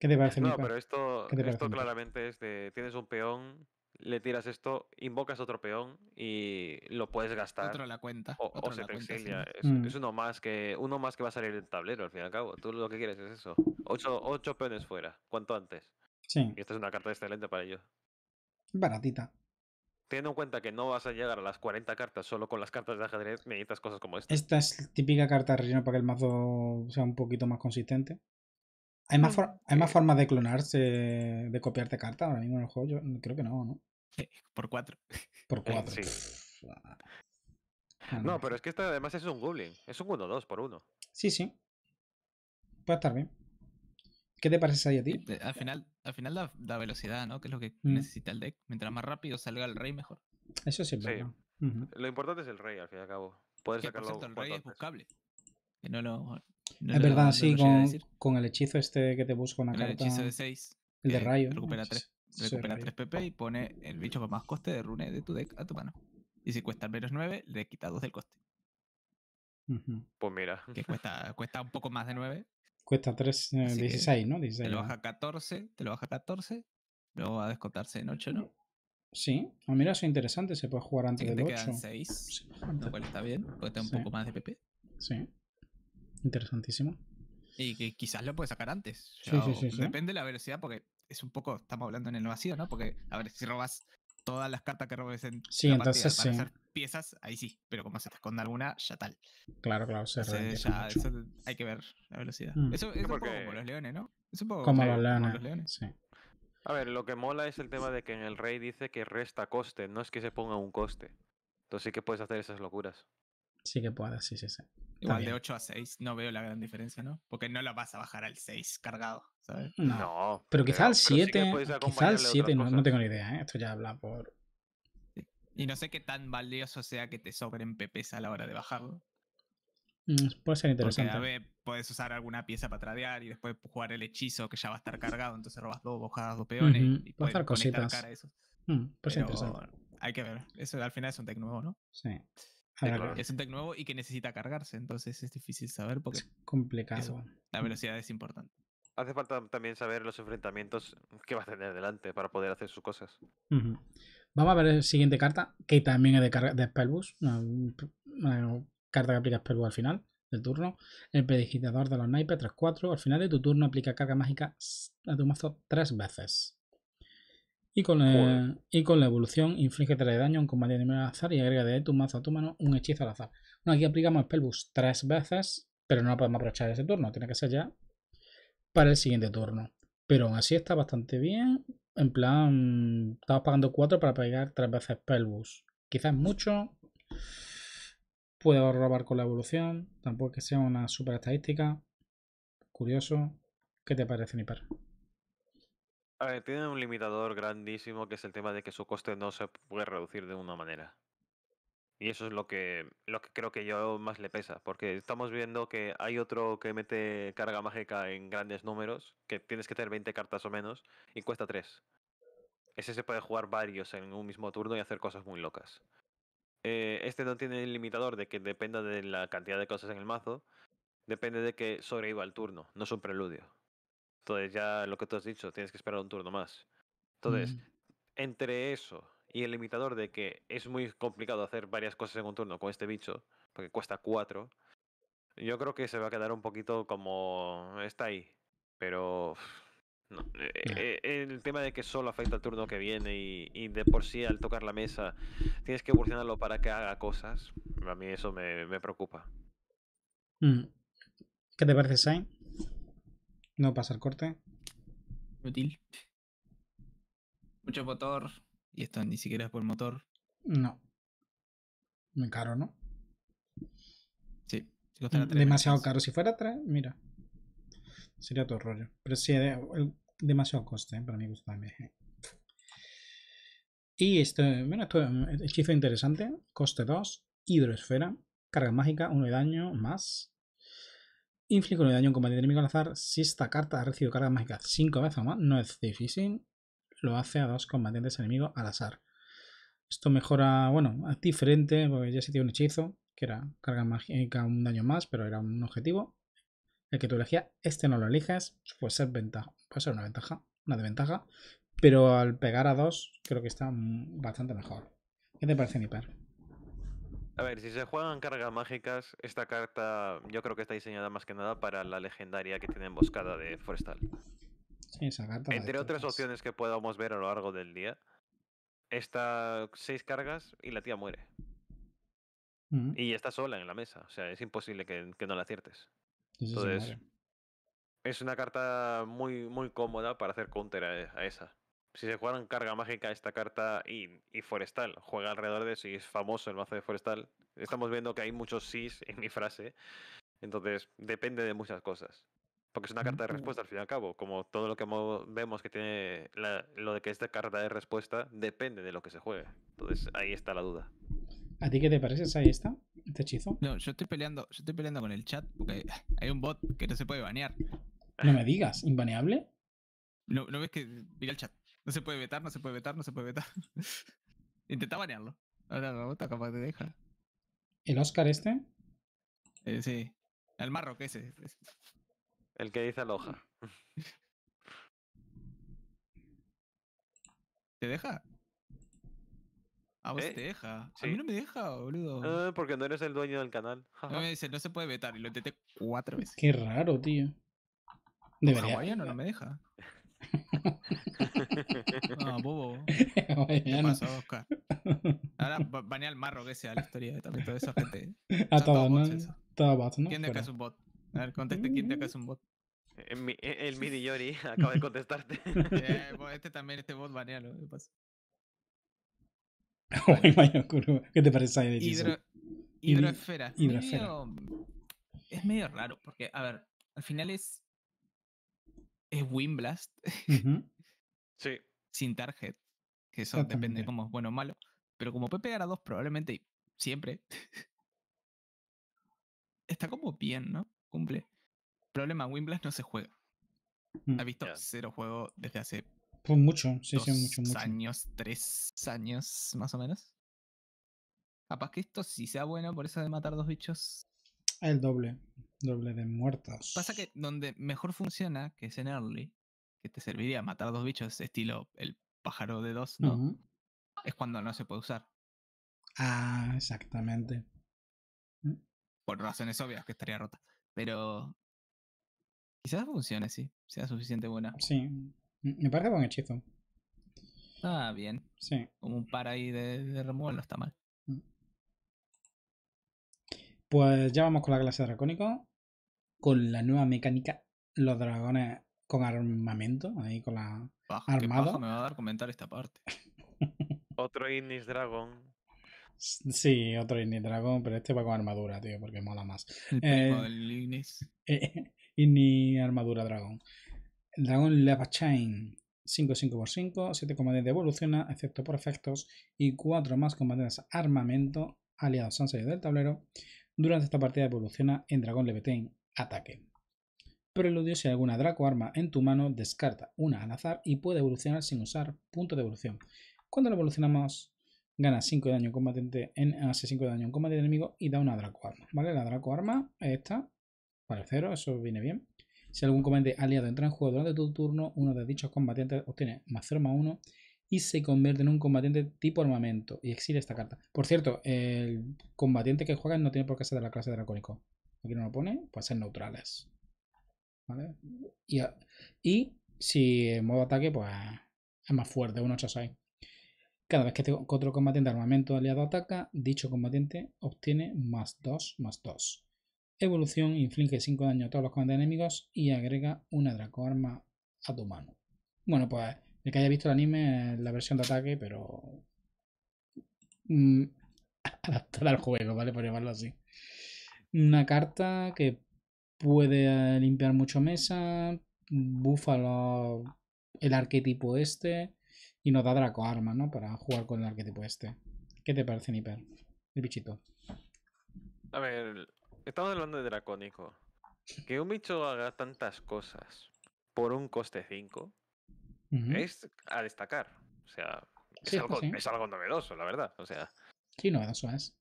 ¿Qué te parece? No, pero esto, esto claramente es de tienes un peón, le tiras esto, invocas otro peón y lo puedes gastar. Otro la cuenta. O, se exilia. Mm. Es, uno más que uno más que va a salir del tablero al fin y al cabo. Tú lo que quieres es eso. Ocho, ocho peones fuera, cuanto antes. Sí. Y esta es una carta excelente para ello. Baratita. Teniendo en cuenta que no vas a llegar a las 40 cartas solo con las cartas de ajedrez, necesitas cosas como esta. Esta es típica carta de relleno para que el mazo sea un poquito más consistente. Hay más, mm, hay más formas de clonarse, de copiarte cartas ahora mismo en el juego. Yo creo que no, ¿no? Eh, por cuatro. Por (laughs) eh, cuatro. Ah, no, pero es que esta además es un Goblin. Es un 1-2 por 1. Sí, sí. Puede estar bien. ¿Qué te parece ahí a ti? Eh, al final, al final da, velocidad, ¿no? Que es lo que mm. necesita el deck. Mientras más rápido salga el rey, mejor. Eso siempre. Sí. Lo importante es el rey, al fin y al cabo. Poder sacarlo. Por cierto, el rey es buscable. Que no lo. es verdad, así sí, con, con, el hechizo este que te busca una con carta. El hechizo de 6. El de rayo. Recupera 3. Recupera 3 PP y pone el bicho con más coste de rune de tu deck a tu mano. Y si cuesta menos 9, le quita 2 del coste. Pues mira. Que cuesta, cuesta un poco más de 9, Cuesta 3, 16, eh, eh, ¿no? te lo baja 14, te lo baja 14, luego va a descontarse en 8, ¿no? Sí, ah, A mí eso es interesante, se puede jugar antes de del te 8. 6, lo cual está bien, porque está un poco más de PP. Sí, interesantísimo. Y que quizás lo puedes sacar antes. Sí, sí sí depende de la velocidad, porque es un poco, estamos hablando en el vacío, ¿no? Porque, a ver, si robas todas las cartas que representan sí, entonces, sí. piezas, ahí sí, pero como se te esconde alguna, ya tal. Claro, claro, se entonces, ya, Hay que ver la velocidad. Mm. Eso, es un poco como los leones, ¿no? Es un poco como, los leones. Sí. A ver, lo que mola es el tema de que en el rey dice que resta coste, no es que se ponga un coste. Entonces sí que puedes hacer esas locuras. Sí que puedes, sí, sí, sí. Igual de 8 a 6 no veo la gran diferencia, ¿no? Porque no la vas a bajar al 6 cargado, ¿sabes? No. pero quizá al 7, quizá al 7, no, tengo ni idea, ¿eh? Esto ya habla por... Y no sé qué tan valioso sea que te sobren PPs a la hora de bajarlo. Mm, puede ser interesante. a ver, puedes usar alguna pieza para tradear y después jugar el hechizo que ya va a estar cargado, entonces robas dos, bojadas, dos peones y puedes conectar a eso. Mm, puede ser interesante. Hay que ver, eso al final es un nuevo, ¿no? Sí. Es un tech nuevo y que necesita cargarse, entonces es difícil saber porque. Es complicado. la velocidad es importante. Hace falta también saber los enfrentamientos que va a tener delante para poder hacer sus cosas. Vamos a ver la siguiente carta, que también es de, de Spellbus. Una, carta que aplica Spellbus al final del turno. El predigitador de los naipes 3-4. Al final de tu turno aplica carga mágica a tu mazo tres veces. Y con, la, evolución inflige 3 de daño en combate de al azar y agrega de tu mazo a tu mano un hechizo al azar. Bueno, aquí aplicamos Spellboost tres veces, pero no podemos aprovechar ese turno. Tiene que ser ya para el siguiente turno. Pero aún así está bastante bien. En plan, estamos pagando 4 para pegar tres veces Spellbus, Quizás mucho. Puedo robar con la evolución. Tampoco que sea una super estadística. Curioso. ¿Qué te parece, Niper? tiene un limitador grandísimo que es el tema de que su coste no se puede reducir de una manera. Y eso es lo que, lo que creo que yo más le pesa, porque estamos viendo que hay otro que mete carga mágica en grandes números, que tienes que tener 20 cartas o menos, y cuesta 3. Ese se puede jugar varios en un mismo turno y hacer cosas muy locas. Eh, este no tiene el limitador de que dependa de la cantidad de cosas en el mazo, depende de que sobreviva el turno, no es un preludio. Entonces ya lo que tú has dicho, tienes que esperar un turno más. Entonces, entre eso y el limitador de que es muy complicado hacer varias cosas en un turno con este bicho, porque cuesta cuatro, yo creo que se va a quedar un poquito como está ahí. Pero eh, eh, eh, el tema de que solo afecta al turno que viene y, de por sí al tocar la mesa tienes que evolucionarlo para que haga cosas, a mí eso me, preocupa. Mm. ¿Qué te parece, Sain? No pasa el corte. Útil. Mucho motor. Y esto ni siquiera es por motor. No. Muy caro, ¿no? Sí. Mm, demasiado caro. Si fuera 3, mira. Sería todo rollo. Pero sí, demasiado coste ¿eh? para mi también. ¿eh? Y este, bueno, esto es eh, interesante. Coste 2. Hidroesfera. Carga mágica, uno de daño más. Inflige de daño en combate enemigo al azar si esta carta ha recibido carga mágica 5 veces o más. No es difícil. Lo hace a dos combatientes enemigos al azar. Esto mejora, bueno, es diferente porque ya se tiene un hechizo que era carga mágica un daño más, pero era un objetivo. El que tú elegías, este no lo eliges, puede ser ventaja, puede ser una ventaja, una desventaja, pero al pegar a dos creo que está mm, bastante mejor. ¿Qué te parece, Niper? A ver, si se juegan cargas mágicas, esta carta yo creo que está diseñada más que nada para la legendaria que tiene emboscada de Forestal. Sí, esa Entre otras opciones que podamos ver a lo largo del día, está seis cargas y la tía muere. Mm. Y está sola en la mesa, o sea, es imposible que, no la aciertes. Entonces, es una carta muy, muy cómoda para hacer counter a esa si se juega en carga mágica esta carta y, forestal, juega alrededor de si es famoso el mazo de forestal. Estamos viendo que hay muchos sis en mi frase. Entonces, depende de muchas cosas. Porque es una carta de respuesta al fin y al cabo. Como todo lo que vemos que tiene lo de que esta carta de respuesta depende de lo que se juegue. Entonces, ahí está la duda. ¿A ti qué te parece ahí está? ¿Este hechizo? No, yo estoy peleando, yo estoy peleando con el chat porque (laughs) hay un bot que no se puede banear. No me digas, ¿inbaneable? No, ves que. Mira el chat. No se puede vetar, no se puede vetar, no se puede vetar. (laughs) Intenta banearlo. Ahora la bota capaz de deja. ¿El Oscar este? Eh, sí. El que ese. Pues. El que dice Aloja. ¿Te deja? A vos ¿Eh? te deja. A mí no me deja, boludo. Ah, porque no eres el dueño del canal. no me dice, no se puede vetar. Y lo intenté cuatro veces. Qué raro, tío. Debería. No, no me deja. (laughs) No, bobo. (laughs) ¿Qué pasó, Oscar? Ahora banea el marro que sea la historia de toda gente. Ah, todo ¿no? ¿Quién de acá es un bot? A ver, conteste quién de acá es un bot. Eh, eh, el, Midi Yori (laughs) acaba de contestarte. Eh, este también, este bot, banealo. ¿Qué pasa? ¿Qué te parece Hidroesfera. es medio raro, porque, a ver, al final es es Wimblast. (laughs) sí. Sin target. Que eso depende cómo es bueno o malo. Pero como puede pegar a dos, probablemente siempre. (laughs) está como bien, ¿no? Cumple. Problema, Wimblast no se juega. Ha mm. visto cero juego desde hace. Pues mucho, sí, mucho, mucho. Años, tres años, más o menos. Capaz que esto sí sea bueno por eso de matar dos bichos el doble, doble de muertos. Pasa que donde mejor funciona, que es en early, que te serviría matar dos bichos estilo el pájaro de dos, ¿no? Es cuando no se puede usar. Ah, exactamente. Mm. Por razones obvias que estaría rota. Pero quizás funcione, sí. Sea suficiente buena. Sí. Mm, me parece buen hechizo. ah, bien. Sí. Como un par ahí de, de está mal. Pues ya vamos con la clase de dracónico, con la nueva mecánica, los dragones con armamento, ahí con la armada. armado. me va a dar comentar esta parte. (laughs) otro Ignis Dragon. Sí, otro Ignis Dragon, pero este va con armadura, tío, porque mola más. El eh, eh, (laughs) Ignis. Armadura dragón El dragón Lepachain. 5, 5x5, 7,10 de evoluciona, excepto por efectos, y 4 más combates armamento aliados han salido del tablero. Durante esta partida evoluciona en Dragón levetein, ataque. Preludio, si hay alguna Draco arma en tu mano, descarta una al azar y puede evolucionar sin usar punto de evolución. Cuando lo evolucionamos, gana 5 de daño combatiente en hace ah, 5 de daño en combate enemigo y da una Draco arma. ¿Vale? La Draco arma esta, para el 0, eso viene bien. Si algún comandante aliado entra en juego durante tu turno, uno de dichos combatientes obtiene más 0 más 1 y se convierte en un combatiente tipo armamento y exige esta carta. Por cierto, el combatiente que juega no tiene por qué ser de la clase dracónico. Aquí no lo pone, pues ser neutrales. ¿Vale? Y, si en modo ataque, pues es más fuerte, un 8-6. Cada vez que otro combatiente armamento aliado ataca, dicho combatiente obtiene más 2, más 2. Evolución inflige 5 daño a todos los combates enemigos y agrega una dracoarma a tu mano. Bueno, pues el que haya visto el anime, la versión de ataque, pero. Mm, (laughs) adaptada al juego, ¿vale? Por llamarlo así. Una carta que puede limpiar mucho mesa, búfalo el arquetipo este y nos da Draco Arma, ¿no? Para jugar con el arquetipo este. ¿Qué te parece, Niper? El bichito. A ver, estamos hablando de Dracónico. Que un bicho haga tantas cosas por un coste 5 es a destacar. O sea, es, algo, novedoso, la verdad. O sea. Sí, novedoso es.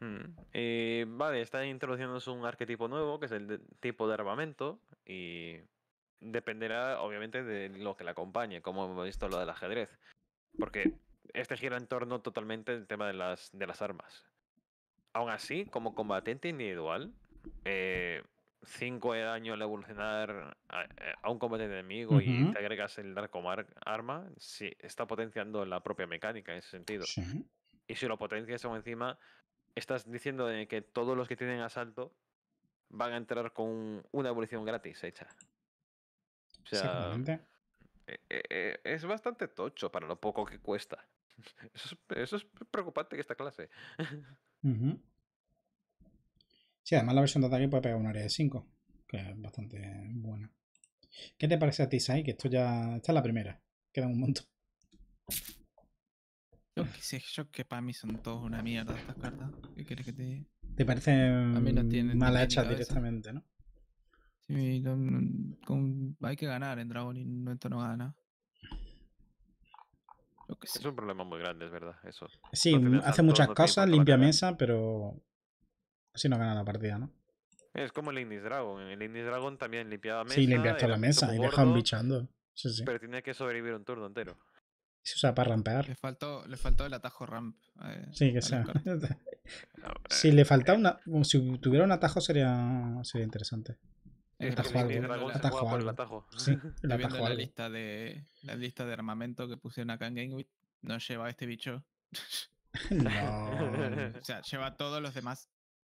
Mm, eh, vale, está introduciéndose un arquetipo nuevo, que es el tipo de armamento, y dependerá, obviamente, de lo que le acompañe, como hemos visto lo del ajedrez. Porque este gira en torno totalmente al tema de las, de las armas. Aún así, como combatiente individual, eh, 5 de daño al evolucionar a, un combate enemigo y te agregas el Dark Arma, sí, está potenciando la propia mecánica en ese sentido. Y si lo potencias aún encima, estás diciendo que todos los que tienen asalto van a entrar con una evolución gratis hecha. O sea, eh, eh, eh, es bastante tocho para lo poco que cuesta. (laughs) Eso es, preocupante que esta clase. (laughs) Sí, además la versión de ataque puede pegar un área de 5, que es bastante buena. ¿Qué te parece a ti, Sai? Que esto ya. Esta es la primera. Quedan un montón. Yo que sé, yo que para mí son todos una mierda estas cartas. ¿Qué quieres que te Te parecen no mm, mal hechas directamente, ¿no? Sí, hay que ganar en Dragon y no, esto no gana. que Es un problema muy grande, es verdad, eso. Sí, mm, hace muchas cosas, limpia mesa, pero Así no gana la partida, ¿no? Es como el Ignis Dragon. el Ignis Dragon también limpiaba mesa. Sí, limpiaba toda la mesa y dejaban bichando. Pero tiene que sobrevivir un turno entero. Se usa para rampear. Le faltó, le faltó el atajo ramp. Eh, sí, que sea. (laughs) Eh, si le faltaba eh. una. Si tuviera un atajo sería, sería interesante. El atajo atajo, Sí, (laughs) el atajo La lista, de, la lista de armamento que pusieron acá en Game no lleva a este bicho. (laughs) no. o sea, lleva a todos los demás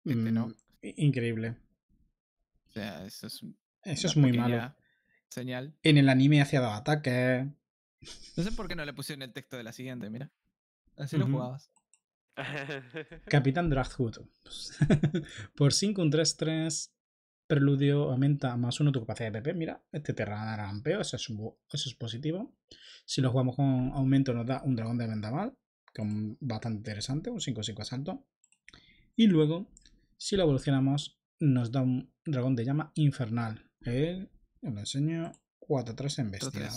este, mm, increíble. O sea, eso es, muy malo. Señal. En el anime hacía dos ataques. No sé por qué no le pusieron el texto de la siguiente, mira. Así lo jugabas. (laughs) Capitán Hood. (laughs) por 5, un 3, 3. Preludio aumenta más uno tu capacidad de PP. Mira, este te rampeo, eso eso es positivo. Si lo jugamos con aumento, nos da un dragón de vendaval, que es bastante interesante, un 5-5 asalto. Y luego si lo evolucionamos, nos da un dragón de llama infernal. ¿eh? Lo enseño 4-3 en bestia.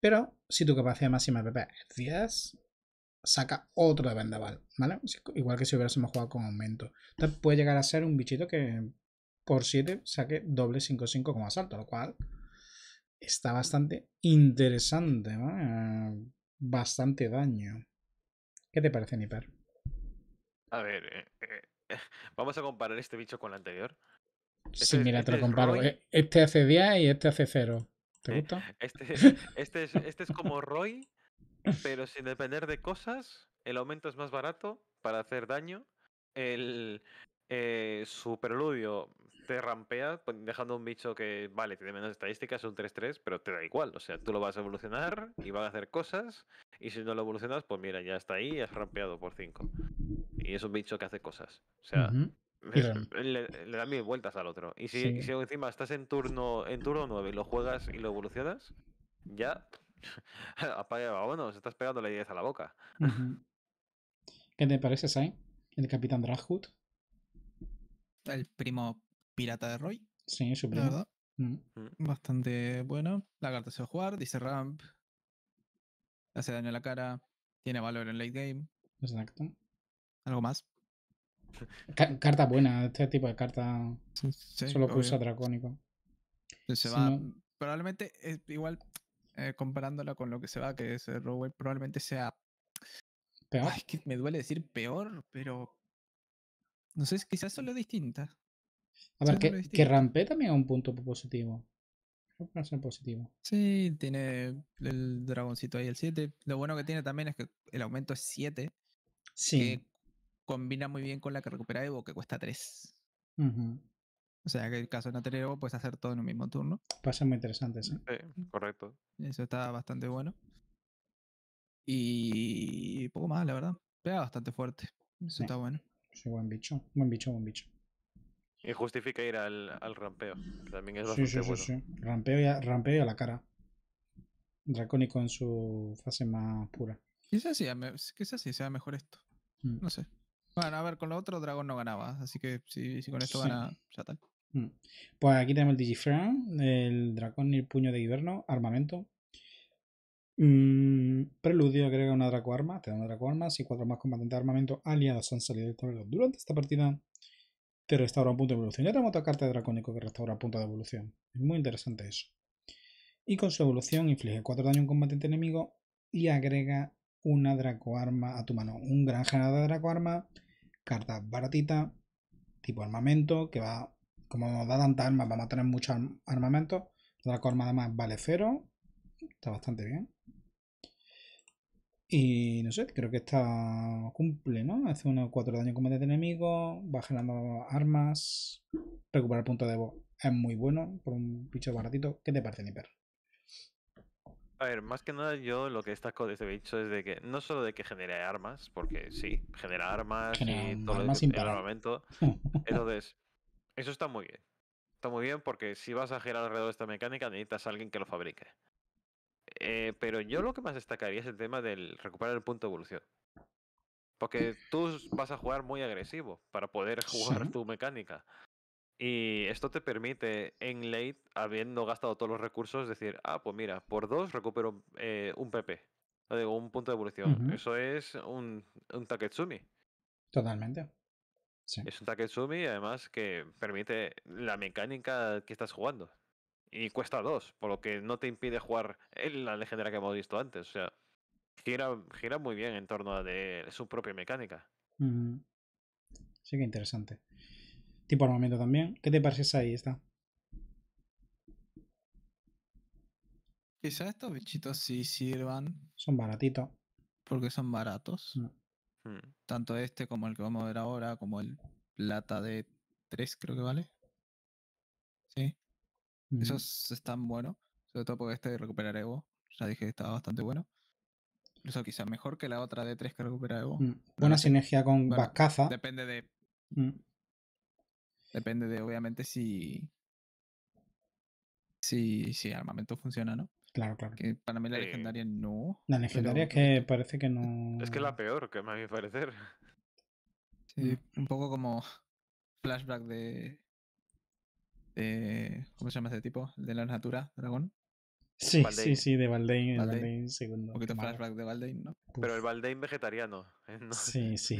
Pero si tu capacidad máxima de PP es 10, saca otro de vendaval, ¿vale? Igual que si hubiésemos jugado con aumento. Entonces puede llegar a ser un bichito que por 7 saque doble 5-5 como asalto, lo cual está bastante interesante, eh, Bastante daño. ¿Qué te parece, Niper? A ver, eh, eh (laughs) Vamos a comparar este bicho con el anterior. sí, este mira, te este lo comparo. E, este hace 10 y este hace 0. ¿Te eh, gusta? Este, (laughs) este, es, como Roy, pero sin depender de cosas. El aumento es más barato para hacer daño. El eh, superludio te rampea dejando un bicho que, vale, tiene menos estadísticas, es un 3-3, pero te da igual. O sea, tú lo vas a evolucionar y vas a hacer cosas. Y si no lo evolucionas, pues mira, ya está ahí has rampeado por 5. Y es un bicho que hace cosas. O sea, le, da mil vueltas al otro. Y si, encima estás en turno, en turno 9 y lo juegas y lo evolucionas, ya (laughs) apaga, se estás pegando la idea a la boca. ¿Qué te parece, Sai? El capitán Draghut. El primo pirata de Roy. Sí, su primo. Mm. Mm. Bastante bueno. La carta se va a jugar. Dice ramp. Hace daño a la cara. Tiene valor en late game. Exacto. ¿Algo más? carta buena, este tipo de carta. solo que usa dracónico. Probablemente, igual eh, comparándola con lo que se va, que es Rowell, probablemente sea. Peor. Ay, que me duele decir peor, pero. No sé, quizás solo distinta. A ver, que, que Rampé también es un punto positivo. Creo que no es un positivo. Sí, tiene el dragoncito ahí, el 7. Lo bueno que tiene también es que el aumento es 7. Sí combina muy bien con la que recupera Evo, que cuesta 3. O sea que en caso de no tener Evo, puedes hacer todo en un mismo turno. Pasa muy interesante, sí. sí correcto. Eso está bastante bueno. Y poco más, la verdad. Pega bastante fuerte. Eso está bueno. buen bicho. Buen bicho, buen bicho. Y justifica ir al, al rampeo. también es bastante sí, sí, Sí, sí. Rampeo, y rampeo a la cara. Dracónico en su fase más pura. Quizás sí, quizás sí sea mejor esto. Mm. No sé. Bueno, a ver, con lo otro Dragón no ganaba, así que si, con esto gana, ya tal. Mm. Pues aquí tenemos el Digiframe, el Dragón y el Puño de Hiberno, armamento. Mm, preludio agrega una Draco Arma, te da una Draco Arma. Si cuatro más combatientes de armamento aliados han salido del durante esta partida, te restaura un punto de evolución. Ya tenemos otra carta de Dracónico que restaura un punto de evolución. Es muy interesante eso. Y con su evolución inflige cuatro daños a un combatiente enemigo y agrega una Draco arma a tu mano. Un gran generador de Draco Arma. carta baratita, tipo armamento, que va, como nos da tanta armas, vamos a tener mucho armamento. La arma además vale cero, está bastante bien. Y no sé, creo que esta cumple, ¿no? Hace unos 4 daños como de enemigo, va generando armas, recuperar punto de voz. Es muy bueno por un bicho baratito. ¿Qué te parece, Niper? A ver, más que nada yo lo que destaco de este bicho es de que no solo de que genere armas, porque sí, genera armas y todo el, armamento. (laughs) Entonces, eso está muy bien. Está muy bien porque si vas a girar alrededor de esta mecánica necesitas a alguien que lo fabrique. Eh, pero yo lo que más destacaría es el tema del recuperar el punto de evolución. Porque tú vas a jugar muy agresivo para poder jugar tu mecánica. Y esto te permite en late, habiendo gastado todos los recursos, decir, ah, pues mira, por dos recupero eh, un PP. O digo, un punto de evolución. Eso es un, un Taketsumi. Totalmente. Sí. Es un Taketsumi, además, que permite la mecánica que estás jugando. Y cuesta dos, por lo que no te impide jugar en la legendaria que hemos visto antes. O sea, gira, gira muy bien en torno a su propia mecánica. Sí, que interesante tipo armamento también. ¿Qué te parece ahí está? Quizás estos bichitos sí sirvan. Son baratitos. Porque son baratos. Mm. Hmm. Tanto este como el que vamos a ver ahora, como el plata de 3 creo que vale. Sí. Esos están buenos. Sobre todo porque este recuperar Evo. Ya dije que estaba bastante bueno. Incluso quizás mejor que la otra de 3 que recupera Evo. Buena mm. sinergia con bueno, Depende de mm. Depende de, obviamente, si. Si, si el armamento funciona, ¿no? Claro, claro. Que para mí la legendaria no. La legendaria que parece que no. Es que la peor, que a mi parecer. (laughs) Sí, mm. un poco como (laughs) flashback de. de ¿Cómo se llama ese tipo? De la natura, dragón. Sí, sí, sí, de Valdein. segundo. Un poquito flashback de Valdein, ¿no? Pero el Valdein vegetariano. (laughs) Eh, sí, sí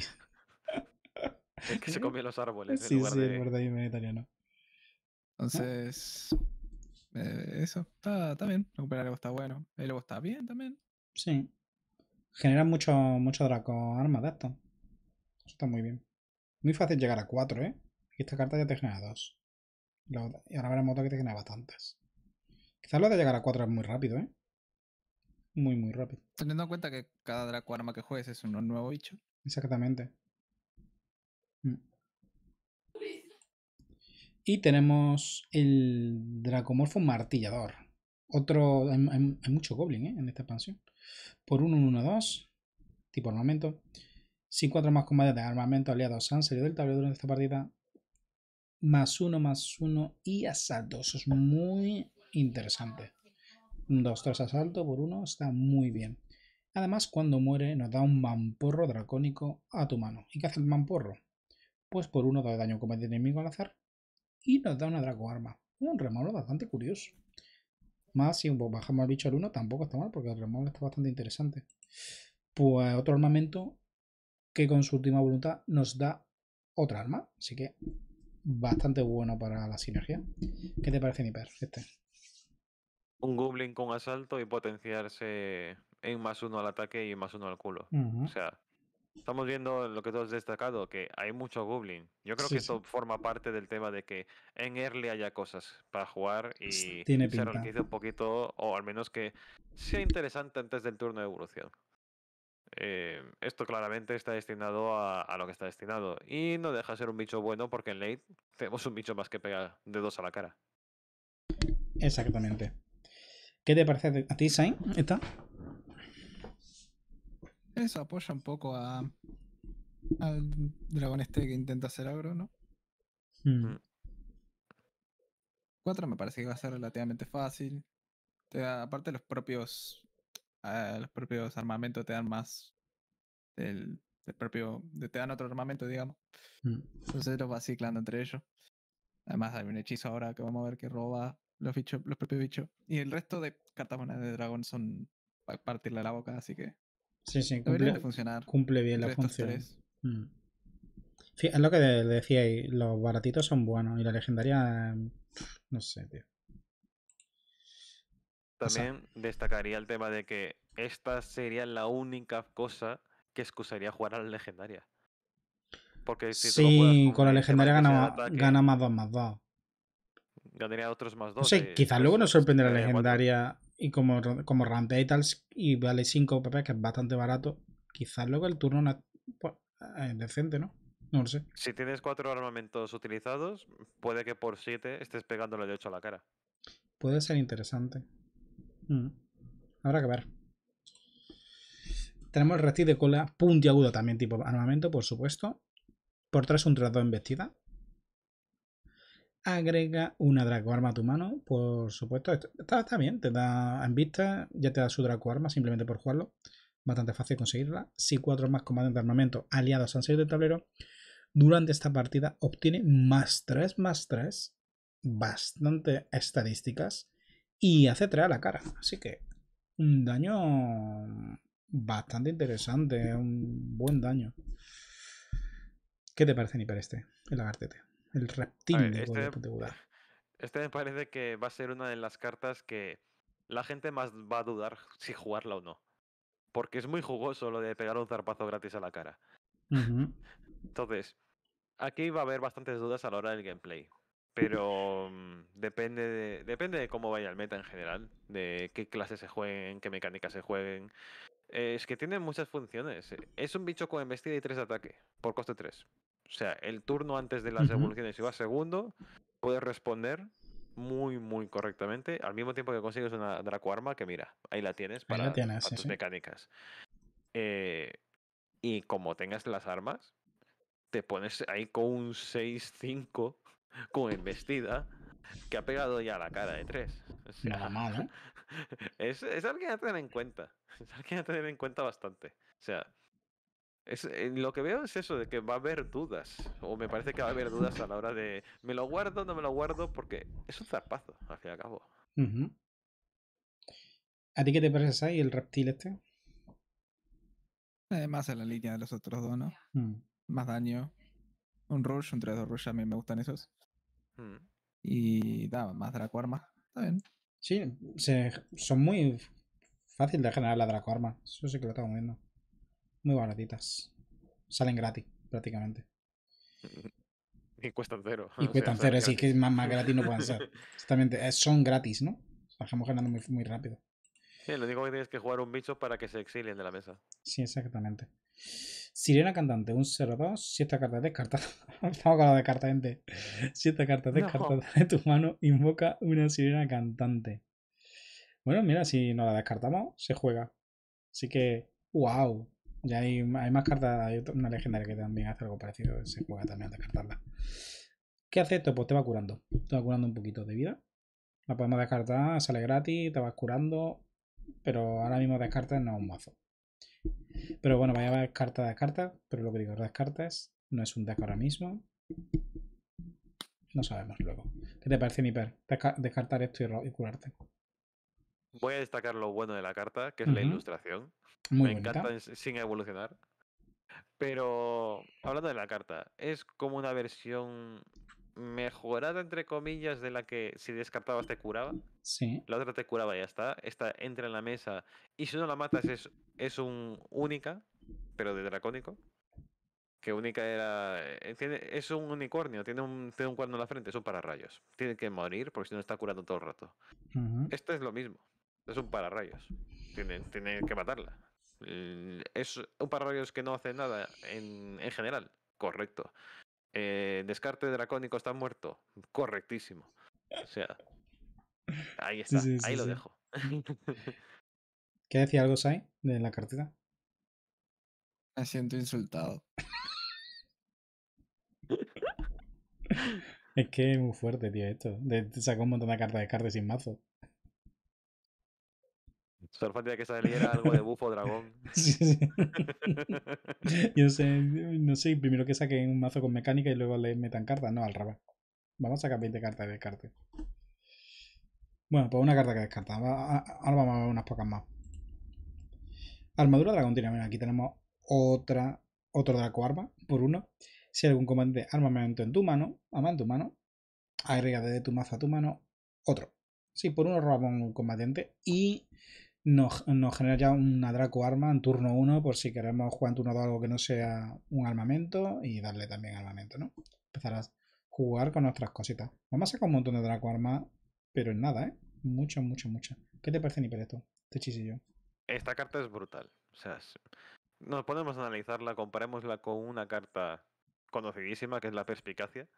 que se comió los árboles. Sí, lugar sí, italiano. ¿Ah? Entonces, eh, eso, está, está, bien. Recuperar algo está bueno. El algo está bien también. Sí. Genera mucho, mucho draco armas de esto. está muy bien. Muy fácil llegar a 4, ¿eh? Aquí esta carta ya te genera 2. Y ahora veremos otra que te genera bastantes. Quizás lo de llegar a 4 es muy rápido, ¿eh? Muy, muy rápido. Teniendo en cuenta que cada draco arma que juegues es un nuevo bicho. Exactamente. Y tenemos el Dracomorfo Martillador. Otro. Hay, mucho Goblin ¿eh? en esta expansión. Por 1, 1, 2. Tipo armamento. Si 4 más combates de armamento aliados han salido del tablero durante esta partida. Más 1, más 1 y asalto. Eso es muy interesante. 2, 3 asalto por 1 está muy bien. Además, cuando muere, nos da un mamporro dracónico a tu mano. ¿Y qué hace el mamporro? Pues por 1 da daño combate enemigo al azar y nos da una Draco Arma. Un remolo bastante curioso. Más si bajamos al bicho al 1 tampoco está mal, porque el remolo está bastante interesante. Pues otro armamento que con su última voluntad nos da otra arma. Así que bastante bueno para la sinergia. ¿Qué te parece, Niper? Este. Un Goblin con asalto y potenciarse en más uno al ataque y en más uno al culo. O sea, Estamos viendo lo que tú has destacado, que hay mucho goblin. Yo creo que esto forma parte del tema de que en early haya cosas para jugar pues y se organice un poquito, o al menos que sea interesante antes del turno de evolución. Eh, esto claramente está destinado a, lo que está destinado. Y no deja ser un bicho bueno porque en late tenemos un bicho más que pega dedos a la cara. Exactamente. ¿Qué te parece a ti, Sain? ¿Está? Eso apoya un poco a al dragón este que intenta hacer agro, ¿no? Hmm. Hmm. Cuatro me parece que va a ser relativamente fácil. aparte los propios ah, los propios armamentos te dan más del, propio te dan otro armamento, digamos. Hmm. Entonces los va ciclando entre ellos. Además hay un hechizo ahora que vamos a ver que roba los los propios bichos. Y el resto de cartas monedas de dragón son para partirle la boca, así que Sí, sí, cumple, bien la función. Mm. es lo que le decía ahí, los baratitos son buenos y la legendaria, em, no sé, tío. También destacaría el tema de que esta sería la única cosa que excusaría jugar a la legendaria. Porque si sí, con la legendaria gana, gana más dos más 2. Ganaría otros más 2. Sí, quizás luego nos sorprende la legendaria y como, como rampea y vale 5 PP, que es bastante barato, quizás luego el turno pues, eh, es decente, ¿no? No lo sé. Si tienes 4 armamentos utilizados, puede que por 7 estés pegándole de 8 a la cara. Puede ser interesante. Mm. Habrá que ver. Tenemos el de cola puntiagudo también, tipo armamento, por supuesto. Por 3 un 3-2 en vestida agrega una arma a tu mano, por supuesto. Está, bien, te da en vista, ya te da su arma simplemente por jugarlo. Bastante fácil conseguirla. Si cuatro más comandantes de armamento aliados han salido del tablero, durante esta partida obtiene más 3, más 3, bastante estadísticas, y hace 3 a la cara. Así que un daño bastante interesante, un buen daño. ¿Qué te parece, Nipereste? este, el agartete el reptil este, (laughs) este, me parece que va a ser una de las cartas que la gente más va a dudar si jugarla o no. Porque es muy jugoso lo de pegar un zarpazo gratis a la cara. Entonces, aquí va a haber bastantes dudas a la hora del gameplay. Pero mm, depende, de, depende de cómo vaya el meta en general, de qué clases se jueguen, qué mecánicas se jueguen. es que tiene muchas funciones. Es un bicho con embestida y tres de ataque, por coste 3. O sea, el turno antes de las evoluciones, si vas segundo, puedes responder muy, muy correctamente. Al mismo tiempo que consigues una Draco Arma, que mira, ahí la tienes para, tus mecánicas. Eh, y como tengas las armas, te pones ahí con un 6-5 con embestida que ha pegado ya la cara de 3. ¿eh? (laughs) es, es algo que hay que tener en cuenta. Es algo que hay que tener en cuenta bastante. O sea, eh, lo que veo es eso, de que va a haber dudas. O me parece que va a haber dudas a la hora de. ¿Me lo guardo no me lo guardo? Porque es un zarpazo, al fin y al cabo. ¿A ti qué te parece ahí el reptil este? más en la línea de los otros dos, ¿no? Mm. Más daño. Un Rush, un 3-2 Rush, a mí me gustan esos. Mm. Y da más Draco Arma. Está bien. Sí, se, son muy fáciles de generar la Draco Arma. Eso sí que lo estamos viendo muy baratitas. Salen gratis, prácticamente. (laughs) Y cuestan cero. Y (laughs) cuestan cero, así que más, gratis no pueden ser. (laughs) Exactamente, eh, son gratis, ¿no? Bajamos ganando muy, muy rápido. Sí, lo único que tienes que jugar un bicho para que se exilien de la mesa. Sí, exactamente. Sirena cantante, un 0-2, carta cartas descartada... Estamos con la de carta, esta carta cartas descartada de tu mano, invoca una sirena cantante. Bueno, mira, si no la descartamos, se juega. Así que, wow. Ya hay, más cartas, hay una legendaria que también hace algo parecido, se juega también a descartarla. ¿Qué hace esto? Pues te va curando. Te va curando un poquito de vida. La podemos descartar, sale gratis, te vas curando. Pero ahora mismo descartas no es un mazo. Pero bueno, vaya a descartar, descarta. Pero lo que digo, descartes no es un deck ahora mismo. No sabemos luego. ¿Qué te parece mi per? Descartar esto y curarte. Voy a destacar lo bueno de la carta, que es la ilustración. Me encanta sin evolucionar. Pero hablando de la carta, es como una versión mejorada, entre comillas, de la que si descartabas te curaba. Sí. La otra te curaba y ya está. Esta entra en la mesa y si no la matas es, es un única, pero de dracónico. Que única era. Eh, es un unicornio, tiene un, un cuerno en la frente, es un pararrayos. Tiene que morir porque si no está curando todo el rato. Esto es lo mismo. Es un pararrayos. Tienen que matarla. Es un pararrayos que no hace nada en, general. Correcto. Eh, descarte dracónico está muerto. Correctísimo. O sea, ahí está. ahí lo dejo. (laughs) ¿Qué decía algo, Sai, de la cartera? Me siento insultado. (laughs) es que es muy fuerte, tío, esto. Te sacó un montón de cartas de cartas sin mazo. Solo falta que saliera algo de bufo dragón. (laughs) Sí, sí. (laughs) Yo sé, no sé, primero que saquen un mazo con mecánica y luego le metan cartas, no, al revés. Vamos a sacar 20 cartas de descarte. Bueno, pues una carta que descarta. Ahora vamos a ver unas pocas más. Armadura dragón tiene. aquí tenemos otra, otro draco arma por uno. Si algún comandante armamento en tu mano, arma en tu mano, agrega de tu mazo a tu mano otro. Sí, por uno robamos un combatiente y nos, genera ya una Draco arma en turno 1 por si queremos jugar en turno 2 algo que no sea un armamento y darle también armamento, ¿no? empezarás a jugar con nuestras cositas. Vamos a sacar un montón de Draco arma, pero en nada, ¿eh? Mucho, mucho, mucho. ¿Qué te parece, Peleto? Este chisillo. Esta carta es brutal. O sea, nos podemos analizarla, comparémosla con una carta conocidísima que es la perspicacia.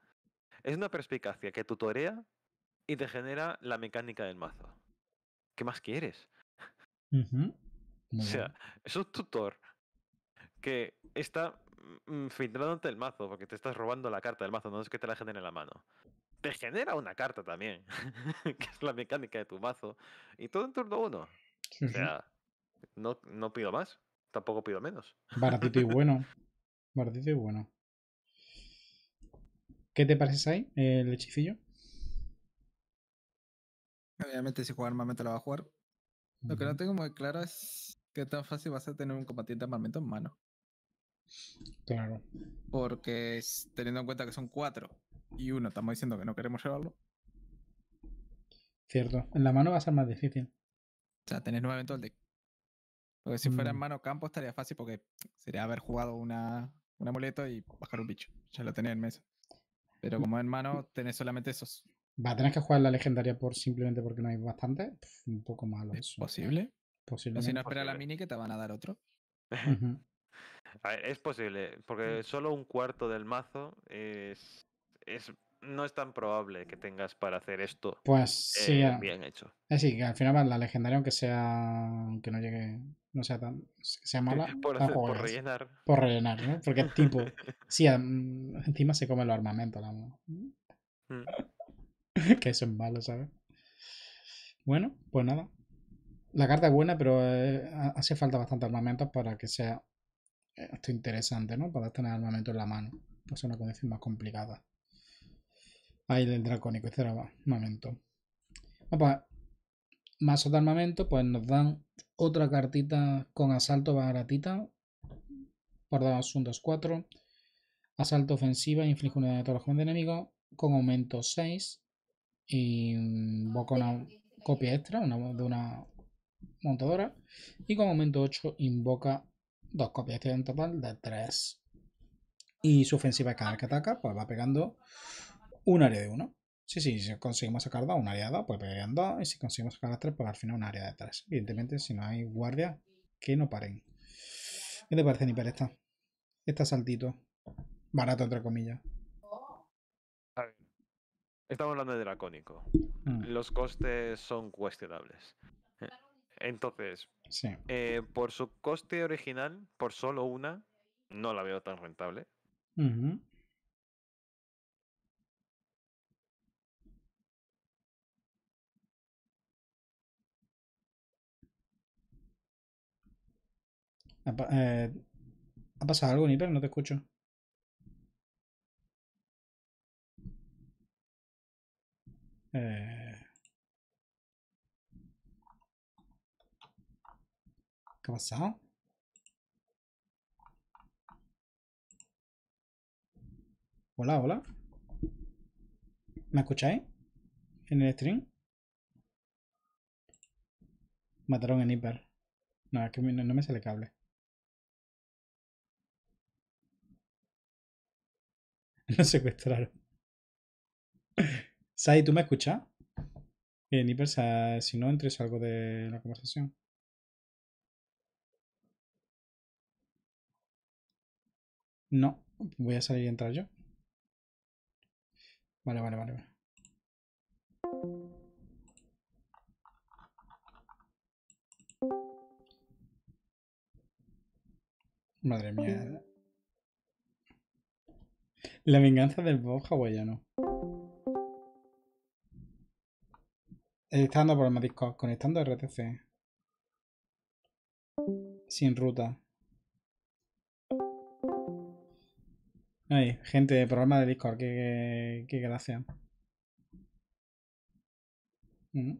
Es una perspicacia que tutorea y te genera la mecánica del mazo. ¿Qué más quieres? O sea, es un tutor que está mm, mm, filtrándote el mazo porque te estás robando la carta del mazo, no es que te la genere en la mano. Te genera una carta también, (laughs) que es la mecánica de tu mazo, y todo en turno uno. O sea, no, no pido más, tampoco pido menos. Baratito y (laughs) bueno. Baratito y bueno. ¿Qué te parece ahí, el hechicillo? Obviamente, si jugar más, la va a jugar. Lo que no tengo muy claro es qué tan fácil va a ser tener un combatiente armamento en mano. Claro. Porque teniendo en cuenta que son cuatro y uno, estamos diciendo que no queremos llevarlo. Cierto. En la mano va a ser más difícil. O sea, tenés nueve el deck. Porque si fuera en mm. mano campo estaría fácil porque sería haber jugado una, un amuleto y bajar un bicho. Ya lo tenía en mesa. Pero como en mano tenés solamente esos Va a tener que jugar la legendaria por simplemente porque no hay bastante. un poco malo eso. ¿Posible? Posible. Si no espera la mini que te van a dar otro. (laughs) es posible, porque solo un cuarto del mazo es, no es tan probable que tengas para hacer esto. Pues eh, sí, ah, bien hecho. Es que al final la legendaria, aunque sea, aunque no llegue, no sea tan, sea mala, (laughs) por, rellenar. Por rellenar, ¿no? Porque tipo, (laughs) sí, encima se come los armamento la (laughs) que eso es malo, ¿sabes? Bueno, pues nada. La carta es buena, pero eh, hace falta bastante armamento para que sea eh, esto interesante, ¿no? Para tener armamento en la mano. Pues es una condición más complicada. Ahí el dracónico, este era armamento. Opa, más armamento, pues nos dan otra cartita con asalto baratita. Por dos un 2-4. Asalto ofensiva, inflige una de todos los enemigos. Con aumento 6 y invoca mm, una copia extra de una montadora y con momento 8 invoca dos copias extra en total de 3 y su ofensiva es cada vez que ataca pues va pegando un área de 1 Sí, sí, si conseguimos sacar 2, un área de 2, pues pegarían 2. Y si conseguimos sacar las 3, pues al final un área de 3. Evidentemente, si no hay guardia que no paren. ¿Qué te parece, Niper, esta? Está saltito. Barato, entre comillas. Estamos hablando de dracónico. Mm. Los costes son cuestionables. Entonces, eh, por su coste original, por solo una, no la veo tan rentable. Eh, ¿Ha, pasado algo, Nipper? No te escucho. Eh, ¿Qué Hola, hola. ¿Me escucháis? ¿En el stream? Mataron en hiper. No, es que no, me sale cable. (laughs) Lo secuestraron. Sai, ¿tú me escuchas? ni pensar si no entres algo de la conversación. No, voy a salir y entrar yo. Vale, vale, vale. vale. Madre mía. La venganza del bob hawaiano. Editando de Discord, conectando RTC. Sin ruta. Ay, gente, programa de Discord, qué, qué, gracia. Mm.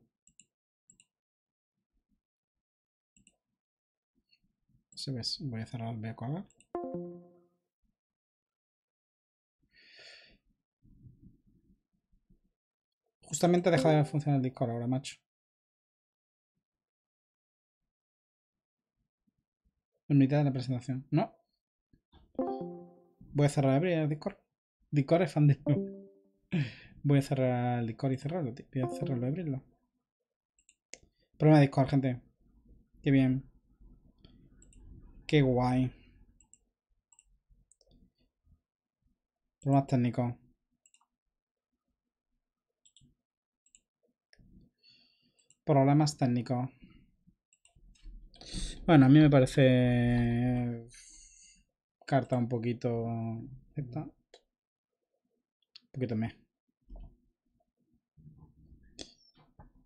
Se ves, voy a cerrar el a Justamente ha dejado de funcionar el Discord ahora, macho. En mitad de la presentación. No. Voy a cerrar abrir el Discord. Discord es fan de... Voy a cerrar el Discord y cerrarlo, Voy a cerrarlo y abrirlo. Problema de Discord, gente. Qué bien. Qué guay. Problemas técnicos. problemas técnicos. Bueno, a mí me parece carta un poquito... Esta. Un poquito me.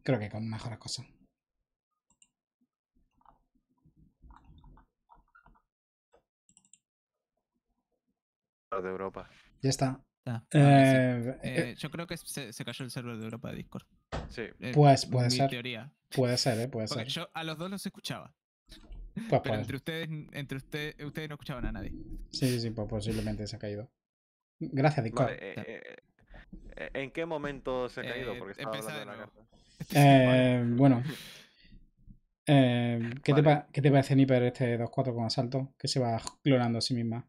Creo que con mejoras cosas. de Europa. Ya está. Eh, eh, eh, yo creo que se, se, cayó el server de Europa de Discord. Eh, pues puede ser. Puede ser, ¿eh? Puede ser. a los dos los escuchaba. Pues Pero entre ustedes, entre ustedes no escuchaban a nadie. Sí, sí, pues posiblemente se ha caído. Gracias, Discord. Eh, eh, ¿En qué momento se ha caído? Porque estaba hablando de la (laughs) bueno. ¿qué, te ¿qué, te parece Nipper este 2-4 con asalto? Que se va clonando a sí misma.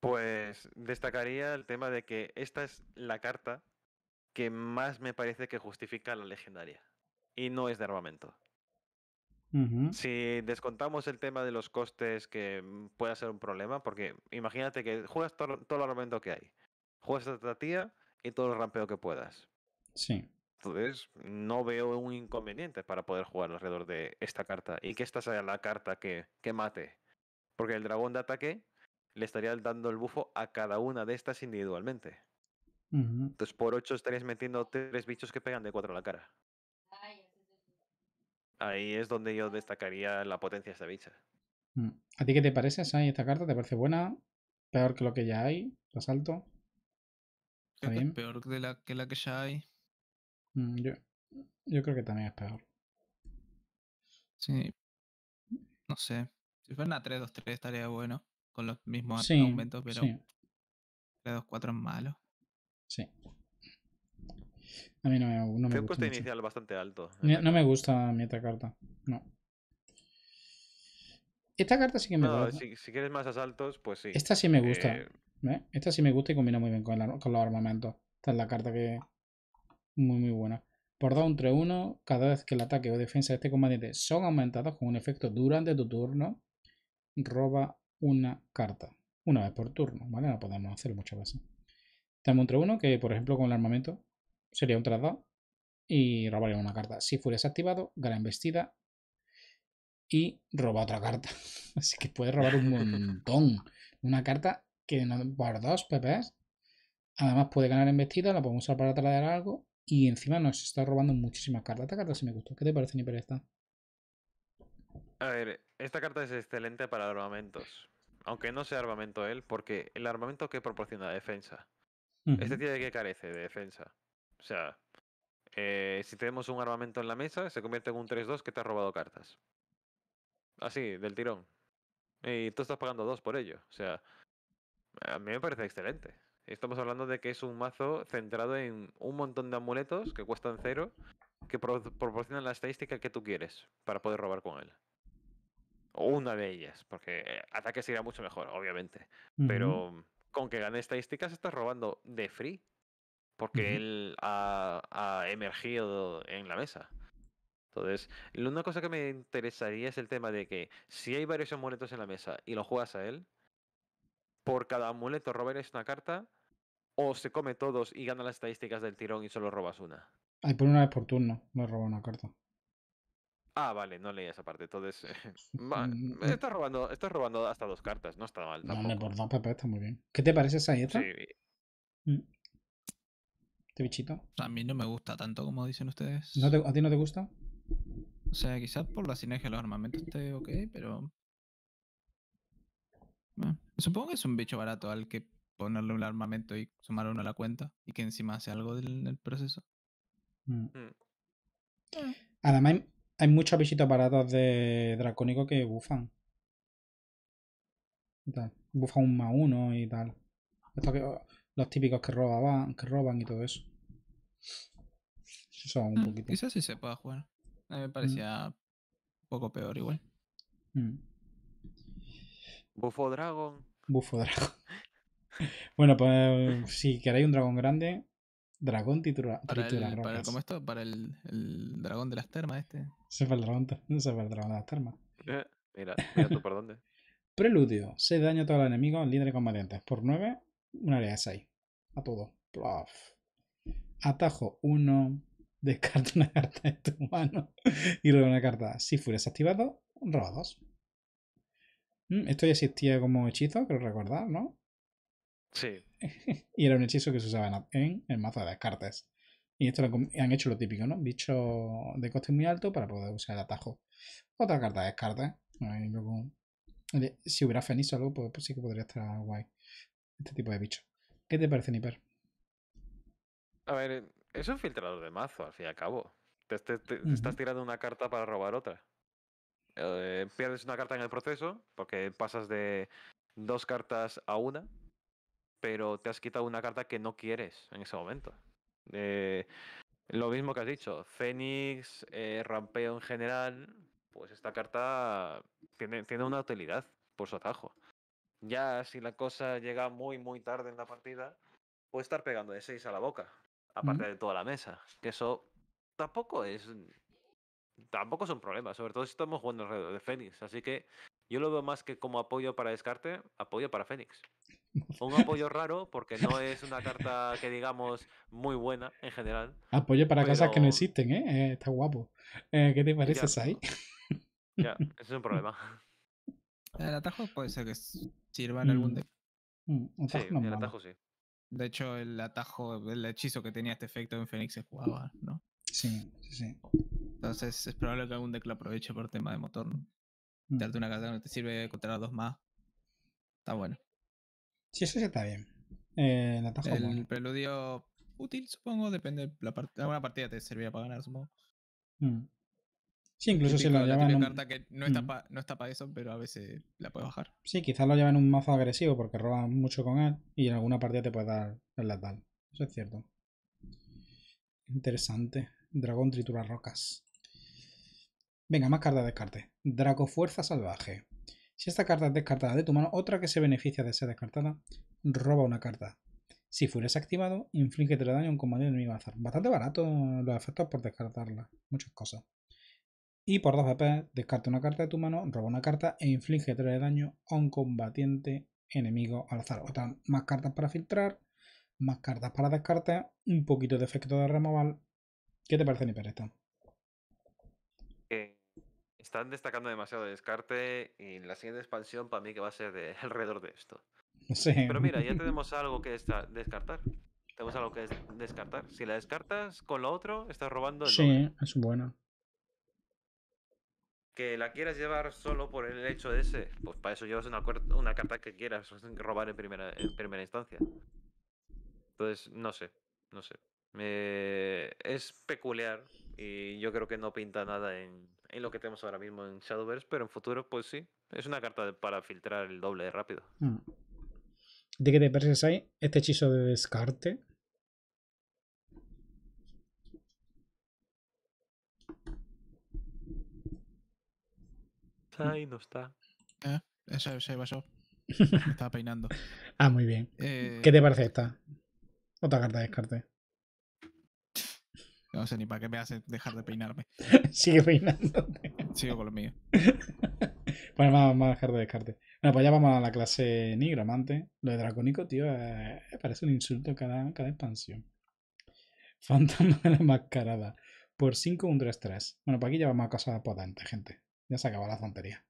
Pues destacaría el tema de que esta es la carta que más me parece que justifica la legendaria. Y no es de armamento. Si descontamos el tema de los costes, que mm, pueda ser un problema, porque imagínate que juegas todo, el armamento que hay, juegas a y todo el rampeo que puedas. Sí. Entonces, no veo un inconveniente para poder jugar alrededor de esta carta y que esta sea la carta que, que mate. Porque el dragón de ataque le estaría dando el bufo a cada una de estas individualmente. Entonces por 8 estarías metiendo 3 bichos que pegan de 4 a la cara. Ahí es donde yo destacaría la potencia de esta bicha. Mm. ¿A ti qué te parece, Sai, esta carta? ¿Te parece buena? ¿Peor que lo que ya hay? ¿la salto? bien? peor de la, que la que ya hay. Mm, yo, creo que también es peor. Sí. No sé. Si fuera una 3-2-3 estaría bueno. Con los mismos aumentos, pero sí. 3-2-4 es malo. Sí. A mí no me, gusta. un coste inicial bastante alto. No, me gusta mi esta carta. No. Esta carta sí que me gusta. si, quieres más asaltos, pues sí. Esta sí me gusta. Eh, esta sí me gusta y combina muy bien con, los armamentos. Esta es la carta que. Muy, muy buena. Por 2, un 3-1. Cada vez que el ataque o defensa de este combatiente son aumentados con un efecto durante tu turno, roba una carta. Una vez por turno, ¿vale? No podemos hacer muchas veces. Te otro uno que, por ejemplo, con el armamento sería un traslado y robaría una carta. Si fuera desactivado, gana embestida y roba otra carta. (laughs) Así que puede robar un (laughs) montón. Una carta que no, por dos PPs. Además puede ganar embestida, la podemos usar para traer algo. Y encima nos está robando muchísimas cartas. Esta carta sí me gustó. ¿Qué te parece, Niper, esta? A ver, esta carta es excelente para armamentos. Aunque no sea armamento él, porque el armamento que proporciona defensa. Este tiene que carece de defensa. O sea, eh, si tenemos un armamento en la mesa, se convierte en un 3-2 que te ha robado cartas. Así, del tirón. Y tú estás pagando 2 por ello. O sea, a mí me parece excelente. Estamos hablando de que es un mazo centrado en un montón de amuletos que cuestan cero, que proporcionan la estadística que tú quieres para poder robar con él. O una de ellas, porque eh, ataque sería mucho mejor, obviamente. Pero con que gane estadísticas estás robando de free. Porque él ha, emergido en la mesa. Entonces, una cosa que me interesaría es el tema de que si hay varios amuletos en la mesa y lo juegas a él, por cada amuleto robarás una carta o se come todos y gana las estadísticas del tirón y solo robas una. Hay por una vez por turno, me roba una carta. Ah, vale, no leía esa parte. Entonces, (laughs) mm. está estás robando, está robando hasta dos cartas, no está mal. Tampoco. me por dos, está muy bien. ¿Qué te parece esa otra? Sí. Mm. ¿Este bichito? A mí no me gusta tanto como dicen ustedes. ¿A ti no te gusta? O sea, quizás por la sinergia de los armamentos esté ok, pero. supongo que es un bicho barato al que ponerle un armamento y sumar uno a la cuenta y que encima hace algo del, proceso. Mm. Eh. Además, hay muchos bichitos baratos de dracónico que bufan. Bufan un más uno y tal. Esto que, los típicos que robaban, que roban y todo eso. Eso un mm, poquito. Quizás sí se pueda jugar. A mí me mm. parecía un poco peor igual. Buffo mm. Bufo Dragon. Bufo (laughs) Dragon. bueno, pues si queréis un dragón grande, dragón titular. para, como esto, para el, el, dragón de las termas este. Se va el No se va el de las termas. Eh, mira, mira tú por dónde. (laughs) Preludio, Se daño a todos los enemigos, líder y combatientes. Por 9, una área de 6. A todos. Atajo 1, (laughs) descarta una carta de tu mano (laughs) y roba una carta. Si fueras activado, roba 2. Mm, esto ya existía como hechizo, creo recordar, ¿no? Sí. y era un hechizo que se usaba en el mazo de descartes. Y esto lo han hecho lo típico, ¿no? Bicho de coste muy alto para poder usar el atajo. Otra carta es carta. si hubiera Fenix o algo, pues, pues, sí que podría estar guay. Este tipo de bicho. ¿Qué te parece, Niper? A ver, es un filtrador de mazo, al fin y al cabo. Te, estás tirando una carta para robar otra. Eh, pierdes una carta en el proceso, porque pasas de dos cartas a una, pero te has quitado una carta que no quieres en ese momento. Eh, lo mismo que has dicho, Fénix, eh, Rampeo en general, pues esta carta tiene, una utilidad por su atajo. Ya si la cosa llega muy, muy tarde en la partida, puede estar pegando de 6 a la boca, aparte de toda la mesa. Que eso tampoco es. Tampoco es un problema, sobre todo si estamos jugando alrededor de Fénix. Así que yo lo veo más que como apoyo para descarte, apoyo para Fénix. Un apoyo raro porque no es una carta que digamos muy buena en general. Apoyo para cosas que no existen, ¿eh? ¿eh? Está guapo. Eh, ¿Qué te parece, ahí? Ya, ese es un problema. (laughs) El atajo puede ser que sirva en mm. algún deck. Mm, sí, el atajo sí. De hecho, el atajo, el hechizo que tenía este efecto en Fénix se jugaba, ¿no? Sí, sí, sí. Entonces es probable que algún deck lo aproveche por tema de motor. Mm. darte una carta que no te sirve, contra dos más. Está bueno. Sí, eso sí está bien. Eh, el, el preludio útil, supongo, depende. la alguna partida te serviría para ganar, supongo. Mm. Sí, incluso si lo llevan. carta que no está, mm. para eso, pero a veces la puedes bajar. Sí, quizás lo llevan un mazo agresivo porque roban mucho con él y en alguna partida te puede dar el letal. Eso es cierto. Interesante. Dragón tritura rocas. Venga, más cartas descarte. Draco Fuerza Salvaje. Si esta carta es descartada de tu mano, otra que se beneficia de ser descartada, roba una carta. Si fueres activado, inflige 3 daño a un combatiente enemigo al azar. Bastante barato los efectos por descartarla. Muchas cosas. Y por 2 PP, descarta una carta de tu mano, roba una carta e inflige 3 de daño a un combatiente enemigo al azar. Otra, más cartas para filtrar, más cartas para descartar, un poquito de efecto de removal. ¿Qué te parece, Niper, pereta están destacando demasiado el descarte y la siguiente expansión para mí que va a ser de (laughs) alrededor de esto. Sí. Pero mira, ya (laughs) tenemos algo que descartar. Tenemos algo que descartar. Si la descartas con lo otro, estás robando el Sí, es buena Que la quieras llevar solo por el hecho de ese, pues para eso llevas una, una carta que quieras robar en primera, en primera instancia. Entonces, no sé, no sé. es peculiar y yo creo que no pinta nada en, en lo que tenemos ahora mismo en Shadowverse, pero en futuro, pues sí, es una carta para filtrar el doble de rápido. Mm. ¿De qué te parece ahí? Este hechizo de descarte. Mm. Ahí no está. ¿Eh? se (laughs) Me estaba peinando. ah, muy bien. Eh, ¿Qué te parece esta? Otra carta de descarte. No sé ni para qué me hace dejar de peinarme. (laughs) Sigue peinándote. Sigo con lo mío. (laughs) bueno, vamos a dejar de dejarte. Bueno, pues ya vamos a la clase nigromante. Lo de dracónico, tío, eh, parece un insulto cada, cada expansión. (laughs) Fantasma de la mascarada. Por 5, un 3, 3. Bueno, para pues aquí ya vamos a cosas potentes, gente. Ya se acaba la tontería.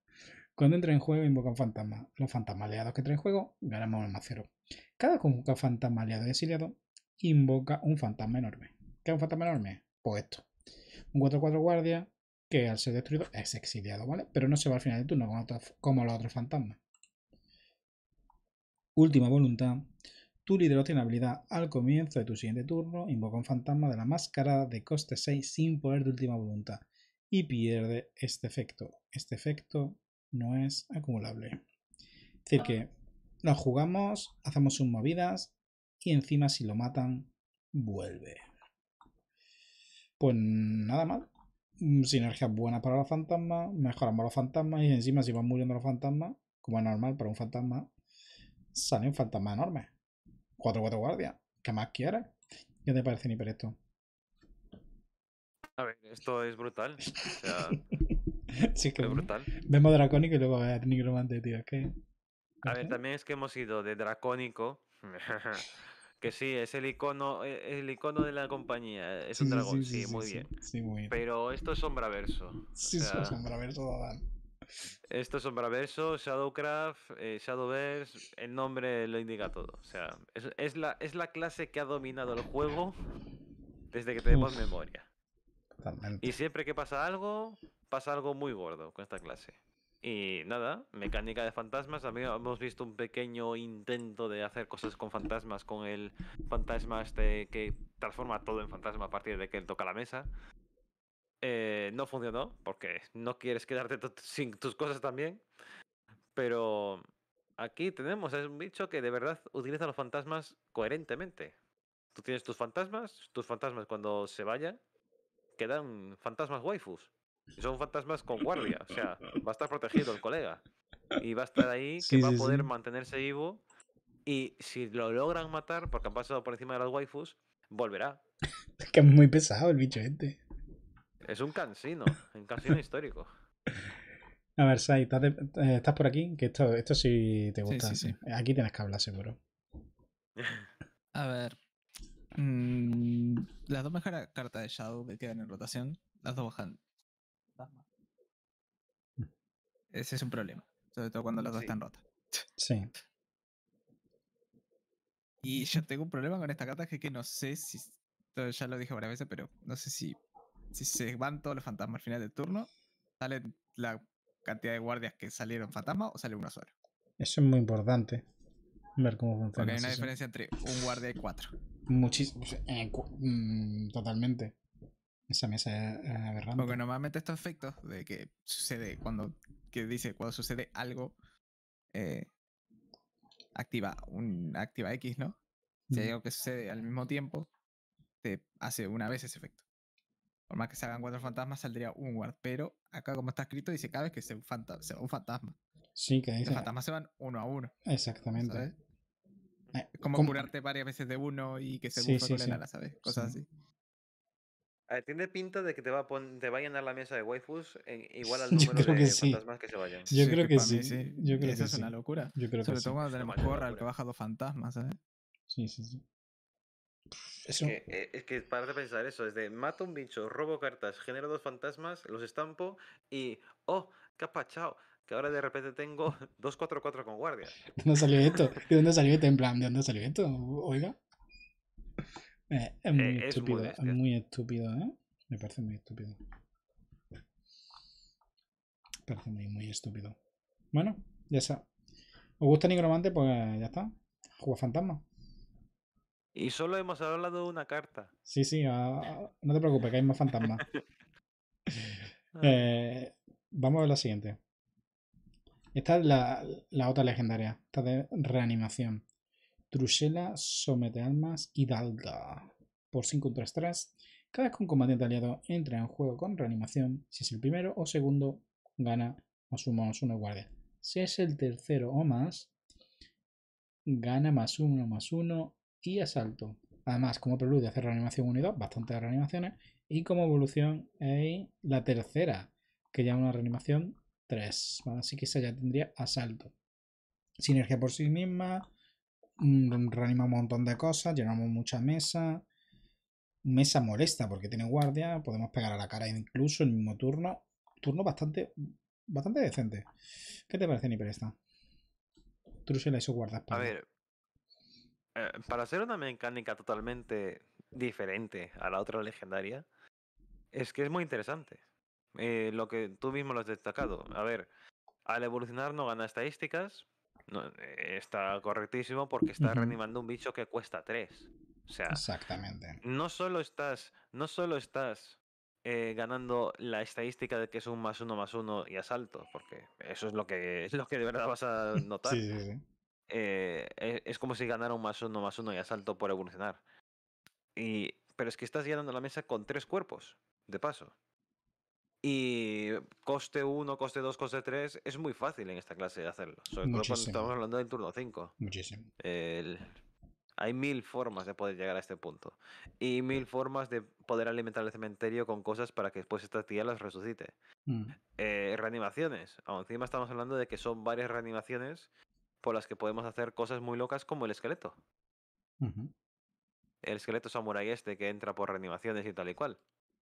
Cuando entra en juego invoca un fantasma. Los fantasmas aliados que entra en juego ganamos el cero. Cada convoca fantasma aliado y exiliado invoca un fantasma enorme. ¿Qué es un fantasma enorme? Pues esto. Un 4-4 guardia que al ser destruido es exiliado, ¿vale? Pero no se va al final del turno como, como los otros fantasmas. Última voluntad. Tu líder tiene habilidad al comienzo de tu siguiente turno, invoca un fantasma de la máscara de coste 6 sin poder de última voluntad y pierde este efecto. Este efecto no es acumulable. Es decir, que nos jugamos, hacemos sus movidas y encima si lo matan, vuelve pues nada mal. Mm, Sinergias buenas para los fantasmas, mejoramos los fantasmas y encima si van muriendo los fantasmas, como es normal para un fantasma, sale un fantasma enorme. 4-4 guardias, ¿qué más quieres? ¿Qué te parece, Niper, esto? A ver, esto es brutal. (laughs) sí, que es brutal. Vemos dracónico y luego a nigromante, tío. A ver, también es que hemos ido de dracónico que sí, es el icono, e, el icono de la compañía. Es un dragón, sí, muy bien. Pero esto es sombraverso. Sí, es sombraverso Adán. Esto es sombraverso, Shadowcraft, eh, Shadowverse, el nombre lo indica todo. O sea, es, la, es la clase que ha dominado el juego desde que tenemos memoria. Y siempre que pasa algo, pasa algo muy gordo con esta clase. Y nada, mecánica de fantasmas. También hemos visto un pequeño intento de hacer cosas con fantasmas, con el fantasma este que transforma todo en fantasma a partir de que él toca la mesa. Eh, no funcionó, porque no quieres quedarte sin tus cosas también. Pero aquí tenemos, es un bicho que de verdad utiliza los fantasmas coherentemente. Tú tienes tus fantasmas, tus fantasmas cuando se vayan, quedan fantasmas waifus. Son fantasmas con guardia, o sea, va a estar protegido el colega. Y va a estar ahí, que va a poder mantenerse vivo. Y si lo logran matar, porque han pasado por encima de las waifus, volverá. Es que es muy pesado el bicho este. Es un cansino, un cansino (laughs) histórico. A ver, Sai, eh, ¿estás, por aquí? Que esto, esto sí te gusta. Aquí tienes que hablar, seguro. (laughs) A ver. Mm, las dos mejores cartas de Shadow que quedan en rotación, las dos bajan ese es un problema, sobre todo cuando las dos están rotas. (laughs) Sí. Y yo tengo un problema con esta carta que, que no sé si. Ya lo dije varias veces, pero no sé si. Si se van todos los fantasmas al final del turno, sale la cantidad de guardias que salieron fantasmas o sale uno solo. Eso es muy importante. Ver cómo funciona. Porque hay una diferencia entre un guardia y cuatro. Muchísimo. Eh, mm, totalmente. Esa mesa es aberrante. Porque normalmente estos efectos de que sucede cuando que dice cuando sucede algo, eh, activa, un, activa X, ¿no? Si hay algo que sucede al mismo tiempo, te hace una vez ese efecto. Por más que salgan cuatro fantasmas, saldría un guard. Pero acá, como está escrito, dice cada vez que se, un un fantasma. Sí, que dice. Los fantasmas se van uno a uno. Exactamente. ¿sabes? Eh, como curarte varias veces de uno y que se sí, sí, la ala, ¿sabes? Cosas así. Eh, tiene pinta de que te va a, llenar la mesa de waifus eh, igual al (laughs) número de fantasmas que se vayan. Yo creo que, sí. sí. Yo creo Eso es una locura. Yo creo Sobre que todo cuando tenemos corra, el que baja dos fantasmas, ¿sabes? ¿eh? Sí, sí, sí. Es, que, es para de pensar eso, es de mato un bicho, robo cartas, genero dos fantasmas, los estampo y oh, capachao, que ahora de repente tengo 4-4 (laughs) con guardia. ¿De dónde salió esto? ¿De dónde salió esto? En plan, ¿de dónde salió esto? Oiga. Eh, es muy estúpido, es muy, estúpido, ¿eh? Me parece muy estúpido. Me parece muy, estúpido. Bueno, ya está. ¿Os gusta Nigromante? Pues ya está. Juega fantasma. Y solo hemos hablado de una carta. Sí, sí, ah, ah, no te preocupes, que hay más fantasma (laughs) (laughs) eh, vamos a ver la siguiente. Esta es la, la otra legendaria, esta de reanimación almas Sometealmas Hidalga. Por 5 contra 3, cada vez que un combatiente aliado entra en juego con reanimación, si es el primero o segundo, gana más uno más uno guardia. Si es el tercero o más, gana más uno más uno y asalto. Además, como preludio hace reanimación 1 y 2, bastantes reanimaciones. Y como evolución hay la tercera, que llama una reanimación 3. Así que esa ya tendría asalto. Sinergia por sí misma, Mm, reanima un montón de cosas, llenamos mucha mesa Mesa molesta porque tiene guardia, podemos pegar a la cara incluso en el mismo turno. Turno bastante bastante decente. ¿Qué te parece, Nipresta? esta? Trusela y su eh, para A ver, para ser una mecánica totalmente diferente a la otra legendaria, es que es muy interesante. Eh, lo que tú mismo lo has destacado. A ver, al evolucionar no gana estadísticas, eh, está correctísimo porque estás reanimando un bicho que cuesta 3. O sea, Exactamente. No solo estás, no solo estás eh, ganando la estadística de que es un más uno más uno y asalto, porque eso es lo que, es lo que de verdad vas a (laughs) notar. Eh, e, es, como si ganara un más uno más uno y asalto por evolucionar. Y, pero es que estás llenando la mesa con tres cuerpos, de paso. Y coste 1, coste 2, coste 3, es muy fácil en esta clase de hacerlo. Sobre todo cuando estamos hablando del turno 5. Muchísimo. hay mil formas de poder llegar a este punto. Y mil formas de poder alimentar el cementerio con cosas para que después esta tía las resucite. Mm. Eh, reanimaciones. Aún encima estamos hablando de que son varias reanimaciones por las que podemos hacer cosas muy locas como el esqueleto. El esqueleto samurai este que entra por reanimaciones y tal y cual.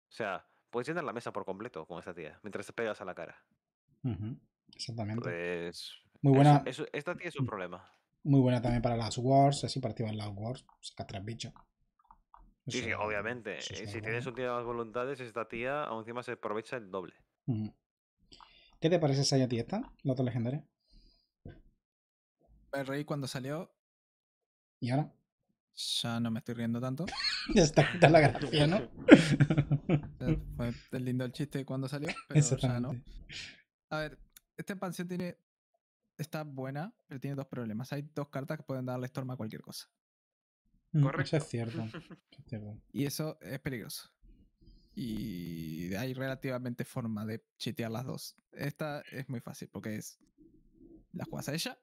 O sea, puedes llenar la mesa por completo con esta tía, mientras te pegas a la cara. Exactamente. Pues, Muy buena. esta tía es un mm, problema. Muy buena también para las wars, así para en las wars, sacas tres bichos. Sí, sí, obviamente. Eh, si tienes un de más voluntades, esta tía aún encima se aprovecha el doble. ¿Qué te parece esa tía esta, la otra legendaria? Me rey cuando salió. ¿Y ahora? Ya no me estoy riendo tanto. (laughs) Ya está, la gracia, ¿no? (laughs) Fue lindo el chiste cuando salió, pero ya no. A ver, esta expansión tiene. Está buena, pero tiene dos problemas. Hay dos cartas que pueden darle Storm a cualquier cosa. Mm, Correcto. Eso es cierto. (laughs) Este, y eso es peligroso. Y hay relativamente forma de chitear las dos. Esta es muy fácil porque es. Las juegas a ella,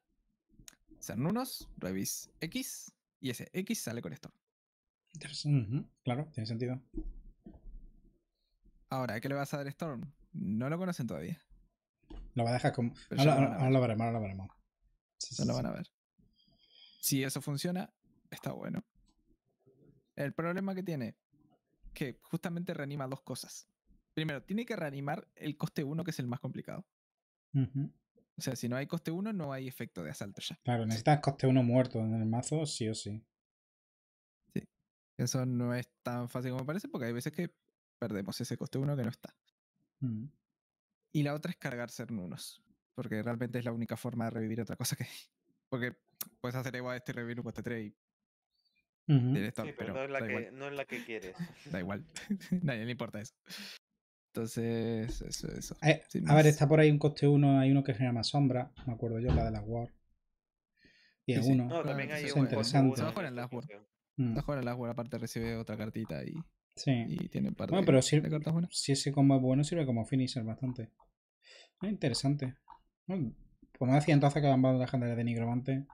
Cernunos, Revis X, y ese X sale con esto. Interesante. Claro, tiene sentido. Ahora, ¿qué le vas a dar Storm? No lo conocen todavía. Lo va a dejar como. Ahora, lo veremos, ahora lo veremos. lo van a ver. Si eso funciona, está bueno. El problema que tiene, que justamente reanima dos cosas. Primero, tiene que reanimar el coste 1, que es el más complicado. O sea, si no hay coste 1, no hay efecto de asalto ya. Claro, necesitas coste 1 muerto en el mazo, sí o sí. Sí. Eso no es tan fácil como parece, porque hay veces que perdemos ese coste 1 que no está. Mm. Y la otra es cargar nunos. Porque realmente es la única forma de revivir otra cosa que. (laughs) Porque puedes hacer igual este revivir un coste 3 y pero, no, es la que, quieres. (laughs) Da igual. (laughs) Nadie le importa eso. Entonces, eso, eso. Eh, a, ver, está por ahí un coste 1, hay uno que genera más sombra, me acuerdo yo, la de la War. Y es uno. No, también hay es interesante. Está mejor mm. en la War. aparte recibe otra cartita y, sí. y tiene parte bueno, pero de, sirve, de cartas Si ese combo es bueno, sirve como finisher bastante. Es ah, interesante. Bueno, ah, pues como decía entonces que ambas legendarias de Nigromante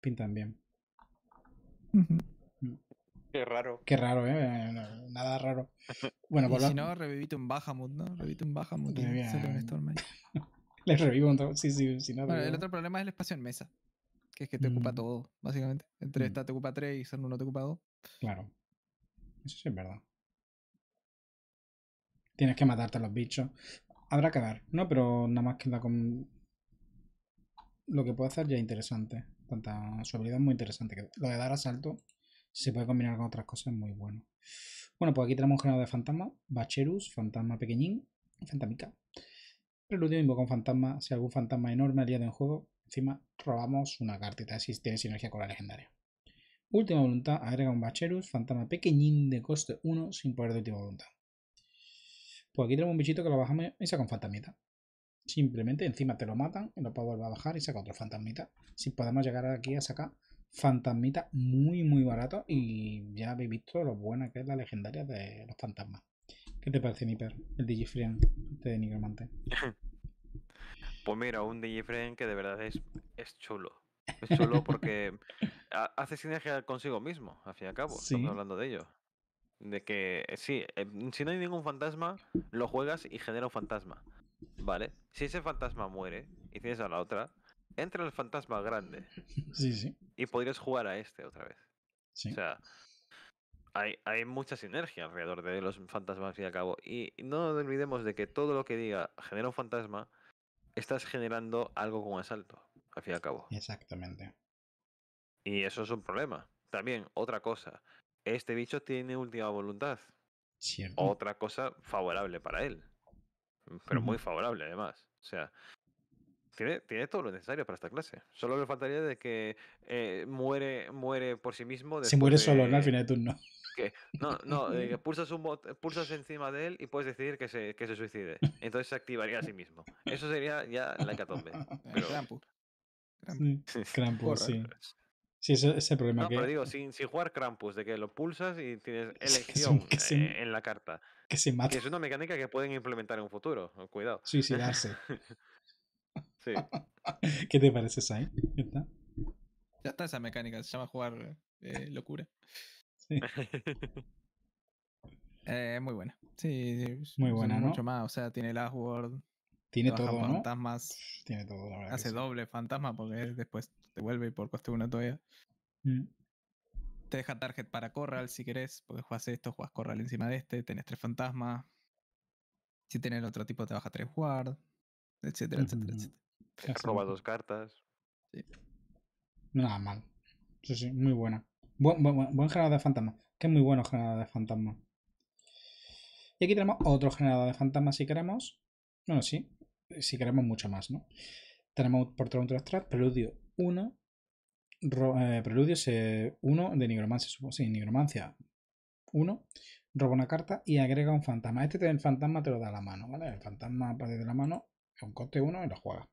pintan bien. Qué raro. Qué raro, ¿eh? eh nada raro. (laughs) Bueno, por Si no, revivite un Bahamut, ¿no? Revivite un Bahamut. Les (laughs) Le revivo un Sí, sí, sí el otro problema es el espacio en mesa. Que es que te ocupa mm. todo, básicamente. Entre mm. esta te ocupa tres y ser uno te ocupa dos. Claro. Eso sí es verdad. Tienes que matarte a los bichos. Habrá que ver, ¿no? Pero nada más queda con. Lo que puede hacer ya es interesante. Tanta su habilidad es muy interesante. Lo de dar asalto se puede combinar con otras cosas, muy bueno. Bueno, pues aquí tenemos un generador de fantasma, Bacherus, fantasma pequeñín, Fantamita. El último invoca un fantasma, si algún fantasma enorme de en juego, encima robamos una cartita si tiene sinergia con la legendaria. Última voluntad, agrega un Bacherus, fantasma pequeñín de coste 1 sin poder de última voluntad. Pues aquí tenemos un bichito que lo bajamos y saca un fantasmita. Simplemente encima te lo matan y lo puedo volver a bajar y saca otro fantasmita. Si podemos llegar aquí a sacar Fantasmita muy, muy barato Y ya habéis visto lo buena que es la legendaria de los fantasmas. ¿Qué te parece, Nipper? El Digifriend de Nigromante. (laughs) Pues mira, un Digifriend que de verdad es, es chulo. Es chulo porque hace sinergia consigo mismo, al fin y al cabo. Estamos hablando de ello. De que, eh, sí, eh, si no hay ningún fantasma, lo juegas y genera un fantasma. ¿Vale? Si ese fantasma muere y tienes a la otra, entra el fantasma grande. Sí, sí. Y podrías jugar a este otra vez. Sí. O sea, hay, mucha sinergia alrededor de los fantasmas, al fin y al cabo. Y no olvidemos de que todo lo que diga genera un fantasma, estás generando algo con asalto, al fin y al cabo. Exactamente. Y eso es un problema. También, otra cosa, este bicho tiene última voluntad. Otra cosa favorable para él. Pero muy favorable, además. O sea, tiene, todo lo necesario para esta clase. Solo le faltaría de que eh, muere, muere por sí mismo. Si muere solo, Al final de turno. no, no, (laughs) pulsas, un pulsas encima de él y puedes decidir que se, que se suicide. Entonces se activaría a sí mismo. Eso sería ya la hecatombe. Crampus. (laughs) Krampus. Mm, sí. Sí, ese es el problema. digo, sin, sin, jugar Krampus, de que lo pulsas y tienes (laughs) elección eh, en la carta. Que se mata. Que es una mecánica que pueden implementar en un futuro, cuidado. Suicidarse. (laughs) ¿Qué te parece, Sai? ¿Está? Ya está esa mecánica, se llama jugar eh, locura. Sí. (laughs) eh, muy buena. Sí, muy buena, Mucho más, o sea, tiene el ward. Tiene todo, ¿no? Fantasmas. Tiene todo, Hace doble fantasma porque después te vuelve y por coste uno todavía. Mm. Te deja target para Corral si querés, porque juegas esto, juegas Corral encima de este, tenés tres fantasmas. Si tenés otro tipo te baja tres guard, etcétera, etcétera, etcétera. Roba dos cartas. Nada mal. Sí, sí, muy buena. Buen, buen, generador de fantasmas. Que es muy bueno generador de fantasmas. Y aquí tenemos otro generador de fantasmas si queremos. no, sí. Si queremos mucho más, ¿no? Tenemos por extra, Preludio 1. Eh, Preludio 1 de Nigromancia, supongo. Sí, Nigromancia 1. Roba una carta y agrega un fantasma. Este el fantasma te lo da la mano, ¿vale? El fantasma aparece de la mano, es un coste 1 y lo juega.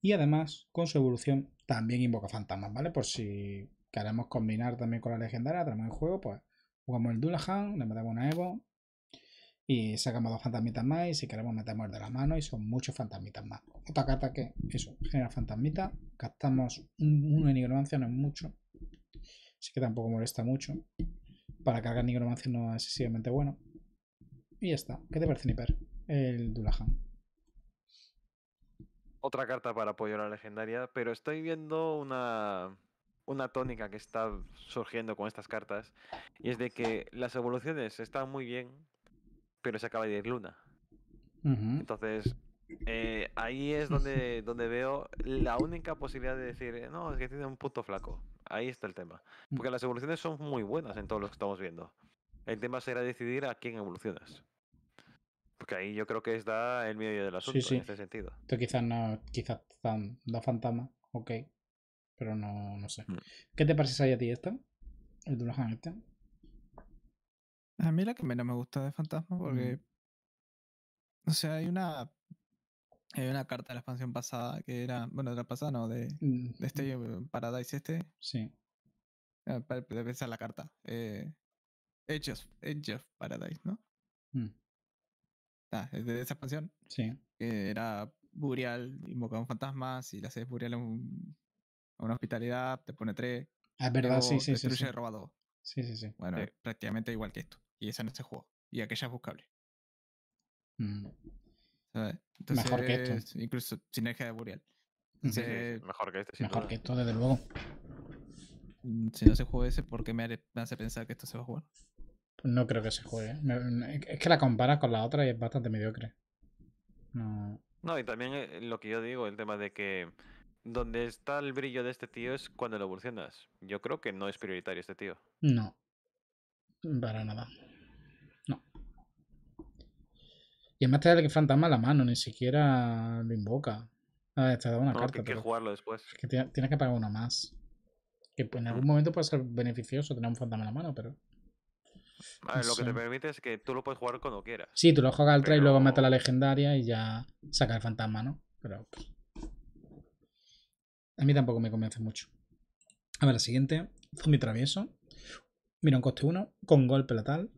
Y además, con su evolución, también invoca fantasmas, ¿vale? Por si queremos combinar también con la legendaria, tenemos el juego, pues jugamos el Dulahan, le metemos una Evo y sacamos dos fantasmitas más y si queremos metemos el de la mano y son muchos fantasmitas más. Otra carta que, eso, genera fantasmitas, gastamos un, uno de nigromancia, no es mucho, así que tampoco molesta mucho. Para cargar nigromancia no es excesivamente bueno. Y ya está. ¿Qué te parece, Niper? El Dulahan otra carta para apoyo a la legendaria, pero estoy viendo una, una tónica que está surgiendo con estas cartas, y es de que las evoluciones están muy bien, pero se acaba de ir Luna. Entonces, eh, ahí es donde, donde veo la única posibilidad de decir, eh, no, es que tiene un punto flaco. Ahí está el tema. Mm. Porque las evoluciones son muy buenas en todo lo que estamos viendo. El tema será decidir a quién evolucionas. Porque ahí yo creo que está el medio del asunto en ese sentido. Esto quizás no, quizás da fantasma, ok. Pero no, no sé. Mm. ¿Qué te parece a ti esta? El Durahan este. A mí la que menos me gusta de fantasma porque. Mm. O sea, hay una. Hay una carta de la expansión pasada que era. Bueno, de la pasada no, de, mm, este eh, Paradise este. Sí. Debe ah, ser la carta. Eh, Edge Edge of Paradise, ¿no? Ah, es de esa expansión. Sí. Que era Burial, un fantasma, si le haces Burial a, una hospitalidad, te pone tres. Ah, verdad, sí, sí, sí, Sí, Bueno, prácticamente igual que esto. Y esa no se juego Y aquella es buscable. Mm. Mejor que esto. Incluso sinergia de Burial. Mejor que este. Mejor que esto, desde luego. Mm, si no se juega ese, ¿por qué me hace pensar que esto se va a jugar? Pues no creo que se juegue. Es que la comparas con la otra y es bastante mediocre. No. No, y también eh, lo que yo digo, el tema de que donde está el brillo de este tío es cuando lo evolucionas. Yo creo que no es prioritario este tío. No. Para nada. No. Y además te da el fantasma la mano, ni siquiera lo invoca. te da una carta. Que jugarlo después. que tienes que pagar una más. Que pues, en mm. algún momento puede ser beneficioso tener un fantasma en la mano, pero lo que te permite es que tú lo puedes jugar cuando quieras. Sí, tú lo juegas al tray, y luego mata la legendaria y ya saca el fantasma, ¿no? Pero. Pues, a mí tampoco me convence mucho. A ver, la siguiente. Zombie travieso. Mira, un coste 1. Con golpe letal.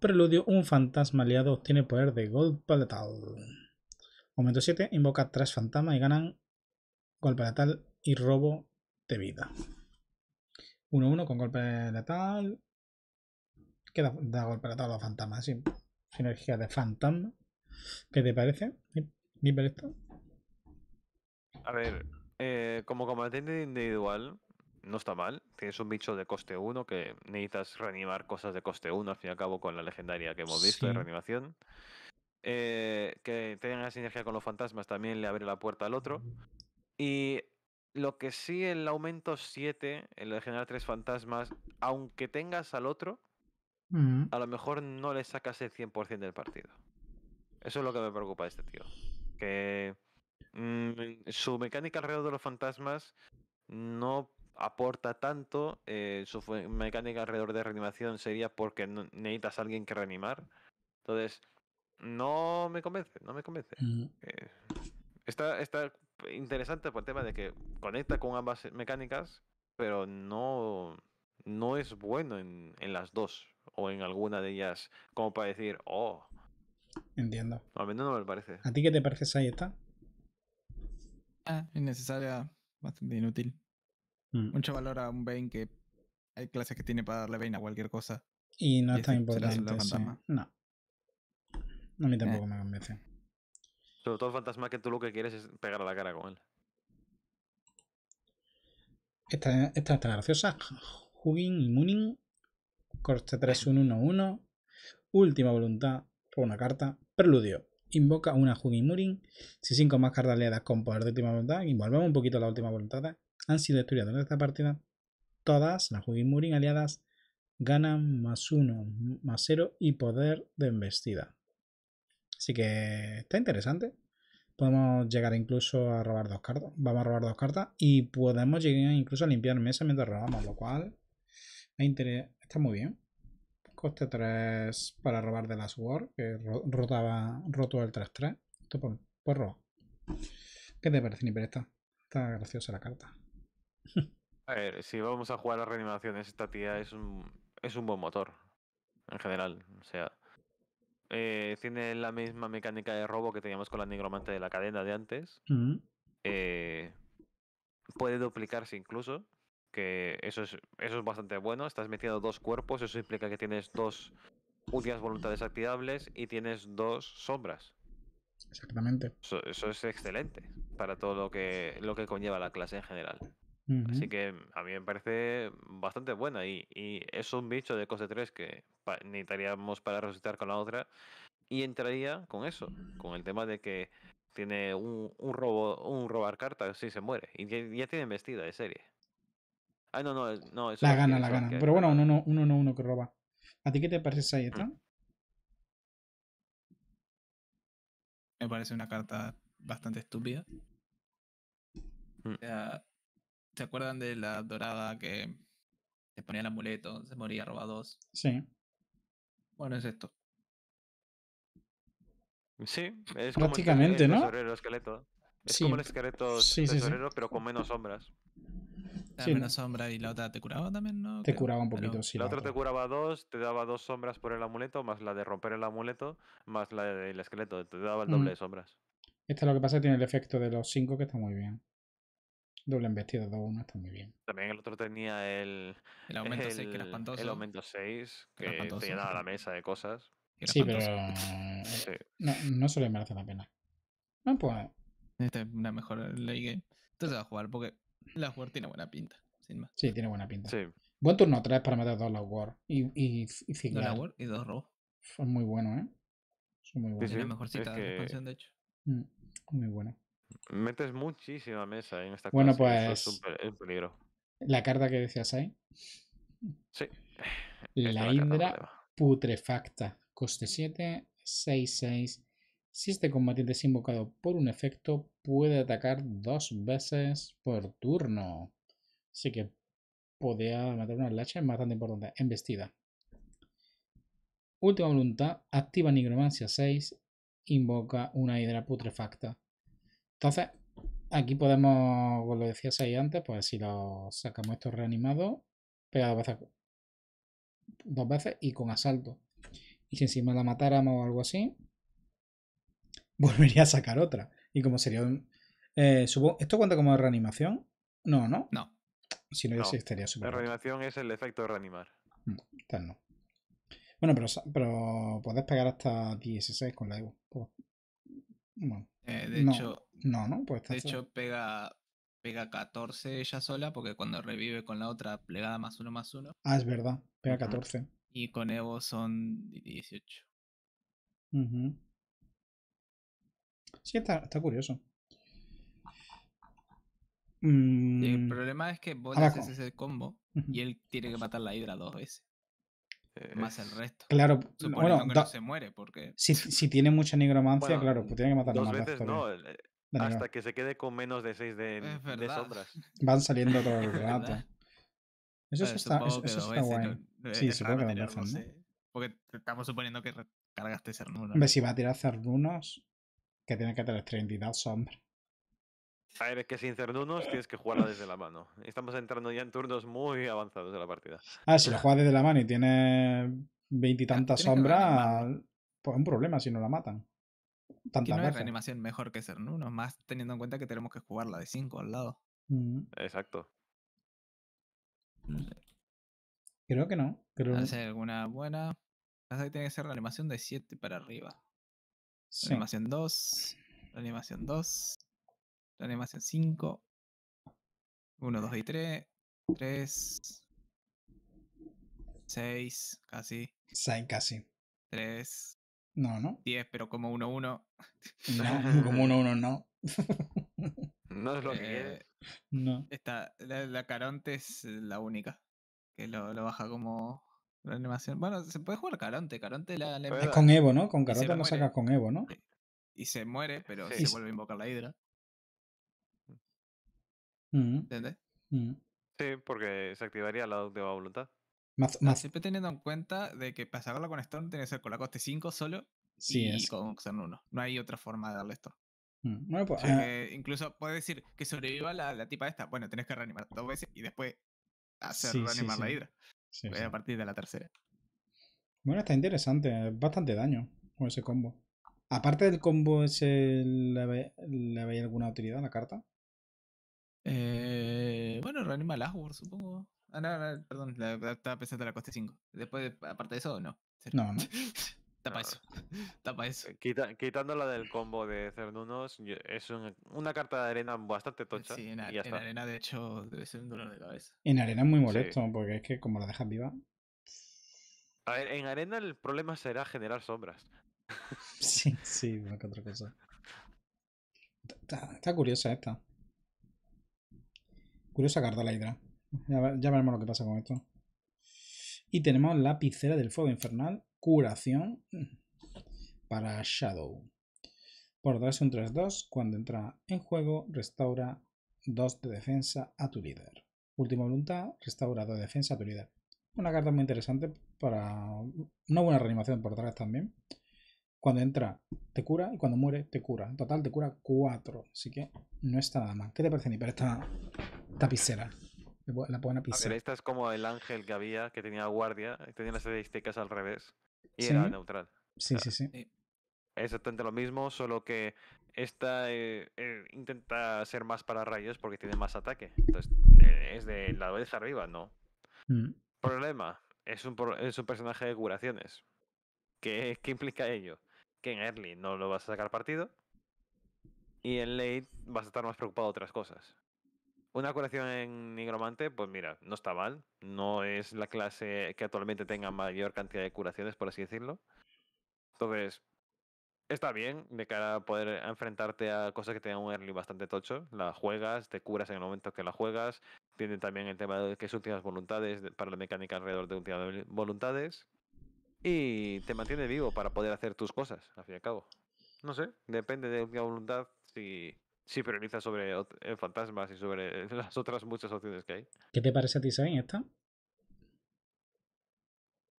Preludio. Un fantasma aliado obtiene poder de golpe letal. Momento 7. Invoca 3 fantasmas y ganan golpe letal y robo de vida. 1-1 con golpe letal que da, gol golpe todos los fantasmas. Sí. Sinergia de fantasma. ¿Qué te parece? ¿Viper esto? A ver, eh, como combate individual, no está mal. Tienes un bicho de coste 1 que necesitas reanimar cosas de coste 1, al fin y al cabo, con la legendaria que hemos visto de reanimación. Eh, que tenga sinergia con los fantasmas también le abre la puerta al otro. Y lo que sí, el aumento 7, el de generar tres fantasmas, aunque tengas al otro, Mm. a lo mejor no le sacas el 100% del partido. Eso es lo que me preocupa de este tío. Que mm, su mecánica alrededor de los fantasmas no aporta tanto. Eh, su mecánica alrededor de reanimación sería porque necesitas a alguien que reanimar. Entonces, no me convence, no me convence. Mm. Eh, está, interesante por el tema de que conecta con ambas mecánicas, pero no, no es bueno en las dos o en alguna de ellas como para decir, oh. Entiendo. A mí no me parece. ¿A ti qué te parece esa está? Ah, innecesaria, bastante inútil. Mm. Mucho valor a un Bane que hay clases que tiene para darle Bane a cualquier cosa. Y no está es este importante. No. A mí eh. tampoco me convence. Sobre todo el fantasma que tú lo que quieres es pegar la cara con él. Esta, esta está graciosa. Hugging y Mooning Corte 3-1-1-1. Última voluntad. Por una carta. Preludio. Invoca una Murin. Si 5 más cartas aliadas con poder de última voluntad. Y volvemos un poquito a la última voluntad. Han sido destruidas en esta partida. Todas las Murin aliadas ganan más 1, más 0 y poder de embestida. Así que está interesante. Podemos llegar incluso a robar dos cartas. Vamos a robar dos cartas. Y podemos llegar incluso a limpiar mesa mientras robamos. Lo cual es, Está muy bien. Coste 3 para robar de las War, que rotaba, roto el 3-3. Esto por, por robo. ¿Qué te parece, Niper? Está, está graciosa la carta. a ver, si vamos a jugar a reanimaciones, esta tía es un, es un buen motor. En general, o sea. Eh, tiene la misma mecánica de robo que teníamos con la nigromante de la cadena de antes. Mm. Eh, puede duplicarse incluso que eso es, eso es bastante bueno. Estás metiendo dos cuerpos, eso implica que tienes dos últimas voluntades activables y tienes dos sombras. Exactamente. Eso, es excelente para todo lo que, lo que conlleva la clase en general. Así que a mí me parece bastante buena y, es un bicho de coste 3 que necesitaríamos para resucitar con la otra. Y entraría con eso, con el tema de que tiene un, robo, un robar cartas si se muere. Y ya, ya tiene vestida de serie. Ah, no, no, no. Eso la gana, la gana. Pero bueno, uno no, uno no, uno que roba. ¿A ti qué te parece esa dieta mm. Me parece una carta bastante estúpida. Mm. ¿Se acuerdan de la dorada que se ponía el amuleto, se moría, roba dos? Sí. Bueno, es esto. Sí, es prácticamente, como el, el, Esqueleto. Es como el esqueleto tesorero, pero con menos sombras. Te sombra y la otra te curaba también, ¿no? Te curaba un poquito, sí. La, otra, te curaba dos, te daba dos sombras por el amuleto, más la de romper el amuleto, más la del esqueleto. Te daba el doble mm. de sombras. Esta lo que pasa tiene el efecto de los cinco que está muy bien. Doble vestido, dos, 1 está muy bien. También el otro tenía el. El aumento 6, que era espantoso. El aumento 6, que, llenaba la mesa de cosas. Sí, pero. (laughs) No, no se le merece la pena. No, pues. Esta es una mejor ley que. Entonces va a jugar, porque la War tiene buena pinta, sin más. Sí, tiene buena pinta. Sí. Buen turno 3 para meter dos la War y, y, y Dos War y dos Rogue. Son muy buenos, ¿eh? Son muy buenos. Es la mejor cita es que... de expansión, de hecho. Mm, muy buena. Metes muchísima mesa en esta Bueno, pues. es, es un peligro. La carta que decías ahí. Sí. La Indra putrefacta. Coste 7, 6, 6. Si este combatiente es invocado por un efecto, puede atacar dos veces por turno. Así que podría matar una lacha bastante importante. Embestida. Última voluntad. Activa Nigromancia 6. Invoca una hidra putrefacta. Entonces, aquí podemos, como lo decía ahí antes, pues si lo sacamos esto reanimado, pega dos veces, dos veces y con asalto. Y si encima la matáramos o algo así, (laughs) volvería a sacar otra. Y como sería un. Eh, ¿Esto cuenta como reanimación? No, ¿no? No. Si no, estaría subiendo. La reanimación es el efecto de reanimar. Mm, tal no. Bueno, pero, pero podés pegar hasta 16 con la Evo. Pues, bueno. Eh, de hecho. No, ¿no? Pues de hecho, pega, pega 14 ella sola, porque cuando revive con la otra, plegada más uno más uno. Ah, es verdad. Pega 14. Y con Evo son 18. Uh Sí está, curioso. Mm, el problema es que vos haces ese combo y él tiene que matar la hidra dos veces. más el resto. Claro, bueno, que se muere porque. Si, si tiene mucha nigromancia, claro, pues tiene que matar dos veces, eh, hasta que se quede con menos de 6 de, sombras. Van saliendo todo el rato. eso, está, está eh, sí, supongo que lo ¿no? porque estamos suponiendo que cargaste A ver si va a tirar Cernunos, que tiene que tener 32 sombras. A ver, que sin cernunos tienes que jugarla desde la mano. Estamos entrando ya en turnos muy avanzados de la partida. Ah, si la juegas desde la mano y tiene veintitantas sombras, pues es un problema si no la matan. Tiene no reanimación mejor que cernunos, más teniendo en cuenta que tenemos que jugarla de 5 al lado. Mm. Exacto. Creo que no. Creo... Hace alguna buena. Tiene que ser la animación de 7 para arriba sí. animación 2, la animación 2, la animación 5, 1, 2 y 3, 3, 6, casi. 6 casi. 3. No, ¿no? 10, pero como 1, 1. No, (laughs) como 1, 1 no. (laughs) No es lo que eh, No. la, Caronte es la única. Que lo baja como la animación. Bueno, se puede jugar Caronte. Caronte la, Es con Evo, ¿no? Con Caronte no sacas con Evo, ¿no? Y se muere, pero se vuelve a invocar la Hidra. Mm. ¿Entiendes? Sí, porque se activaría la de voluntad. Más, más. Siempre teniendo en cuenta de que para sacarla con Storm tiene que ser con la coste 5 solo sí, y es. con Xen 1. No hay otra forma de darle esto pues, ah. incluso puedes decir que sobreviva la, la tipa esta. Bueno, tenés que reanimar dos veces y después hacer reanimar la hidra. Sí, A partir de la tercera. Bueno, está interesante. Eh, bastante daño con ese combo. Aparte del combo, ese, ¿le, veis alguna utilidad a la carta? Eh, bueno, reanima el Ashworth, supongo. Ah, no, no, perdón, estaba pensando en la coste 5. Después, aparte de eso, no. No, no. (laughs) Tapa ah. eso. (laughs) eso. Eh, del combo de Cernunos, es una carta de arena bastante tocha. Sí, en, arena, de hecho, debe ser un de cabeza. En arena es muy molesto, porque es que como la dejas viva. A ver, en arena el problema será generar sombras. (laughs) sí, sí, más que otra cosa. Está, curiosa esta. Curiosa carta la hidra. Ya, veremos lo que pasa con esto. Y tenemos la picera del fuego infernal, curación para Shadow. Por darse un 3-2, cuando entra en juego, restaura 2 de defensa a tu líder. Última voluntad, restaura 2 de defensa a tu líder. Una carta muy interesante para una buena reanimación por atrás también. Cuando entra, te cura y cuando muere, te cura. En total, te cura 4. Así que no está nada mal. ¿Qué te parece, ni para esta tapicera? La buena A esta es como el ángel que había, que tenía guardia, que tenía las estadísticas al revés. Y era neutral. Sí, sí, sí. Eh, exactamente lo mismo, solo que esta eh, eh, intenta ser más para rayos porque tiene más ataque. Entonces, es de la vez arriba, ¿no? Mm. Problema, es un, personaje de curaciones. ¿Qué, ¿Qué, implica ello? Que en early no lo vas a sacar partido y en late vas a estar más preocupado de otras cosas. Una curación en nigromante, pues mira, no está mal. No es la clase que actualmente tenga mayor cantidad de curaciones, por así decirlo. Entonces, está bien de cara a poder enfrentarte a cosas que tengan un early bastante tocho. La juegas, te curas en el momento que la juegas. Tiene también el tema de que es últimas voluntades para la mecánica alrededor de últimas voluntades. Y te mantiene vivo para poder hacer tus cosas, al fin y al cabo. No sé, depende de última voluntad si Sí, pero inicia sobre eh, fantasmas y sobre eh, (laughs) las otras muchas opciones que hay. ¿Qué te parece a ti, Sain, esta?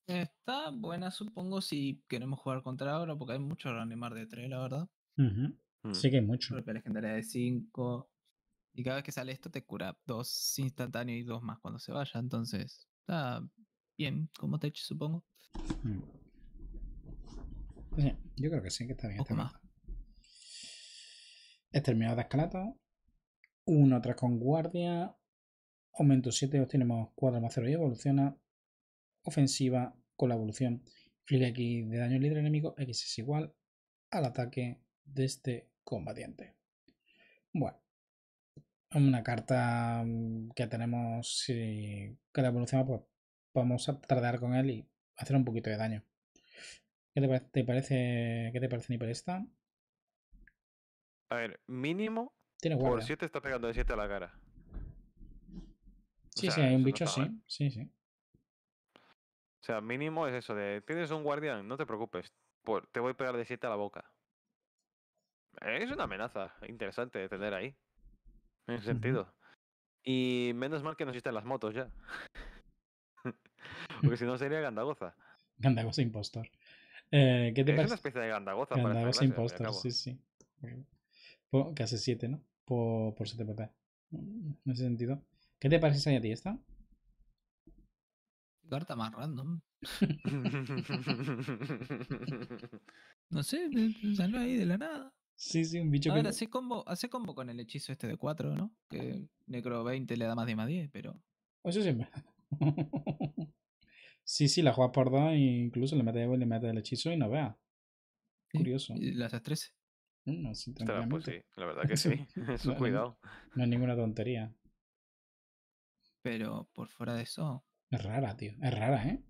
Está buena, supongo, si queremos jugar contra ahora, porque hay mucho reanimar de 3, la verdad. Hmm. Sí que hay mucho. El legendaria de 5. Y cada vez que sale esto te cura dos instantáneos y dos más cuando se vaya. Entonces, está bien como te supongo. Hmm. Pues, yo creo que sí, que está bien. Está más terminado de escalata. 1 atrás con guardia. Aumento 7, obtenemos 4 más 0 y evoluciona. Ofensiva con la evolución. Y x de daño líder enemigo. X es igual al ataque de este combatiente. Bueno, una carta mm, que tenemos que la evolucionamos, pues vamos a tratar con él y hacer un poquito de daño. ¿Qué te, parece? ¿Qué te parece esta? A ver, mínimo por 7 está pegando de 7 a la cara. sí, sí, hay un bicho Sí, sí. O sea, mínimo es eso de, tienes un guardián, no te preocupes, te voy a pegar de 7 a la boca. Es una amenaza interesante de tener ahí. En ese sentido. Y menos mal que no existen las motos ya. (laughs) Porque si no sería Gandagoza. Gandagoza impostor. Eh, ¿qué es una especie de Gandagoza. Gandagoza impostor, sí, sí. Que hace 7, ¿no? Por, 7 pp. Mm, en ese sentido. ¿Qué te parece a ti esta? Carta más random. (laughs) no sé, salió ahí de la nada. Sí, sí, un bicho a Ver, hace combo, con el hechizo este de 4, ¿no? Que Necro 20 le da más de más 10, pero. Eso pues siempre. (laughs) sí, sí, la juegas por 2 e incluso le metes, le el hechizo y no vea. Curioso. ¿Y las 13? no pues la verdad que sí. es (laughs) un (laughs) cuidado. No, es ninguna tontería. Pero por fuera de eso. Es rara, tío. Es rara, ¿eh?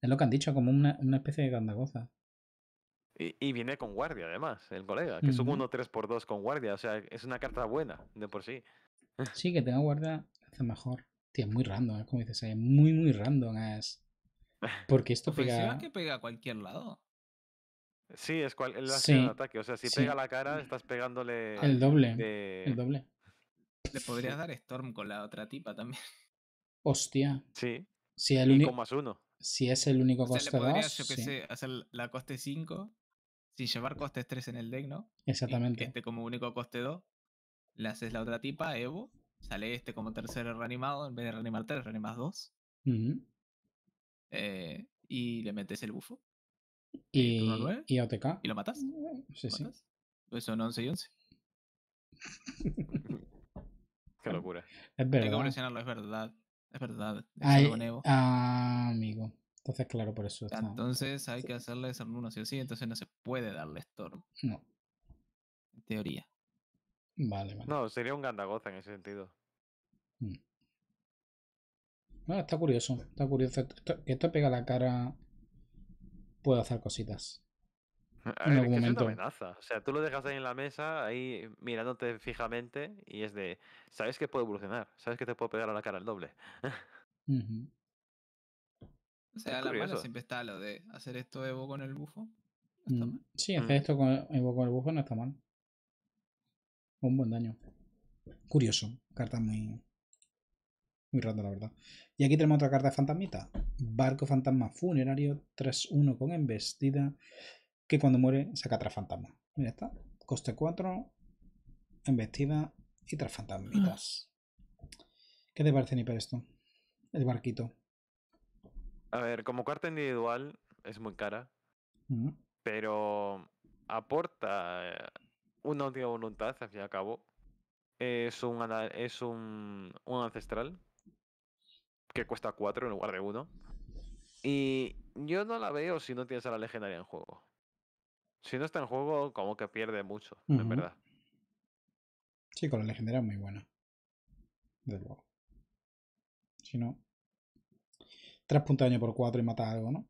Es lo que han dicho, como una, una especie de gandagoza. Y, y, viene con guardia, además, el colega, que es un 1-3x2 con guardia. O sea, es una carta buena, de por sí. Sí, que tenga guardia hace mejor. Tío, es muy random, es como dices, es muy, muy random. Es. (laughs) Porque esto pega. que pega a cualquier lado. Sí, es cual, el ataque. O sea, si pega la cara, estás pegándole. El doble. El doble. Le podrías dar Storm con la otra tipa también. Hostia. Sí. Si el único. más uno. Si es el único coste le podrías, Yo que sé, hacer la coste 5. Sin llevar costes 3 en el deck, ¿no? Exactamente. Este como único coste 2. Le haces la otra tipa, Evo. Sale este como tercero reanimado. En vez de reanimar 3, reanimas 2. Eh, y le metes el bufo. Y, y OTK. ¿Y lo matas? Sí, sí. Eso son 11 y 11. (laughs) Qué locura. Es verdad. Hay que mencionarlo, es verdad. Es verdad. Es algo nuevo. Ah, amigo. Entonces, claro, por eso está. Entonces hay que hacerle alumnos sí o sí, entonces no se puede darle Storm. No. En teoría. Vale, vale. No, sería un gandagoza en ese sentido. Mm. está curioso. Está curioso. esto pega la cara puedo hacer cositas. En algún momento. Es una amenaza. O sea, tú lo dejas ahí en la mesa, ahí mirándote fijamente, y es de, sabes que puede evolucionar, sabes que te puedo pegar a la cara el doble. O sea, a la mano siempre está lo de hacer esto Evo con el bufo. Mm, sí, hacer mm. esto con Evo con el bufo no está mal. Un buen daño. Curioso, carta muy, muy raro, la verdad. Y aquí tenemos otra carta de fantasmita. Barco fantasma funerario 3-1 con embestida. Que cuando muere saca tres fantasmas. Mira, está. Coste 4, embestida y tres fantasmitas. Ah. ¿Qué te parece, para esto? El barquito. A ver, como carta individual es muy cara. Pero aporta eh, una última voluntad, al fin y al cabo. Es un, es un ancestral que cuesta 4 en lugar de 1. Y yo no la veo si no tienes a la legendaria en juego. Si no está en juego, como que pierde mucho, es verdad. Sí, con la legendaria es muy buena. De luego. Si no. 3 puntos de daño por 4 y mata algo, ¿no?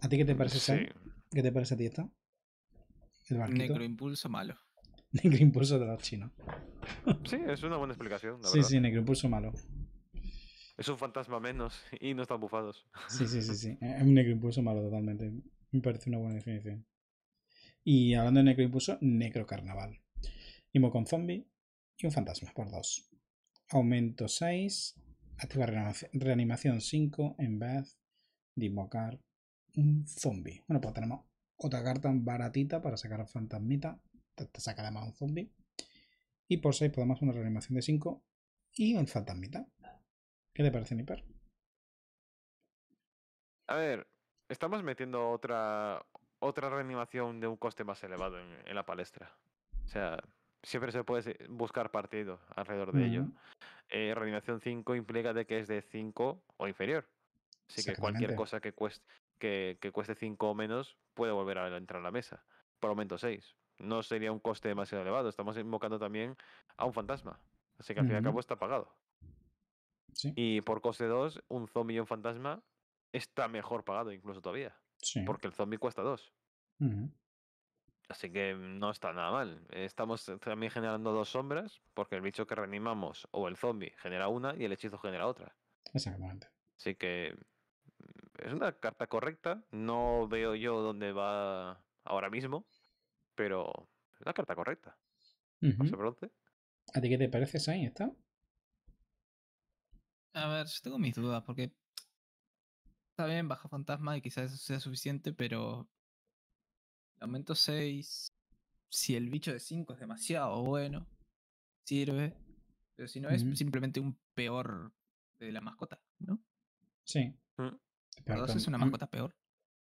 ¿A ti qué te mm, parece, sí. ¿Qué te parece a ti esto? El barquito. Necroimpulso malo. (laughs) Necroimpulso de los chinos. Sí, es una buena explicación. sí, sí, negro sí, necroimpulso malo. Es un fantasma menos y no están bufados. Sí, sí, sí, sí. Es un necroimpulso malo totalmente. Me parece una buena definición. Y hablando de necroimpulso, necrocarnaval. Imo con zombie y un fantasma por 2. Aumento 6. Activa reanimación 5 en vez de invocar un zombie. Bueno, pues tenemos otra carta baratita para sacar a fantasmita. Te, saca además un zombie. Y por 6 podemos una reanimación de 5 y un fantasmita. ¿Qué te parece, Nipper? A ver, estamos metiendo otra, otra reanimación de un coste más elevado en, la palestra. O sea, siempre se puede buscar partido alrededor de ello. Eh, reanimación 5 implica de que es de 5 o inferior. Así que cualquier cosa que cueste, que, cueste 5 o menos puede volver a entrar a la mesa. Por menos 6. No sería un coste demasiado elevado. Estamos invocando también a un fantasma. Así que al fin y al cabo está pagado. Y por coste 2, un zombie y un fantasma está mejor pagado incluso todavía. Porque el zombie cuesta 2. Así que no está nada mal. Estamos también generando dos sombras porque el bicho que reanimamos o el zombie genera una y el hechizo genera otra. Exactamente. Así que mm, es una carta correcta. No veo yo dónde va ahora mismo, pero es una carta correcta. ¿A ti qué te parece, Sainz? ¿Está? A ver, yo tengo mis dudas porque está bien, baja fantasma y quizás eso sea suficiente, pero aumento 6. Si el bicho de 5 es demasiado bueno, sirve. Pero si no es simplemente un peor de la mascota, ¿no? Sí. el mm. 2 es una mascota peor.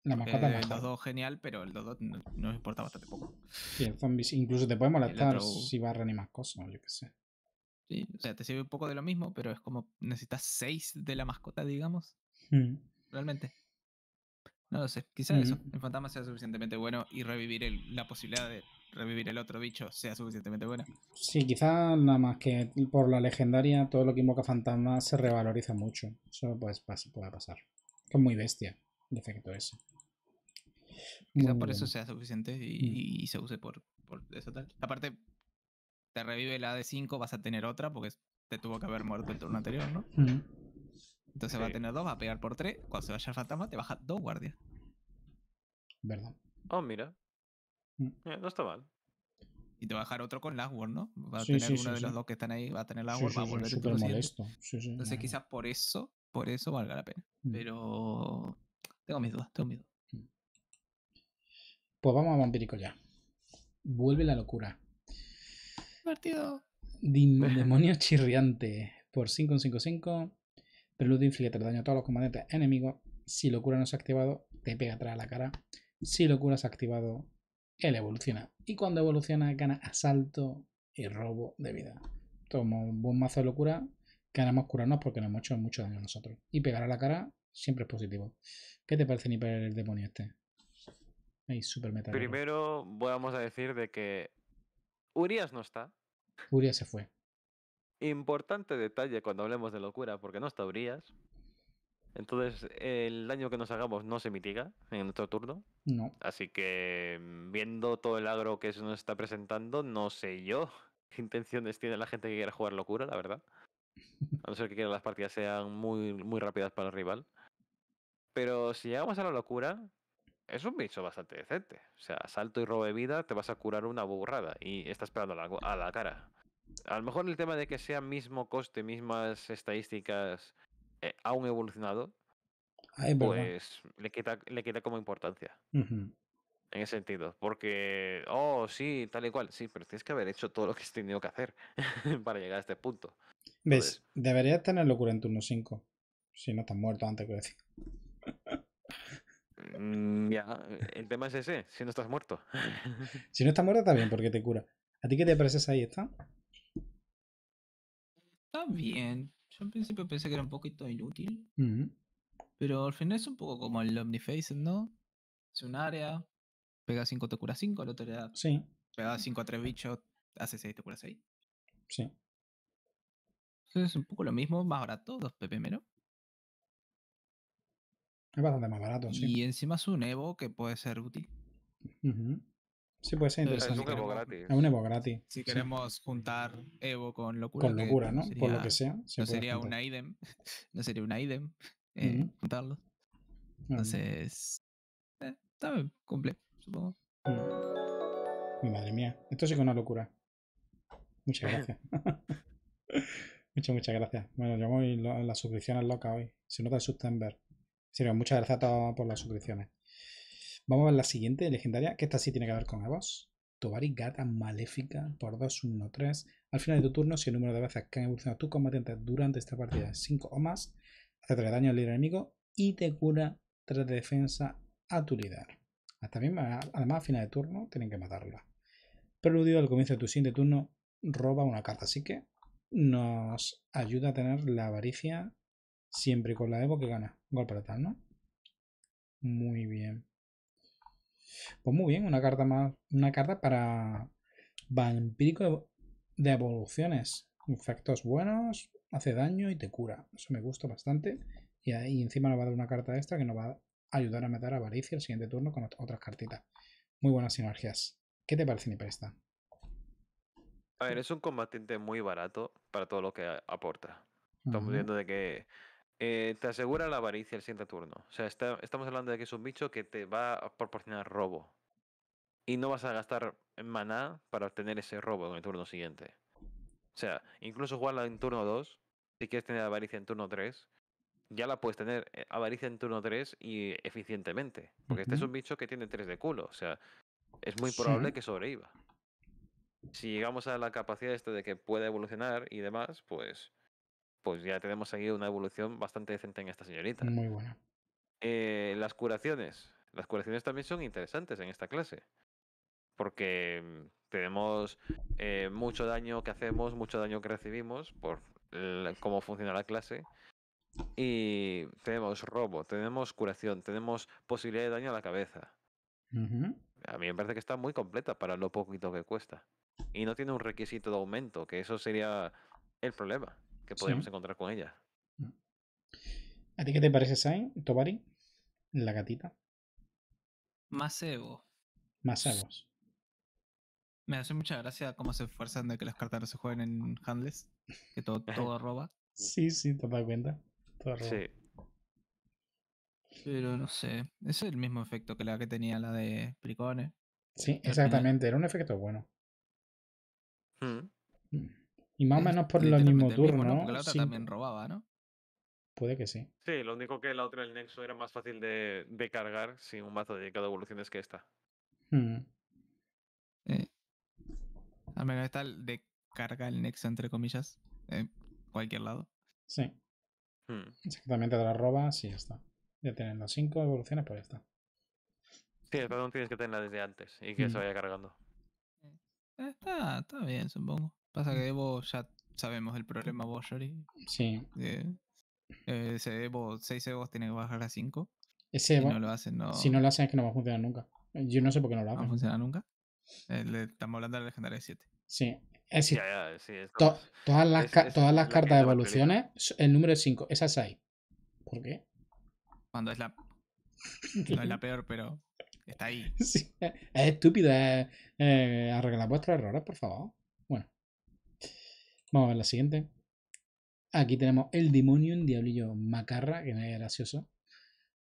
La mascota El eh, 2 genial, pero el 2 no, no importa bastante poco. Sí, el incluso te puede molestar si va a más cosas, yo qué sé. ¿sí? O sea, te sirve un poco de lo mismo, pero es como necesitas seis de la mascota, digamos. Hmm. Realmente. No lo sé, quizá eso, mm. el fantasma sea suficientemente bueno y revivir la posibilidad de revivir el otro bicho sea suficientemente bueno. Sí, quizás nada más que por la legendaria todo lo que invoca fantasma se revaloriza mucho. Eso pues, puede pasar. es muy bestia el efecto ese. Quizás por eso sea suficiente mm. y, se use por, por eso tal. Aparte, te revive la de 5, vas a tener otra porque te tuvo que haber muerto el turno anterior, ¿no? Entonces va a tener dos, va a pegar por tres. Cuando se vaya el fantasma, te baja dos guardias. ¿Verdad? Oh, mira. Mm. Eh, no está mal. Y te va a dejar otro con las ¿no? Va a tener uno de los dos que están ahí, va a tener Lashward, va a volver Entonces quizás por eso, por eso valga la pena. Mm. Pero tengo mis dudas, tengo mis mm. Pues vamos a Vampirico ya. Vuelve la locura de (laughs) Demonio chirriante. Por 5-5-5. Preludio inflige el daño a todos los comandantes enemigos. Si locura no se ha activado, te pega atrás a la cara. Si locura se ha activado, él evoluciona. Y cuando evoluciona, gana asalto y robo de vida. Tomo un buen mazo de locura. Ganamos curarnos porque nos hemos hecho mucho daño a nosotros. Y pegar a la cara siempre es positivo. ¿Qué te parece, ni para el demonio este? Ahí, super Primero, vamos a decir de que Urias no está. Urias se fue. Importante detalle cuando hablemos de locura, porque no está Urias. Entonces, el daño que nos hagamos no se mitiga en nuestro turno. No. Así que, mm, viendo todo el agro que se nos está presentando, no sé yo (laughs) qué intenciones tiene la gente que quiera jugar locura, la verdad. A no ser que quiera las partidas sean muy, muy rápidas para el rival. Pero si llegamos a la locura, es un bicho bastante decente. O sea, salto y robo de vida te vas a curar una burrada y estás esperando a la, cara. A lo mejor el tema de que sea mismo coste, mismas estadísticas, eh, aún evolucionado, ah, pues le quita, le quita como importancia. En ese sentido, porque, oh, sí, tal y cual, sí, pero tienes que haber hecho todo lo que has tenido que hacer (laughs) para llegar a este punto. ¿Ves? Deberías tener locura en turno 5, si no estás muerto antes, que decir. Mm, ya, el tema es ese, si no estás muerto. (laughs) Si no estás muerto está bien, porque te cura. ¿A ti qué te parece ahí, está? Está bien. Yo en principio pensé que era un poquito inútil. Pero al final es un poco como el Omniface, ¿no? Es un área, pega 5 te cura 5, la edad Sí. Pega 5 a 3 bichos, hace 6 te cura 6. Sí. Entonces es un poco lo mismo, más barato, 2 PP menos. Es bastante más barato, sí. Y encima es un Evo que puede ser útil. Sí, puede ser eh, interesante. Es un Evo gratis. Es un Evo gratis. Si queremos juntar Evo con locura. Con locura, ¿no? Por lo que sea. (laughs) no, sería un idem, no sería eh, un idem. Juntarlo. Entonces. Eh, está también cumple, supongo. Mm. Madre mía. Esto sí que es una locura. Muchas gracias. (laughs) (laughs) muchas, muchas gracias. Bueno, yo voy. La, la suscripción es loca hoy. te te ver. ver muchas gracias a todos por las suscripciones. Vamos a ver la siguiente, legendaria, que esta sí tiene que ver con Evos. Tovari Gata Maléfica por 2, 1, 3. Al final de tu turno, si el número de veces que han evolucionado tus combatientes durante esta partida es 5 o más, hace 3 daño al líder enemigo y te cura 3 de defensa a tu líder. Hasta mismo, además, al final de turno tienen que matarla. Preludio al comienzo de tu siguiente turno roba una carta, así que nos ayuda a tener la avaricia Siempre con la Evo que gana. Gol para tal, ¿no? Muy bien. Pues muy bien, una carta más. Una carta para vampírico de evoluciones. efectos buenos, hace daño y te cura. Eso me gusta bastante. Y ahí encima nos va a dar una carta extra que nos va a ayudar a matar a Avaricia el siguiente turno con otras cartitas. Muy buenas sinergias. ¿Qué te parece mi presta? A ver, es un combatiente muy barato para todo lo que aporta. Estamos viendo de que eh, te asegura la avaricia el siguiente turno. O sea, estamos hablando de que es un bicho que te va a proporcionar robo. Y no vas a gastar maná para obtener ese robo en el turno siguiente. O sea, incluso jugarla en turno 2, si quieres tener avaricia en turno 3, ya la puedes tener eh, avaricia en turno 3 y eficientemente. Porque este es un bicho que tiene 3 de culo. O sea, es muy probable que sobreviva. Si llegamos a la capacidad de que pueda evolucionar y demás, pues pues ya tenemos aquí una evolución bastante decente en esta señorita. Muy buena. Eh, las curaciones. Las curaciones también son interesantes en esta clase. Porque mm, tenemos eh, mucho daño que hacemos, mucho daño que recibimos por cómo funciona la clase. Y tenemos robo, tenemos curación, tenemos posibilidad de daño a la cabeza. A mí me parece que está muy completa para lo poquito que cuesta. Y no tiene un requisito de aumento, que eso sería el problema que podríamos encontrar con ella. Mm. ¿A ti qué te parece, Sain, Tobari? La gatita. Más Más Macebos. Me hace mucha gracia cómo se esfuerzan de que las cartas no se jueguen en handles, que todo, (laughs) todo roba. Sí, sí, toma cuenta. Todo roba. Sí. Pero no sé, es el mismo efecto que la que tenía la de Pricone. Sí, exactamente, era un efecto bueno. Mm. Mm. Y más o menos por el mismo turno. ¿no? Porque la otra también robaba, ¿no? Puede que sí. Sí, lo único que la otra del Nexo era más fácil de, cargar sin un mazo dedicado a evoluciones que esta. A hmm. Eh, al de carga el Nexo, entre comillas, en cualquier lado. Sí. Hmm. Exactamente, de la roba, sí, ya está. Ya tienen las evoluciones, pues ya está. Sí, el perdón tienes que tenerla desde antes y que se hmm. vaya cargando. Eh, está, está bien, supongo. Pasa que mm. Evo ya sabemos el problema vos, Yori. Sí. Eh, ese Evo, 6 Evos tiene que bajar a 5. Ese Evo, si no lo hacen, no... Si no lo hacen es que no va a funcionar nunca. Yo no sé por qué no lo hacen. No funcionar nunca. Le estamos hablando de la legendaria 7. Sí. Es decir, todas las, todas las cartas de evoluciones, el número es 5, esas ahí. ¿Por qué? Cuando es la. (laughs) No es la peor, pero está ahí. Sí. Es estúpido. Eh, arreglar vuestros errores, por favor. Vamos a ver la siguiente. Aquí tenemos el demonio, un diablillo macarra, que no es gracioso.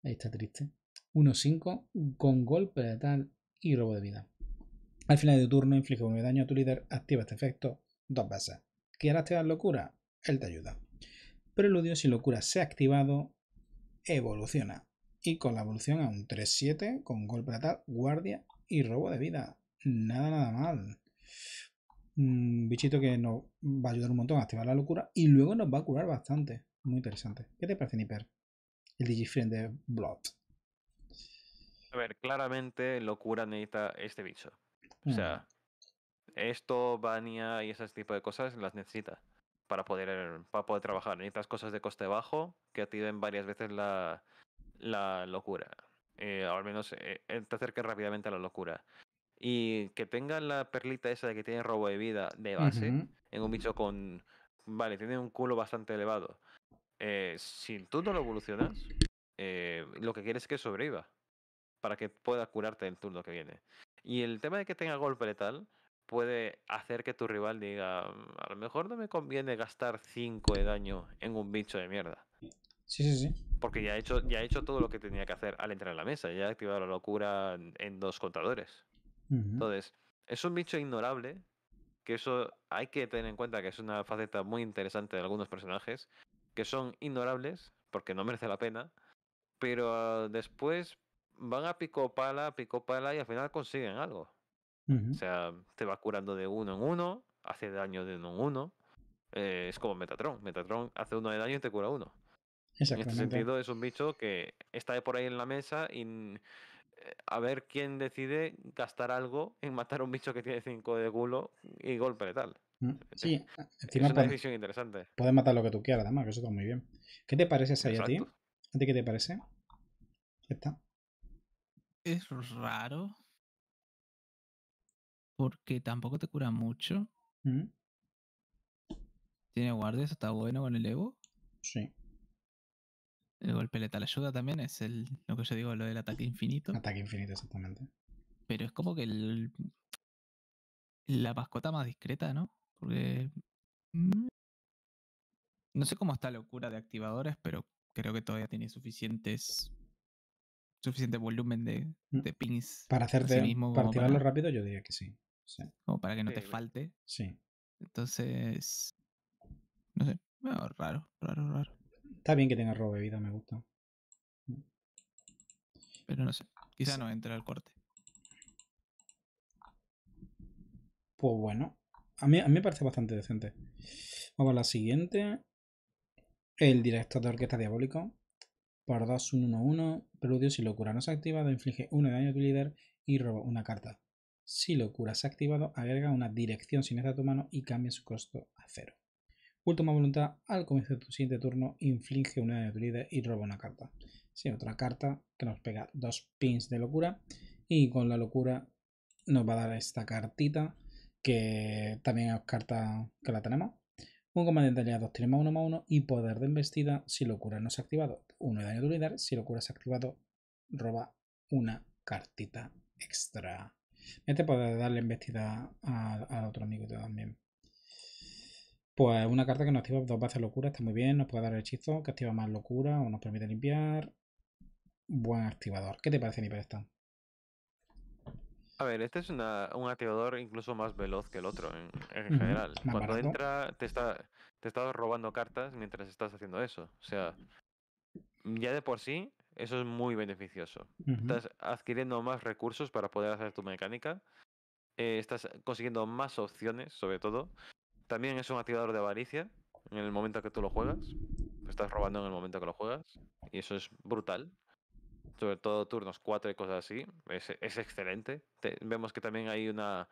Ahí está triste. 1-5 con golpe de tal y robo de vida. Al final de tu turno inflige un daño a tu líder, activa este efecto dos veces. ¿Quieres activar locura? Él te ayuda. Preludio, si locura se ha activado, evoluciona. Y con la evolución a un 3-7 con golpe de tal, guardia y robo de vida. Nada, nada mal un mm, bichito que nos va a ayudar un montón a activar la locura y luego nos va a curar bastante. Muy interesante. ¿Qué te parece, Niper? El Digifriend de Blood. A ver, claramente locura necesita este bicho. O sea, mm. esto, Bania y ese tipo de cosas las necesita para poder, para poder trabajar. Necesitas cosas de coste bajo que activen varias veces la, la locura. Eh, al menos eh, eh, te acerques rápidamente a la locura y que tenga la perlita esa de que tiene robo de vida de base en un bicho con. Vale, tiene un culo bastante elevado. Eh, si tú no lo evolucionas, eh, lo que quieres es que sobreviva para que pueda curarte el turno que viene. Y el tema de que tenga golpe letal puede hacer que tu rival diga, mm, a lo mejor no me conviene gastar 5 de daño en un bicho de mierda. Sí, sí, sí. Porque ya ha hecho, ya he hecho todo lo que tenía que hacer al entrar en la mesa, ya ha activado la locura en dos contadores. Entonces, es un bicho ignorable, que eso hay que tener en cuenta que es una faceta muy interesante de algunos personajes, que son ignorables, porque no merece la pena, pero ah, después van a pico pala, pico pala y al final consiguen algo. O sea, te va curando de uno en uno, hace daño de uno en uno. Eh, es como Metatron. Metatron hace uno de daño y te cura uno. En este sentido, es un bicho que está por ahí en la mesa y a ver quién decide gastar algo en matar un bicho que tiene 5 de culo y golpe tal. Mm, sí, Encima es una decisión interesante. Puedes matar lo que tú quieras, además, que eso está muy bien. ¿Qué te parece, esa? a ti? ¿A ti qué te parece? Es raro. Porque tampoco te cura mucho. Mm. Tiene guardias, está bueno con el ego Sí. El golpe letal ayuda también, es el, lo que yo digo, lo del ataque infinito. Ataque infinito, exactamente. Pero es como que el, la mascota más discreta, ¿no? Porque... Mm, no sé cómo está la locura de activadores, pero creo que todavía tiene suficientes suficiente volumen de, mm. de pins para hacerte para rápido yo diría que sí, como para que no te falte sí entonces no sé raro raro raro Está bien que tenga robo de vida, me gusta. Pero no sé, quizá no entra al corte. Pues bueno, a mí, me parece bastante decente. Vamos a la siguiente. El director de orquesta diabólico. Por 2, 1, 1, 1. Preludio si locura no se ha activado, inflige 1 de daño al líder y roba una carta. Si locura se ha activado, agrega una dirección sin esta a tu mano y cambia su costo a cero. Última voluntad, al comienzo de tu siguiente turno, inflige una de debilidad y roba una carta. Sí, otra carta que nos pega dos pins de locura. Y con la locura nos va a dar esta cartita, que también es carta que la tenemos. Un comandante tiene tenemos 1 más 1 y poder de embestida si locura no se ha activado. Uno de daño de líder, si locura se ha activado, roba una cartita extra. Este poder darle embestida al otro amigo también. Pues una carta que nos activa dos veces locura, está muy bien, nos puede dar el hechizo, que activa más locura o nos permite limpiar. Buen activador. ¿Qué te parece, Niperesta? A ver, este es un activador incluso más veloz que el otro en, general. Cuando entra, te está, te robando cartas mientras estás haciendo eso. O sea, ya de por sí, eso es muy beneficioso. Estás adquiriendo más recursos para poder hacer tu mecánica. Eh, estás consiguiendo más opciones, sobre todo. También es un activador de avaricia en el momento que tú lo juegas. Estás robando en el momento que lo juegas. Y eso es brutal. Sobre todo turnos 4 y cosas así. Es, excelente. vemos que también hay una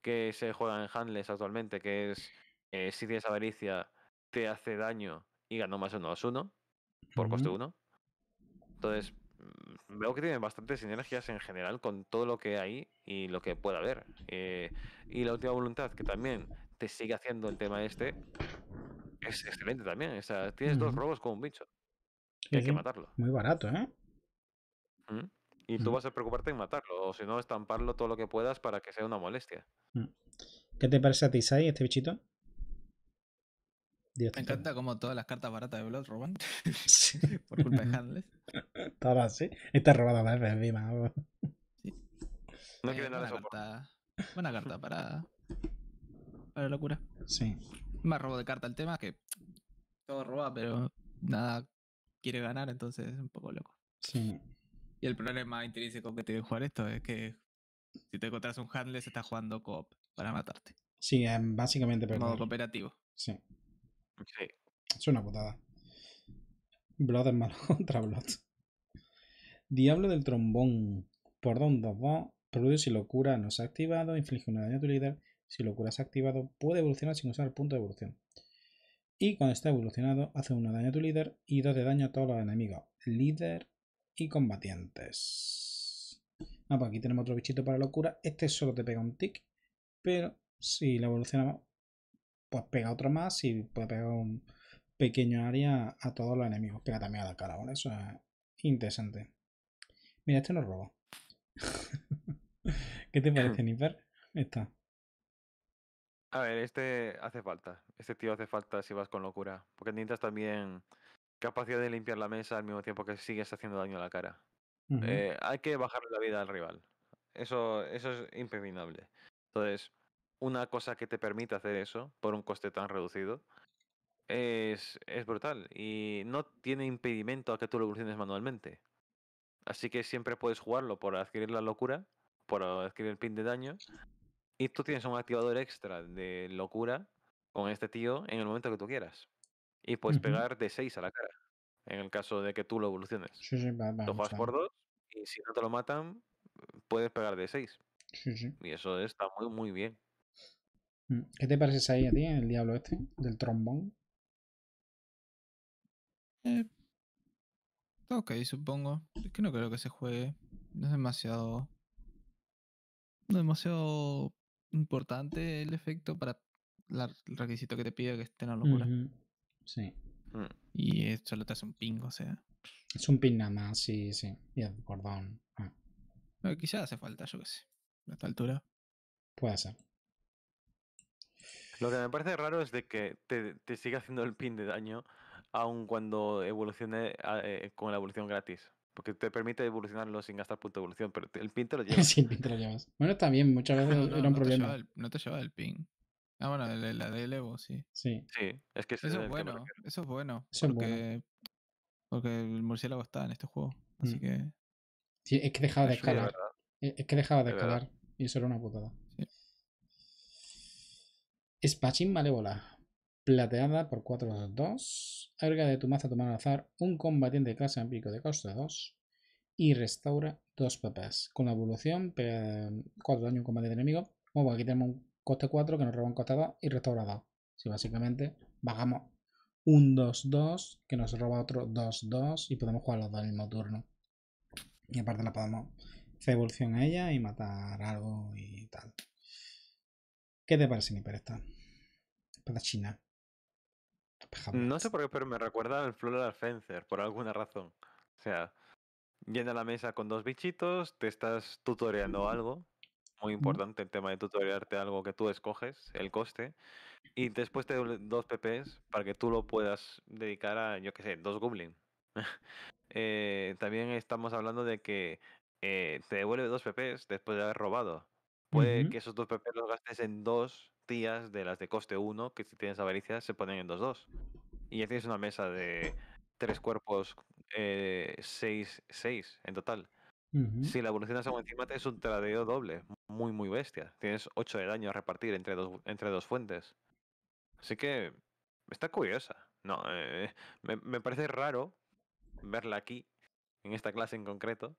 que se juega en Handles actualmente, que es eh, si tienes avaricia, te hace daño y ganó más uno más uno por coste 1. Entonces, mm, veo que tiene bastantes sinergias en general con todo lo que hay y lo que pueda haber. Eh, y la última voluntad, que también sigue haciendo el tema este, es excelente también. O sea, tienes dos robos con un bicho. y hay que matarlo. Muy barato, ¿eh? Y tú vas a preocuparte en matarlo, o si no, estamparlo todo lo que puedas para que sea una molestia. Mm. ¿Qué te parece a ti, Sai, este bichito? Dios me encanta como todas las cartas baratas de Blood roban. (laughs) (laughs) Por culpa de Handles. (laughs) Todas, sí. Esta robada encima. No eh, nada de carta, buena carta para para la locura. Sí. Más robo de carta el tema, que todo roba, pero nada quiere ganar, entonces es un poco loco. Sí. Y el problema intrínseco que tiene jugar esto es que si te encontras un handless está jugando coop para matarte. Sí, eh, básicamente Modo cooperativo. Sí. sí. Es una putada. Blood es malo (laughs) contra Blood. Diablo del trombón. Por dos va Produce y locura no se ha activado. Inflige una daño a tu líder. Si lo ha activado, puede evolucionar sin usar el punto de evolución. Y cuando está evolucionado, hace 1 daño a tu líder y 2 de daño a todos los enemigos, líder y combatientes. Ah, pues aquí tenemos otro bichito para locura. Este solo te pega un tick, pero si lo evolucionamos, pues pega otro más y puede pegar un pequeño área a todos los enemigos. Pega también a la cara, bueno. Eso es interesante. Mira, este nos robo. (laughs) ¿Qué te parece, (clears throat) Ahí Está. A ver, este hace falta. Este tío hace falta si vas con locura. Porque necesitas también capacidad de limpiar la mesa al mismo tiempo que sigues haciendo daño a la cara. Eh, hay que bajarle la vida al rival. Eso, eso es impreminable. Entonces, una cosa que te permita hacer eso por un coste tan reducido es, es brutal. Y no tiene impedimento a que tú lo evoluciones manualmente. Así que siempre puedes jugarlo por adquirir la locura, por adquirir el pin de daño y tú tienes un activador extra de locura con este tío en el momento que tú quieras. Y puedes pegar de 6 a la cara. En el caso de que tú lo evoluciones. Sí, sí, va, lo juegas por 2 y si no te lo matan, puedes pegar de 6. Sí, sí. Y eso está muy, muy bien. Mm, ¿Qué te parece ahí a ti el diablo este? Del trombón. Eh, ok, supongo. Es que no creo que se juegue. No es demasiado. No es demasiado importante el efecto para el requisito que te pide que esté en la locura. Sí. Mm. Y esto lo te hace un ping, o sea. Es un ping nada más, sí, sí. Y el cordón. Ah. quizás hace falta, yo qué sé. A esta altura. Puede ser. Lo que me parece raro es de que te, te siga haciendo el pin de daño aun cuando evolucione ah, eh, con la evolución gratis. Porque te permite evolucionarlo sin gastar punto de evolución, pero el pin te lo (laughs) llevas. sí, el pin te lo llevas. Bueno, también, muchas (laughs) veces era un problema. no te llevaba el pin. Ah, bueno, la, de del Evo, sí. Sí. es que eso es, bueno, eso es bueno. porque, Porque el murciélago está en este juego. Así mm. que. Sí, es que dejaba de escalar. E, es que dejaba de, escalar. Y eso era una putada. Sí. Es Malévola plateada por 4-2. Agrega de tu mazo a tu mano al azar un combatiente de clase pico de coste 2 y restaura dos papás. Con la evolución, 4 em, daño a un combatiente enemigo. Bueno, pues aquí tenemos un coste 4 que nos roba un coste 2 y restaura 2. Si básicamente bajamos un 2-2 que nos roba otro 2-2 y podemos jugar los dos al mismo turno. Y aparte la podemos hacer evolución a ella y matar algo y tal. ¿Qué te parece, mi esta? Espada china. No sé por qué, pero me recuerda al Floral Fencer, por alguna razón. O sea, llena la mesa con dos bichitos, te estás tutoreando algo. Muy importante el tema de tutoriarte algo que tú escoges, el coste. Y después te doy dos PPs para que tú lo puedas dedicar a, yo qué sé, dos goblins. (laughs) Eh, también estamos hablando de que eh, te devuelve dos PPs después de haber robado. Puede que esos dos PP los gastes en dos de las de coste 1, que si tienes avaricia se ponen en 2-2. Y ya tienes una mesa de 3 cuerpos, 6-6 eh, en total. Si la evolucionas a un encima es un tradeo doble, muy, muy bestia. Tienes 8 de daño a repartir entre dos, entre dos fuentes. Así que está curiosa. No, eh, me, parece raro verla aquí, en esta clase en concreto,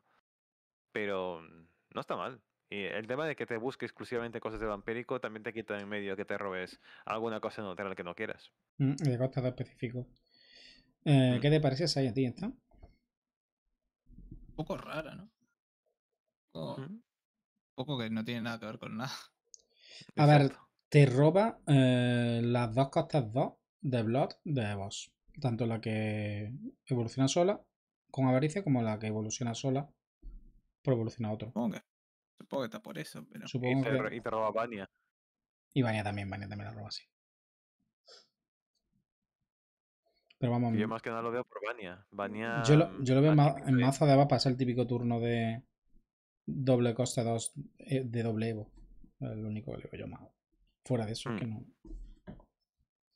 pero mm, no está mal. Y el tema de que te busque exclusivamente cosas de vampírico también te quita en medio que te robes alguna cosa neutral que no quieras. de mm, costado específico. Eh, mm. ¿Qué te parece esa idea esta? Un poco rara, ¿no? Un poco que no tiene nada que ver con nada. (laughs) A ver, te roba eh, las dos costas 2 de Blood de boss. Tanto la que evoluciona sola con avaricia como la que evoluciona sola por evolucionar otro. Supongo que está por eso, pero. y, te, roba Bania. Y Bania también, Bania también la roba, así Pero vamos. Yo mm más que nada lo veo por Bania. yo, lo, veo mm, en, mazo de hacer el típico turno de doble coste 2 eh, de doble Evo. El único que le veo yo más. Fuera de eso, que hmm. no.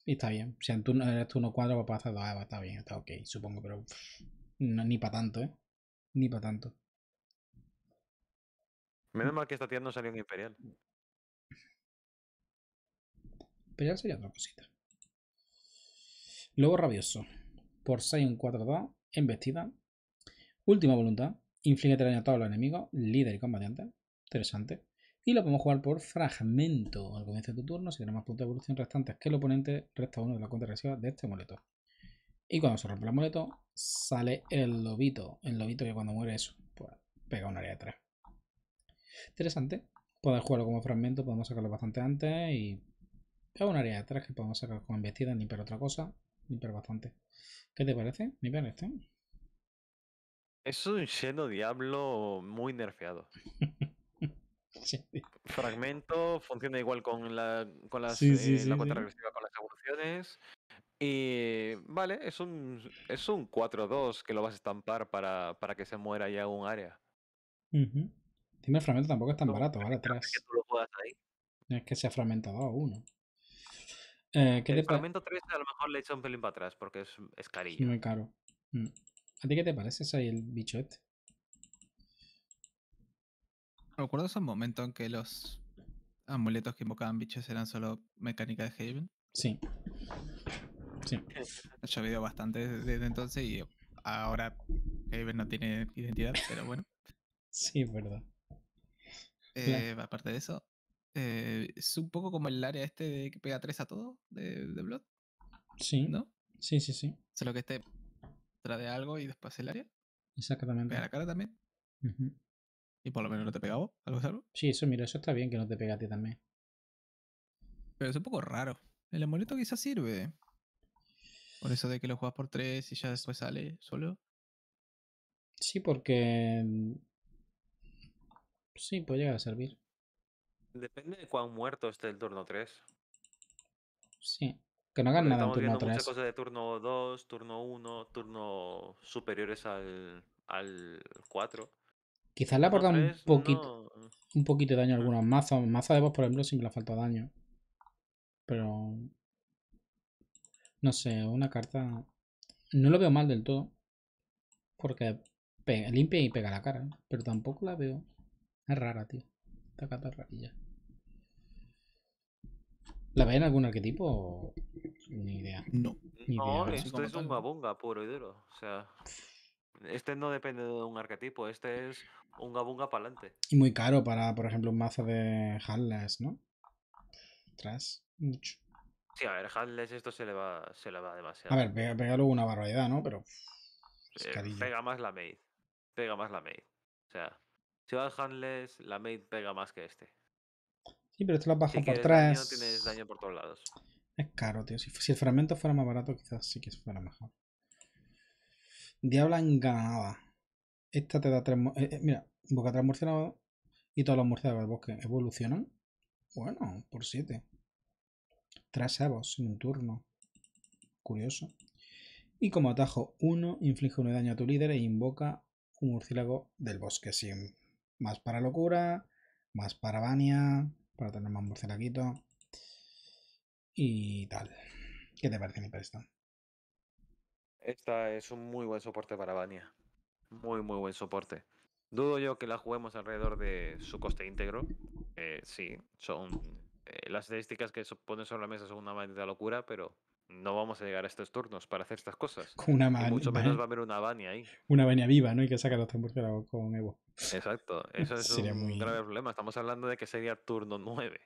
Y está bien. Si en turno, eres turno 4, a pasar 2 Eva, está bien, está ok, supongo, pero ni para tanto, ¿eh? Ni para tanto. Menos mm. mal que esta tierra no salió Imperial. Imperial sería otra cosita. Luego rabioso. Por 6 un 4-2. Embestida. Última voluntad. Inflige daño a todos los enemigos. Líder y combatiente. Interesante. Y lo podemos jugar por fragmento. Al comienzo de tu turno, si tenemos más puntos de evolución restantes que el oponente, resta uno de la cuenta de este amuleto. Y cuando se rompe el amuleto, sale el lobito. El lobito que cuando muere eso, pues, pega un área de 3. Interesante. Podemos jugarlo como fragmento, podemos sacarlo bastante antes y es un área de atrás que podemos sacar con embestida, para otra cosa, ni pero bastante. ¿Qué te parece? Limpiar este. Es un lleno diablo muy nerfeado. (laughs) sí. Fragmento funciona igual con la, con las, eh, con las evoluciones. Y vale, es un, es un 4-2 que lo vas a estampar para, para que se muera ya un área. mhm y el fragmento tampoco es tan barato, vale 3. Que tú lo ahí. es que se ha fragmentado a uno. Eh, el fragmento 3 a lo mejor le echa un pelín para atrás porque es, es carillo. muy caro. Mm. ¿A ti qué te parece, ahí, el bicho ¿Recuerdas este? Recuerdo momento en que los amuletos que invocaban bichos eran solo mecánica de Haven. Sí. Sí. Ha (laughs) llovido bastante desde entonces y ahora Haven no tiene identidad, pero bueno. sí, es verdad. Eh, aparte de eso, eh, es un poco como el área este de que pega 3 a todo de, Blood. Sí. ¿No? Sí, sí, sí. Solo que este trae algo y después el área. Exactamente. Pega la cara también. Y por lo menos no te pegaba algo salvo. Sí, eso, mira, eso está bien que no te pegate también. Pero es un poco raro. El amuleto quizás sirve. Por eso de que lo juegas por 3 y ya después sale solo. Sí, porque mm, Sí, puede llegar a servir. Depende de cuán muerto esté el turno 3. Sí, que no hagan nada en turno 3. Muchas cosas de turno 2, turno 1, turno superiores al, al 4. Quizás le aportan un poquito eh. un poquito de daño a algunos mazos. Mazo de vos por ejemplo, siempre le falta daño. Pero. No sé, una carta. No lo veo mal del todo. Porque limpia y pega la cara. ¿eh? Pero tampoco la veo es rara, tío. Esta carta rarilla. ¿La ve en algún arquetipo? Ni idea. No. Ni idea, no, ¿eh? esto es un gabunga puro y duro. O sea, este no depende de un arquetipo, este es un gabunga para adelante. Y muy caro para, por ejemplo, un mazo de Handless, ¿no? tras mucho. Sí, a ver, Handless esto se le va, se demasiado. A ver, pega, luego una barbaridad, ¿no? Pero. Eh, pega más la maid. Pega más la maid. O sea. Si vas Handless, la Maid pega más que este. Sí, pero esto lo baja por 3. tienes daño por todos lados. Es caro, tío. Si, el fragmento fuera más barato, quizás sí que fuera mejor. Diabla enganada. Esta te da tres eh, eh, mira, invoca tres murciélagos. y todos los murciélagos del bosque evolucionan. Bueno, por siete tres evos en un turno. Curioso. Y como atajo 1, inflige uno de daño a tu líder e invoca un murciélago del bosque sin más para locura, más para Bania, para tener más murcielaguito y tal. ¿Qué te parece mi presto? Esta es un muy buen soporte para Bania. Muy, muy buen soporte. Dudo yo que la juguemos alrededor de su coste íntegro. Eh, sí, son eh, las estadísticas que ponen sobre la mesa son una de locura, pero no vamos a llegar a estos turnos para hacer estas cosas. Con una mano. mucho menos va a haber una bania ahí. Una Bania viva, ¿no? Y que saca los murciélago con Evo. Exacto. (laughs) Eso es sería un grave problema. Estamos hablando de que sería turno 9.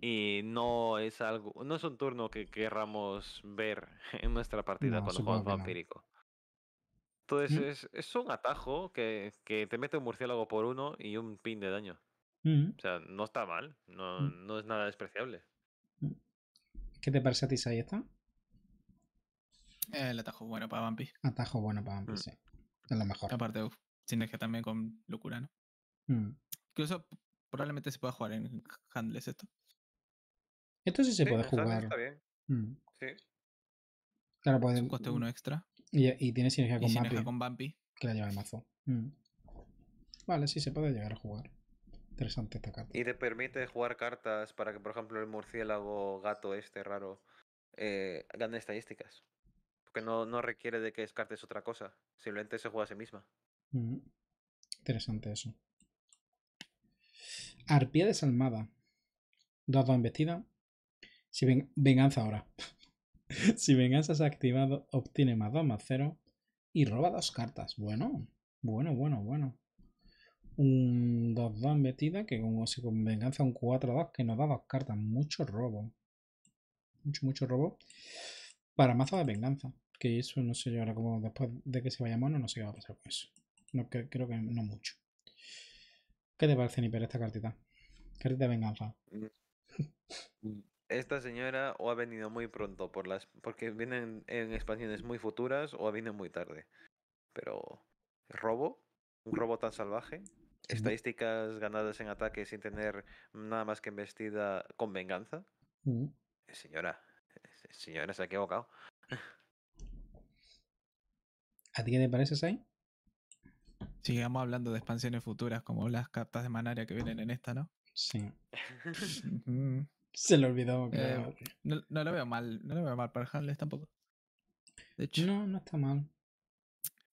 Y no es algo. No es un turno que querramos ver en nuestra partida con cuando jugamos vampírico. Entonces mm. es, un atajo que, te mete un murciélago por uno y un pin de daño. Mm. O sea, no está mal. No, mm. es nada despreciable. ¿Qué te parece a ti, Sayeta? El atajo bueno para vampi Atajo bueno para vampi mm. sí. Es lo mejor. Aparte, uff, sinergia también con locura, ¿no? Mm. Incluso probablemente se pueda jugar en handles esto. Esto sí se puede jugar. Está bien. Mm. Sí. Claro, puede. un coste uno extra. Y, y tiene sinergia con, y Que la lleva el mazo. Vale, sí se puede llegar a jugar. Interesante esta carta. Y te permite jugar cartas para que, por ejemplo, el murciélago gato este raro eh, gane estadísticas que no, requiere de que descartes otra cosa. Simplemente se juega a sí misma. Mm, interesante eso. Arpía desalmada. dos embestida. Si ven... venganza ahora. (laughs) si venganza se ha activado, obtiene más 2 más 0 y roba dos cartas. Bueno, bueno, bueno, bueno. Un 2-2 embestida que si con venganza un 4-2 que nos da dos cartas. Mucho robo. Mucho, mucho robo. Para mazo de venganza. Que eso no sé yo ahora como después de que se vaya mono, no sé qué va a pasar con eso. creo que no mucho. ¿Qué te parece, para esta cartita? Cartita de venganza. Mm. Esta señora o ha venido muy pronto por las. porque vienen en expansiones muy futuras o ha venido muy tarde. Pero. ¿Robo? ¿Un robo tan salvaje? Mm. estadísticas ganadas en ataque sin tener nada más que embestida con venganza. Mm. Señora, eh, señora, se ha equivocado. (laughs) ¿A ti qué te parece, Sai? Sigamos hablando de expansiones futuras, como las cartas de Manaria que vienen en esta, ¿no? Sí. (laughs) Se lo olvidó. Eh, no, lo veo mal, no lo veo mal para Handles tampoco. De hecho, no, no está mal.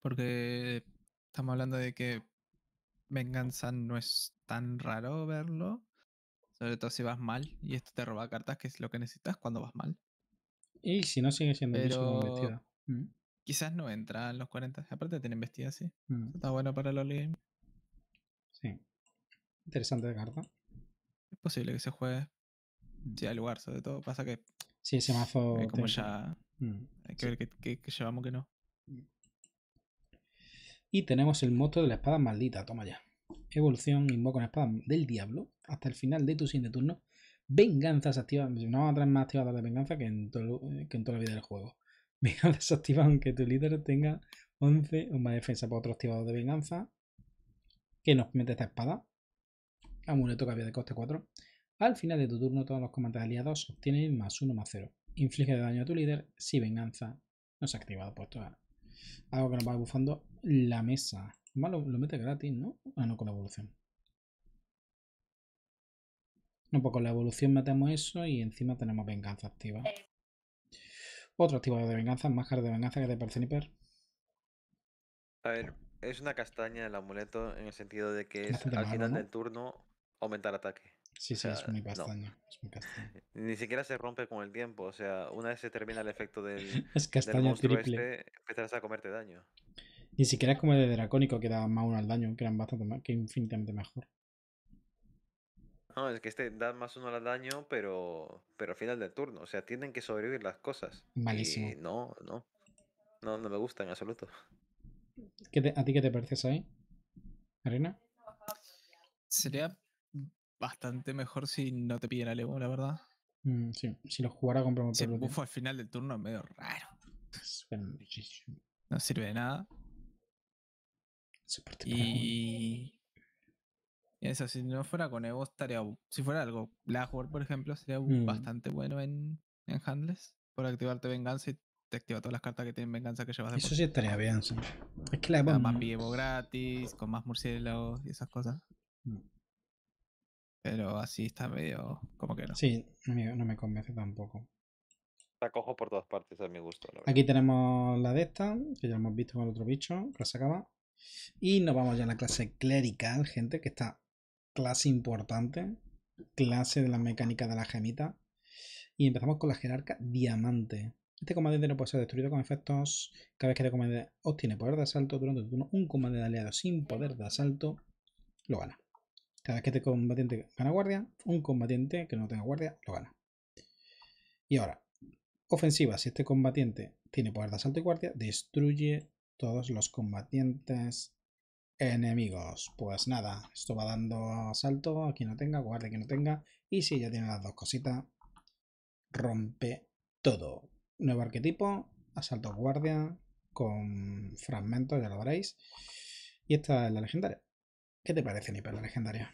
Porque estamos hablando de que Venganza no es tan raro verlo. Sobre todo si vas mal y esto te roba cartas, que es lo que necesitas cuando vas mal. Y si no, sigue siendo el mismo Quizás no entran los 40. Aparte tienen vestida así. Mm. Está bueno para el early Sí. Interesante de carta. Es posible que se juegue. Mm. lugar, sobre todo. Pasa que. Sí, ese mazo. como ya. Mm, hay que ver qué, llevamos que no. Mm. Y tenemos el monstruo de la espada maldita. Toma ya. Evolución invoca una espada del diablo. Hasta el final de tu siguiente turno. Venganzas activa, No vamos a traer más activadas de venganza eh, que en toda la vida del juego. (laughs) Venga, desactiva aunque tu líder tenga 11 o más defensa por otro activado de venganza. Que nos mete esta espada. Amuleto había de coste 4. Al final de tu turno, todos los comandantes aliados obtienen más 1 más 0. Inflige daño a tu líder si venganza no se ha activado. Pues algo que nos va bufando la mesa. Además, lo, lo, mete gratis, ¿no? Ah, no, con la evolución. No, pues con la evolución metemos eso y encima tenemos venganza activa. Otro tipos de venganza, más máscaras de venganza que te parecen hiper. A ver, es una castaña el amuleto en el sentido de que al final del turno aumenta el ataque. Sí, sí, es, muy castaña, (laughs) Ni siquiera se rompe con el tiempo. O sea, una vez se termina el efecto del, (laughs) es castaña triple. Este, empezarás a comerte daño. Ni siquiera es como el de Dracónico, que da más uno al daño, que era que infinitamente mejor. No, es que este da más uno al daño, pero, pero al final del turno. O sea, tienen que sobrevivir las cosas. Malísimo. no, no. No, no me gusta en absoluto. ¿Qué ¿A ti qué te parece ahí? ¿Arena? Sería bastante mejor si no te piden Levo, la verdad. Mm, si lo jugara con promotor. Si el al final del turno es medio raro. No sirve de nada. Y. Eso, si no fuera con Evo, estaría. Si fuera algo, Blackboard, por ejemplo, sería mm. bastante bueno en, en handles Por activarte venganza y te activa todas las cartas que tienen venganza que llevas Eso sí estaría bien, sí. Es que la Evo. Más vivo gratis, con más murciélagos y esas cosas. Mm. Pero así está medio. como que no. Sí, no me convence tampoco. La cojo por todas partes, a mi gusto. Aquí tenemos la de esta, que ya hemos visto con el otro bicho, que la sacaba. Y nos vamos ya a la clase clerical, gente, que está clase importante, clase de la mecánica de la gemita. Y empezamos con la jerarca diamante. Este combatiente no puede ser destruido con efectos cada vez que este comandante obtiene poder de asalto durante el turno. Un comandante aliado sin poder de asalto lo gana. Cada vez que este combatiente gana guardia, un combatiente que no tenga guardia lo gana. Y ahora, ofensiva. Si este combatiente tiene poder de asalto y guardia, destruye todos los combatientes enemigos. Pues nada, esto va dando asalto a quien no tenga, guardia que quien no tenga. Y si ya tiene las dos cositas, rompe todo. Nuevo arquetipo, asalto guardia con fragmentos, ya lo veréis. Y esta es la legendaria. ¿Qué te parece, Nipper, la legendaria?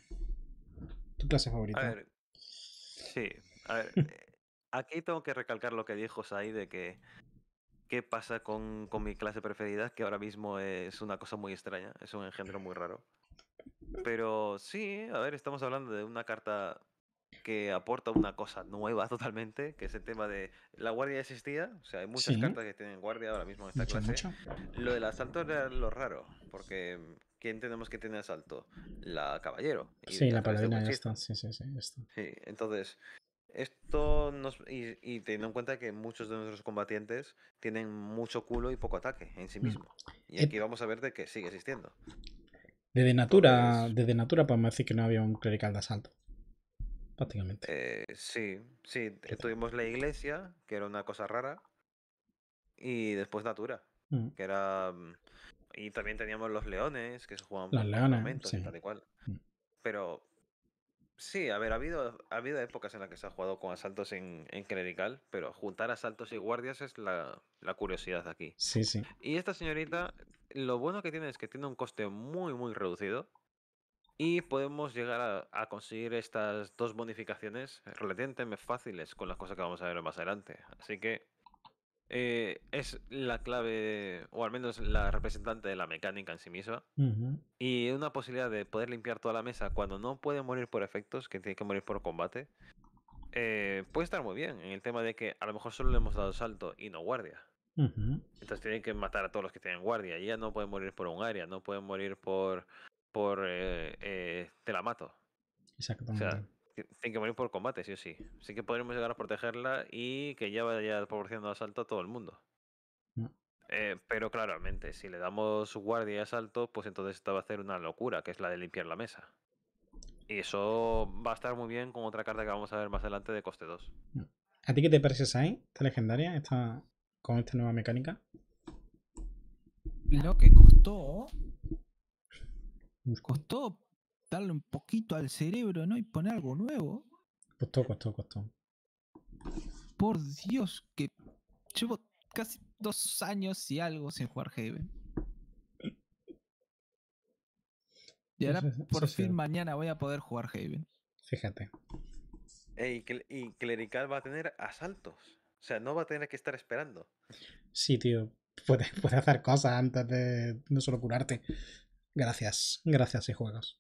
¿Tu clase favorita? sí, a ver. (laughs) Eh, aquí tengo que recalcar lo que dijo ahí de que qué pasa con, mi clase preferida, que ahora mismo es una cosa muy extraña, es un engendro muy raro. Pero sí, a ver, estamos hablando de una carta que aporta una cosa nueva (laughs) totalmente, que es el tema de la guardia existía, o sea, hay muchas cartas que tienen guardia ahora mismo en esta clase. Lo del asalto era lo raro, porque ¿quién tenemos que tener asalto? La caballero. sí, la paladina, ya está. Sí, sí, sí, Sí, entonces, esto nos, y, teniendo en cuenta que muchos de nuestros combatientes tienen mucho culo y poco ataque en sí mm. mismo. Y eh, aquí vamos a ver de que sigue existiendo. Desde natura, natura podemos decir que no había un clerical de asalto. Prácticamente. Eh, sí, sí. Tuvimos la iglesia, que era una cosa rara. Y después natura, mm. que era... Mm, y también teníamos los leones, que se jugaban... Los leones, sí. tal cual. Pero Sí, a ver, ha habido, ha habido épocas en las que se ha jugado con asaltos en, en clerical, pero juntar asaltos y guardias es la, la curiosidad aquí. Sí, sí. Y esta señorita, lo bueno que tiene es que tiene un coste muy, muy reducido. Y podemos llegar a, a conseguir estas dos bonificaciones relativamente fáciles con las cosas que vamos a ver más adelante. Así que eh, es la clave, o al menos la representante de la mecánica en sí misma. Y una posibilidad de poder limpiar toda la mesa cuando no puede morir por efectos, que tiene que morir por combate, eh, puede estar muy bien en el tema de que a lo mejor solo le hemos dado salto y no guardia. Entonces tienen que matar a todos los que tienen guardia. Y ya no pueden morir por un área, no pueden morir por. por eh, te la mato. Exactamente. Tienen que morir por combate, sí o sí. Sí que podremos llegar a protegerla y que ya vaya proporcionando asalto a todo el mundo. Mm. Eh, pero claramente, si le damos guardia y asalto, pues entonces esta va a hacer una locura, que es la de limpiar la mesa. Y eso va a estar muy bien con otra carta que vamos a ver más adelante de coste 2. Mm. ¿A ti qué te parece, Sain? Eh? ¿Esta legendaria? Esta, ¿Con esta nueva mecánica? Lo que costó. Costó darle un poquito al cerebro, ¿no? Y poner algo nuevo. Costó, costó, costó. Por Dios, que llevo casi dos años y algo sin jugar Haven. Y ahora por fin mañana voy a poder jugar Haven. Fíjate. Ey, y Clerical va a tener asaltos. O sea, no va a tener que estar esperando. Sí, tío. Puedes (laughs) puede hacer cosas antes de no solo curarte. Gracias. Gracias y juegos.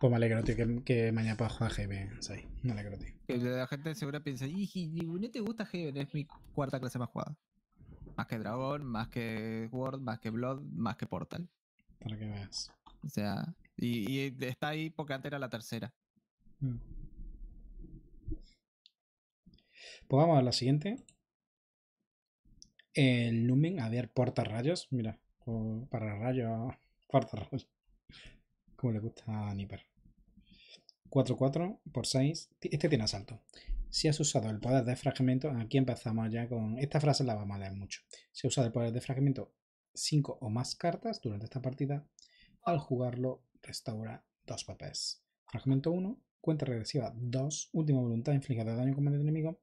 Pues me alegro, tío, que, mañana pueda jugar Heaven Me alegro, la gente segura piensa, y no te gusta Heaven, es mi cuarta clase más jugada. Más que Dragon, más que World, más que Blood, más que Portal. Para que veas. O sea, y, está ahí porque antes era la tercera. Mm. Pues vamos a la siguiente. El Lumen, a ver, porta rayos. Mira, pues, para rayos rol, Como le gusta a Nipper. 4-4 por 6. Este tiene asalto. Si has usado el poder de fragmento, aquí empezamos ya con... Esta frase la va a leer mucho. Si has usado el poder de fragmento 5 o más cartas durante esta partida, al jugarlo restaura dos papeles. Fragmento 1, cuenta regresiva 2, última voluntad infligida de daño combate enemigo,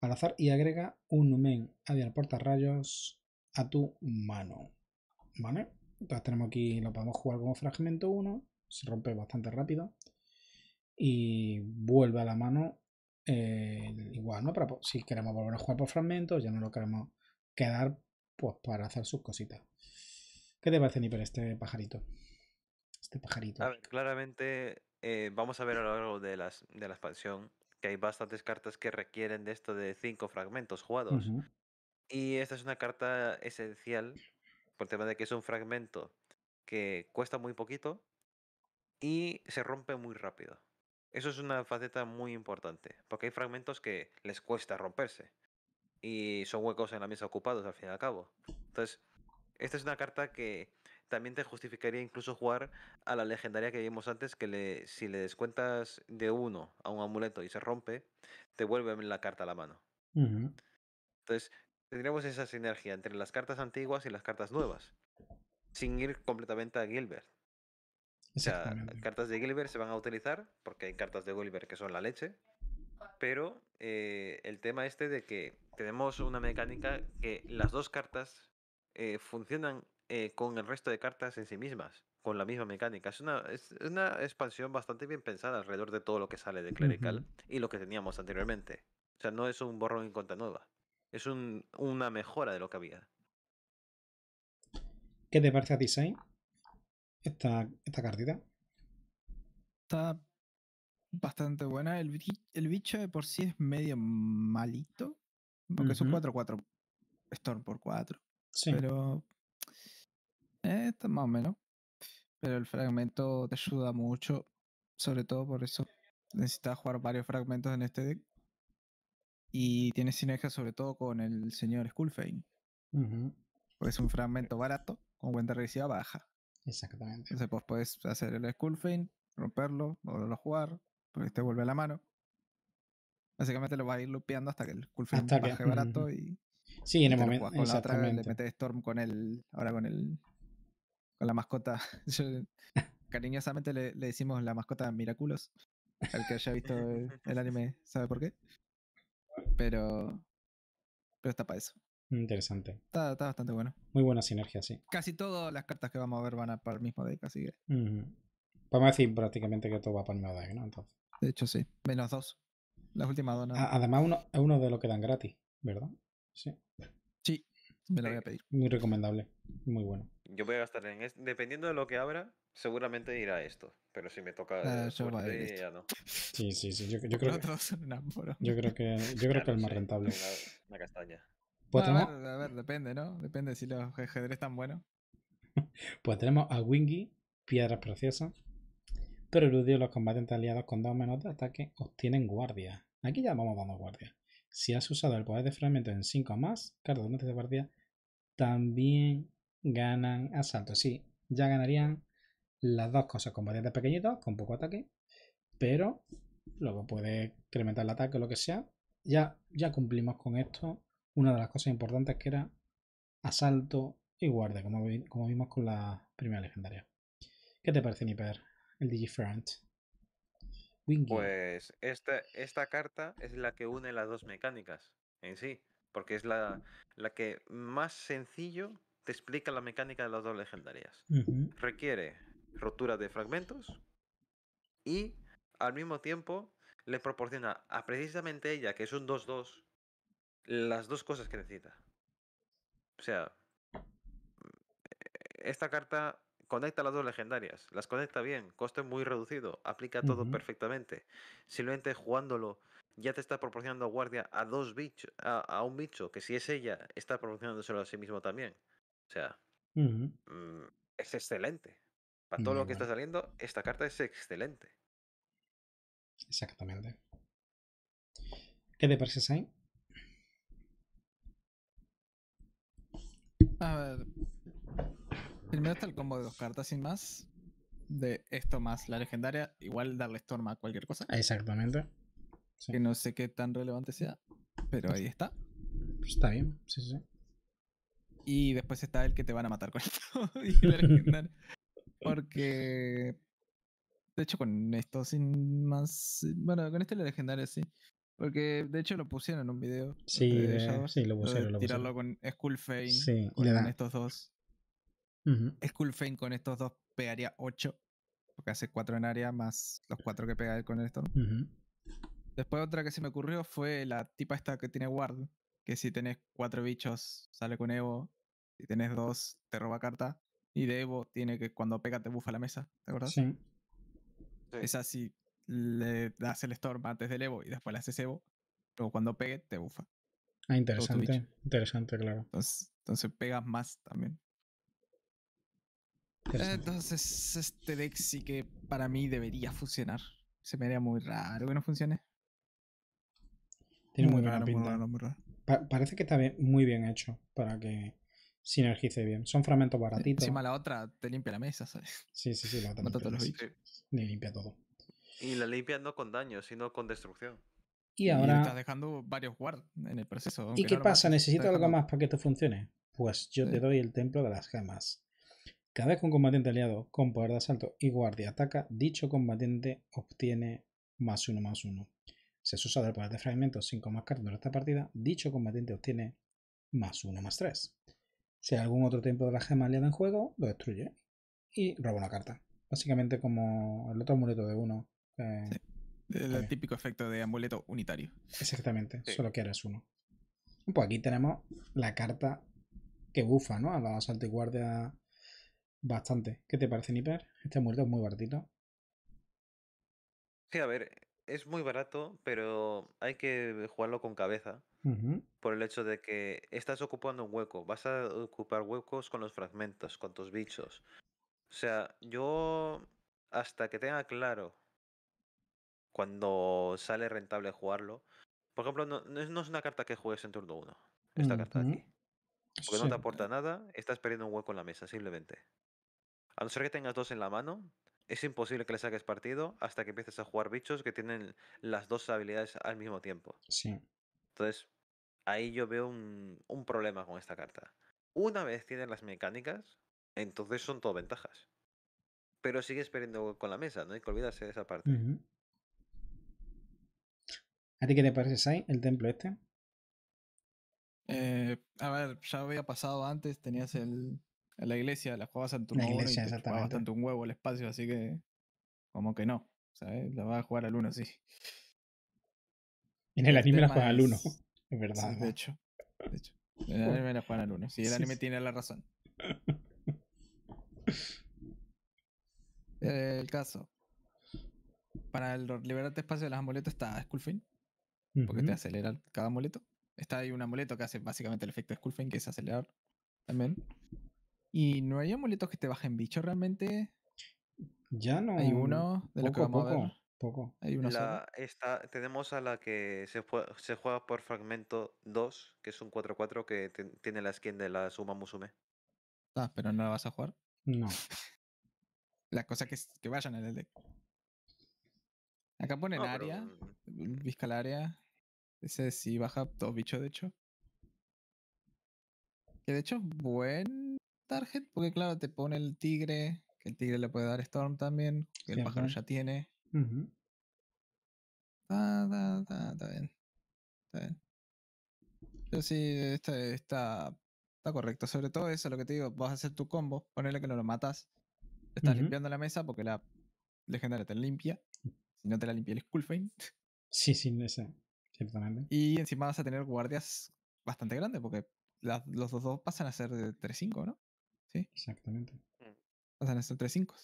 al azar y agrega un numen porta rayos a tu mano. ¿Vale? Entonces tenemos aquí, lo podemos jugar como fragmento 1, se rompe bastante rápido y vuelve a la mano eh, igual, ¿no? Pues, si queremos volver a jugar por fragmentos, ya no lo queremos quedar pues para hacer sus cositas. ¿Qué te parece, Niper, este pajarito? Este pajarito. A ver, claramente eh, vamos a ver a lo largo de, las, de la expansión que hay bastantes cartas que requieren de esto de 5 fragmentos jugados. Y esta es una carta esencial por el tema de que es un fragmento que cuesta muy poquito y se rompe muy rápido. Eso es una faceta muy importante, porque hay fragmentos que les cuesta romperse y son huecos en la mesa ocupados al fin y al cabo. Entonces, esta es una carta que también te justificaría incluso jugar a la legendaria que vimos antes, que le, si le descuentas de uno a un amuleto y se rompe, te vuelve la carta a la mano. Entonces, tendríamos esa sinergia entre las cartas antiguas y las cartas nuevas, sin ir completamente a Gilbert. O sea, cartas de Gilbert se van a utilizar, porque hay cartas de Gilbert que son la leche, pero eh, el tema este de que tenemos una mecánica que las dos cartas eh, funcionan eh, con el resto de cartas en sí mismas, con la misma mecánica. Es una, es, una expansión bastante bien pensada alrededor de todo lo que sale de Clerical y lo que teníamos anteriormente. O sea, no es un borrón en cuenta nueva. Es un, una mejora de lo que había. ¿Qué te parece a Design? Esta, esta cartita. Está bastante buena. El, bicho de por sí es medio malito. Porque es son 4-4 Storm por 4. Sí. Pero. Eh, está más o menos. Pero el fragmento te ayuda mucho. Sobre todo por eso. Necesitas jugar varios fragmentos en este deck y tiene sinergia sobre todo con el señor Skullfane. Uh Es un fragmento barato con cuenta regresiva baja. Exactamente. Entonces, pues puedes hacer el Skullfane, romperlo, volverlo a jugar, porque te vuelve a la mano. Básicamente lo vas a ir lupeando hasta que el Skullfane baje barato y. Sí, en el momento. Con la otra le metes Storm con el. Ahora con el. Con la mascota. (laughs) (laughs) cariñosamente le, le, decimos la mascota Miraculos. el que haya visto el anime, ¿sabe por qué? Pero. Pero está para eso. Interesante. Está, está, bastante bueno. Muy buena sinergia, sí. Casi todas las cartas que vamos a ver van a para el mismo deck, así que. decir prácticamente que todo va para el mismo deck, ¿no? Entonces. De hecho, sí. Menos dos. Las últimas dos. ¿no? Ah, además, uno, es uno de los que dan gratis, ¿verdad? Sí. Sí, me lo voy a eh, pedir. Muy recomendable. Muy bueno. Yo voy a gastar en. esto. dependiendo de lo que abra, seguramente irá esto, pero si me toca ah, eh, no. Sí, sí, sí. Yo, (laughs) creo que, yo creo que, (laughs) yo el más rentable. Una, castaña. Pues a, ver, depende, ¿no? Depende si los ajedrez están buenos. (laughs) pues tenemos a Wingy, Piedra Preciosa. Pero eludió los combatientes aliados con dos menos de ataque, obtienen guardia. Aquí ya vamos dando guardia. Si has usado el poder de fragmento en 5 o más, cartones de guardia. también ganan asalto. Sí, ya ganarían las dos cosas con pequeñitos, con poco ataque, pero luego puede incrementar el ataque o lo que sea. Ya, ya cumplimos con esto. Una de las cosas importantes que era asalto y guardia, como, como vimos con la primera legendaria. ¿Qué te parece, per El Digifront. Pues esta, carta es la que une las dos mecánicas en sí, porque es la, la que más sencillo te explica la mecánica de las dos legendarias. Requiere rotura de fragmentos y al mismo tiempo le proporciona a precisamente ella, que es un 2-2, las dos cosas que necesita. O sea, e-, esta carta conecta las dos legendarias, las conecta bien, coste muy reducido, aplica todo perfectamente. Simplemente jugándolo ya te está proporcionando guardia a dos bichos, a, un bicho, que si es ella, está proporcionándoselo a sí mismo también. O sea, mm, es excelente todo lo que está saliendo, esta carta es excelente. Exactamente. ¿Qué te parece, Sain? A ver. Primero está el combo de dos cartas sin más. De esto más la legendaria, igual darle Storm a cualquier cosa. Exactamente. Que no sé qué tan relevante sea, pero ahí está. está bien, sí, sí. Y después está el que te van a matar con (laughs) esto. y la legendaria. Porque. De hecho, con esto, sin más. Eh, bueno, con este legendario sí. Porque de hecho lo pusieron en un video. Sí, de eh, sí lo pusieron. Lo tirarlo con Skullfane, con, estos dos. Skullfane con estos dos pegaría 8. Porque hace 4 en área más los 4 que pega él con esto. Después otra que se me ocurrió fue la tipa esta que tiene Ward. Que si tenés 4 bichos sale con Evo. Si tenés 2 te roba carta. Y de Evo tiene que cuando pega te bufa la mesa, ¿te acuerdas? Sí. Es así, le das el Storm antes del Evo y después le haces Evo, Luego cuando pegue te bufa. Ah, interesante. Interesante, claro. Entonces, pegas más también. Entonces, este deck sí que para mí debería funcionar. Se me haría muy raro que no funcione. Tiene muy, buena pinta. parece que está muy bien hecho para que sinergice bien. Son fragmentos baratitos. Encima la otra te limpia la mesa, ¿sabes? Sí, sí, sí, la otra. limpia, Ni limpia todo. Y la limpia no con daño, sino con destrucción. Y ahora. Y estás dejando varios guard en el proceso. ¿Y qué pasa? ¿Necesito algo más para que esto funcione? Pues yo te doy el templo de las gemas. Cada vez que un combatiente aliado con poder de asalto y guardia ataca, dicho combatiente obtiene más uno más uno. Si has usado el poder de fragmentos 5 más cartas durante esta partida, dicho combatiente obtiene más uno más tres. Si algún otro tiempo de la gema da en juego, lo destruye y roba una carta. Básicamente como el otro amuleto de uno. Eh, el eh. típico efecto de amuleto unitario. Exactamente, solo que eres uno. Pues aquí tenemos la carta que bufa, ¿no? A la guardia bastante. ¿Qué te parece, Nipper? Este amuleto es muy baratito. Sí, a ver, es muy barato, pero hay que jugarlo con cabeza por el hecho de que estás ocupando un hueco, vas a ocupar huecos con los fragmentos, con tus bichos. O sea, yo hasta que tenga claro cuando sale rentable jugarlo. Por ejemplo, no, no es una carta que juegues en turno 1, esta carta de aquí. Porque no te aporta nada, estás perdiendo un hueco en la mesa, simplemente. A no ser que tengas dos en la mano, es imposible que le saques partido hasta que empieces a jugar bichos que tienen las dos habilidades al mismo tiempo. Sí. Entonces, ahí yo veo un, problema con esta carta. Una vez tienes las mecánicas, entonces son todo ventajas. Pero sigues perdiendo con la mesa, no hay que olvidarse de esa parte. ¿A ti qué te parece, Sai, el templo este? Eh, a ver, ya había pasado antes, tenías el, la iglesia, la jugabas en tu la iglesia, y te jugabas tanto un huevo el espacio, así que como que no, ¿sabes? La vas a jugar al 1, sí. En el anime la juegas al 1 verdad. de hecho. De (laughs) El anime era el anime tiene la razón. (laughs) el caso. Para el liberarte espacio de las amuletos está Skullfin. Porque te acelera cada amuleto. Está ahí un amuleto que hace básicamente el efecto de Skullfin, que es acelerar también. Y no hay amuletos que te bajen bicho realmente. Ya no. Hay uno de los que vamos a ver. Poco. Hay una tenemos a la que se, juega, por fragmento 2, que es un 4-4 que tiene la skin de la Suma Musume. Ah, pero no la vas a jugar. No. (laughs) La cosa que, que vayan en el deck. Acá pone el área, mm, mm. visca el área. Ese sí baja todo bicho de hecho. Que de hecho es buen target, porque claro, te pone el tigre, que el tigre le puede dar Storm también, que el pájaro ya tiene. Ah, está bien. Está bien. Pero sí, este, está, está, correcto. Sobre todo eso, lo que te digo, vas a hacer tu combo, ponele que no lo matas. Estás limpiando la mesa porque la legendaria te limpia. Si no te la limpia el Skullfane. Sí, sí, esa. Ciertamente. Y encima vas a tener guardias bastante grandes porque los dos, dos pasan a ser de 3-5, ¿no? Sí, Exactamente. pasan a ser 3-5.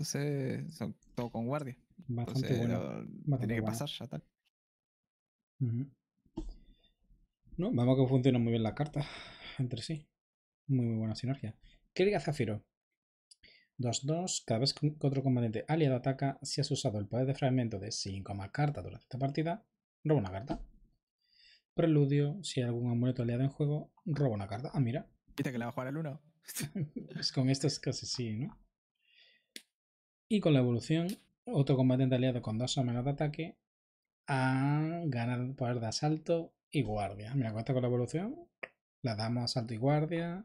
Entonces, todo con guardia. Bastante bueno. que pasar ya tal. No, vamos que funcionan muy bien las cartas entre sí. Muy, muy buena sinergia. ¿Qué hace Zafiro. 2-2. Cada vez que otro combatiente aliado ataca, si has usado el poder de fragmento de 5 más cartas durante esta partida, roba una carta. Preludio. Si hay algún amuleto aliado en juego, roba una carta. Ah, mira. Viste que la va a jugar el 1. pues (laughs) con esto es casi sí, ¿no? Y con la evolución, otro combatiente aliado con dos o menos de ataque a ganar poder de asalto y guardia. Mira, cuesta con la evolución, la damos asalto y guardia.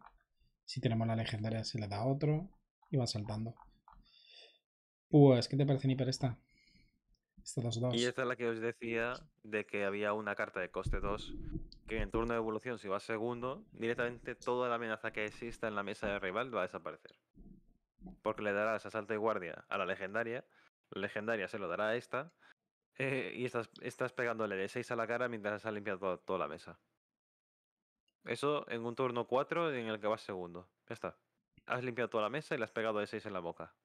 Si tenemos la legendaria, se le da otro y va saltando. Pues, ¿qué te parece, Nipper, esta? Estas dos, Y esta es la que os decía de que había una carta de coste 2 que en turno de evolución, si va segundo, directamente toda la amenaza que exista en la mesa de rival va a desaparecer porque le darás asalto de guardia a la legendaria, la legendaria se lo dará a esta, eh, y estás, pegándole de 6 a la cara mientras has limpiado toda, la mesa. Eso en un turno 4 en el que vas segundo. Ya está. Has limpiado toda la mesa y le has pegado de 6 en la boca.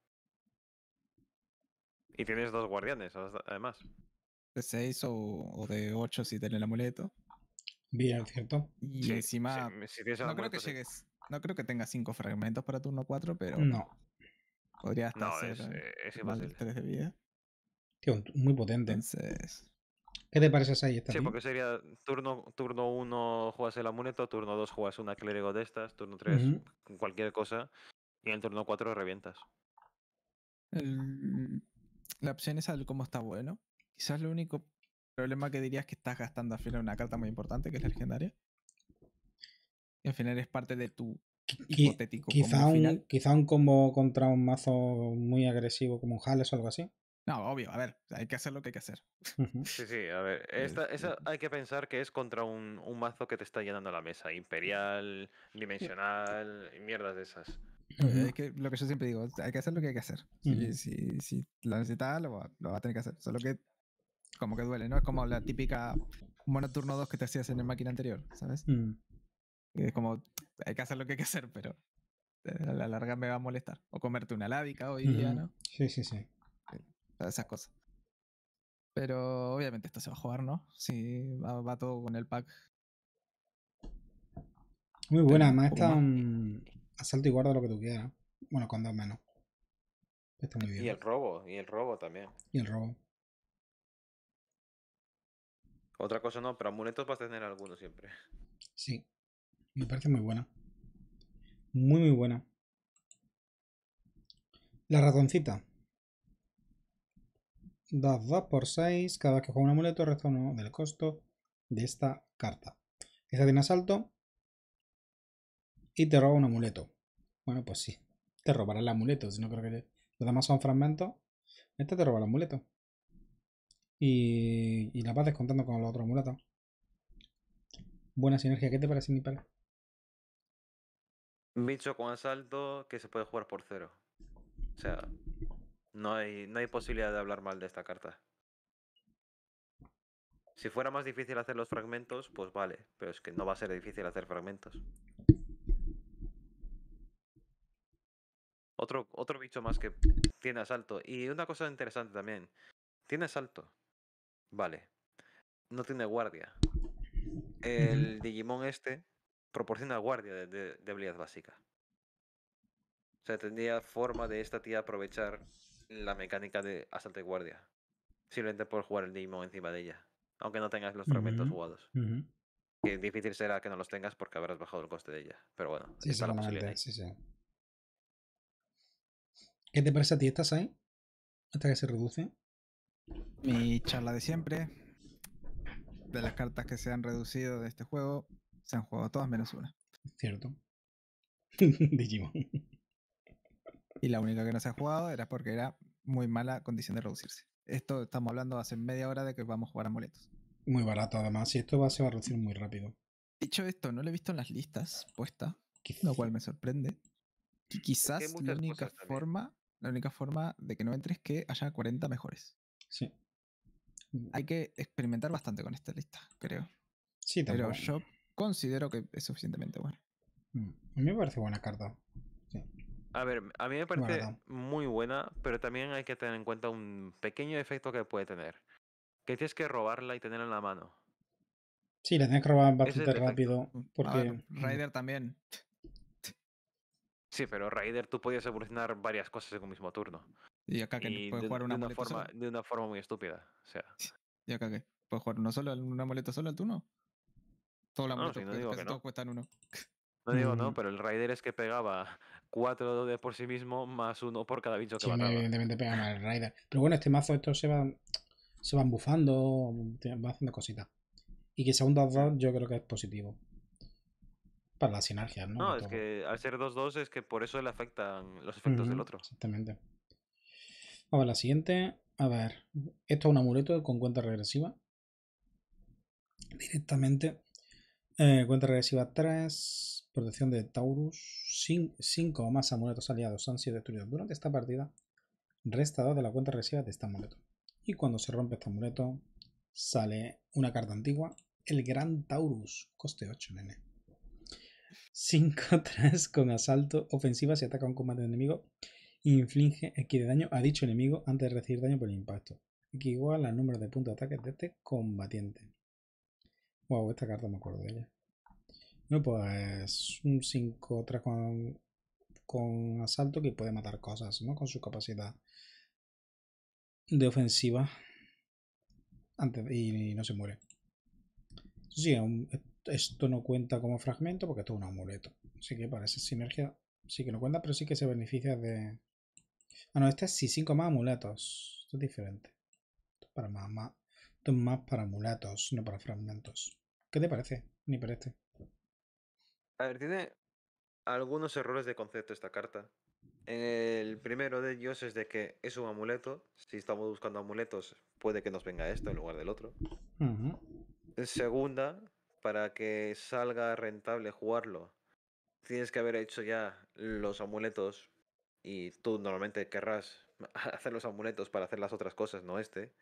Y tienes dos guardianes, además. De 6 o, de 8 si tiene el amuleto. Bien, ¿cierto? Y encima. no, creo que no creo que tengas 5 fragmentos para turno 4, pero. No. Podría estar ser es, eh, de vida. Tío, muy potente. ¿Qué te parece ahí? Sí, porque sería turno 1 jugas juegas el amuleto, turno 2 juegas una clérigo de estas, turno 3 cualquier cosa, y en turno 4 revientas. La opción es algo cómo está bueno. Quizás lo único problema que dirías es que estás gastando al final una carta muy importante, que es la legendaria. Y al final es parte de tu Quizá, un, quizá un combo contra un mazo muy agresivo como un Hales o algo así. No, obvio, a ver, hay que hacer lo que hay que hacer. Sí, sí, a ver, este, hay que pensar que es contra un, un mazo que te está llenando la mesa, imperial, dimensional, y mierdas de esas. que, lo que yo siempre digo, hay que hacer lo que hay que hacer. Si, si, lo necesitas, lo, vas va a tener que hacer. Solo que como que duele, ¿no? Es como la típica mono turno 2 que te hacías en el máquina anterior, ¿sabes? Mm. Es como, hay que hacer lo que hay que hacer, pero a la larga me va a molestar. O comerte una lábica hoy día, ¿no? Sí, sí, sí. Eh, todas esas cosas. Pero obviamente esto se va a jugar, ¿no? Sí, va, va todo con el pack. Muy buena, además está un mm, asalto y guarda lo que tú quieras. Bueno, con dos menos. Está muy bien. Y el robo, y el robo también. Y el robo. Otra cosa no, pero amuletos vas a tener alguno siempre. Sí. Me parece muy buena. Muy, muy buena. La ratoncita. 2, 2 por 6. Cada vez que juega un amuleto, reza uno del costo de esta carta. Esta tiene asalto. Y te roba un amuleto. Bueno, pues sí. Te robará el amuleto. Si no creo que. Los demás son fragmentos. Este te roba el amuleto. Y, y la vas descontando con los otros amuletos. Buena sinergia. ¿Qué te parece, mi bicho con asalto que se puede jugar por cero. O sea, no hay, no hay posibilidad de hablar mal de esta carta. Si fuera más difícil hacer los fragmentos, pues vale, pero es que no va a ser difícil hacer fragmentos. Otro, otro bicho más que tiene asalto. Y una cosa interesante también. Tiene asalto. Vale. No tiene guardia. El Digimon este proporciona guardia de, habilidad básica. O sea, tendría forma de esta tía aprovechar la mecánica de asalto de guardia. Simplemente por jugar el limo encima de ella. Aunque no tengas los fragmentos jugados. Que difícil será que no los tengas porque habrás bajado el coste de ella. Pero bueno, sí, está la posibilidad. ¿Qué te parece a ti estas ahí? Hasta que se reduce. Mi charla de siempre. De las cartas que se han reducido de este juego. Se han jugado todas menos una. Cierto. (laughs) Digimon. Y la única que no se ha jugado era porque era muy mala condición de reducirse. Esto estamos hablando hace media hora de que vamos a jugar amuletos. Muy barato además, y esto va, se va a reducir muy rápido. Dicho esto, no lo he visto en las listas puestas, lo cual me sorprende. Y quizás la única forma, la única forma de que no entre es que haya 40 mejores. Sí. Hay que experimentar bastante con esta lista, creo. Sí, tampoco. Pero yo considero que es suficientemente buena. Mm, a mí me parece buena carta. A ver, a mí me parece muy buena, pero también hay que tener en cuenta un pequeño efecto que puede tener. Que tienes que robarla y tenerla en la mano. Sí, la tienes que robar bastante rápido. Mm, porque... Mm. Raider también. Sí, pero Raider tú podías evolucionar varias cosas en un mismo turno. Y acá que puedes jugar una, de forma, De una forma muy estúpida. O sea. (laughs) Y acá que puedes jugar una solo, una moleta solo al turno. Todos los no, no eh, digo no. cuestan uno. No digo no, (laughs) pero el Raider es que pegaba cuatro de por sí mismo más uno por cada bicho que sí, Evidentemente pegan más el Raider. Pero bueno, este mazo estos se van, se van bufando, van haciendo cositas. Y que sea un 2-2 yo creo que es positivo. Para las sinergias, ¿no? No, es que al ser 2-2 es que por eso le afectan los efectos del otro. Exactamente. A ver, la siguiente. A ver, esto es un amuleto con cuenta regresiva. Directamente. Eh, cuenta regresiva 3. Protección de Taurus. 5 o más amuletos aliados han sido destruidos durante esta partida. Resta 2 de la cuenta regresiva de este amuleto. Y cuando se rompe este amuleto, sale una carta antigua. El Gran Taurus. Coste 8, nene. 5-3 (laughs) con asalto ofensiva si ataca a un combate enemigo inflige X de daño a dicho enemigo antes de recibir daño por el impacto, X igual al número de puntos de ataque de este combatiente. Wow, esta carta me acuerdo de ella. No, pues un 5, 3 con, asalto que puede matar cosas, ¿no? Con su capacidad de ofensiva. Antes, y, no se muere. Sí, esto no cuenta como fragmento porque esto es un amuleto. Así que parece sinergia sí que no cuenta, pero sí que se beneficia de... Ah, no, este sí, 5 más amuletos. Esto es diferente. Esto para esto es más para amuletos, no para fragmentos. ¿Qué te parece? Ni parece. Este. A ver, tiene algunos errores de concepto esta carta. El primero de ellos es de que es un amuleto. Si estamos buscando amuletos, puede que nos venga esto en lugar del otro. Segunda, para que salga rentable jugarlo, tienes que haber hecho ya los amuletos. Y tú normalmente querrás (laughs) hacer los amuletos para hacer las otras cosas, no este.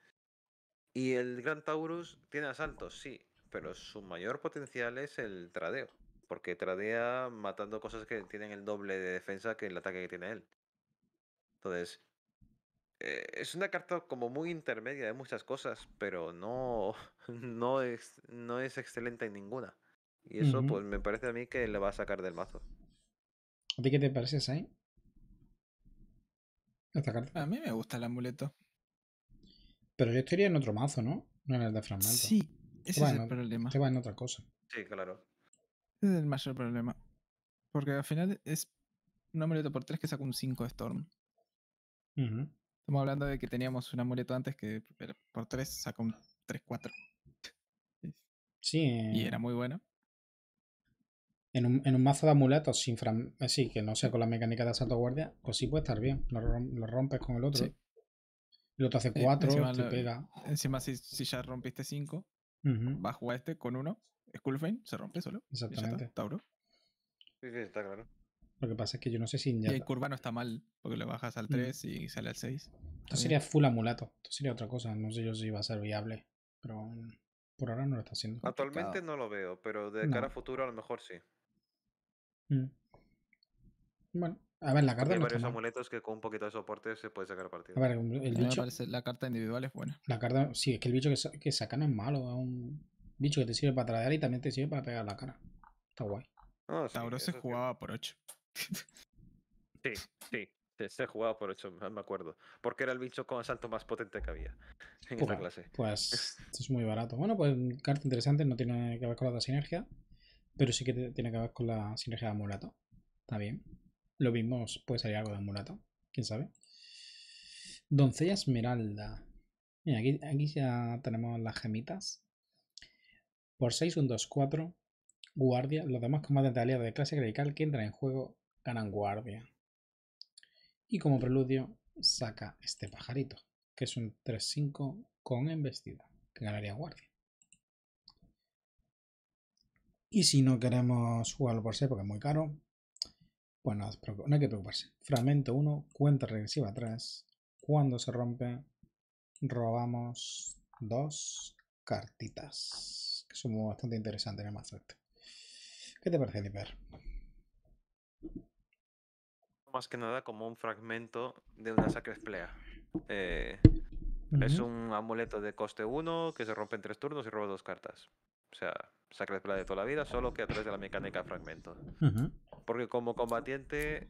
Y el Gran Taurus tiene asaltos, sí pero su mayor potencial es el tradeo. Porque tradea matando cosas que tienen el doble de defensa que el ataque que tiene él. Entonces, eh, es una carta como muy intermedia de muchas cosas, pero no, (laughs) no, es, no es excelente en ninguna. Y eso, pues, me parece a mí que le va a sacar del mazo. ¿A ti qué te parece, Sain? Esta carta. A mí me gusta el amuleto. Pero yo estaría en otro mazo, ¿no? No en el de Fragmento. Sí, ese es el problema. Te va en otra cosa. Sí, claro. Ese es el mayor problema. Porque al final es un amuleto por 3 que saca un 5 de Storm. Estamos hablando de que teníamos un amuleto antes que por 3 saca un 3-4. Sí. Y eh. era muy bueno. En un, en un mazo de amuletos sin fram sí, que no sea con la mecánica de asalto guardia, pues sí puede estar bien. Lo, rompes con el otro. Sí. El otro hace 4, eh, te pega. Encima, si, si ya rompiste 5, Va a jugar este con uno. Skullfane se rompe solo. Exactamente. Tauro. Sí, sí, está claro. Lo que pasa es que yo no sé si. Y el curva no está mal, porque le bajas al 3 y sale al 6. Esto sería full amulato. Esto sería otra cosa. No sé yo si va a ser viable. Pero mm, por ahora no lo está haciendo. Actualmente no lo veo, pero de cara a futuro a lo mejor sí. Mm. Bueno. A ver, la carta. Hay varios amuletos que con un poquito de soporte se puede sacar partido. A ver, el bicho. la carta individual es buena. La carta, sí, es que el bicho que, sacan es malo. Es un bicho que te sirve para tradear y también te sirve para pegar la cara. Está guay. Oh, (laughs) se jugaba por 8. sí, sí. Se jugaba por 8, me acuerdo. Porque era el bicho con asalto más potente que había en Pura, pues, clase. Pues (laughs) es muy barato. Bueno, pues carta interesante, no tiene que ver con la sinergia, pero sí que tiene que ver con la sinergia de amuleto. Está bien. Lo vimos, puede salir algo de mulato, ¿Quién sabe? Doncella Esmeralda. Mira, aquí, aquí ya tenemos las gemitas. Por 6, 1, 2, 4. Guardia. Los demás combates de aliado de clase clerical que entran en juego ganan guardia. Y como preludio, saca este pajarito, que es un 3-5 con embestida, que ganaría guardia. Y si no queremos jugarlo por 6 porque es muy caro, bueno, pues no hay que preocuparse. Fragmento 1, cuenta regresiva atrás. Cuando se rompe, robamos dos cartitas. Que son bastante interesante en el mazo ¿Qué te parece, Liper? Más que nada como un fragmento de una sacresplea. Plea. Eh, es un amuleto de coste 1 que se rompe en tres turnos y roba dos cartas. O sea, Sacred de toda la vida, solo que a través de la mecánica fragmento. Porque como combatiente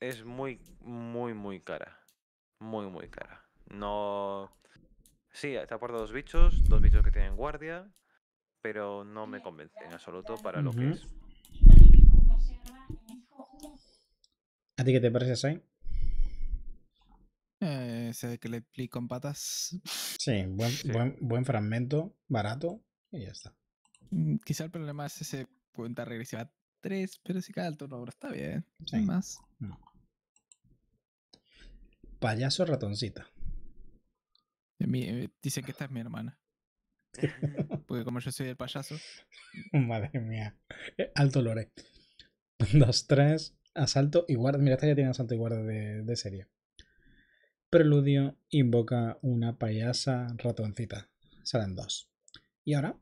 es muy, muy, muy cara. Muy, muy cara. No. Sí, está por dos bichos, dos bichos que tienen guardia, pero no me convence en absoluto para lo que es. ¿A ti qué te parece, Sain? Eh, que le explico en patas. Sí, buen, Buen, buen, fragmento, barato y ya está. Mm, quizá el problema es ese cuenta regresiva 3, pero si cada alto logro, está bien. más. Payaso ratoncita. Eh, dicen que esta es mi hermana. (laughs) Porque como yo soy el payaso. Madre mía. Eh, alto lore. 2, (laughs) 3, asalto y guarda. Mira, esta ya tiene asalto y guarda de, de serie. Preludio invoca una payasa ratoncita. Salen dos. Y ahora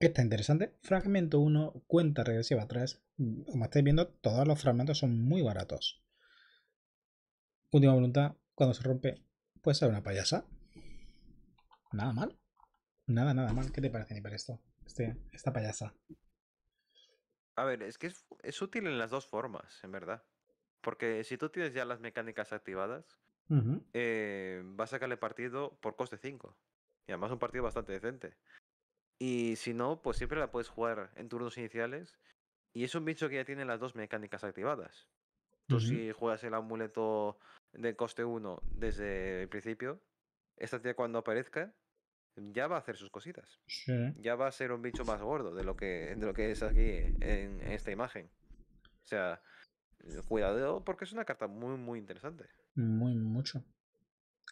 Está interesante. Fragmento 1, cuenta regresiva 3. Mm, como estáis viendo, todos los fragmentos son muy baratos. Última voluntad, cuando se rompe, puede ser una payasa. Nada mal. Nada, nada mal. ¿Qué te parece, ni para esto? Este, esta payasa. A ver, es que es, útil en las dos formas, en verdad. Porque si tú tienes ya las mecánicas activadas, eh, vas a sacarle partido por coste 5. Y además un partido bastante decente. Y si no, pues siempre la puedes jugar en turnos iniciales. Y es un bicho que ya tiene las dos mecánicas activadas. Tú si juegas el amuleto de coste 1 desde el principio, esta tía cuando aparezca ya va a hacer sus cositas. Ya va a ser un bicho más gordo de lo que, de lo que es aquí en, en esta imagen. O sea, cuidado porque es una carta muy, muy interesante. Muy, mucho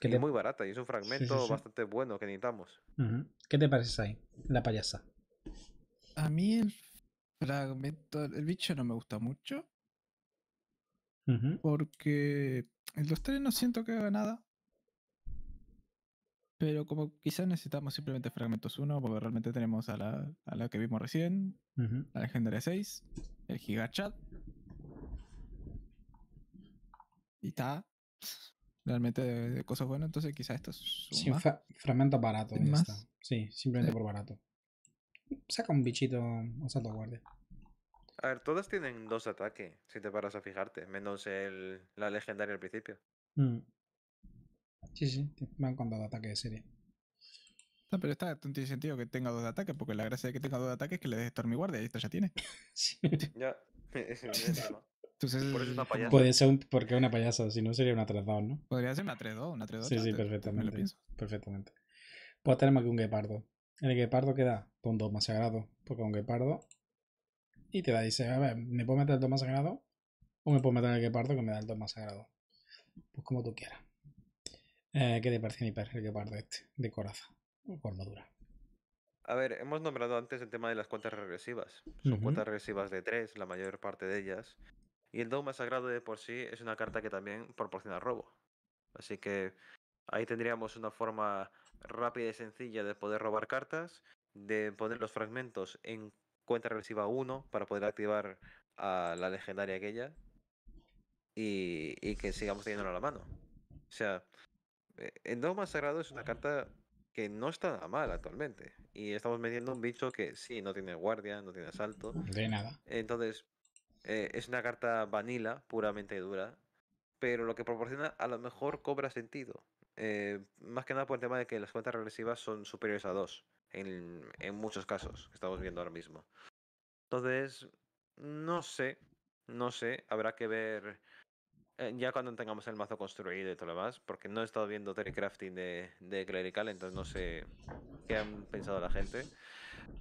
que Es muy barata y es un fragmento bastante bueno que necesitamos. ¿Qué te parece ahí, la payasa? A mí el fragmento, el bicho no me gusta mucho. Porque en los tres no siento que haga nada. Pero como quizás necesitamos simplemente fragmentos 1, porque realmente tenemos a la, que vimos recién, uh la legendaria 6, el gigachat. Y está realmente de, cosas buenas, entonces quizás esto Sin sí, fragmento barato. Más. Sí, simplemente eh. por barato. Saca un bichito o salto guardia. A ver, todas tienen dos ataques, si te paras a fijarte, menos el, la legendaria al principio. Mm. Sí, sí, me han contado ataques de serie. No, pero está, no tiene sentido que tenga dos ataques, porque la gracia de que tenga dos ataques es que le des mi guardia y esto ya tiene. (laughs) sí. Ya. (laughs) (laughs) Entonces, por eso es una payasa. Puede ser un, porque una payasa, si no sería una 3-2, ¿no? Podría ser una 3-2, una 3-2. Sí, sí, perfectamente. lo perfectamente. Pues tenemos aquí un guepardo. El guepardo queda da 2 más sagrado, porque un guepardo. Y te da, dice, a ver, ¿me puedo meter el dos más sagrado? O me puedo meter el guepardo que me da el dos más sagrado. Pues como tú quieras. Eh, ¿Qué te parece, Niper, el guepardo este, de coraza, con madura. A ver, hemos nombrado antes el tema de las cuentas regresivas. Son uh cuentas regresivas de tres, la mayor parte de ellas. Y el dogma sagrado de por sí es una carta que también proporciona robo. Así que ahí tendríamos una forma rápida y sencilla de poder robar cartas, de poner los fragmentos en cuenta regresiva 1 para poder activar a la legendaria aquella y, y que sigamos teniéndola a la mano. O sea, eh, el Dogma Sagrado es una carta que no está nada mal actualmente. Y estamos metiendo un bicho que sí, no tiene guardia, no tiene asalto. De nada. Entonces, eh, es una carta vanilla, puramente dura, pero lo que proporciona a lo mejor cobra sentido. Eh, más que nada por el tema de que las cuentas regresivas son superiores a dos en, en, muchos casos que estamos viendo ahora mismo. Entonces, no sé, no sé, habrá que ver eh, ya cuando tengamos el mazo construido y todo lo demás, porque no he estado viendo Terry Crafting de, de Clerical, entonces no sé qué han pensado la gente.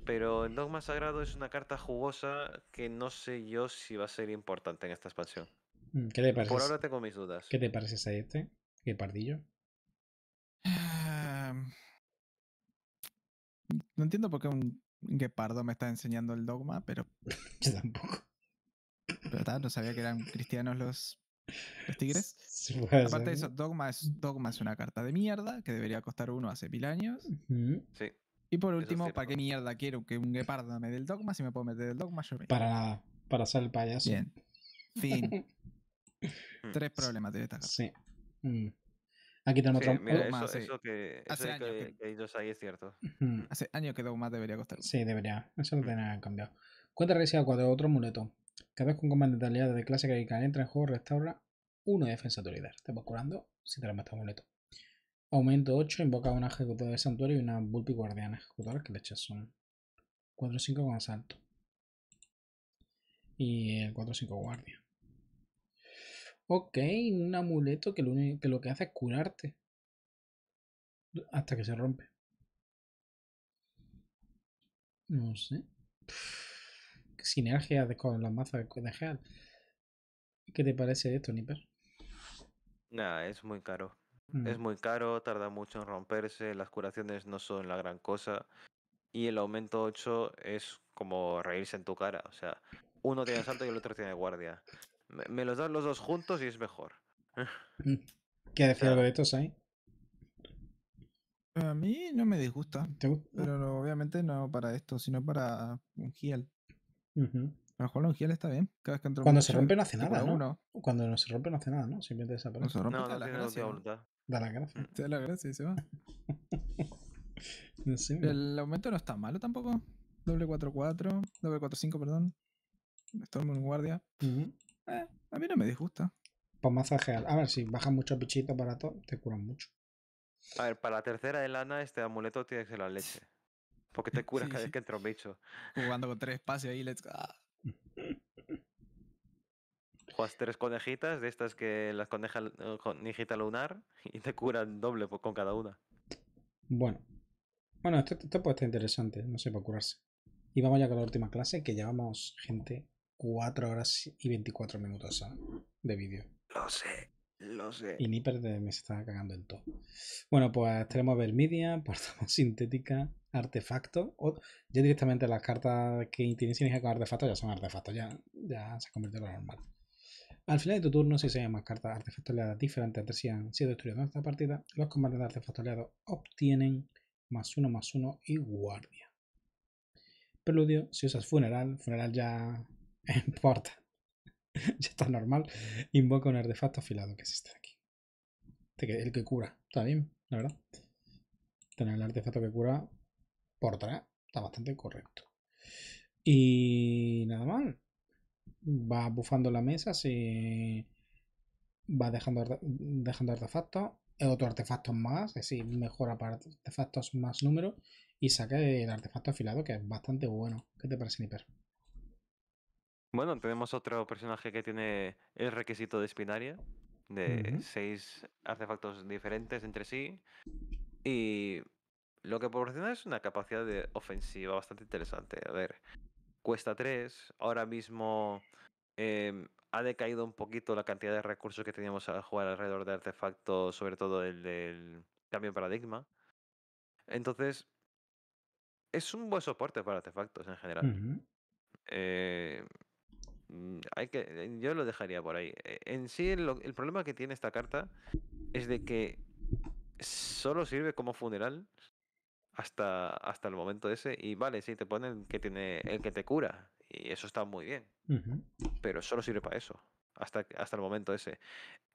Pero el Dogma Sagrado es una carta jugosa que no sé yo si va a ser importante en esta expansión. Mm, ¿Qué te parece? Por ahora tengo mis dudas. ¿Qué te parece este ¿Qué pardillo? Em, no entiendo por qué un guepardo me está enseñando el dogma, pero. (laughs) Yo tampoco. no sabía que eran cristianos los, tigres. Aparte de eso, dogma es, una carta de mierda que debería costar uno hace mil años. Sí. Y por último, ¿para qué mierda quiero que un guepardo me dé el dogma si me puedo meter el dogma yo Para nada, para ser el payaso. Bien. Fin. (laughs) Mm. Tres problemas de esta Sí. Mm. Aquí tenemos otro. dogma, eso, que, hace años que, ahí es cierto. Mm. Hace años que Dogma debería costar. Sí, debería. Eso lo tenían cambiado. Cuenta regresiva cuatro otro muleto. Cada vez que un comandante aliado de clase que entra en juego, restaura uno de defensa autoridad. Estamos curando si te lo mata muleto. Aumento 8, invoca una ejecutora de santuario y una Bulpi guardiana ejecutora que le echas son 4-5 con asalto. Y el 4-5 guardia. Ok, un amuleto que lo, que lo hace es curarte. Hasta que se rompe. No sé. Sinergia de, con las mazas de Heal. ¿Qué te parece esto, Nipper? Nada, es muy caro. Es muy caro, tarda mucho en romperse, las curaciones no son la gran cosa. Y el aumento 8 es como reírse en tu cara. O sea, uno tiene salto y el otro tiene guardia. Me, los dan los dos juntos y es mejor. ¿Qué decir algo de estos ahí? A mí no me disgusta. Pero obviamente no para esto, sino para un Giel. A lo mejor un Giel está bien. Cuando se rompe no hace nada, Uno. Cuando no se rompe no hace nada, ¿no? Simplemente desaparece. No no, no Da la gracia. Te da la gracia y se va. (laughs) el aumento no está malo tampoco. Doble 4-4, doble 4-5, perdón. Storm en guardia. Eh, a mí no me disgusta. Para pues masajear. A ver, si bajas mucho pichito para todo, te curan mucho. A ver, para la tercera de lana, este amuleto tiene que ser la leche. Porque te (laughs) curas cada vez que entras un bicho. Jugando con tres espacios ahí, let's go. (laughs) tres conejitas, de estas que las conejas eh, conejita lunar, (laughs) y te curan doble con cada una. Bueno. Bueno, esto, puede estar interesante, no sé, para curarse. Y vamos ya con la última clase, que llevamos, gente, 4 horas y 24 minutos ¿eh? de vídeo. Lo sé, lo sé. Y Nipper me está cagando en todo. Bueno, pues tenemos Vermidia, (laughs) Portamos Sintética, Artefacto. O, ya directamente las cartas que tienen sinergia con Artefacto ya son artefactos, ya, ya se ha convertido en lo normal. Al final de tu turno, si se llama cartas artefacto oleadas diferentes entre si han sido destruidas en esta partida, los combates de artefacto oleados obtienen más uno, más uno y guardia. Preludio, si usas funeral, funeral ya (laughs) importa, (laughs) ya está normal, invoca un artefacto afilado que es este de aquí. El que cura, está bien, la verdad. Tener el artefacto que cura por atrás está bastante correcto. Y nada más va bufando la mesa, si va dejando, dejando artefactos, eh, otro artefacto más, es decir, mejora para artefactos más número y saca el artefacto afilado que es bastante bueno. ¿Qué te parece, Niper? Bueno, tenemos otro personaje que tiene el requisito de espinaria, de seis artefactos diferentes entre sí. Y lo que proporciona es una capacidad de ofensiva bastante interesante. A ver, cuesta 3. Ahora mismo em, ha decaído un poquito la cantidad de recursos que teníamos a jugar alrededor de artefactos, sobre todo el del cambio de paradigma. Entonces, es un buen soporte para artefactos en general. Eh, mm, hay que, eh, yo lo dejaría por ahí. Eh, en sí, el, problema que tiene esta carta es de que solo sirve como funeral hasta, hasta el momento ese. Y vale, sí, te ponen que tiene el que te cura. Y eso está muy bien. Pero solo sirve para eso. Hasta, hasta el momento ese.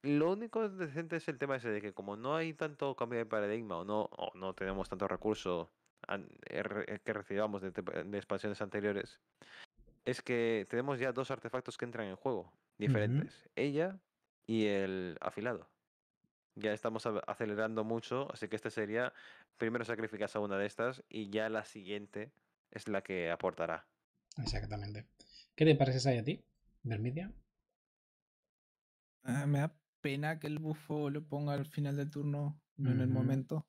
Lo único decente es el tema ese de que como no hay tanto cambio de paradigma o no, no tenemos tanto recurso eh, eh, que recibamos de, expansiones anteriores, es que tenemos ya dos artefactos que entran en juego, diferentes. Ella y el afilado. Ya estamos acelerando mucho, así que este sería, primero sacrificas a una de estas y ya la siguiente es la que aportará. Exactamente. ¿Qué te parece ahí a ti, Vermidia? Ah, me da pena que el bufo lo ponga al final del turno, no en el momento.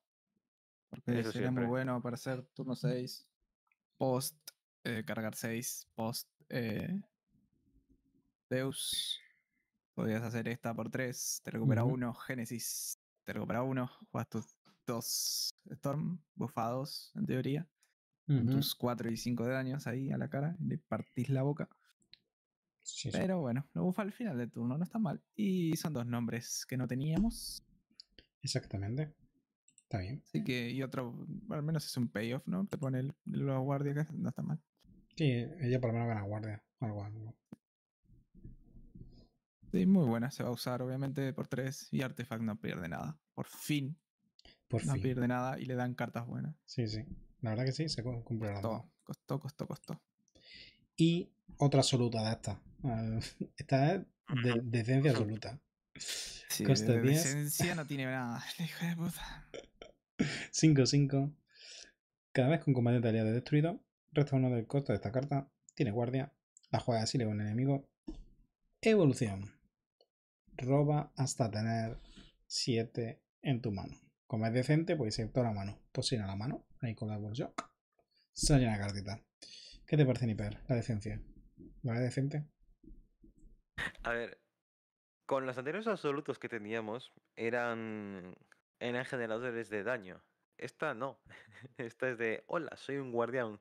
Porque sería muy bueno para hacer turno 6, post, eh, cargar 6, post, eh, Deus. Podías hacer esta por 3, te recupera 1, Genesis, Génesis, te recupera uno juegas tus dos Storm, bufados en teoría, tus 4 y 5 de daños ahí a la cara, y le partís la boca. Pero bueno, lo bufa al final de turno, no está mal. Y son dos nombres que no teníamos. Exactamente. Está bien. Así que, y otro, al menos es un payoff, ¿no? Te pone la guardia, guardias, no está mal. Sí, ella por lo menos gana guardia, algo, algo. Sí, muy buena, se va a usar obviamente por 3 y Artefact no pierde nada. Por fin. Por no pierde nada y le dan cartas buenas. Sí, sí. La verdad que sí, se cumple costó, costó, costó, costó. Y otra absoluta de esta. Ah, (laughs) esta es de, decencia absoluta. Sí, Costa de, no tiene (laughs) nada. (laughs) Hijo de puta. 5-5. Cada vez que un combate de aliado destruido, resta uno del costo de esta carta. Tiene guardia. La juega así le va un enemigo. Evolución roba hasta tener 7 en tu mano. Como es decente, pues ir toda la mano. Pues ir a la mano, ahí con la bolsa. llena la cartita. ¿Qué te parece, Niper? La decencia. ¿Vale decente? A ver, con los anteriores absolutos que teníamos eran, eran generadores de daño. Esta no. (laughs) Esta es de, hola, soy un guardián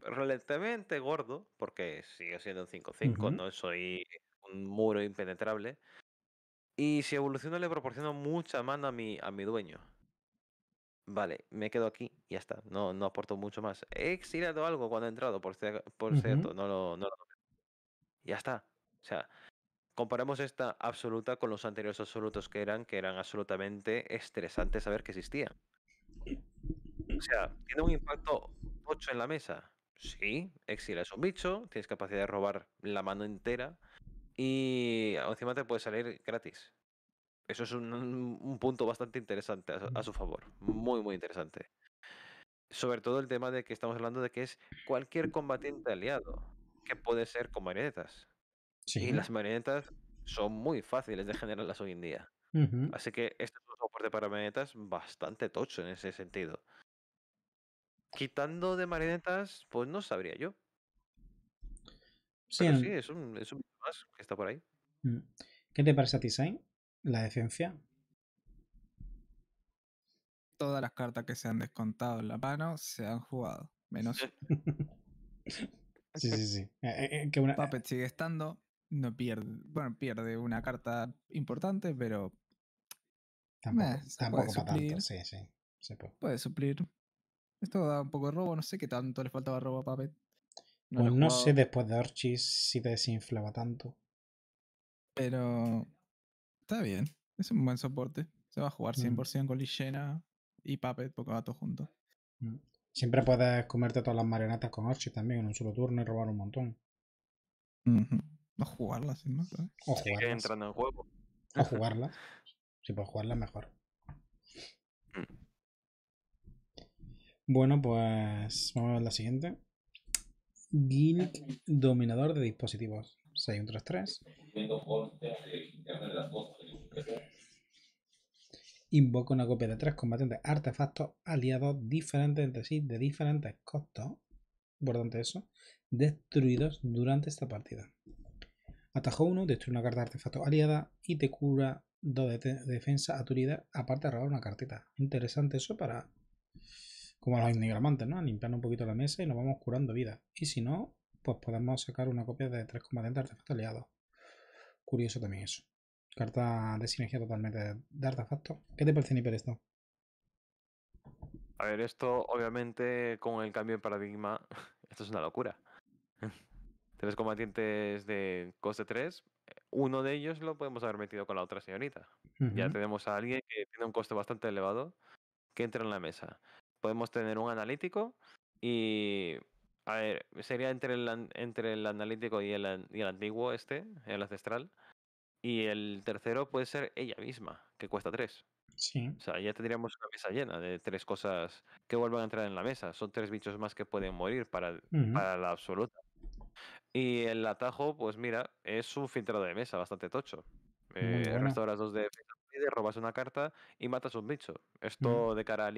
relativamente gordo, porque sigo siendo un 5-5, no soy un muro impenetrable, y si evoluciono le proporciono mucha mano a mi, a mi dueño. Vale, me quedo aquí y ya está. No, no aporto mucho más. He exilado algo cuando he entrado, por, por cierto. No lo, no Ya está. O sea, comparamos esta absoluta con los anteriores absolutos que eran, que eran absolutamente estresantes saber que existían. O sea, tiene un impacto 8 en la mesa. Sí, es un bicho, tienes capacidad de robar la mano entera, y encima te puede salir gratis. Eso es un, punto bastante interesante a, su favor, muy, muy interesante. Sobre todo el tema de que estamos hablando de que es cualquier combatiente aliado, que puede ser con marionetas. Y las marionetas son muy fáciles de generarlas hoy en día. Así que este es un soporte para marionetas bastante tocho en ese sentido. Quitando de marionetas, pues no sabría yo. Sí, sí es un, es más que está por ahí. Mm. ¿Qué te parece a ti, Sain? La decencia. Todas las cartas que se han descontado en la mano se han jugado. Menos. sí, (laughs) sí, sí. Eh, eh, eh Puppet sigue estando. No pierde. Bueno, pierde una carta importante, pero. Tampoco, tampoco para tanto. Sí, sí. puede. puede suplir. Esto da un poco de robo. No sé qué tanto le faltaba robo a Puppet. No pues no sé después de Orchis, si te desinflaba tanto. Pero está bien. Es un buen soporte. Se va a jugar 100% mm. con Lisena y Puppet, porque va todo junto. Mm. Siempre puedes comerte todas las marionetas con Orchis también en un solo turno y robar un montón. O jugarlas, sin más. O jugarlas. entrando en juego. O jugarlas. si puedes jugarlas, mejor. Mm. Bueno, pues vamos a ver la siguiente. Gink, dominador de dispositivos. 6133. Invoca una copia de tres combatientes artefactos aliados diferentes entre sí de diferentes costos. Importante eso. Destruidos durante esta partida. Atajó uno, destruye una carta de artefacto aliada y te cura 2 de defensa a tu vida aparte de robar una cartita. Interesante eso para como los nigromantes, ¿no? Limpiando un poquito la mesa y nos vamos curando vida. Y si no, pues podemos sacar una copia de tres de artefactos aliados. Curioso también eso. Carta de sinergia totalmente de artefacto. ¿Qué te parece, Niper, esto? A ver, esto obviamente con el cambio de paradigma, (laughs) esto es una locura. (laughs) Tres combatientes de coste 3, uno de ellos lo podemos haber metido con la otra señorita. Ya tenemos a alguien que tiene un coste bastante elevado que entra en la mesa podemos tener un analítico y, a ver, sería entre el, entre el analítico y el, antiguo este, el ancestral. Y el tercero puede ser ella misma, que cuesta tres. Sí. O sea, ya tendríamos una mesa llena de tres cosas que vuelvan a entrar en la mesa. Son tres bichos más que pueden morir para, para la absoluta. Y el atajo, pues mira, es un filtrado de mesa bastante tocho. Eh, restauras dos de robas una carta y matas un bicho. Esto de cara a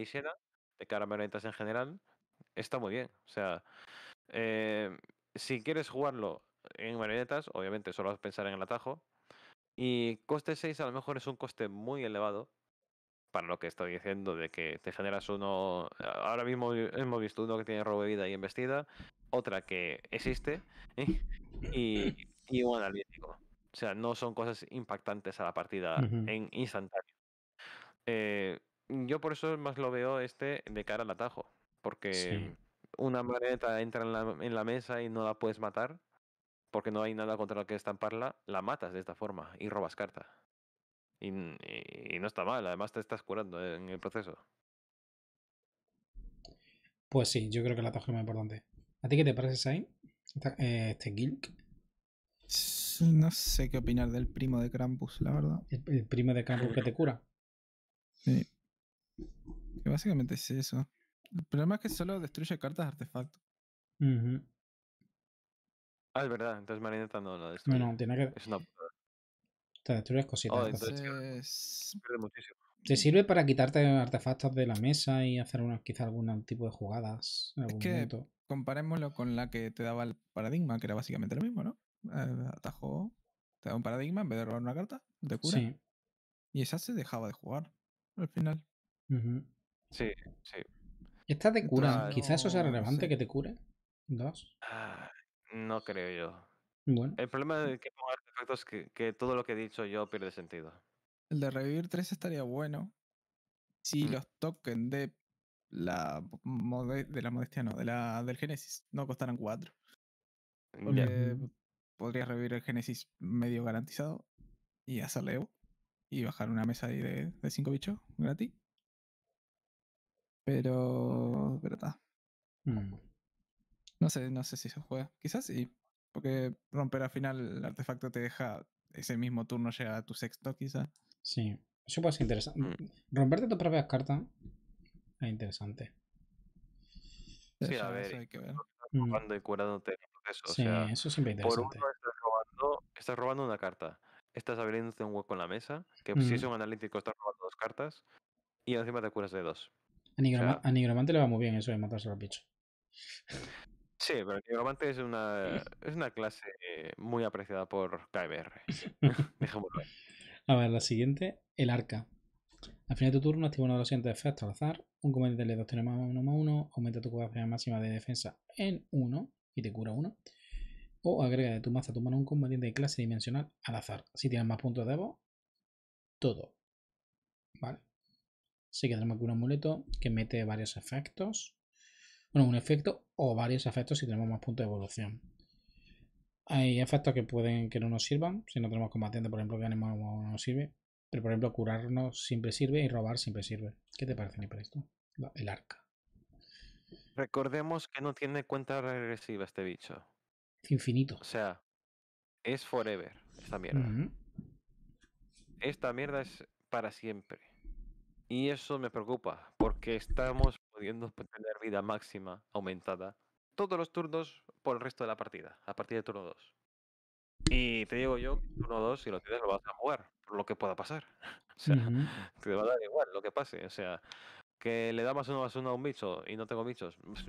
de marionetas en general, está muy bien. O sea, eh, si quieres jugarlo en marionetas, obviamente solo vas a pensar en el atajo. Y coste 6 a lo mejor es un coste muy elevado para lo que estoy diciendo, de que te generas uno. Ahora mismo hemos visto uno que tiene robo de vida y embestida, otra que existe ¿eh? (laughs) y, un analítico. O sea, no son cosas impactantes a la partida en instantáneo. Eh, yo por eso más lo veo este de cara al atajo. Porque una maleta entra en la, mesa y no la puedes matar. Porque no hay nada contra lo que estamparla. La matas de esta forma y robas carta. Y, no está mal, además te estás curando en el proceso. Pues sí, yo creo que el atajo es más importante. ¿A ti qué te parece, Sain? Eh, este, Gilk. No sé qué opinar del primo de Krampus, la verdad. El, el primo de Krampus que te cura. Sí. Que básicamente es eso. El problema es que solo destruye cartas de artefacto. Ah, es verdad, entonces Marineta no la destruye. No, tiene que. Es una Te destruyes cositas. Oh, te sirve para quitarte artefactos de la mesa y hacer una, quizá algún tipo de jugadas es que Comparémoslo con la que te daba el paradigma, que era básicamente lo mismo, ¿no? Eh, atajó, te da un paradigma en vez de robar una carta, te cura. Y esa se dejaba de jugar al final. Sí, sí. ¿Esta de cura? Quizás eso sea mm, relevante que te cure. Dos. Ah, no creo yo. Bueno. El problema mm. de que es que, todo lo que he dicho yo pierde sentido. El de revivir tres estaría bueno si mm. los tokens de la de la modestia, no, de la, del Génesis no costaran cuatro eh, podrías revivir el Génesis medio garantizado y hacerle Evo y bajar una mesa ahí de 5 bichos gratis. Pero. ¿verdad? Mm. No sé, no sé si se juega. Quizás sí. Porque romper al final el artefacto te deja ese mismo turno llegar a tu sexto, quizás. Sí. Eso puede ser interesante. Mm. Romperte tus propias cartas es interesante. Sí, a ver. cuando mm. Robando y curándote Sí, eso es interesante. Por uno estás robando, una carta. Estás abriéndote un hueco en la mesa. Que si es un analítico, estás robando dos cartas. Y encima te curas de dos. A, Nigromante le va muy bien eso de matarse a los bichos. Sí, pero Nigromante es una, (laughs) es una clase muy apreciada por KBR. (laughs) Dejémoslo A ver, la siguiente, el arca. Al final de tu turno activa uno de los siguientes efectos al azar. Un comandante de 2 tiene más 1 más 1, aumenta tu capacidad máxima de defensa en 1 y te cura 1. O agrega de tu maza a tu mano un combatiente de clase dimensional al azar. Si tienes más puntos de voz, todo. ¿Vale? Así que tenemos aquí un amuleto que mete varios efectos. Bueno, un efecto o varios efectos si tenemos más puntos de evolución. Hay efectos que pueden que no nos sirvan. Si no tenemos combatiente, por ejemplo, que animal no nos sirve. Pero, por ejemplo, curarnos siempre sirve y robar siempre sirve. ¿Qué te parece, para esto? El arca. Recordemos que no tiene cuenta regresiva este bicho. infinito. O sea, es forever esta mierda. Esta mierda es para siempre. Y eso me preocupa, porque estamos pudiendo tener vida máxima aumentada todos los turnos por el resto de la partida, a partir de turno 2. Y te digo yo, turno 2, si lo tienes, lo vas a jugar, por lo que pueda pasar. (laughs) O sea, te va a dar igual lo que pase. O sea, que le da más uno más uno a un bicho y no tengo bichos, pues,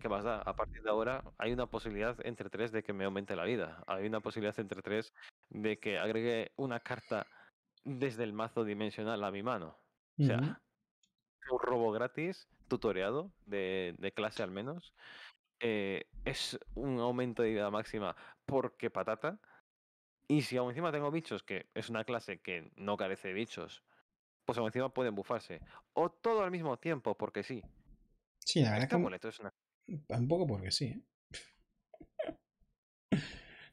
¿qué más da? A partir de ahora hay una posibilidad entre tres de que me aumente la vida. Hay una posibilidad entre tres de que agregue una carta desde el mazo dimensional a mi mano. O sea, un robo gratis, tutoreado, de, clase al menos. Eh, es un aumento de vida máxima porque patata. Y si aún encima tengo bichos, que es una clase que no carece de bichos, pues aún encima pueden bufarse. O todo al mismo tiempo, porque sí. Sí, la verdad es que. Una... Tampoco porque sí. ¿eh?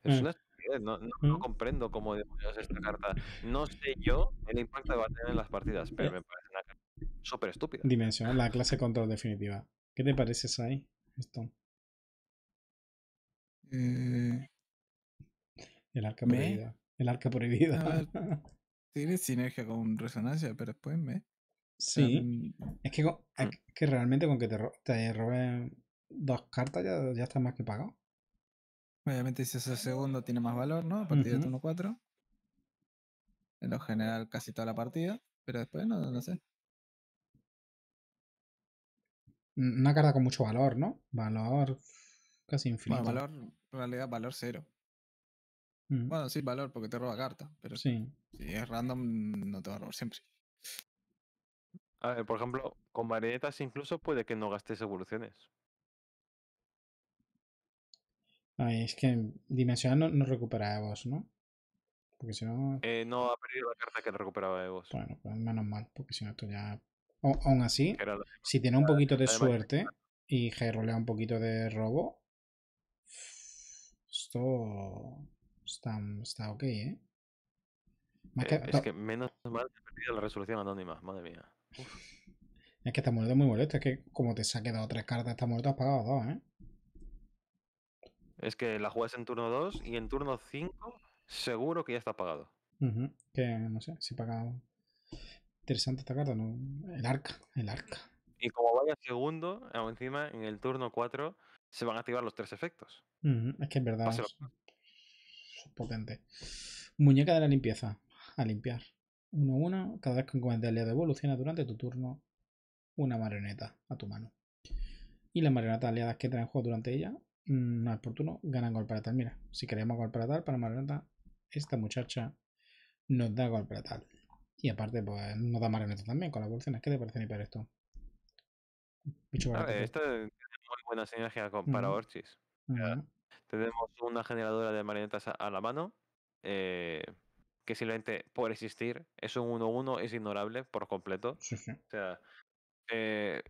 Es (laughs) una eh, no, comprendo cómo demonios esta carta. No sé yo el impacto que va a tener en las partidas, pero me parece una carta súper estúpida. Dimensional, la clase control definitiva. ¿Qué te parece, ahí Esto. Eh. El arca El arca prohibida. Ah, (laughs) tiene sinergia con resonancia, pero después me. Sí. Es, mm. que realmente con que te, roben dos cartas ya, ya estás más que pagado. Obviamente si es el segundo tiene más valor, ¿no? A partir de turno 4. En lo general casi toda la partida, pero después no, no sé. Una carta con mucho valor, ¿no? Valor casi infinito. valor, en realidad valor cero. Bueno, sí, valor porque te roba carta, pero sí. si es random no te va a robar siempre. A ver, por ejemplo, con marionetas incluso puede que no gastes evoluciones. Ay, es que Dimensional no, recupera Evos, ¿no? Porque si no. Eh, no, ha perdido la carta que recuperaba Evos. Bueno, pues menos mal, porque si no, esto ya. aún así, si tiene un poquito de suerte y rolea un poquito de robo, esto está, está ok, ¿eh? eh es que menos mal que ha perdido la resolución anónima, madre mía. Es que está muerto muy molesto, es que como te se ha quedado tres cartas, está muerto has pagado dos, ¿eh? Es que la juegas en turno 2 y en turno 5 seguro que ya está pagado. Que no sé, si paga. Interesante esta carta, ¿no? El arca, el arca. Y como vaya segundo, encima en el turno 4 se van a activar los tres efectos. Es que en verdad es... potente. Muñeca de la limpieza. A limpiar. 1-1. Uno, Cada vez que un de aliado evoluciona durante tu turno una marioneta a tu mano. Y las marionetas aliadas que traen juego durante ella Mm, no es oportuno, ganan gol para tal. Mira, si queremos gol para tal, para marioneta, esta muchacha nos da gol para tal. Y aparte, pues nos da marioneta también con las evoluciones. ¿Qué te parece, Niper, esto? Bicho esto es muy buena sinergia para Orchis. Tenemos una generadora de marionetas a, la mano. Eh, que simplemente por existir es un 1-1, es ignorable por completo. O sea, eh,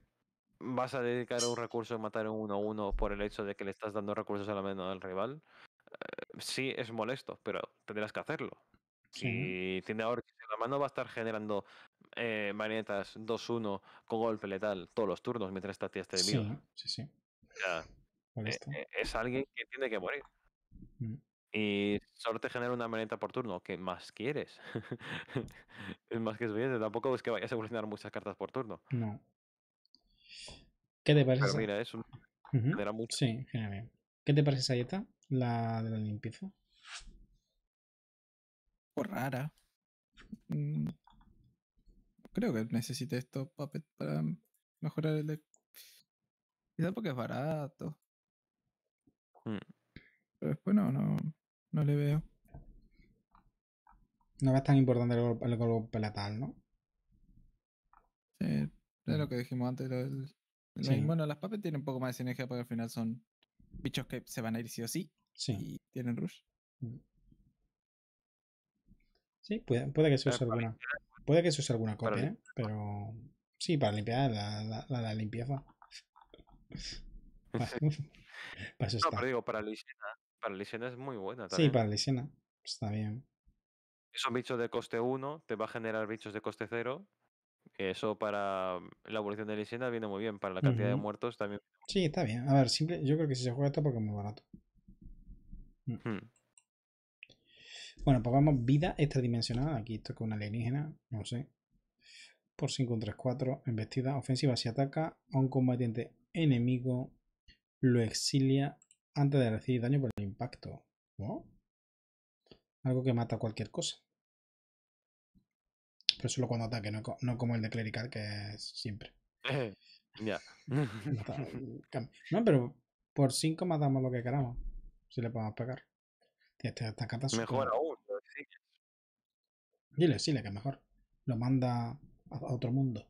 vas a dedicar un recurso a matar un 1-1 por el hecho de que le estás dando recursos a la mano al rival, eh, sí es molesto, pero tendrás que hacerlo. Sí. Y tiene ahora la mano va a estar generando manetas eh, marionetas 2-1 con golpe letal todos los turnos mientras esta tía esté de Sí, sí. Eh, es alguien que tiene que morir. Mm. Y solo te genera una maneta por turno. ¿Qué más quieres? (laughs) es más que suficiente. Tampoco es que vayas a evolucionar muchas cartas por turno. No. ¿Qué te parece? eso Sí, genial. ¿Qué te parece esa dieta? La de la limpieza. Es oh, rara. Mm, creo que necesite estos puppets para mejorar el. Quizás porque es barato. Hmm. Pero después no, no, no le veo. No es tan importante el, golpe ¿no? Sí, es lo que dijimos antes, Bueno, las papes tienen un poco más de sinergia porque al final son bichos que se van a ir sí o sí. Sí. Y tienen rush. Mm. Sí, puede, puede que se use alguna. puede que se use alguna copia, ¿eh? Pero. Sí, para limpiar la, la, limpieza. (laughs) para (laughs) está. No, pero digo, para Lisena. Para es muy buena también. Sí, para Lisena. Está bien. un bichos de coste 1 te va a generar bichos de coste 0 eso para la evolución de leyenda viene muy bien, para la cantidad de muertos también. Sí, está bien. A ver, yo creo que si se juega esto porque es muy barato. Mm. Hmm. Bueno, pues Bueno, vida extradimensionada Aquí esto con alienígena, no sé. Por 5 un 3, 4. Embestida ofensiva. Si ataca a un combatiente enemigo, lo exilia antes de recibir daño por el impacto. Algo que mata cualquier cosa pero solo cuando ataque, no, como el de Clerical, que es siempre. (laughs) ya. (laughs) no, pero por 5 más damos lo que queramos, si le podemos pegar. Este, mejor aún. Sí. Dile, sí, le que mejor. Lo manda a otro mundo.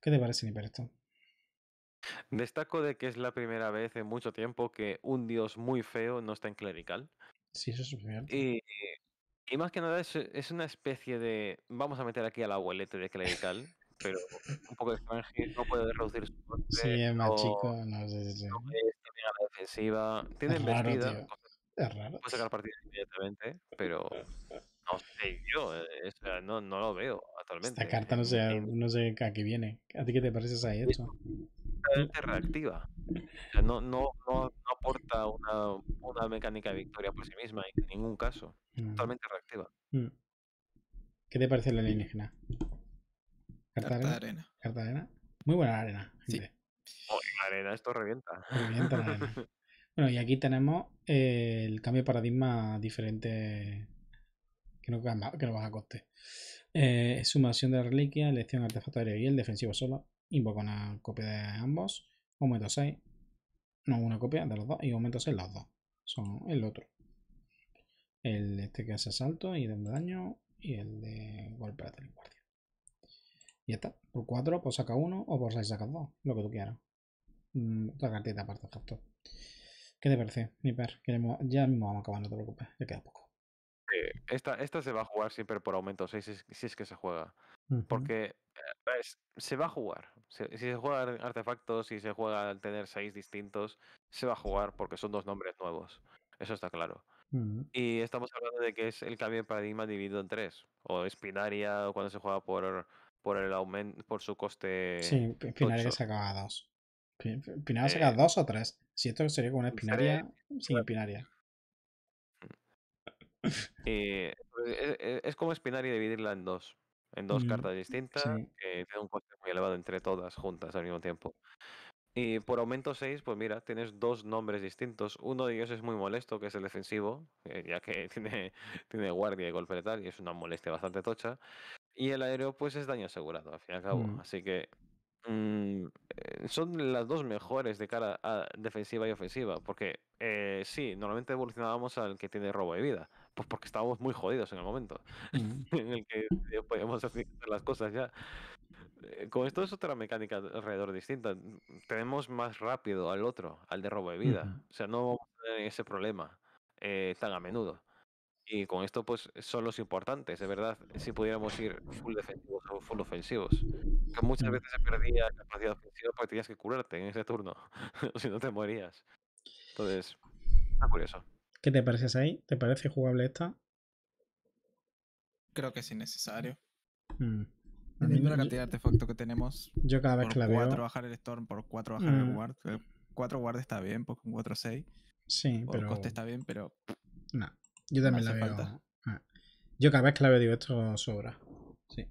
¿Qué te parece, esto Destaco de que es la primera vez en mucho tiempo que un dios muy feo no está en clerical. Sí, eso es cierto. Y y más que nada es, es, una especie de. Vamos a meter aquí al abuelete de clerical, pero un poco de no puede reducir su Sí, es más chico, no sé si. tiene la defensiva, tiene embestida. Es raro. Puede sacar partido inmediatamente, pero. No sé, yo eh, no, no, lo veo actualmente. Esta carta no sé, no sé a qué viene. ¿A ti qué te parece esa hecho? Totalmente reactiva. no, no, no, aporta una, mecánica de victoria por sí misma en ningún caso. Mm. Totalmente reactiva. Mm. ¿Qué te parece la alienígena? ¿Carta, de arena? ¿Carta de arena? Muy buena la arena, la arena, esto revienta. (laughs) Bueno, y aquí tenemos eh, el cambio de paradigma diferente que no, que a costar. coste. Eh, sumación de reliquia, elección artefacto aéreo y el defensivo solo. Invoco una copia de ambos. Aumento 6. No, una copia de los dos y aumento 6 los dos. Son el otro. El este que hace asalto y de daño y el de golpe de guardia. Y ya está. Por 4 pues saca 1 o por 6 saca 2. Lo que tú quieras. Mm, la cartita aparte, exacto ¿Qué te parece, Niper? per ya mismo vamos a acabar, no te preocupes. Ya queda poco. Eh, esta, se va a jugar siempre por aumento 6 si, es que se juega. Porque eh, se va a jugar. si se juega artefactos, si se juega al tener seis distintos, se va a jugar porque son dos nombres nuevos. Eso está claro. Mm. Y estamos hablando de que es el cambio de paradigma dividido en tres. O espinaria, o cuando se juega por, por el aumento, por su coste. Sí, espinaria a dos. Espinaria eh, acaba dos o tres. Si esto sería como una espinaria sin mm. eh, es, como espinaria dividirla en dos en dos mm, cartas distintas, que eh, tiene un coste muy elevado entre todas juntas al mismo tiempo. Y por aumento 6, pues mira, tienes dos nombres distintos. Uno de ellos es muy molesto, que es el defensivo, eh, ya que (laughs) tiene, tiene guardia y golpe tal y es una molestia bastante tocha. Y el aéreo, pues es daño asegurado, al fin y al cabo. Mm. Así que mm, eh, son las dos mejores de cara a defensiva y ofensiva, porque sí, normalmente evolucionábamos al que tiene robo de vida. Pues porque estábamos muy jodidos en el momento (laughs) en el que podíamos hacer las cosas ya. Eh, con esto es otra mecánica alrededor distinta. Tenemos más rápido al otro, al de robo de vida. O sea, no vamos a tener ese problema eh, tan a menudo. Y con esto, pues, son los importantes, de verdad, si pudiéramos ir full defensivos o full ofensivos. Que muchas mm. veces se perdía la capacidad ofensiva porque tenías que curarte en ese turno, (laughs) si no te morías. Entonces, está curioso. ¿Qué te parece, ahí? ¿Te parece jugable esta? Creo que es innecesario. Mm. La misma la cantidad de artefactos que tenemos. Yo cada vez que la veo. 4 bajar el Storm, por 4 bajar el Guard. 4 Guard está bien, porque un 4-6. Sí, pero. El coste está bien, pero. No. Yo también la veo. Falta. Ah. Yo cada vez que la veo, digo, esto sobra. Sí.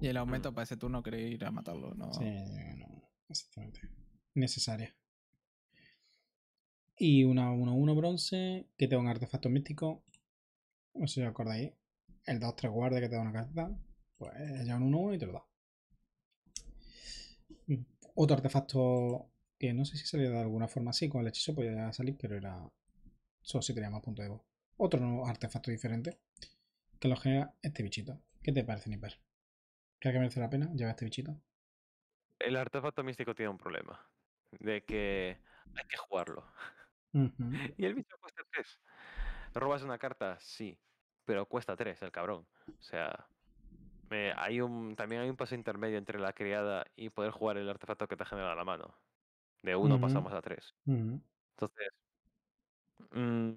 Y el aumento para ese turno quería ir a matarlo, ¿no? Sí, no. Exactamente. Necesaria. Y una 1-1 bronce, que te da un artefacto místico. No sé si os acordáis. El 2-3 guardia que te da una carta. Pues ya un 1-1 y te lo da. Otro artefacto que no sé si salía de alguna forma así, con el hechizo podía salir, pero era. Solo si tenía más punto de voz. Otro nuevo artefacto diferente que lo genera este bichito. ¿Qué te parece, Nipper? ¿Crees que merece la pena llevar este bichito? El artefacto místico tiene un problema. De que hay que jugarlo. (laughs) Y el bicho cuesta 3. ¿Robas una carta? Sí, pero cuesta 3 el cabrón. O sea, hay un, también hay un paso intermedio entre la criada y poder jugar el artefacto que te genera la mano. De 1 pasamos a 3. Entonces, mm,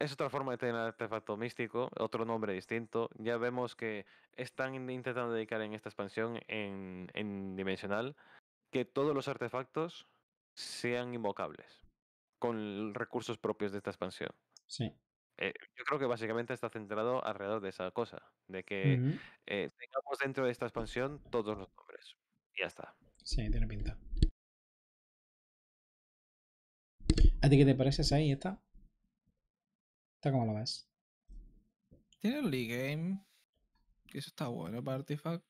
es otra forma de tener artefacto místico, otro nombre distinto. Ya vemos que están intentando dedicar en esta expansión en dimensional que todos los artefactos sean invocables con recursos propios de esta expansión. Sí. Eh, yo creo que básicamente está centrado alrededor de esa cosa, de que eh, tengamos dentro de esta expansión todos los nombres. Y ya está. Sí, tiene pinta. ¿A ti qué te parece ahí esta? ¿Esta cómo lo ves? Tiene el League Game. Que eso está bueno para Artifact.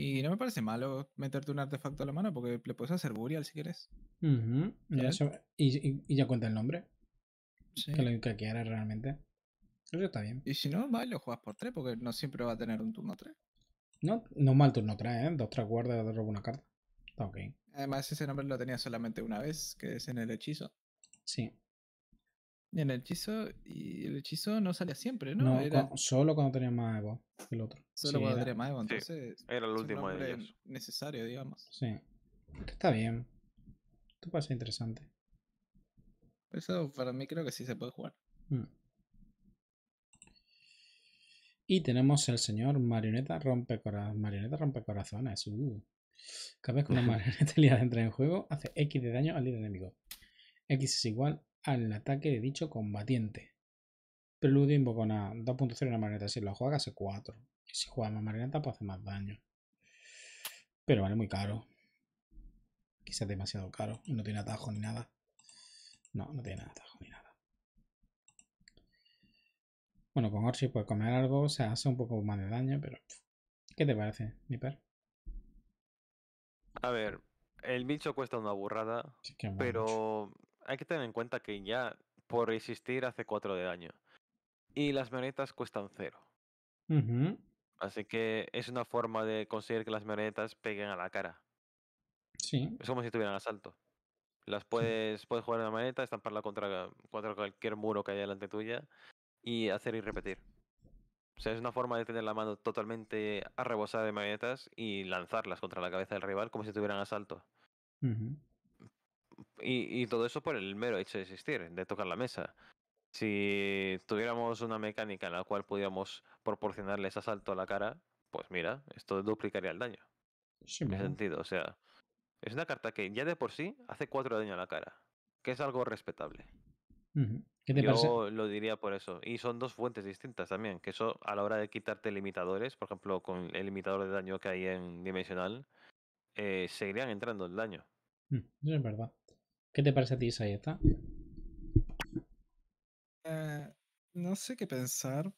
Y no me parece malo meterte un artefacto a la mano porque le puedes hacer Burial si quieres. y, ya cuenta el nombre. Que lo que quieras realmente. Eso está bien. Y si no, va lo juegas por 3 porque no siempre va a tener un turno 3. No, no mal turno 3, ¿eh? Dos, tres guardas, de robo una carta. Está ok. Además, ese nombre lo tenía solamente una vez, que es en el hechizo. Sí. En el hechizo, y el hechizo no salía siempre, ¿no? solo cuando tenía más Evo el otro. Solo cuando tenía más Evo, entonces. era el último de ellos. Necesario, digamos. Sí. Está bien. Esto puede ser interesante. Eso para mí creo que sí se puede jugar. Mm. Y tenemos el señor Marioneta Rompecorazones. Marioneta Rompecorazones. Uh. Cada vez que una (laughs) marioneta liada (laughs) entra en juego, hace X de daño al líder enemigo. X es igual al ataque de dicho combatiente. Preludio invoca una 2.0 la marioneta. Si lo juega, hace 4. Y si juega más marioneta, pues hace más daño. Pero vale muy caro. Quizás demasiado caro. no tiene atajo ni nada. No, no tiene atajo ni nada. Bueno, con Orsi puede comer algo. O sea, hace un poco más de daño, pero. ¿Qué te parece, Nipper? A ver, el bicho cuesta una burrada. pero hay que tener en cuenta que ya por existir hace 4 de daño. Y las marionetas cuestan 0. Así que es una forma de conseguir que las marionetas peguen a la cara. Sí. Es como si tuvieran asalto. Las puedes, puedes jugar en la maneta, estamparla contra, cualquier muro que haya delante tuya y hacer y repetir. O sea, es una forma de tener la mano totalmente arrebosada de manetas y lanzarlas contra la cabeza del rival como si tuvieran asalto. salto. Y, todo eso por el mero hecho de existir, de tocar la mesa. Si tuviéramos una mecánica en la cual pudiéramos proporcionarles asalto a la cara, pues mira, esto duplicaría el daño. Sí, en ese sentido, o sea, es una carta que ya de por sí hace cuatro daño a la cara, que es algo respetable. Yo lo diría por eso. Y son dos fuentes distintas también, que eso a la hora de quitarte limitadores, por ejemplo, con el limitador de daño que hay en Dimensional, eh, seguirían entrando el daño. Mm, es verdad. ¿Qué te parece a ti, Sayeta? Uh, ah, no sé qué pensar,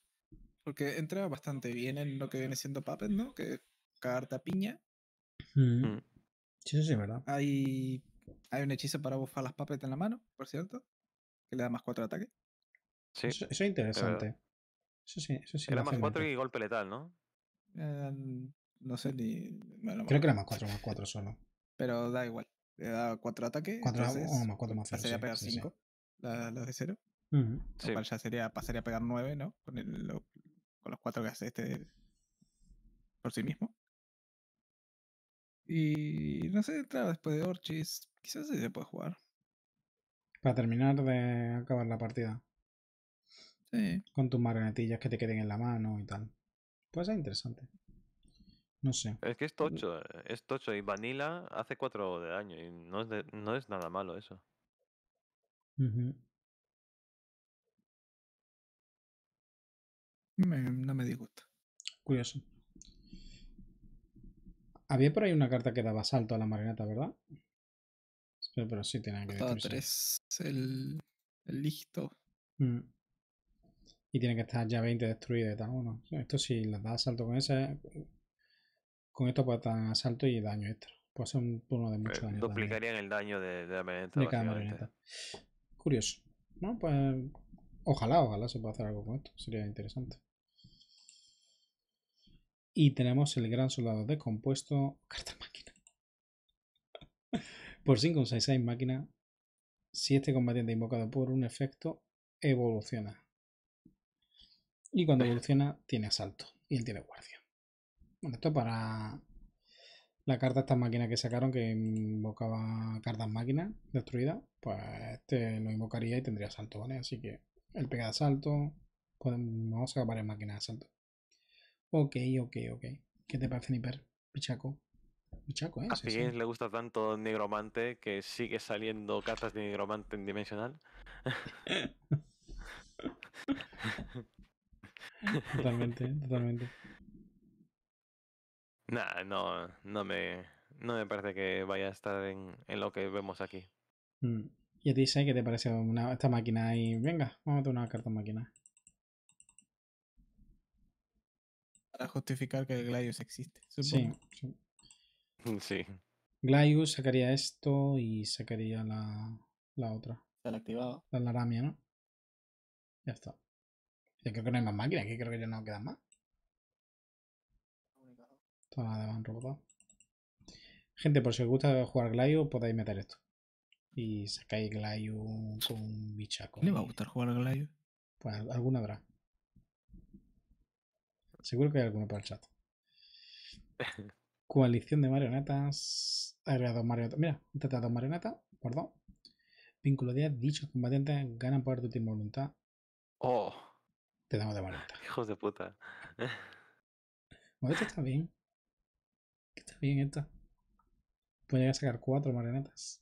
porque entra bastante bien en lo que viene siendo Puppet, ¿no? Que carta piña. Mm. Sí, sí, sí, verdad. Hay, hay un hechizo para bufar las Puppet en la mano, por cierto, que le da más cuatro ataques. Sí. Eso, es interesante. Eh, eso sí, eso sí. Era más cuatro y golpe letal, ¿no? Eh, no sé ni. Creo que era más 4, más cuatro solo. Pero da igual le da 4 ataques. 4 más más Pasaría a pegar 5, los de 0. ya sería, pasaría a pegar 9, ¿no? Con, el, con los cuatro que hace este por sí mismo. Y no sé, claro, después de Orchis, quizás sí se puede jugar. Para terminar de acabar la partida. Sí. Con tus marionetillas que te queden en la mano y tal. Pues es interesante. No sé. Es que es mm. tocho, es tocho y Vanilla hace 4 de daño y no es, no es nada malo eso. me, no me disgusta. Curioso. Había por ahí una carta que daba salto a la Marinata, ¿verdad? Pero, sí tiene que estar. tres el, listo. Mm. Y tiene que estar ya 20 destruida y tal. esto si las da salto con ese... Con esto estar en asalto y daño extra. Puede ser un turno de mucho eh, daño. Duplicarían el daño de, la marioneta. Curioso. Pues, ojalá, ojalá se pueda hacer algo con esto. Sería interesante. Y tenemos el gran soldado descompuesto. (laughs) Carta máquina. por 5, 6, 6 máquina. Si este combatiente invocado por un efecto evoluciona. Y cuando evoluciona, tiene asalto. Y él tiene guardia. Bueno, esto para la carta de estas máquinas que sacaron que invocaba cartas máquinas destruidas. Pues este lo invocaría y tendría salto, ¿vale? Así que el pega de salto. Podemos sacar en máquinas de salto. Ok, ok, ok. ¿Qué te parece, Niper? Pichaco. Pichaco, ¿eh? A sí, le gusta tanto Negromante que sigue saliendo cartas de Negromante en Dimensional. (laughs) totalmente, totalmente. Nah, no, no me, no me parece que vaya a estar en, en lo que vemos aquí. Mm. ¿Y a ti, te parece una, esta máquina y Venga, vamos a meter una carta máquina. Para justificar que el existe, Sí, sí. (laughs) sí. sacaría esto y sacaría la, la otra. La activado. La laramia, ¿no? Ya está. Ya creo que no hay más máquinas, que creo que ya no quedan más. Toda nada van robado. Gente, por si os gusta jugar Glayu, podéis meter esto. Y sacáis Glayu con un bichaco. ¿Le va a gustar jugar a Glayu? Pues alguna habrá. Seguro que hay alguna para el chat. (laughs) Coalición de marionetas. Agregado marionetas. Mira, trata dos marionetas. Perdón. Vínculo 10. Dichos combatientes ganan poder de última voluntad. Oh. Te damos de marioneta. Hijos de puta. Bueno, esto está bien bien esta. sacar cuatro marionetas.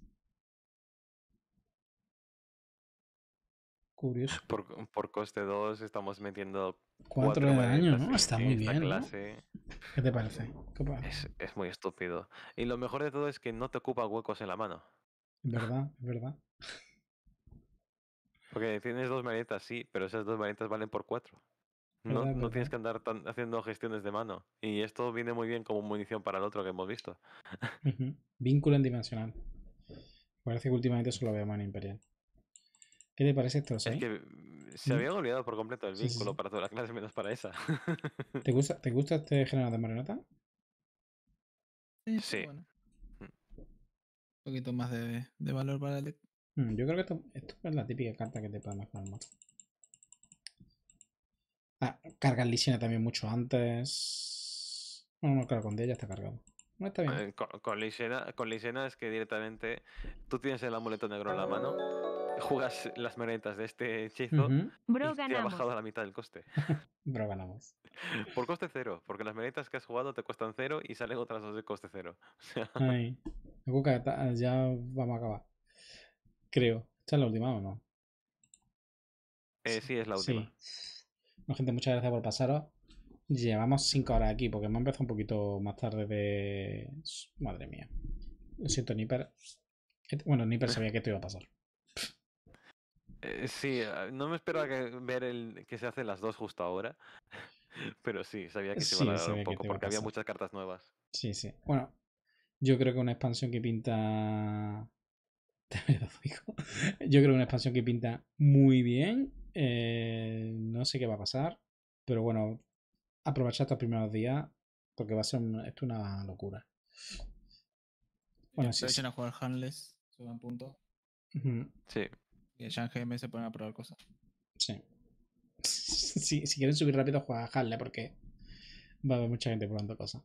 Curioso. (laughs) Por, por coste 2 estamos metiendo cuatro de daño, ¿no? Está muy bien. ¿Qué te parece? es, muy estúpido. Y lo mejor de todo es que no te ocupa huecos en la mano. Es verdad, es verdad. Porque tienes dos marionetas sí, pero esas dos marionetas valen por cuatro. No, tienes que andar haciendo gestiones de mano. Y esto viene muy bien como munición para el otro que hemos visto. (laughs) Vínculo en dimensional. Parece que últimamente solo veo mano imperial. ¿Qué te parece esto? Es que mm, se habían olvidado por completo el vínculo para todas las clases menos para esa. (laughs) ¿Te gusta, ¿Te gusta este general de marioneta? Sí. Mm. Un poquito más de, valor para el mm, Yo creo que esto, es la típica carta que te puede marcar el Ah, carga Lisina también mucho antes. No, no, claro, con D ya está cargado. Ah, está bien. Eh, con, con con es que directamente tú tienes el amuleto negro en la mano, jugas las meretas de este hechizo y te ha bajado a la mitad del coste. (laughs) Bro, ganamos. (laughs) Por coste cero, porque las meretas que has jugado te cuestan cero y salen otras dos de coste cero. (laughs) Ay, ya vamos a acabar. Creo. ¿Esta es la última o no? Eh, sí, es la última. Bueno, gente, muchas gracias por pasaros. Llevamos 5 horas aquí porque hemos empezado un poquito más tarde de... Madre mía. Lo siento, Nipper. Este, bueno, Nipper sabía que esto iba a pasar. Eh, sí, eh, no me esperaba que, ver el que se hacen las dos justo ahora. (laughs) Pero sí, sabía que se iba a dar un poco porque había muchas cartas nuevas. Sí, sí. Bueno, yo creo que una expansión que pinta... (laughs) Yo creo que una expansión que pinta muy bien eh, no sé qué va a pasar, pero bueno, aprovechad estos primeros días porque va a ser esto una locura. Bueno, eh, sí. a jugar Handless, suban punto. Uh Sí. Y GM se ponen a probar cosas. Sí. (laughs) si, si, quieren subir rápido, juega a Handless porque va a haber mucha gente probando cosas.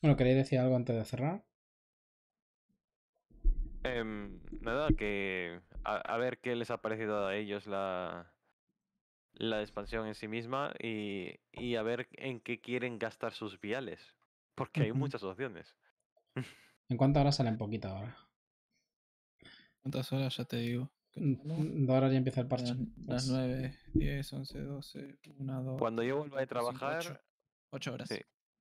Bueno, ¿queréis decir algo antes de cerrar? Eh, nada, que a, ver qué les ha parecido a ellos la, la expansión en sí misma y, y a ver en qué quieren gastar sus viales. Porque hay muchas opciones. ¿En cuántas horas salen poquito ahora? ¿Cuántas horas ya te digo? Dos horas ya empieza el parche. Las, 9, 10, 11, 12, 1, 2. Cuando yo vuelva a trabajar. 8 horas.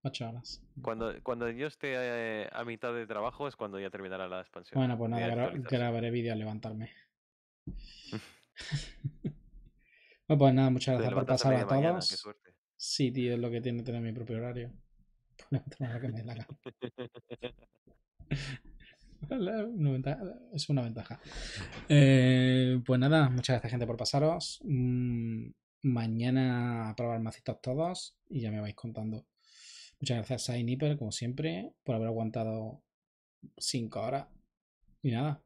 Ocho horas. Cuando, cuando yo esté eh, a mitad de trabajo es cuando ya terminará la expansión. Bueno, pues nada, grabaré vídeo al levantarme. (laughs) (laughs) bueno, pues nada, muchas gracias por pasar a todos. sí, tío, es lo que tiene tener mi propio horario. es una ventaja. Eh, pues nada, muchas gracias, gente, por pasaros. Mm, mañana a probar macitos todos y ya me vais contando. Muchas gracias, a Nipper, como siempre, por haber aguantado 5 horas. Y nada,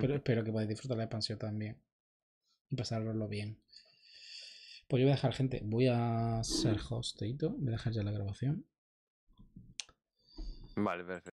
pero (laughs) espero que podáis disfrutar la expansión también y pasarlo bien. Pues yo voy a dejar, gente, voy a ser hosteito, voy a dejar ya la grabación. Vale, perfecto.